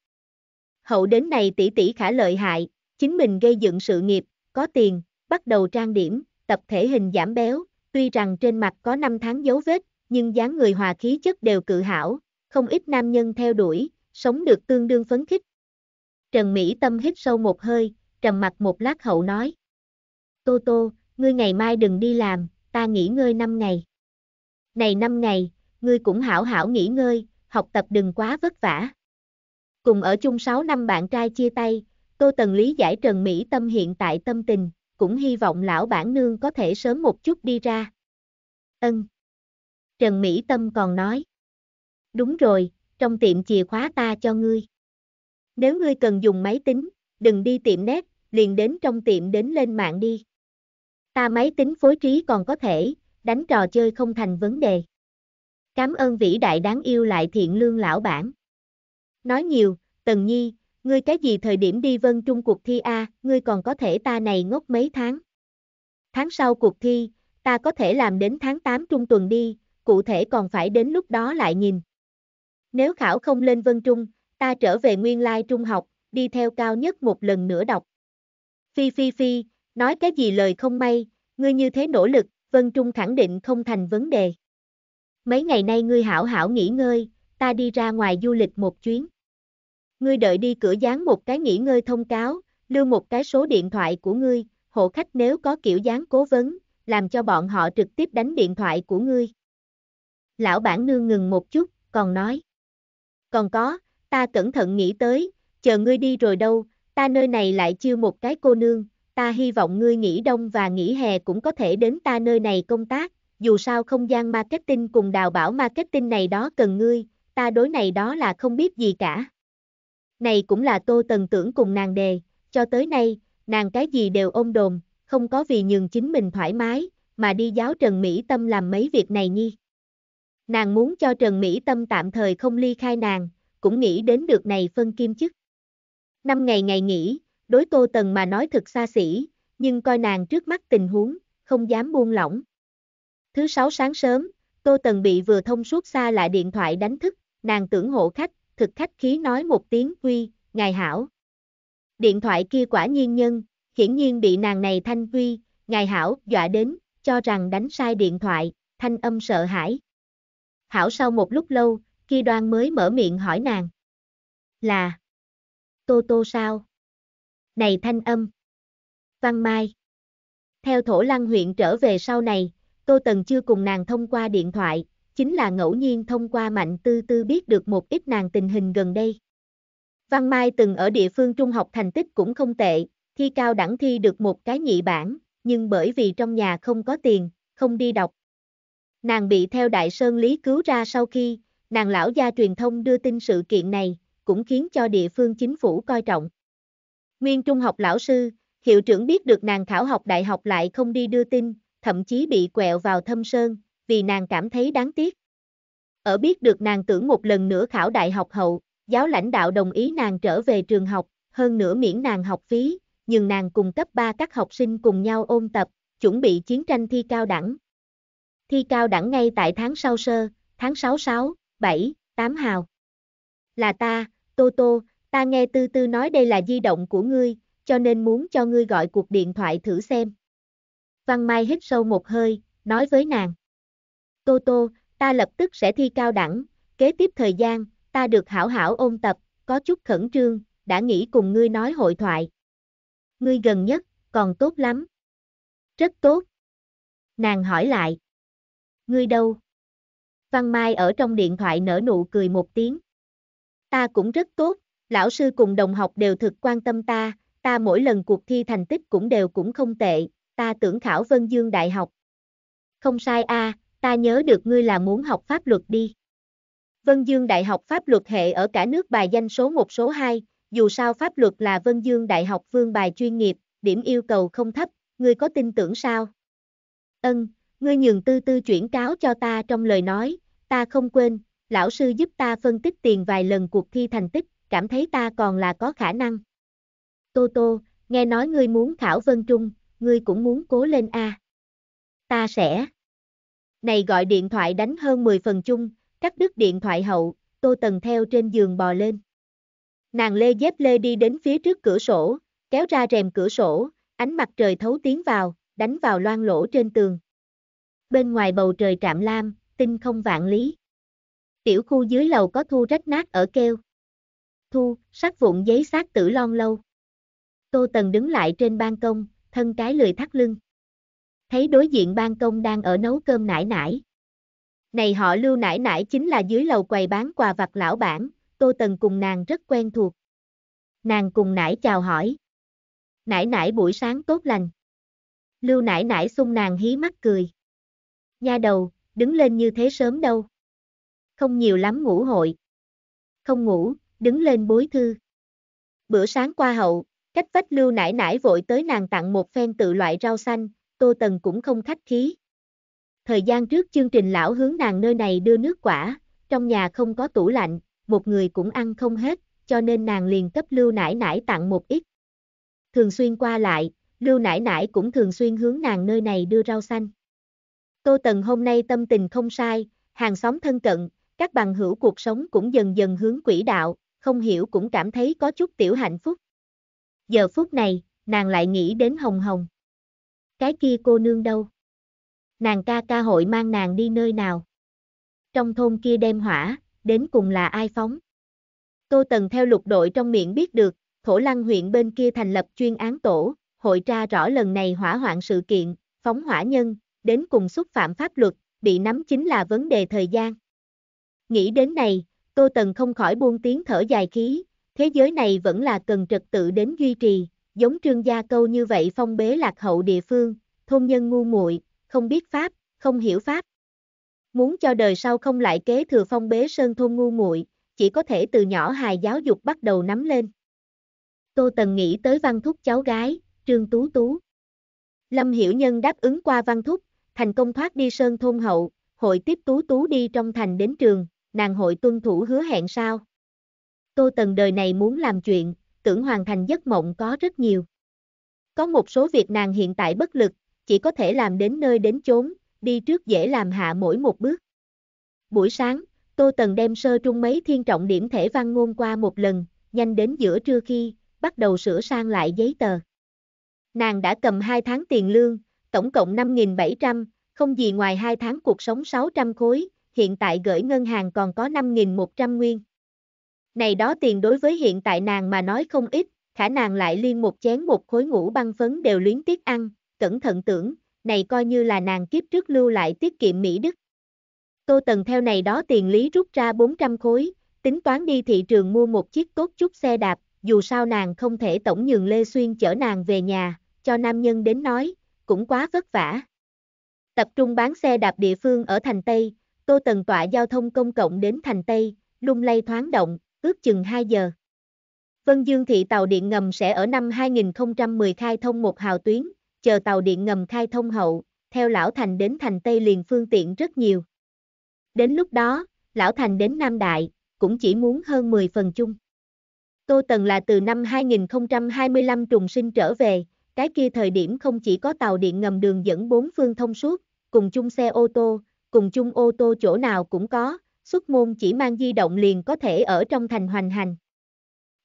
Speaker 1: Hậu đến này tỷ tỷ khả lợi hại, chính mình gây dựng sự nghiệp, có tiền, bắt đầu trang điểm, tập thể hình giảm béo, tuy rằng trên mặt có 5 tháng dấu vết, nhưng dáng người hòa khí chất đều cự hảo, không ít nam nhân theo đuổi, sống được tương đương phấn khích. Trần Mỹ Tâm hít sâu một hơi, trầm mặt một lát hậu nói. Tô Tô, ngươi ngày mai đừng đi làm, ta nghỉ ngơi 5 ngày. Này 5 ngày, ngươi cũng hảo hảo nghỉ ngơi, học tập đừng quá vất vả. Cùng ở chung 6 năm bạn trai chia tay, Tô Tần lý giải Trần Mỹ Tâm hiện tại tâm tình, cũng hy vọng lão bản nương có thể sớm một chút đi ra. Ân. Trần Mỹ Tâm còn nói. Đúng rồi, trong tiệm chìa khóa ta cho ngươi. Nếu ngươi cần dùng máy tính, đừng đi tiệm nét liền đến trong tiệm đến lên mạng đi. Ta máy tính phối trí còn có thể, đánh trò chơi không thành vấn đề. Cảm ơn vĩ đại đáng yêu lại thiện lương lão bản. Nói nhiều, Tần Nhi, ngươi cái gì thời điểm đi vân trung cuộc thi A, ngươi còn có thể ta này ngốc mấy tháng. Tháng sau cuộc thi, ta có thể làm đến tháng 8 trung tuần đi, cụ thể còn phải đến lúc đó lại nhìn. Nếu khảo không lên Vân Trung, ta trở về nguyên lai trung học, đi theo cao nhất một lần nữa đọc. Phi phi phi, nói cái gì lời không may, ngươi như thế nỗ lực, Vân Trung khẳng định không thành vấn đề. Mấy ngày nay ngươi hảo hảo nghỉ ngơi, ta đi ra ngoài du lịch một chuyến. Ngươi đợi đi cửa dán một cái nghỉ ngơi thông cáo, lưu một cái số điện thoại của ngươi, hộ khách nếu có kiểu dáng cố vấn, làm cho bọn họ trực tiếp đánh điện thoại của ngươi. Lão bản nương ngừng một chút, còn nói còn có, ta cẩn thận nghĩ tới, chờ ngươi đi rồi đâu, ta nơi này lại chưa một cái cô nương, ta hy vọng ngươi nghỉ đông và nghỉ hè cũng có thể đến ta nơi này công tác, dù sao không gian marketing cùng đào bảo marketing này đó cần ngươi, ta đối này đó là không biết gì cả. Này cũng là tô tần tưởng cùng nàng đề, cho tới nay, nàng cái gì đều ôm đồn, không có vì nhường chính mình thoải mái, mà đi giáo Trần Mỹ Tâm làm mấy việc này nhi. Nàng muốn cho Trần Mỹ Tâm tạm thời không ly khai nàng, cũng nghĩ đến được này phân kim chức. Năm ngày ngày nghỉ, đối Tô Tần mà nói thật xa xỉ, nhưng coi nàng trước mắt tình huống, không dám buông lỏng. Thứ sáu sáng sớm, Tô Tần bị vừa thông suốt xa lại điện thoại đánh thức, nàng tưởng hộ khách, thực khách khí nói một tiếng quy, ngài hảo. Điện thoại kia quả nhiên nhân, hiển nhiên bị nàng này thanh quy, ngài hảo, dọa đến, cho rằng đánh sai điện thoại, thanh âm sợ hãi. Hảo sau một lúc lâu, kia đoan mới mở miệng hỏi nàng. Là. Tô tô sao? Này thanh âm. Văn Mai. Theo thổ lăng huyện trở về sau này, Tô Tần chưa cùng nàng thông qua điện thoại, chính là ngẫu nhiên thông qua mạnh tư tư biết được một ít nàng tình hình gần đây. Văn Mai từng ở địa phương trung học thành tích cũng không tệ, thi cao đẳng thi được một cái nhị bản, nhưng bởi vì trong nhà không có tiền, không đi đọc, Nàng bị theo Đại Sơn Lý cứu ra sau khi, nàng lão gia truyền thông đưa tin sự kiện này, cũng khiến cho địa phương chính phủ coi trọng. Nguyên trung học lão sư, hiệu trưởng biết được nàng khảo học đại học lại không đi đưa tin, thậm chí bị quẹo vào thâm sơn, vì nàng cảm thấy đáng tiếc. Ở biết được nàng tưởng một lần nữa khảo đại học hậu, giáo lãnh đạo đồng ý nàng trở về trường học, hơn nữa miễn nàng học phí, nhưng nàng cùng cấp 3 các học sinh cùng nhau ôn tập, chuẩn bị chiến tranh thi cao đẳng, thi cao đẳng ngay tại tháng sau sơ, tháng 6 6, 7, 8 hào. Là ta, Tô Tô, ta nghe Tư Tư nói đây là di động của ngươi, cho nên muốn cho ngươi gọi cuộc điện thoại thử xem. Văn Mai hít sâu một hơi, nói với nàng. Tô Tô, ta lập tức sẽ thi cao đẳng, kế tiếp thời gian, ta được hảo hảo ôn tập, có chút khẩn trương, đã nghĩ cùng ngươi nói hội thoại. Ngươi gần nhất, còn tốt lắm. Rất tốt. Nàng hỏi lại ngươi đâu? Văn Mai ở trong điện thoại nở nụ cười một tiếng. Ta cũng rất tốt, lão sư cùng đồng học đều thực quan tâm ta, ta mỗi lần cuộc thi thành tích cũng đều cũng không tệ, ta tưởng khảo Vân Dương Đại học. Không sai a, à, ta nhớ được ngươi là muốn học pháp luật đi. Vân Dương Đại học pháp luật hệ ở cả nước bài danh số 1 số 2, dù sao pháp luật là Vân Dương Đại học vương bài chuyên nghiệp, điểm yêu cầu không thấp, ngươi có tin tưởng sao? Ân, ngươi nhường tư tư chuyển cáo cho ta trong lời nói, ta không quên, lão sư giúp ta phân tích tiền vài lần cuộc thi thành tích, cảm thấy ta còn là có khả năng. Tô Tô, nghe nói ngươi muốn khảo vân trung, ngươi cũng muốn cố lên a. Ta sẽ. Này gọi điện thoại đánh hơn 10 phần chung, cắt đứt điện thoại hậu, Tô Tần theo trên giường bò lên. Nàng lê dép lê đi đến phía trước cửa sổ, kéo ra rèm cửa sổ, ánh mặt trời thấu tiến vào, đánh vào loang lỗ trên tường bên ngoài bầu trời trạm lam, tinh không vạn lý. Tiểu khu dưới lầu có thu rách nát ở kêu. Thu, sắc vụn giấy xác tử lon lâu. Tô Tần đứng lại trên ban công, thân cái lười thắt lưng. Thấy đối diện ban công đang ở nấu cơm nải nải. Này họ lưu nải nải chính là dưới lầu quầy bán quà vặt lão bản, Tô Tần cùng nàng rất quen thuộc. Nàng cùng nải chào hỏi. Nải nải buổi sáng tốt lành. Lưu nải nải xung nàng hí mắt cười. Nha đầu, đứng lên như thế sớm đâu. Không nhiều lắm ngủ hội. Không ngủ, đứng lên bối thư. Bữa sáng qua hậu, cách vách lưu nải nải vội tới nàng tặng một phen tự loại rau xanh, tô tần cũng không khách khí. Thời gian trước chương trình lão hướng nàng nơi này đưa nước quả, trong nhà không có tủ lạnh, một người cũng ăn không hết, cho nên nàng liền cấp lưu nải nải tặng một ít. Thường xuyên qua lại, lưu nải nải cũng thường xuyên hướng nàng nơi này đưa rau xanh. Tô Tần hôm nay tâm tình không sai, hàng xóm thân cận, các bằng hữu cuộc sống cũng dần dần hướng quỹ đạo, không hiểu cũng cảm thấy có chút tiểu hạnh phúc. Giờ phút này, nàng lại nghĩ đến Hồng Hồng. Cái kia cô nương đâu? Nàng ca ca hội mang nàng đi nơi nào? Trong thôn kia đem hỏa, đến cùng là ai phóng? Tô Tần theo lục đội trong miệng biết được, Thổ Lăng huyện bên kia thành lập chuyên án tổ, hội tra rõ lần này hỏa hoạn sự kiện, phóng hỏa nhân, đến cùng xúc phạm pháp luật, bị nắm chính là vấn đề thời gian. Nghĩ đến này, Tô Tần không khỏi buông tiếng thở dài khí, thế giới này vẫn là cần trật tự đến duy trì, giống trương gia câu như vậy phong bế lạc hậu địa phương, thôn nhân ngu muội, không biết pháp, không hiểu pháp. Muốn cho đời sau không lại kế thừa phong bế sơn thôn ngu muội, chỉ có thể từ nhỏ hài giáo dục bắt đầu nắm lên. Tô Tần nghĩ tới văn thúc cháu gái, Trương Tú Tú. Lâm Hiểu Nhân đáp ứng qua văn thúc, thành công thoát đi sơn thôn hậu, hội tiếp tú tú đi trong thành đến trường, nàng hội tuân thủ hứa hẹn sao? Tô Tần đời này muốn làm chuyện, tưởng hoàn thành giấc mộng có rất nhiều. Có một số việc nàng hiện tại bất lực, chỉ có thể làm đến nơi đến chốn, đi trước dễ làm hạ mỗi một bước. Buổi sáng, Tô Tần đem sơ trung mấy thiên trọng điểm thể văn ngôn qua một lần, nhanh đến giữa trưa khi, bắt đầu sửa sang lại giấy tờ. Nàng đã cầm 2 tháng tiền lương, tổng cộng 5.700, không gì ngoài 2 tháng cuộc sống 600 khối, hiện tại gửi ngân hàng còn có 5.100 nguyên. Này đó tiền đối với hiện tại nàng mà nói không ít, khả nàng lại liên một chén một khối ngũ băng phấn đều luyến tiếc ăn, cẩn thận tưởng, này coi như là nàng kiếp trước lưu lại tiết kiệm Mỹ Đức. Tô Tần theo này đó tiền lý rút ra 400 khối, tính toán đi thị trường mua một chiếc cốt chút xe đạp, dù sao nàng không thể tổng nhường Lê Xuyên chở nàng về nhà, cho nam nhân đến nói, cũng quá vất vả. Tập trung bán xe đạp địa phương ở thành Tây, Tô Tần tọa giao thông công cộng đến thành Tây, lung lay thoáng động, ước chừng 2 giờ. Vân Dương thị tàu điện ngầm sẽ ở năm 2010 khai thông một hào tuyến, chờ tàu điện ngầm khai thông hậu, theo Lão Thành đến thành Tây liền phương tiện rất nhiều. Đến lúc đó, Lão Thành đến Nam Đại, cũng chỉ muốn hơn 10 phần chung. Tô Tần là từ năm 2025 trùng sinh trở về, cái kia thời điểm không chỉ có tàu điện ngầm đường dẫn bốn phương thông suốt, cùng chung xe ô tô, cùng chung ô tô chỗ nào cũng có, xuất môn chỉ mang di động liền có thể ở trong thành hoành hành.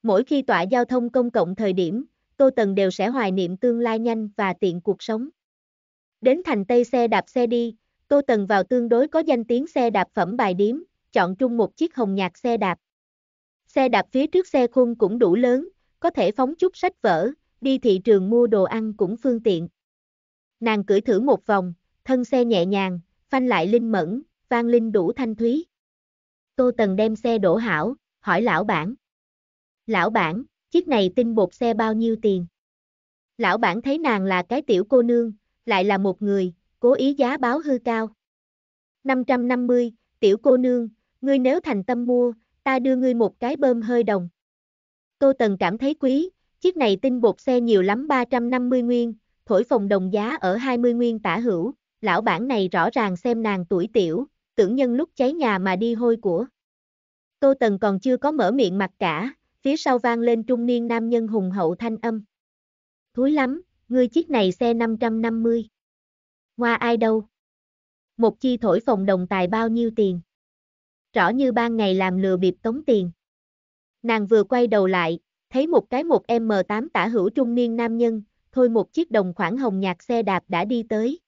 Speaker 1: Mỗi khi tọa giao thông công cộng thời điểm, Tô Tần đều sẽ hoài niệm tương lai nhanh và tiện cuộc sống. Đến thành Tây xe đạp xe đi, Tô Tần vào tương đối có danh tiếng xe đạp phẩm bài điếm, chọn chung một chiếc hồng nhạc xe đạp. Xe đạp phía trước xe khung cũng đủ lớn, có thể phóng chút sách vở, đi thị trường mua đồ ăn cũng phương tiện. Nàng cưỡi thử một vòng, thân xe nhẹ nhàng, phanh lại linh mẫn, vang linh đủ thanh thúy. Tô Tần đem xe đổ hảo, hỏi lão bản. Lão bản, chiếc này tinh bột xe bao nhiêu tiền? Lão bản thấy nàng là cái tiểu cô nương, lại là một người, cố ý giá báo hư cao. 550, tiểu cô nương, ngươi nếu thành tâm mua, ta đưa ngươi một cái bơm hơi đồng. Tô Tần cảm thấy quý, Chiếc này tinh bột xe nhiều lắm 350 nguyên, thổi phòng đồng giá ở 20 nguyên tả hữu, lão bản này rõ ràng xem nàng tuổi tiểu, tưởng nhân lúc cháy nhà mà đi hôi của. Tô Tần còn chưa có mở miệng mặt cả, phía sau vang lên trung niên nam nhân hùng hậu thanh âm. Thúi lắm, ngươi chiếc này xe 550. Hoa ai đâu? Một chi thổi phòng đồng tài bao nhiêu tiền? Rõ như ban ngày làm lừa bịp tống tiền. Nàng vừa quay đầu lại, thấy một cái một M8 tả hữu trung niên nam nhân, thôi một chiếc đồng khoảng hồng nhạt xe đạp đã đi tới.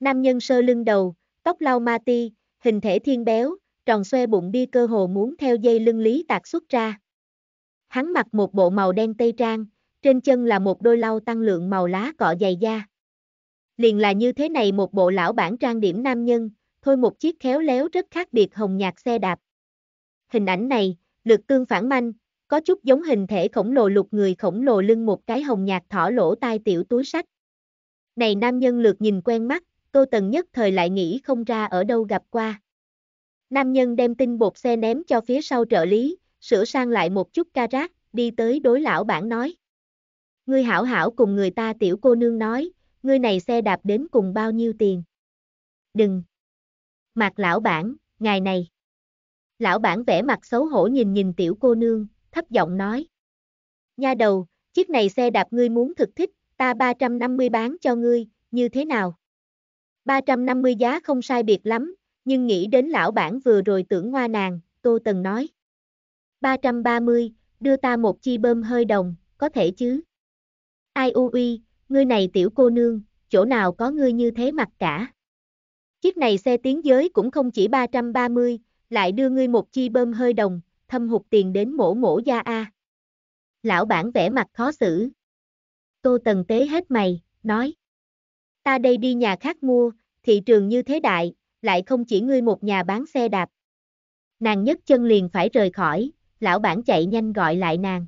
Speaker 1: Nam nhân sơ lưng đầu, tóc lau ma ti, hình thể thiên béo, tròn xoe bụng đi cơ hồ muốn theo dây lưng lý tạc xuất ra. Hắn mặc một bộ màu đen tây trang, trên chân là một đôi lau tăng lượng màu lá cọ dày da. Liền là như thế này một bộ lão bản trang điểm nam nhân, thôi một chiếc khéo léo rất khác biệt hồng nhạt xe đạp. Hình ảnh này, lực tương phản manh, có chút giống hình thể khổng lồ lục người khổng lồ lưng một cái hồng nhạt thỏ lỗ tai tiểu túi sách. Này nam nhân lượt nhìn quen mắt, Tô Tần nhất thời lại nghĩ không ra ở đâu gặp qua. Nam nhân đem tinh bột xe ném cho phía sau trợ lý, sửa sang lại một chút ca rác, đi tới đối lão bản nói. Ngươi hảo hảo cùng người ta tiểu cô nương nói, ngươi này xe đạp đến cùng bao nhiêu tiền. Đừng. mặt lão bản, ngài này. Lão bản vẻ mặt xấu hổ nhìn nhìn tiểu cô nương, thấp giọng nói. Nha đầu, chiếc này xe đạp ngươi muốn thực thích, ta 350 bán cho ngươi, như thế nào? 350 giá không sai biệt lắm, nhưng nghĩ đến lão bản vừa rồi tưởng hoa nàng, Tô Tần nói. 330, đưa ta một chi bơm hơi đồng, có thể chứ? Ai u uy, ngươi này tiểu cô nương, chỗ nào có ngươi như thế mặt cả? Chiếc này xe tiến giới cũng không chỉ 330, lại đưa ngươi một chi bơm hơi đồng, thâm hụt tiền đến mổ mổ gia A. Lão bản vẻ mặt khó xử. Tô Tần Tế hết mày, nói. Ta đây đi nhà khác mua, thị trường như thế đại, lại không chỉ ngươi một nhà bán xe đạp. Nàng nhất chân liền phải rời khỏi, lão bản chạy nhanh gọi lại nàng.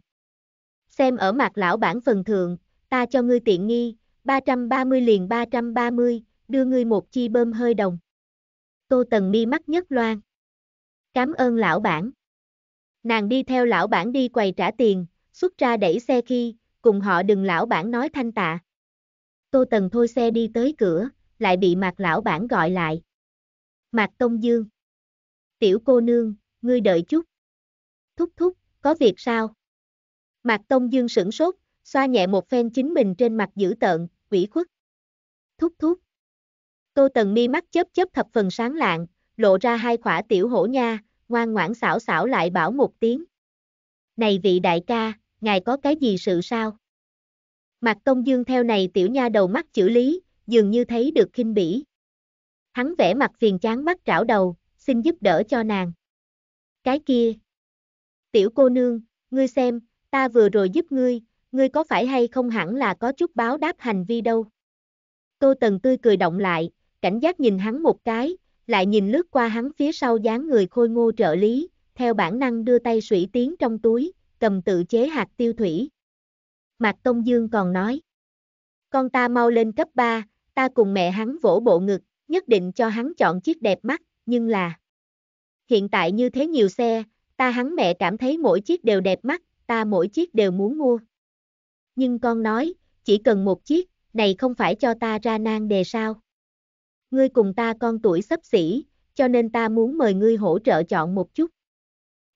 Speaker 1: Xem ở mặt lão bản phần thường, ta cho ngươi tiện nghi, 330 liền 330, đưa ngươi một chi bơm hơi đồng. Tô Tần mi mắt nhất loan. cảm ơn lão bản. Nàng đi theo lão bản đi quầy trả tiền, xuất ra đẩy xe khi, cùng họ đừng lão bản nói thanh tạ. Tô Tần thôi xe đi tới cửa, lại bị Mạc lão bản gọi lại. Mạc Tông Dương. Tiểu cô nương, ngươi đợi chút. Thúc thúc, có việc sao? Mạc Tông Dương sửng sốt, xoa nhẹ một phen chính mình trên mặt dữ tợn, ủy khuất. Thúc thúc. Tô Tần mi mắt chớp chớp thập phần sáng lạng, lộ ra hai khỏa tiểu hổ nha, ngoan ngoãn xảo xảo lại bảo một tiếng. Này vị đại ca, ngài có cái gì sự sao? Mặt công Dương theo này tiểu nha đầu mắt chữ lý, dường như thấy được khinh bỉ. Hắn vẽ mặt phiền chán mắt trảo đầu, xin giúp đỡ cho nàng. Cái kia. Tiểu cô nương, ngươi xem, ta vừa rồi giúp ngươi, ngươi có phải hay không hẳn là có chút báo đáp hành vi đâu. Tô Tần tươi cười động lại, cảnh giác nhìn hắn một cái, lại nhìn lướt qua hắn phía sau dáng người khôi ngô trợ lý, theo bản năng đưa tay sủy tiến trong túi, cầm tự chế hạt tiêu thủy. Mạc Tông Dương còn nói, con ta mau lên cấp 3, ta cùng mẹ hắn vỗ bộ ngực, nhất định cho hắn chọn chiếc đẹp mắt, nhưng là hiện tại như thế nhiều xe, ta hắn mẹ cảm thấy mỗi chiếc đều đẹp mắt, ta mỗi chiếc đều muốn mua. Nhưng con nói, chỉ cần một chiếc, này không phải cho ta ra nan đề sao ngươi cùng ta con tuổi sấp xỉ, cho nên ta muốn mời ngươi hỗ trợ chọn một chút.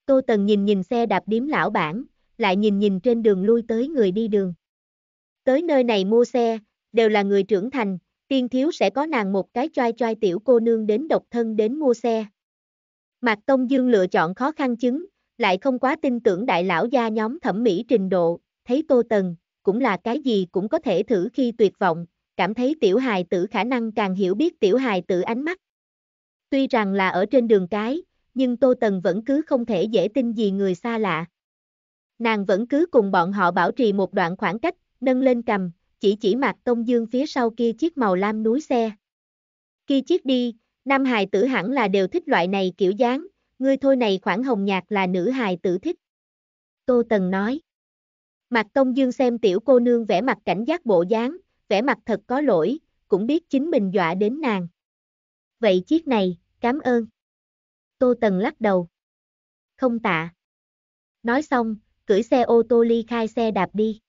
Speaker 1: Tô Tần nhìn nhìn xe đạp điếm lão bản, lại nhìn nhìn trên đường lui tới người đi đường. Tới nơi này mua xe, đều là người trưởng thành, tiên thiếu sẽ có nàng một cái choai choai tiểu cô nương đến độc thân đến mua xe. Mạc Tông Dương lựa chọn khó khăn chứng, lại không quá tin tưởng đại lão gia nhóm thẩm mỹ trình độ, thấy Tô Tần, cũng là cái gì cũng có thể thử khi tuyệt vọng, cảm thấy tiểu hài tử khả năng càng hiểu biết tiểu hài tử ánh mắt. Tuy rằng là ở trên đường cái, nhưng Tô Tần vẫn cứ không thể dễ tin gì người xa lạ. Nàng vẫn cứ cùng bọn họ bảo trì một đoạn khoảng cách, nâng lên cầm, chỉ chỉ mặt Tông Dương phía sau kia chiếc màu lam núi xe. Kia chiếc đi, nam hài tử hẳn là đều thích loại này kiểu dáng, người thôi này khoảng hồng nhạt là nữ hài tử thích. Tô Tần nói. Mặt Tông Dương xem tiểu cô nương vẽ mặt cảnh giác bộ dáng, vẻ mặt thật có lỗi, cũng biết chính mình dọa đến nàng. Vậy chiếc này, cảm ơn. Tô Tần lắc đầu. Không tạ. Nói xong, cưỡi xe ô tô ly khai xe đạp đi.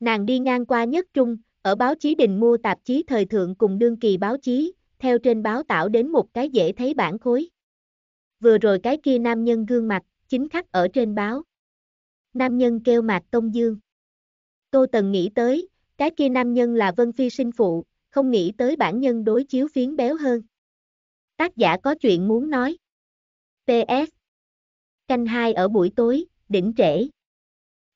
Speaker 1: Nàng đi ngang qua nhất trung, ở báo chí đình mua tạp chí thời thượng cùng đương kỳ báo chí, theo trên báo tạo đến một cái dễ thấy bản khối. Vừa rồi cái kia nam nhân gương mặt, chính khắc ở trên báo. Nam nhân kêu Mạc Tông Dương. Tô Tần nghĩ tới, cái kia nam nhân là Vân Phi sinh phụ, không nghĩ tới bản nhân đối chiếu phiến béo hơn. Tác giả có chuyện muốn nói. PS Canh 2 ở buổi tối, đỉnh trễ.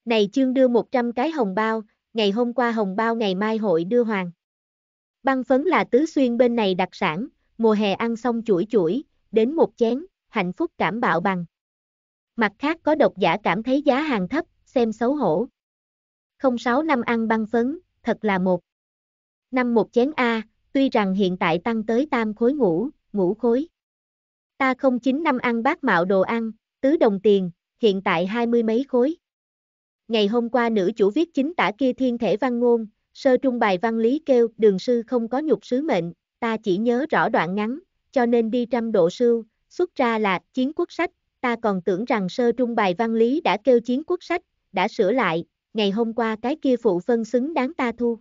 Speaker 1: Này chương đưa 100 cái hồng bao, ngày hôm qua hồng bao ngày mai hội đưa hoàng. Băng phấn là tứ xuyên bên này đặc sản, mùa hè ăn xong chuỗi chuỗi, đến một chén, hạnh phúc cảm bạo bằng. Mặt khác có độc giả cảm thấy giá hàng thấp, xem xấu hổ. 06 năm ăn băng phấn, thật là một. Năm một chén A, tuy rằng hiện tại tăng tới tam khối ngũ ngũ khối. Ta không chín năm ăn bát mạo đồ ăn, tứ đồng tiền, hiện tại hai mươi mấy khối. Ngày hôm qua nữ chủ viết chính tả kia thiên thể văn ngôn, sơ trung bài văn lý kêu đường sư không có nhục sứ mệnh, ta chỉ nhớ rõ đoạn ngắn, cho nên đi trăm độ sư, xuất ra là chiến quốc sách, ta còn tưởng rằng sơ trung bài văn lý đã kêu chiến quốc sách, đã sửa lại, ngày hôm qua cái kia phụ phân xứng đáng ta thu.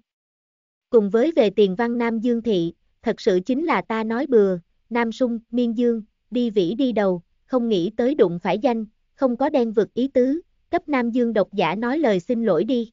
Speaker 1: Cùng với về tiền văn Nam Dương Thị, thật sự chính là ta nói bừa, Nam Sung, Miên Dương, đi vĩ đi đầu, không nghĩ tới đụng phải danh, không có đen vực ý tứ, cấp Nam Dương độc giả nói lời xin lỗi đi.